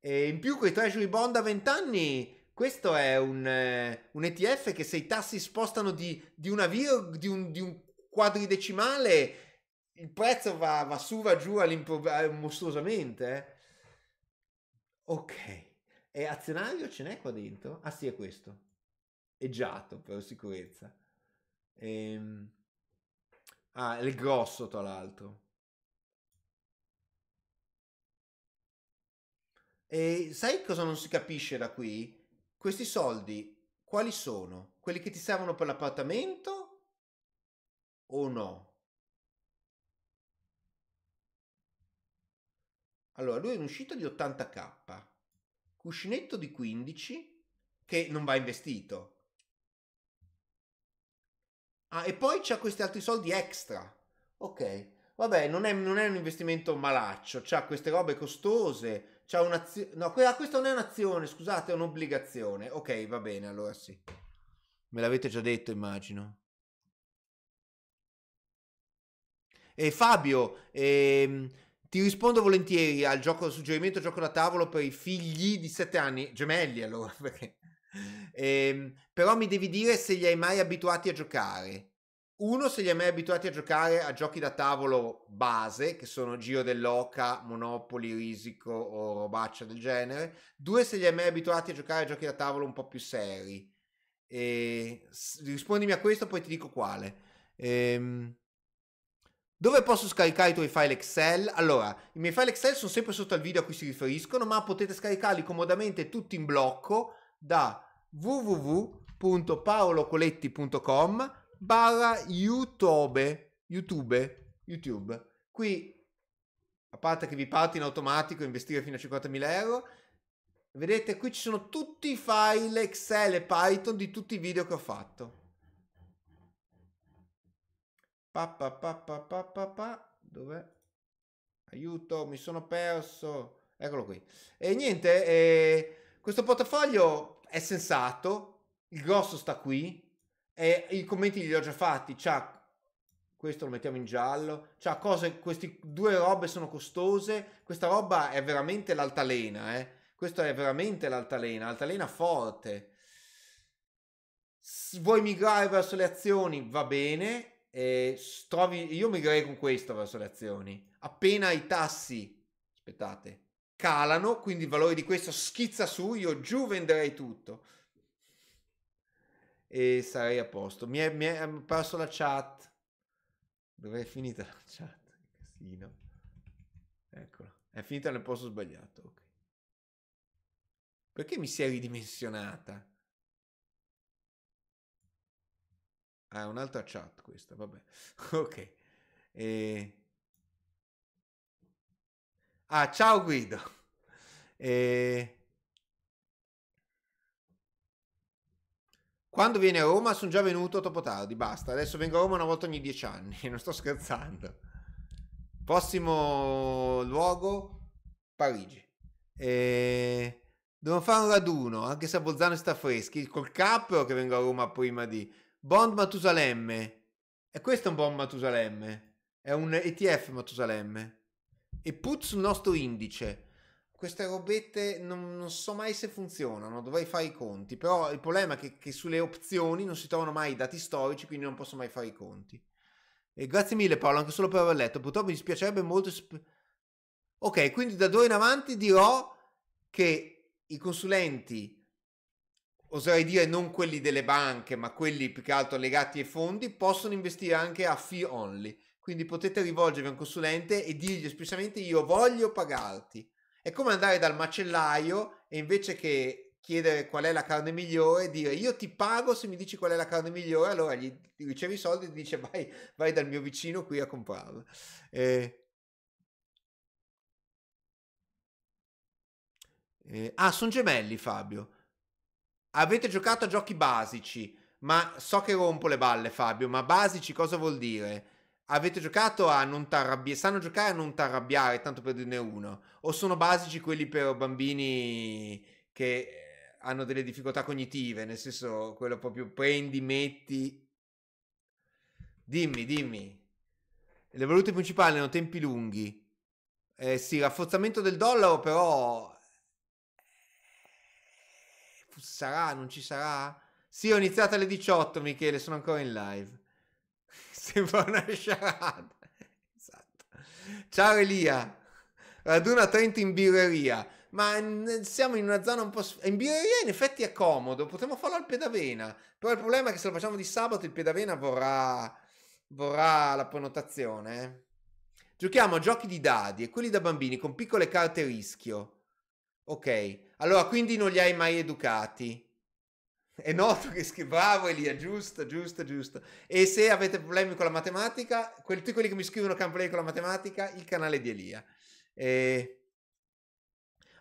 E in più quei treasury bond a 20 anni questo è un, eh, un, ETF che se i tassi spostano di, di una virg, di un, di un quadridecimale, il prezzo va, va su, va giù eh, mostruosamente. Eh. Ok. E azionario ce n'è qua dentro? Ah sì, è questo. È giato, per sicurezza. Ehm... Ah, è il grosso, tra l'altro. E sai cosa non si capisce da qui? Questi soldi quali sono? Quelli che ti servono per l'appartamento o no? Allora, lui è un'uscita di 80k, cuscinetto di 15 che non va investito. Ah, e poi c'ha questi altri soldi extra. Ok, vabbè, non è, non è un investimento malaccio, c'ha queste robe costose c'è un'azione. No, quella, ah, questa non è un'azione, scusate, è un'obbligazione. Ok, va bene, allora sì. Me l'avete già detto, immagino. E Fabio, ehm, ti rispondo volentieri al gioco, suggerimento gioco da tavolo per i figli di 7 anni, gemelli allora, <laughs> perché... ehm, però mi devi dire se li hai mai abituati a giocare uno, se li è mai abituati a giocare a giochi da tavolo base, che sono Giro dell'Oca, Monopoli, Risico o robaccia del genere. Due, se li è mai abituati a giocare a giochi da tavolo un po' più seri. E... rispondimi a questo, poi ti dico quale. Ehm... Dove posso scaricare i tuoi file Excel? Allora, i miei file Excel sono sempre sotto al video a cui si riferiscono, ma potete scaricarli comodamente tutti in blocco da www.paolocoletti.com barra YouTube, YouTube, YouTube. Qui, a parte che vi parte in automatico investire fino a 50.000 euro, vedete qui ci sono tutti i file Excel e Python di tutti i video che ho fatto. Pa, pa, pa, pa, pa, pa, pa. Dov'è? Aiuto, mi sono perso. Eccolo qui. E niente, eh, questo portafoglio è sensato, il grosso sta qui, e I commenti li ho già fatti. C'ha questo lo mettiamo in giallo. Cioè, cose, queste due robe sono costose. Questa roba è veramente l'altalena, eh. Questa è veramente l'altalena, l'altalena forte. S- vuoi migrare verso le azioni? Va bene. e trovi, io migrerei con questo verso le azioni. Appena i tassi, aspettate, calano, quindi il valore di questo schizza su, io giù venderei tutto e sarei a posto. Mi è, mi è mm, perso la chat. Dove è finita la <laughs> chat? Casino. Eccola. È finita nel posto sbagliato. Okay. Perché mi si è ridimensionata? Ah, un'altra chat questa, vabbè. <laughs> ok. E... Ah, ciao Guido. <laughs> E... Quando viene a Roma sono già venuto troppo tardi, basta. Adesso vengo a Roma una volta ogni dieci anni, <laughs> non sto scherzando. Prossimo luogo, Parigi. E... Devo fare un raduno, anche se a Bolzano sta freschi, col capo che vengo a Roma prima di... Bond Matusalemme. E questo è un Bond Matusalemme. È un ETF Matusalemme. E Putz il nostro indice queste robette non, non, so mai se funzionano, dovrei fare i conti, però il problema è che, che, sulle opzioni non si trovano mai i dati storici, quindi non posso mai fare i conti. E grazie mille Paolo, anche solo per aver letto, purtroppo mi dispiacerebbe molto... Sp- ok, quindi da d'ora in avanti dirò che i consulenti, oserei dire non quelli delle banche, ma quelli più che altro legati ai fondi, possono investire anche a fee only. Quindi potete rivolgervi a un consulente e dirgli espressamente io voglio pagarti è come andare dal macellaio e invece che chiedere qual è la carne migliore, dire io ti pago se mi dici qual è la carne migliore, allora gli ricevi i soldi e ti dice vai, vai dal mio vicino qui a comprarla. Eh, Eh, ah, sono gemelli, Fabio. Avete giocato a giochi basici, ma so che rompo le balle, Fabio, ma basici cosa vuol dire? avete giocato a non t'arrabbiare, sanno giocare a non t'arrabbiare, tanto per dirne uno, o sono basici quelli per bambini che eh, hanno delle difficoltà cognitive, nel senso quello proprio prendi, metti. Dimmi, dimmi. Le valute principali hanno tempi lunghi. Eh sì, rafforzamento del dollaro però eh, sarà, non ci sarà? Sì, ho iniziato alle 18, Michele, sono ancora in live. Sembra una sciarata. Esatto. Ciao Elia. Raduna 30 in birreria. Ma mm, siamo in una zona un po'... Sf- in birreria in effetti è comodo. Potremmo farlo al Pedavena. Però il problema è che se lo facciamo di sabato il Pedavena vorrà... Vorrà la prenotazione. Eh. Giochiamo a giochi di dadi e quelli da bambini con piccole carte rischio. Ok. Allora, quindi non li hai mai educati. È noto che scrive, bravo Elia, giusto, giusto, giusto. E se avete problemi con la matematica, tutti quelli che mi scrivono che con la matematica, il canale di Elia. E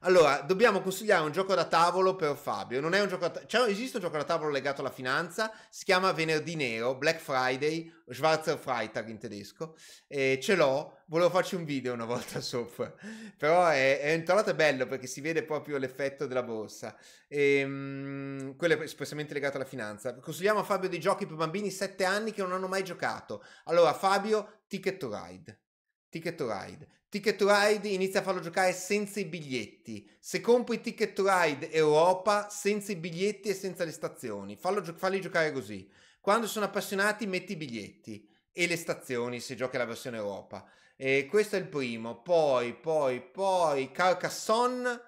allora, dobbiamo consigliare un gioco da tavolo per Fabio. Non è un gioco da ta- cioè, esiste un gioco da tavolo legato alla finanza, si chiama Venerdì Nero, Black Friday, Schwarzer Freitag in tedesco. Eh, ce l'ho, volevo farci un video una volta <laughs> sopra. Però è, è, tra bello perché si vede proprio l'effetto della borsa. E, ehm, mh, quello è espressamente legato alla finanza. Consigliamo a Fabio dei giochi per bambini 7 anni che non hanno mai giocato. Allora, Fabio, Ticket to Ride. Ticket to Ride. Ticket to Ride inizia a farlo giocare senza i biglietti. Se compri Ticket to Ride Europa, senza i biglietti e senza le stazioni, Fallo, falli giocare così. Quando sono appassionati, metti i biglietti e le stazioni se giochi la versione Europa. E questo è il primo. Poi, poi, poi, Carcassonne.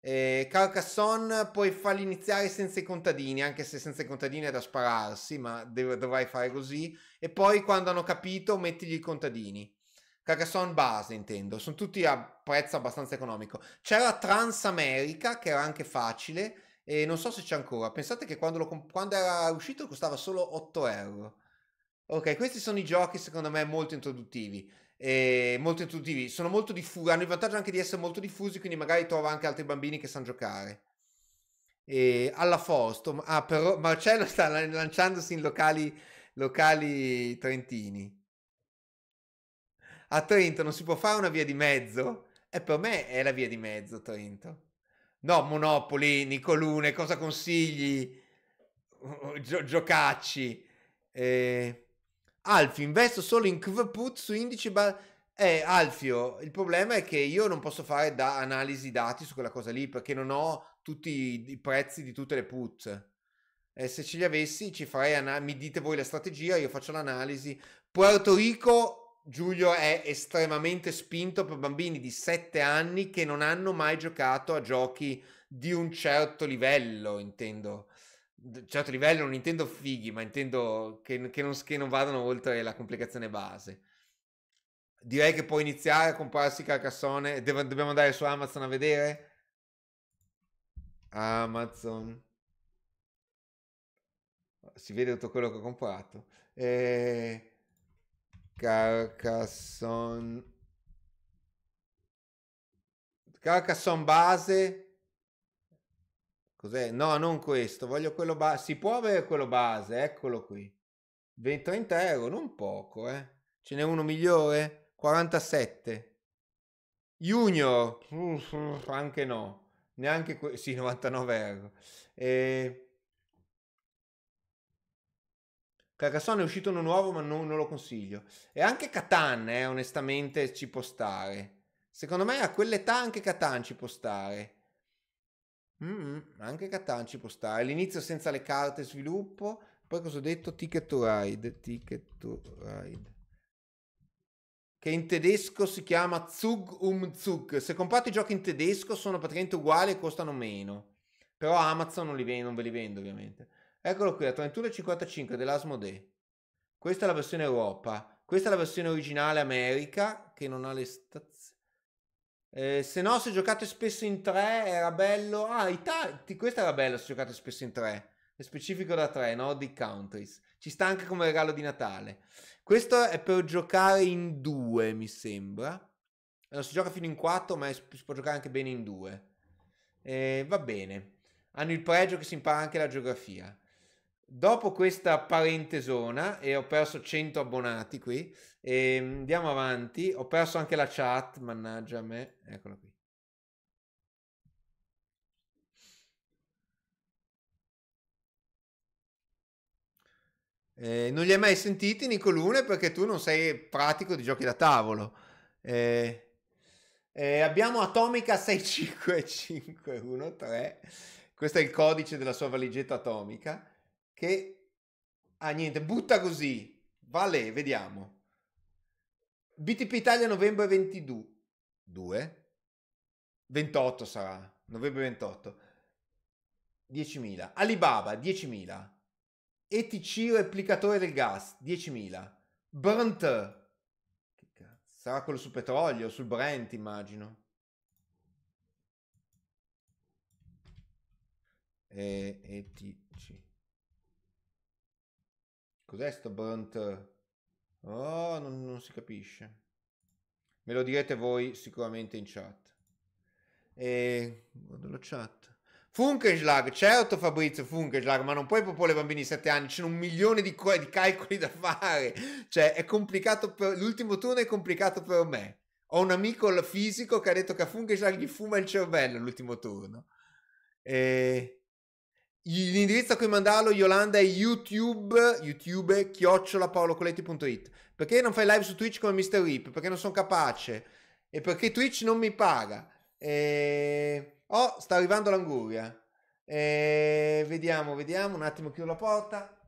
Eh, Carcassonne puoi farli iniziare senza i contadini, anche se senza i contadini è da spararsi, ma dov- dovrai fare così. E poi quando hanno capito, mettigli i contadini. Carcassonne base intendo, sono tutti a prezzo abbastanza economico. C'era Transamerica che era anche facile e non so se c'è ancora. Pensate che quando, lo, quando era uscito costava solo 8 euro. Ok, questi sono i giochi secondo me molto introduttivi. Eh, molto introduttivi, sono molto diffusi, hanno il vantaggio anche di essere molto diffusi, quindi magari trova anche altri bambini che sanno giocare. Eh, alla Fausto, ah, però Marcello sta lanciandosi in locali, locali trentini a Trento non si può fare una via di mezzo? E per me è la via di mezzo Trento. No, Monopoli, Nicolune, cosa consigli? <laughs> Gio- giocacci. Eh, Alfio, investo solo in QVPUT su indici... Ba- eh, Alfio, il problema è che io non posso fare da analisi dati su quella cosa lì perché non ho tutti i prezzi di tutte le put. Eh, se ce li avessi, ci farei ana- mi dite voi la strategia, io faccio l'analisi. Puerto Rico Giulio è estremamente spinto per bambini di 7 anni che non hanno mai giocato a giochi di un certo livello, intendo. Certo livello non intendo fighi, ma intendo che, che, non, che non vadano oltre la complicazione base. Direi che puoi iniziare a comprarsi Carcassone. Deve, dobbiamo andare su Amazon a vedere? Amazon. Si vede tutto quello che ho comprato. Eh Carcasson Carcasson base cos'è? no non questo voglio quello base si può avere quello base eccolo qui 20, 30 euro non poco eh ce n'è uno migliore 47 junior anche no neanche que- sì 99 euro e Carcassonne è uscito uno nuovo, ma non, non lo consiglio. E anche Catan, eh, onestamente, ci può stare. Secondo me a quell'età anche Catan ci può stare. Mm-hmm, anche Catan ci può stare. All'inizio senza le carte sviluppo. Poi cosa ho detto? Ticket to ride. Ticket to ride. Che in tedesco si chiama Zug um Zug. Se comprate i giochi in tedesco sono praticamente uguali e costano meno. Però Amazon non, li vende, non ve li vende ovviamente. Eccolo qui, la 31,55 dell'Asmode. Questa è la versione Europa. Questa è la versione originale America, che non ha le stazioni. Eh, se no, se giocate spesso in tre era bello. Ah, Italia. Questa era bella se giocate spesso in tre. È specifico da tre, Nordic Countries. Ci sta anche come regalo di Natale. Questo è per giocare in due, mi sembra. Allora, si gioca fino in quattro, ma si può giocare anche bene in due. Eh, va bene. Hanno il pregio che si impara anche la geografia. Dopo questa parentesona, e ho perso 100 abbonati qui, e ehm, andiamo avanti, ho perso anche la chat, mannaggia a me, eccola qui. Eh, non li hai mai sentiti, Nicolune, perché tu non sei pratico di giochi da tavolo. Eh, eh, abbiamo Atomica 65513, questo è il codice della sua valigetta atomica che... Ah, niente, butta così. Vale, vediamo. BTP Italia novembre 22. 2? 28 sarà. Novembre 28. 10.000. Alibaba, 10.000. ETC replicatore del gas, 10.000. Brunt. Sarà quello sul petrolio, sul Brent, immagino. E, ETC. Cos'è sto burnt? Oh, non, non, si capisce. Me lo direte voi sicuramente in chat. E... Guardo la chat. Funkenschlag, certo Fabrizio Funkenschlag, ma non puoi proprio le bambini di 7 anni, c'è un milione di, co- di calcoli da fare. Cioè, è complicato per... L'ultimo turno è complicato per me. Ho un amico fisico che ha detto che a Funkenschlag gli fuma il cervello l'ultimo turno. E... L'indirizzo a cui mandarlo, Yolanda, è youtube, youtube, chiocciolapaolocoletti.it. Perché non fai live su Twitch come Mr. Rip? Perché non sono capace? E perché Twitch non mi paga? E... Oh, sta arrivando l'anguria. E... Vediamo, vediamo, un attimo chiudo la porta.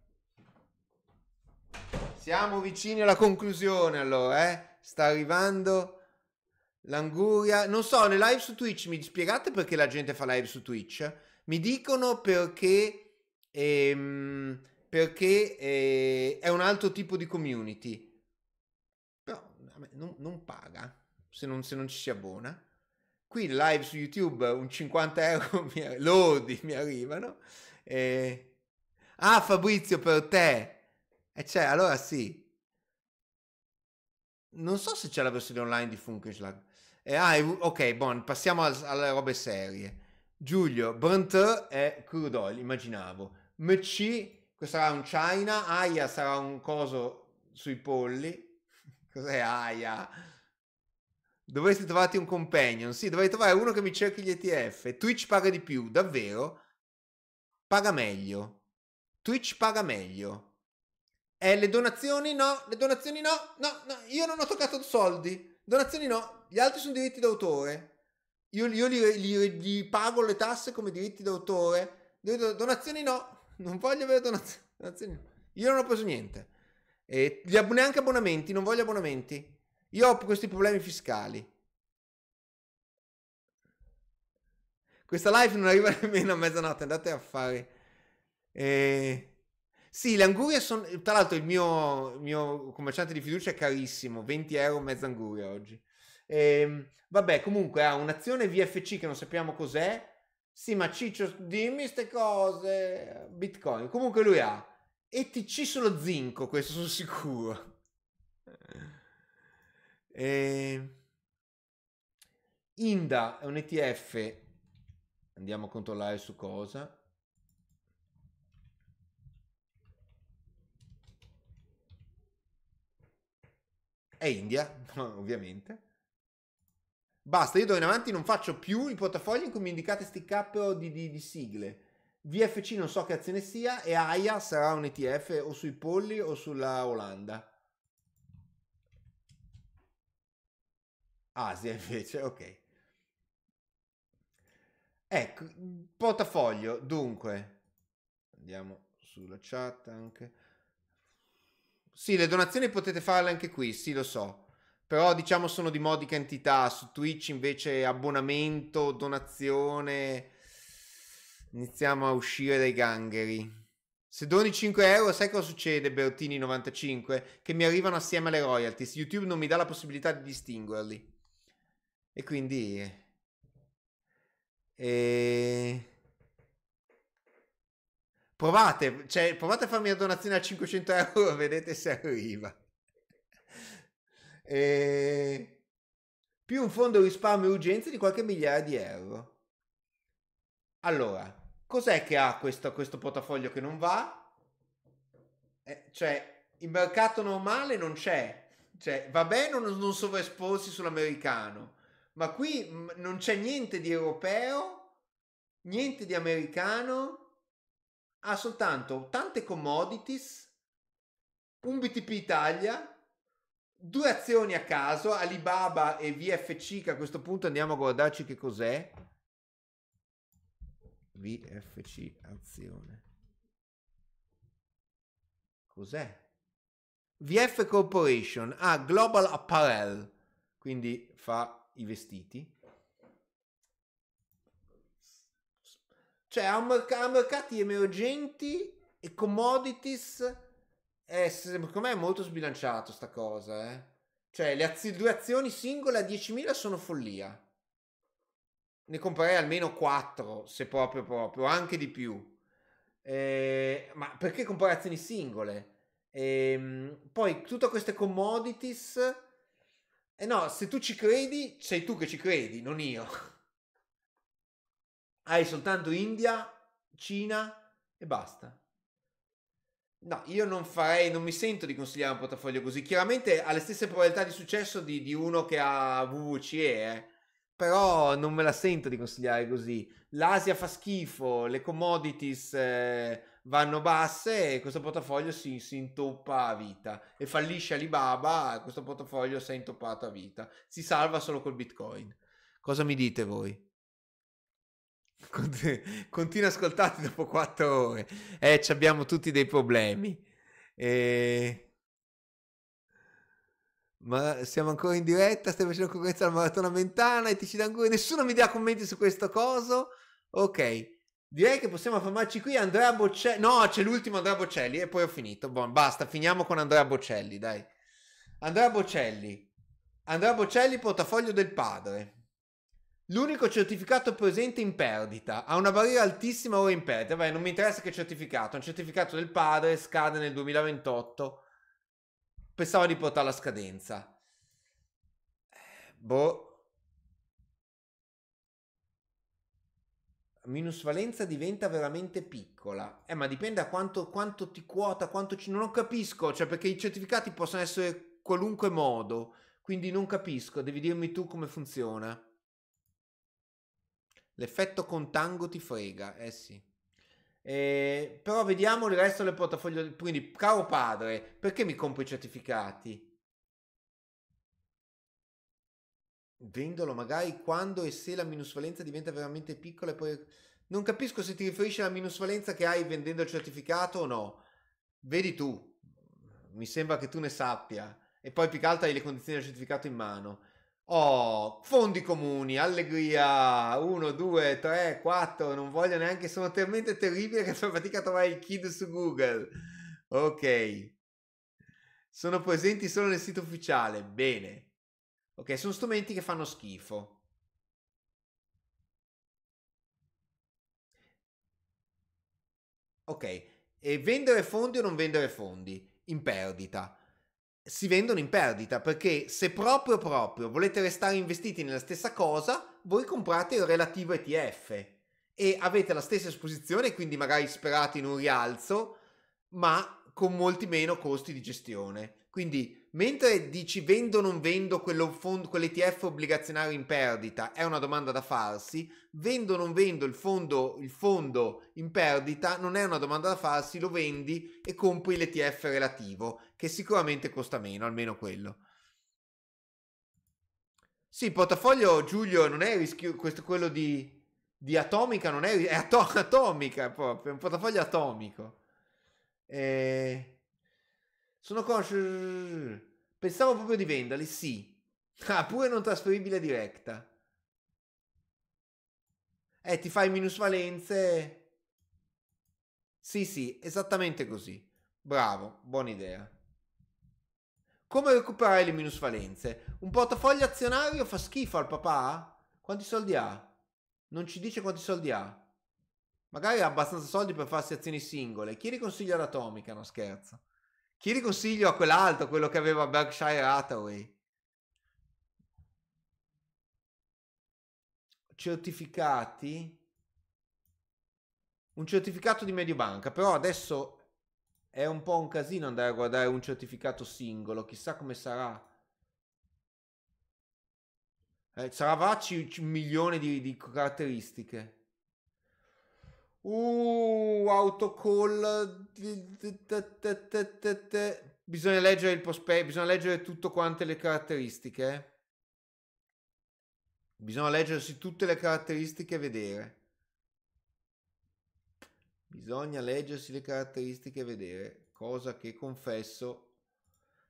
Siamo vicini alla conclusione allora, eh? Sta arrivando... L'anguria, non so, le live su Twitch mi spiegate perché la gente fa live su Twitch? Mi dicono perché, ehm, perché eh, è un altro tipo di community, però non, non paga se non, se non ci si abbona qui live su YouTube un 50 euro <laughs> mi, lodi mi arrivano. E... Eh. Ah, Fabrizio, per te! E eh, cioè, allora sì. Non so se c'è la versione online di Funkenschlag. Eh, ah, ok, buon, passiamo alle robe serie. Giulio, Brent è Crudoil, immaginavo. MC questo sarà un China, Aya sarà un coso sui polli. <laughs> Cos'è Aya? Dovresti trovarti un companion. Sì, dovrei trovare uno che mi cerchi gli ETF. Twitch paga di più, davvero? Paga meglio. Twitch paga meglio. E eh, le donazioni no, le donazioni no, no, no, io non ho toccato soldi. Donazioni no, gli altri sono diritti d'autore. Io, io gli, gli, gli, pago le tasse come diritti d'autore. Donazioni no, non voglio avere donazioni. Io non ho preso niente. E neanche abbonamenti, non voglio abbonamenti. Io ho questi problemi fiscali. Questa live non arriva <laughs> nemmeno a mezzanotte, andate a fare. Eh, sì, le angurie sono... Tra l'altro il mio, il mio commerciante di fiducia è carissimo, 20 euro mezza anguria oggi. Ehm, vabbè, comunque ha un'azione VFC che non sappiamo cos'è. Sì, ma Ciccio, dimmi queste cose. Bitcoin. Comunque lui ha ETC sullo zinco, questo sono sicuro. <laughs> Ehm, Inda è un ETF. Andiamo a controllare su cosa. è India, <laughs> ovviamente. Basta, io da in avanti non faccio più i portafogli in cui mi indicate sti capo di, di, di, sigle. VFC non so che azione sia e AIA sarà un ETF o sui polli o sulla Olanda. Asia invece, <laughs> ok. Ecco, portafoglio, dunque. Andiamo sulla chat anche. Sì, le donazioni potete farle anche qui, sì lo so però diciamo sono di modica entità, su Twitch invece abbonamento, donazione, iniziamo a uscire dai gangheri. Se doni 5 euro, sai cosa succede, Bertini95? Che mi arrivano assieme alle royalties. YouTube non mi dà la possibilità di distinguerli. E quindi... Eh, e... Provate, cioè, provate a farmi una donazione a 500 euro, <laughs> vedete se arriva eh, più un fondo risparmio urgenza di qualche migliaia di euro. Allora, cos'è che ha questo, questo portafoglio che non va? Eh, cioè, il mercato normale non c'è. Cioè, va bene non, non sovraesporsi sull'americano, ma qui m- mm, non c'è niente di europeo, niente di americano, ha soltanto tante commodities, un BTP Italia, Due azioni a caso, Alibaba e VFC, che a questo punto andiamo a guardarci che cos'è. VFC azione. Cos'è? VF Corporation ha ah, Global Apparel, quindi fa i vestiti. Cioè ha mercati emergenti e commodities è, eh, secondo me è molto sbilanciato sta cosa, eh. Cioè, le az- due azioni singole a 10.000 sono follia. Ne comprerei almeno 4, se proprio proprio, anche di più. Eh, ma perché comprare azioni singole? Eh, poi, tutte queste commodities... E eh no, se tu ci credi, sei tu che ci credi, non io. <laughs> Hai soltanto India, Cina e basta. No, io non farei, non mi sento di consigliare un portafoglio così. Chiaramente ha le stesse probabilità di successo di, di uno che ha VVCE, eh? però non me la sento di consigliare così. L'Asia fa schifo, le commodities eh, vanno basse e questo portafoglio si, si, intoppa a vita. E fallisce Alibaba, questo portafoglio si è intoppato a vita. Si salva solo col Bitcoin. Cosa mi dite voi? Continua a ascoltarti dopo quattro ore. Eh, abbiamo tutti dei problemi. Eh... Ma siamo ancora in diretta, stai facendo concorrenza alla maratona mentana e ti ci danno Nessuno mi dà commenti su questo coso. Ok. Direi che possiamo fermarci qui. Andrea Bocelli. No, c'è l'ultimo Andrea Bocelli e poi ho finito. Bon, basta, finiamo con Andrea Bocelli, dai. Andrea Bocelli. Andrea Bocelli, portafoglio del padre. L'unico certificato presente in perdita ha una barriera altissima ora in perdita. Vabbè, non mi interessa che certificato. È un certificato del padre, scade nel 2028. Pensavo di portare la scadenza. Eh, boh. minusvalenza diventa veramente piccola. Eh, ma dipende da quanto, quanto ti quota, quanto ci... Non capisco, cioè perché i certificati possono essere qualunque modo, quindi non capisco, devi dirmi tu come funziona. L'effetto contango ti frega, eh sì. Eh, però vediamo il resto del portafoglio. Quindi, caro padre, perché mi compri i certificati? Vendolo magari quando e se la minusvalenza diventa veramente piccola e poi... Non capisco se ti riferisci alla minusvalenza che hai vendendo il certificato o no. Vedi tu, mi sembra che tu ne sappia. E poi più che altro hai le condizioni del certificato in mano. Oh, fondi comuni, allegria, 1, 2, 3, 4, non voglio neanche, sono talmente terribile che fa fatica a trovare il kid su Google. Ok. Sono presenti solo nel sito ufficiale, bene. Ok, sono strumenti che fanno schifo. Ok, e vendere fondi o non vendere fondi? In perdita si vendono in perdita perché se proprio proprio volete restare investiti nella stessa cosa, voi comprate il relativo ETF e avete la stessa esposizione, quindi magari sperate in un rialzo, ma con molti meno costi di gestione. Quindi mentre dici vendo o non vendo fond- quell'ETF obbligazionario in perdita, è una domanda da farsi, vendo o non vendo il fondo, il fondo in perdita non è una domanda da farsi, lo vendi e compri l'ETF relativo, che sicuramente costa meno, almeno quello. Sì, il portafoglio Giulio non è rischio, questo quello di, di Atomica, non è, è ato- atomica proprio, è un portafoglio atomico. Eh... Sono conscio. Pensavo proprio di venderli, sì. Ah, pure non trasferibile diretta. Eh, ti fai minusvalenze. Sì, sì, esattamente così. Bravo, buona idea. Come recuperare le minusvalenze? Un portafoglio azionario fa schifo al papà? Quanti soldi ha? Non ci dice quanti soldi ha. Magari ha abbastanza soldi per farsi azioni singole. Chiedi consiglio Atomica, non scherzo. Chiedi consiglio a quell'altro, quello che aveva Berkshire Hathaway. Certificati. Un certificato di Mediobanca, però adesso è un po' un casino andare a guardare un certificato singolo, chissà come sarà. Eh, sarà ci, un milione di, di caratteristiche. Uh, autocall. Bisogna leggere il prospetto, bisogna leggere tutto quante le caratteristiche. Eh. Bisogna leggersi tutte le caratteristiche e vedere. Bisogna leggersi le caratteristiche e vedere, cosa che confesso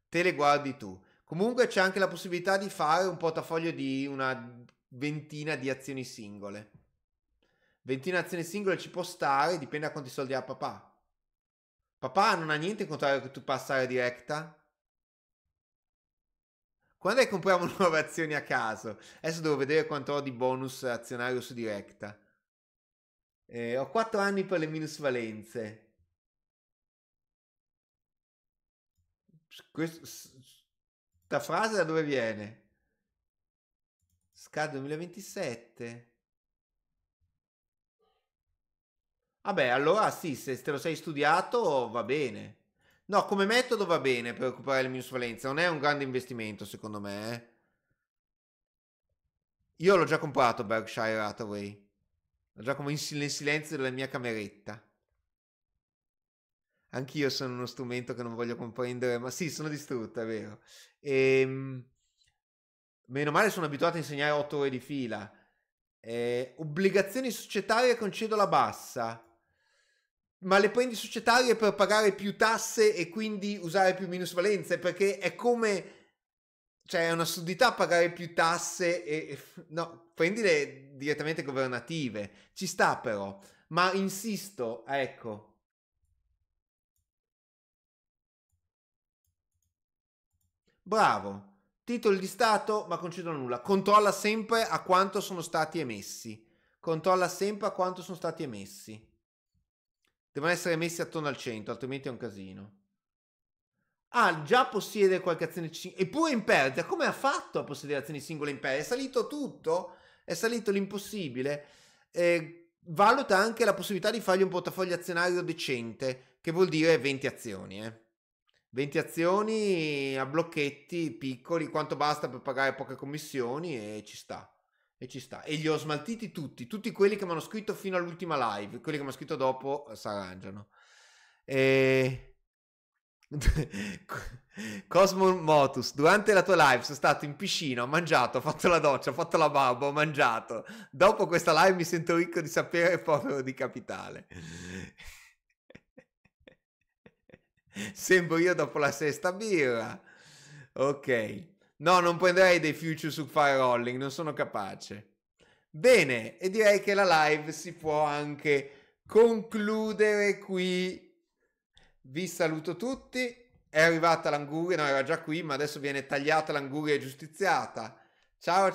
te le guardi tu. Comunque c'è anche la possibilità di fare un portafoglio di una ventina di azioni singole. 20 azioni singole ci può stare, dipende da quanti soldi ha papà. Papà non ha niente in contrario che tu passi alla diretta? Quando è che compriamo <laughs> nuove azioni a caso? Adesso devo vedere quanto ho di bonus azionario su diretta. Eh, ho 4 anni per le minusvalenze. Questa frase da dove viene? SCA 2027. Vabbè, allora sì, se te lo sei studiato va bene. No, come metodo va bene per recuperare l'insufficienza. Non è un grande investimento, secondo me. Eh. Io l'ho già comprato Berkshire Hathaway. L'ho già come in silenzio della mia cameretta. Anch'io sono uno strumento che non voglio comprendere, ma sì, sono distrutto, è vero. E, ehm, meno male sono abituato a insegnare 8 ore di fila. Eh, obbligazioni societarie concedo la bassa ma le prendi societarie per pagare più tasse e quindi usare più minusvalenze, perché è come... Cioè è un'assurdità pagare più tasse e... <laughs> No, prendile direttamente governative. Ci sta però. Ma insisto, ecco, Bravo. Titoli di Stato, ma concedono nulla. Controlla sempre a quanto sono stati emessi. Controlla sempre a quanto sono stati emessi. Devono essere messi attorno al 100, altrimenti è un casino. Ah, già possiede qualche azione singola. Eppure in perdita. Come ha fatto a possedere azioni singole in perdita? È salito tutto? È salito l'impossibile? Eh, valuta anche la possibilità di fargli un portafoglio azionario decente, che vuol dire 20 azioni. Eh. 20 azioni a blocchetti piccoli, quanto basta per pagare poche commissioni e ci sta. E ci sta. E li ho smaltiti tutti, tutti quelli che mi hanno scritto fino all'ultima live, quelli che mi hanno scritto dopo eh, si arrangiano. E... <laughs> Cosmo Motus, durante la tua live sono stato in piscina, ho mangiato, ho fatto la doccia, ho fatto la barba, ho mangiato. Dopo questa live mi sento ricco di sapere e <laughs> povero di capitale. <laughs> Sembro io dopo la sesta birra. Ok. No, non prenderei dei future su Fire rolling, non sono capace. Bene, e direi che la live si può anche concludere qui. Vi saluto tutti. È arrivata l'anguria, no, era già qui, ma adesso viene tagliata l'anguria e giustiziata. Ciao.